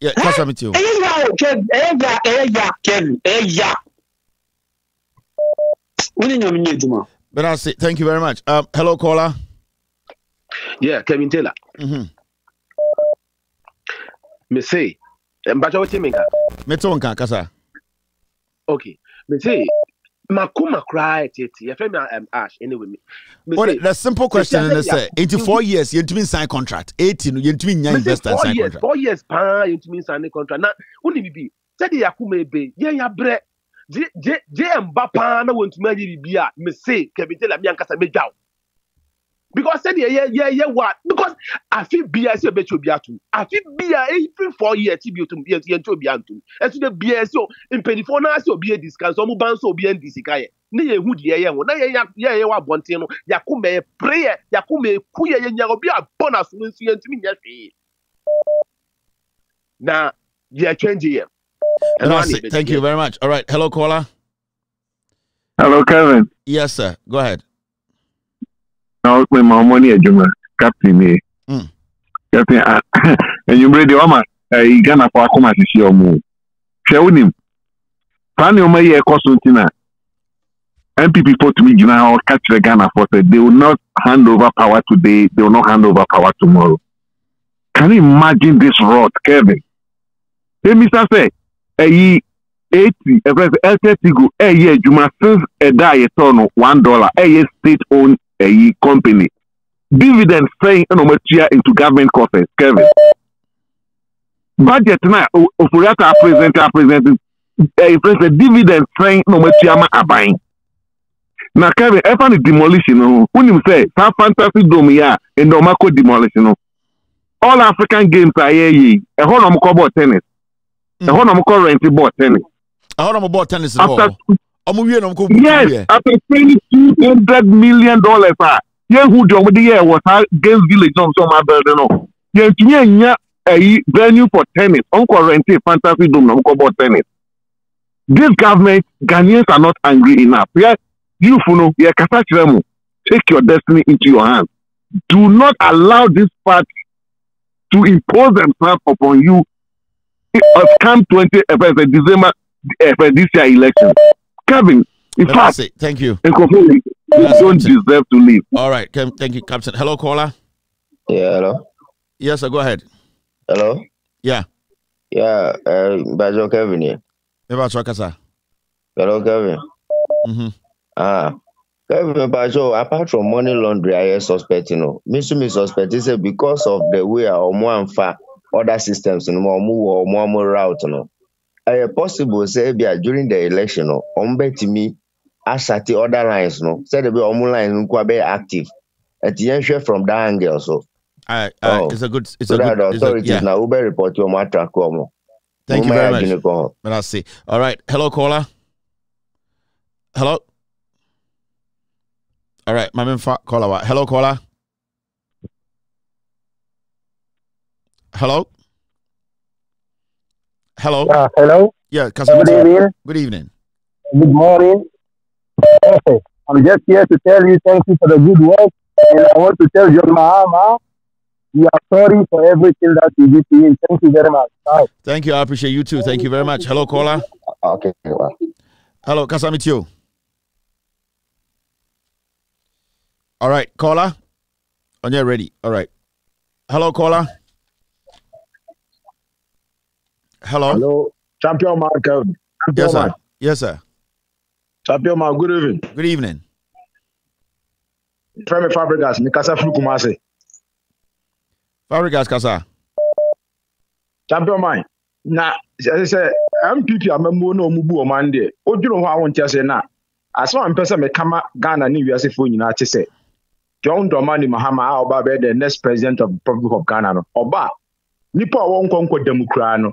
Yeah, that's what I'm you. But I say thank you very much. Um, hello, caller. Yeah, Kevin Taylor. hmm Me say, eh, mbacha wote menka. Meto nka kasa. Okay. Me say, makoma koraa ɛtiɛti yɛfrɛ mi um, ash ɛna wɔ mi. the simple question ne sɛ eh? eighty four years yɛntumi sign contract eighty no yɛntumi nya investor sign contract. four years paa yɛntumi sign ne contract na wuli bibi sɛde yakoma ebe yɛn yabrɛ gye gye gye mba paa na wɔntumi ayi bibi a mese kɛmite la mi ankasa mi gya o because sɛdeɛ yɛ yɛ yɛ wa because afi bia ɛsɛ ɛbɛtɛ obi atum afi bia every four years ti bi otum yɛn yɛn ti obi atum ɛsɛ de bia ɛsɛ mpanyinfoɔ naa sɛ obi edi sika nso ɔmo ban sɛ obi ndi sika yɛ ne yɛn hu deɛ yɛn ho na yɛn yɛn wa wɔ abɔnten no yako mɛ prayer yako mɛ ku yɛ yɛn nya obi abɔ n'aso nso yɛn ntumi nyɛ thank you very much all right hello caller. hello kevin. yes sir go ahead na ɔkpɛ ma ɔmɔ ne adwuma captain ne eh? hmm. captain a enyimire deɛ ɔma ɛyi ghana kɔ akoma sisi ɔmo hwɛ wonim saa nneɛma yi ɛkɔ so nti na npp fo tumi gyina hɔ ka kyerɛ ghana fo sɛ they will not hand over power today they will not hand over power tomorrow can you imagine this rot kevin emisa sɛ ɛyi eighty ɛfɛ sɛ ɛsɛ tigo ɛyɛ eh, adwuma since ɛda a yɛtɔ eh, no one dollar ɛyɛ state owned ẹ̀yin company dividend sẹ́yìn ẹ̀nà ọmọ into government coffers kevin budget náà òfòrí àtà present à present ẹ̀yin president dividend sẹ́yìn ẹ̀nà ọmọ ẹ̀túyà má àbáyìn kevin ẹ̀fà ni demolition no wúni sẹ́ sá fantasy dome yá ẹ̀nà ọmọ akó demolition all african games ayé yìí ẹ̀họ́ nà ọmọ kọ́ bọ́ọ̀ tennis ẹ̀họ́ nà ọmọ kọ́ rẹ̀ntì bọ́ọ̀ tennis. ẹ̀họ́ nà ọmọ tennis bọ́ọ̀ ọmọ wiye na kò bu wiye. yes after spending two hundred million dollars a yẹn hu di ọmọ de yẹ ẹwọ saa games village náà ọmọ abẹ́rẹ́ náà yẹn tún yẹn nya ẹyí venue for tennis ọmọ kọ rẹntì fantasy dome na ọmọ kọ bọ tennis this government ghanaians are not angry enough yẹ youth no yẹ kasa kyerẹ mu take your destiny into your hands do not allow this party to impose themselves upon you. It has uh, come 20 uh, December uh, this year election. Kevin, in Let fact, thank you. Nkofoli, you don't deserve to live. All right, thank you, Captain. Hello, caller. Yeah, hello. Yes, sir, go ahead. Hello. Yeah. Yeah, uh, Bajo Kevin here. Eba Chwakasa. Hello, Kevin. Mm-hmm. Ah, Kevin Bajo, apart from money laundering, I hear suspect, you know. Me too, me suspect. It's because of the way our more and far other systems, you know, more, more, more route, you know ɛyɛ possible sɛ ebi a during the election no wɔn bɛtumi asate other lines no sɛde bi wɔn lines no kura bɛyɛ active ɛti yɛn hwɛ from that angle so. Uh, uh, oh, it's a good, it's so a good, the a, yeah. na Uber report wɔn attract wɔn. Thank you very much. Let's see. All right. Hello, caller. Hello. All right. My main caller. Hello, caller. Hello. Hello. Uh, hello. Yeah, Councilman. Good evening. Good evening. Good morning. I'm just here to tell you thank you for the good work, and I want to tell your Mahama we are sorry for everything that we did to you. Thank you very much. Bye. Thank you. I appreciate you too. Thank you very much. Hello, caller. Okay. Well. Hello, Kasamitio. All right, caller. On your ready. All right. Hello, caller. Hello. Hello. Champion man, Kevin. Uh, Champion yes, sir. Man. Yes, sir. Champion man, good evening. Good evening. Femi Fabregas, mi kasa fún Kumasi. Fabregas kasa. Champion man, na as I sɛ MPP amamuo na ɔmo bu ɔmo an deɛ, odwiri hɔ awo nkyɛnse na asɛm a mpɛ sɛ meka ma Ghana ne wiasefoɔ nyinaa te sɛ John Dramani Mahama a ɔba the next president of the Republic of Ghana no, ɔba nipa a wɔn nkɔnkɔ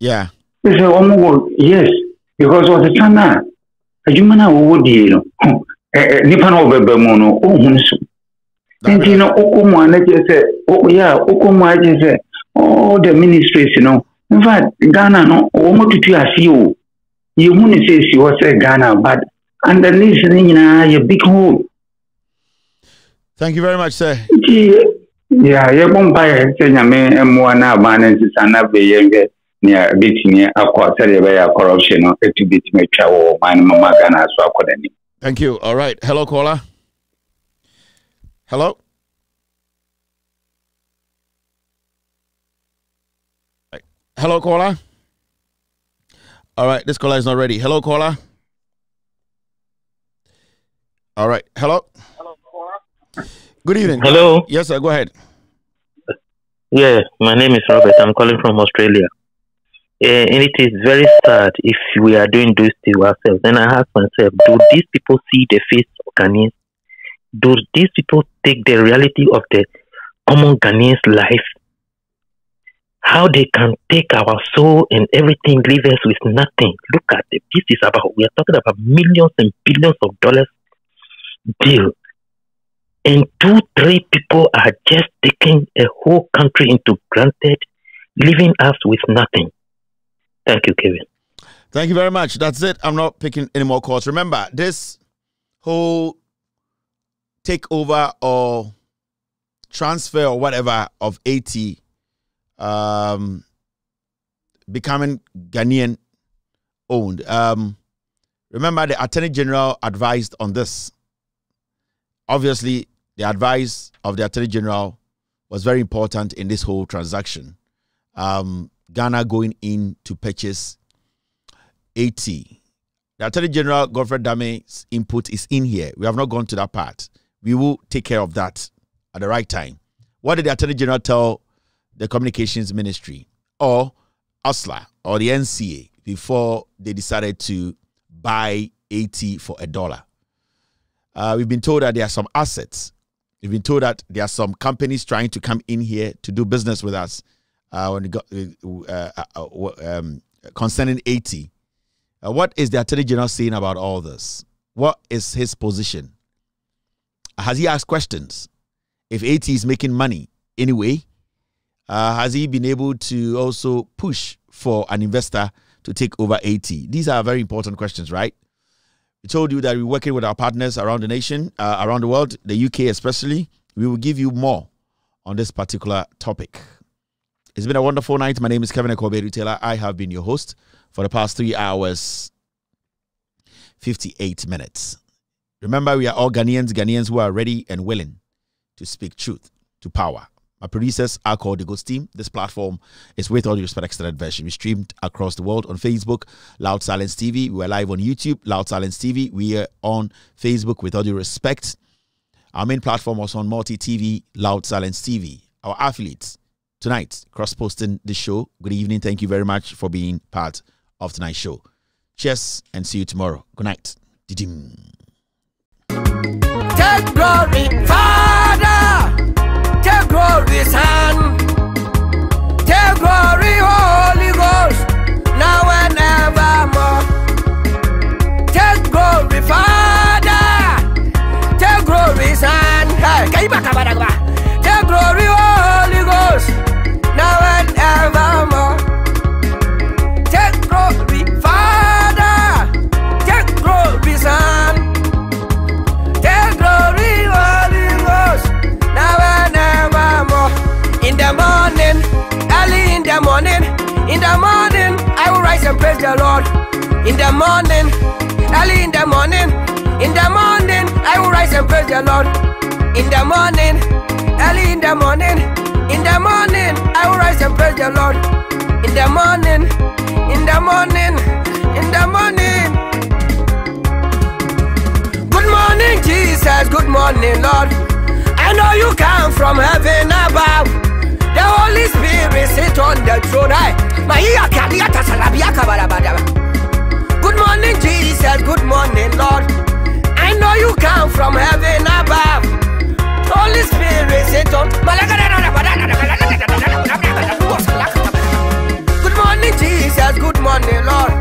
ese ọmụgwọ yes because ọtụtụ ah, ah, eh, eh, na adwuma no a wɔwɔ die no nnipa no wɔbɛba mu no oh, all oh, oh, the ministries no infact ghana no wɔn tutu aseɛ o yɛhu say sɛsi hɔ ghana but underneath no nyinaa yɛ big hole thank you very much sir nyame eh, no corruption thank you all right hello caller hello hello caller all right this caller is not ready hello caller all right hello hello caller good evening hello yes sir go ahead yeah my name is robert i'm calling from australia Eh, and it is very sad if we are doing this to ourselves. And I ask myself, do these people see the face of Ghanaians? Do these people take the reality of the common Ghanaian's life? How they can take our soul and everything, leave us with nothing. Look at the pieces about, we are talking about millions and billions of dollars deal. And two, three people are just taking a whole country into granted, leaving us with nothing. Thank you, Kevin. Thank you very much. That's it. I'm not picking any more calls. Remember, this whole takeover or transfer or whatever of 80 um, becoming Ghanaian owned. Um, remember, the Attorney General advised on this. Obviously, the advice of the Attorney General was very important in this whole transaction. Um, Ghana going in to purchase 80. The Attorney General Godfrey Dame's input is in here. We have not gone to that part. We will take care of that at the right time. What did the Attorney General tell the Communications Ministry or ASLA or the NCA before they decided to buy 80 for a dollar? Uh, we've been told that there are some assets. We've been told that there are some companies trying to come in here to do business with us uh, when got, uh, uh, uh, um, concerning 80. what is the Attorney General saying about all this? What is his position? Has he asked questions? If 80 is making money anyway, has he been able to also push for an investor to take over 80? These are very important questions, right? We told you that we're working with our partners around the nation, uh, around the world, the UK especially. We will give you more on this particular topic. It's been a wonderful night. My name is Kevin Akobe Retailer. I have been your host for the past three hours, 58 minutes. Remember, we are all Ghanaians, Ghanaians who are ready and willing to speak truth to power. My producers are called the Ghost Team. This platform is with all due respect extended version. We streamed across the world on Facebook, Loud Silence TV. We are live on YouTube, Loud Silence TV. We are on Facebook with all due respect. Our main platform was on Multi TV, Loud Silence TV. Our affiliates, tonight, cross posting the show. Good evening. Thank you very much for being part of tonight's show. Cheers and see you tomorrow. Good night. Didim. Take glory, Father. Take glory, Son. Take glory, Holy Ghost. Now and evermore. Take glory, Father. Take glory, Son. Hey, morning, I will rise and praise the Lord. In the morning, early in the morning, in the morning, I will rise and praise the Lord. In the morning, early in the morning, in the morning, I will rise and praise the Lord. In the morning, in the morning, in the morning. Good morning, Jesus. Good morning, Lord. I know you come from heaven above. The Holy Spirit sit on the throne. Good morning, Jesus. Good morning, Lord. I know you come from heaven above. Holy Spirit, sit on. Good morning, Jesus. Good morning, Lord.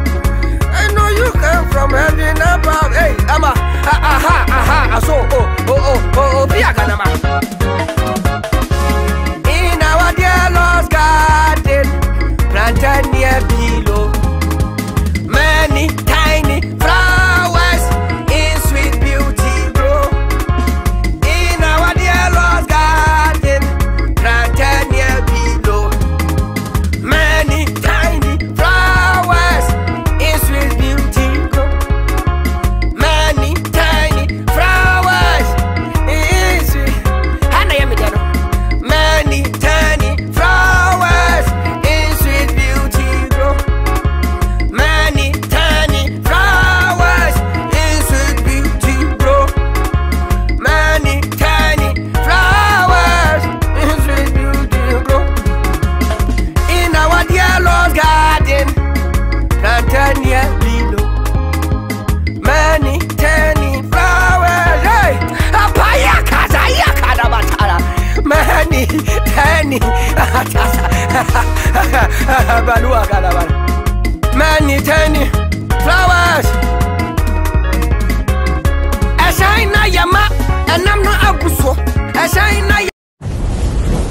I know you come from heaven above. Hey, Ama. Aha, aha, aha. So, oh, oh, oh, oh, oh, oh, oh, oh, oh, oh, oh, balua kalabal mani teni flowers ɛhyɛn na yɛ ma ɛnam no agu so ɛhyɛn na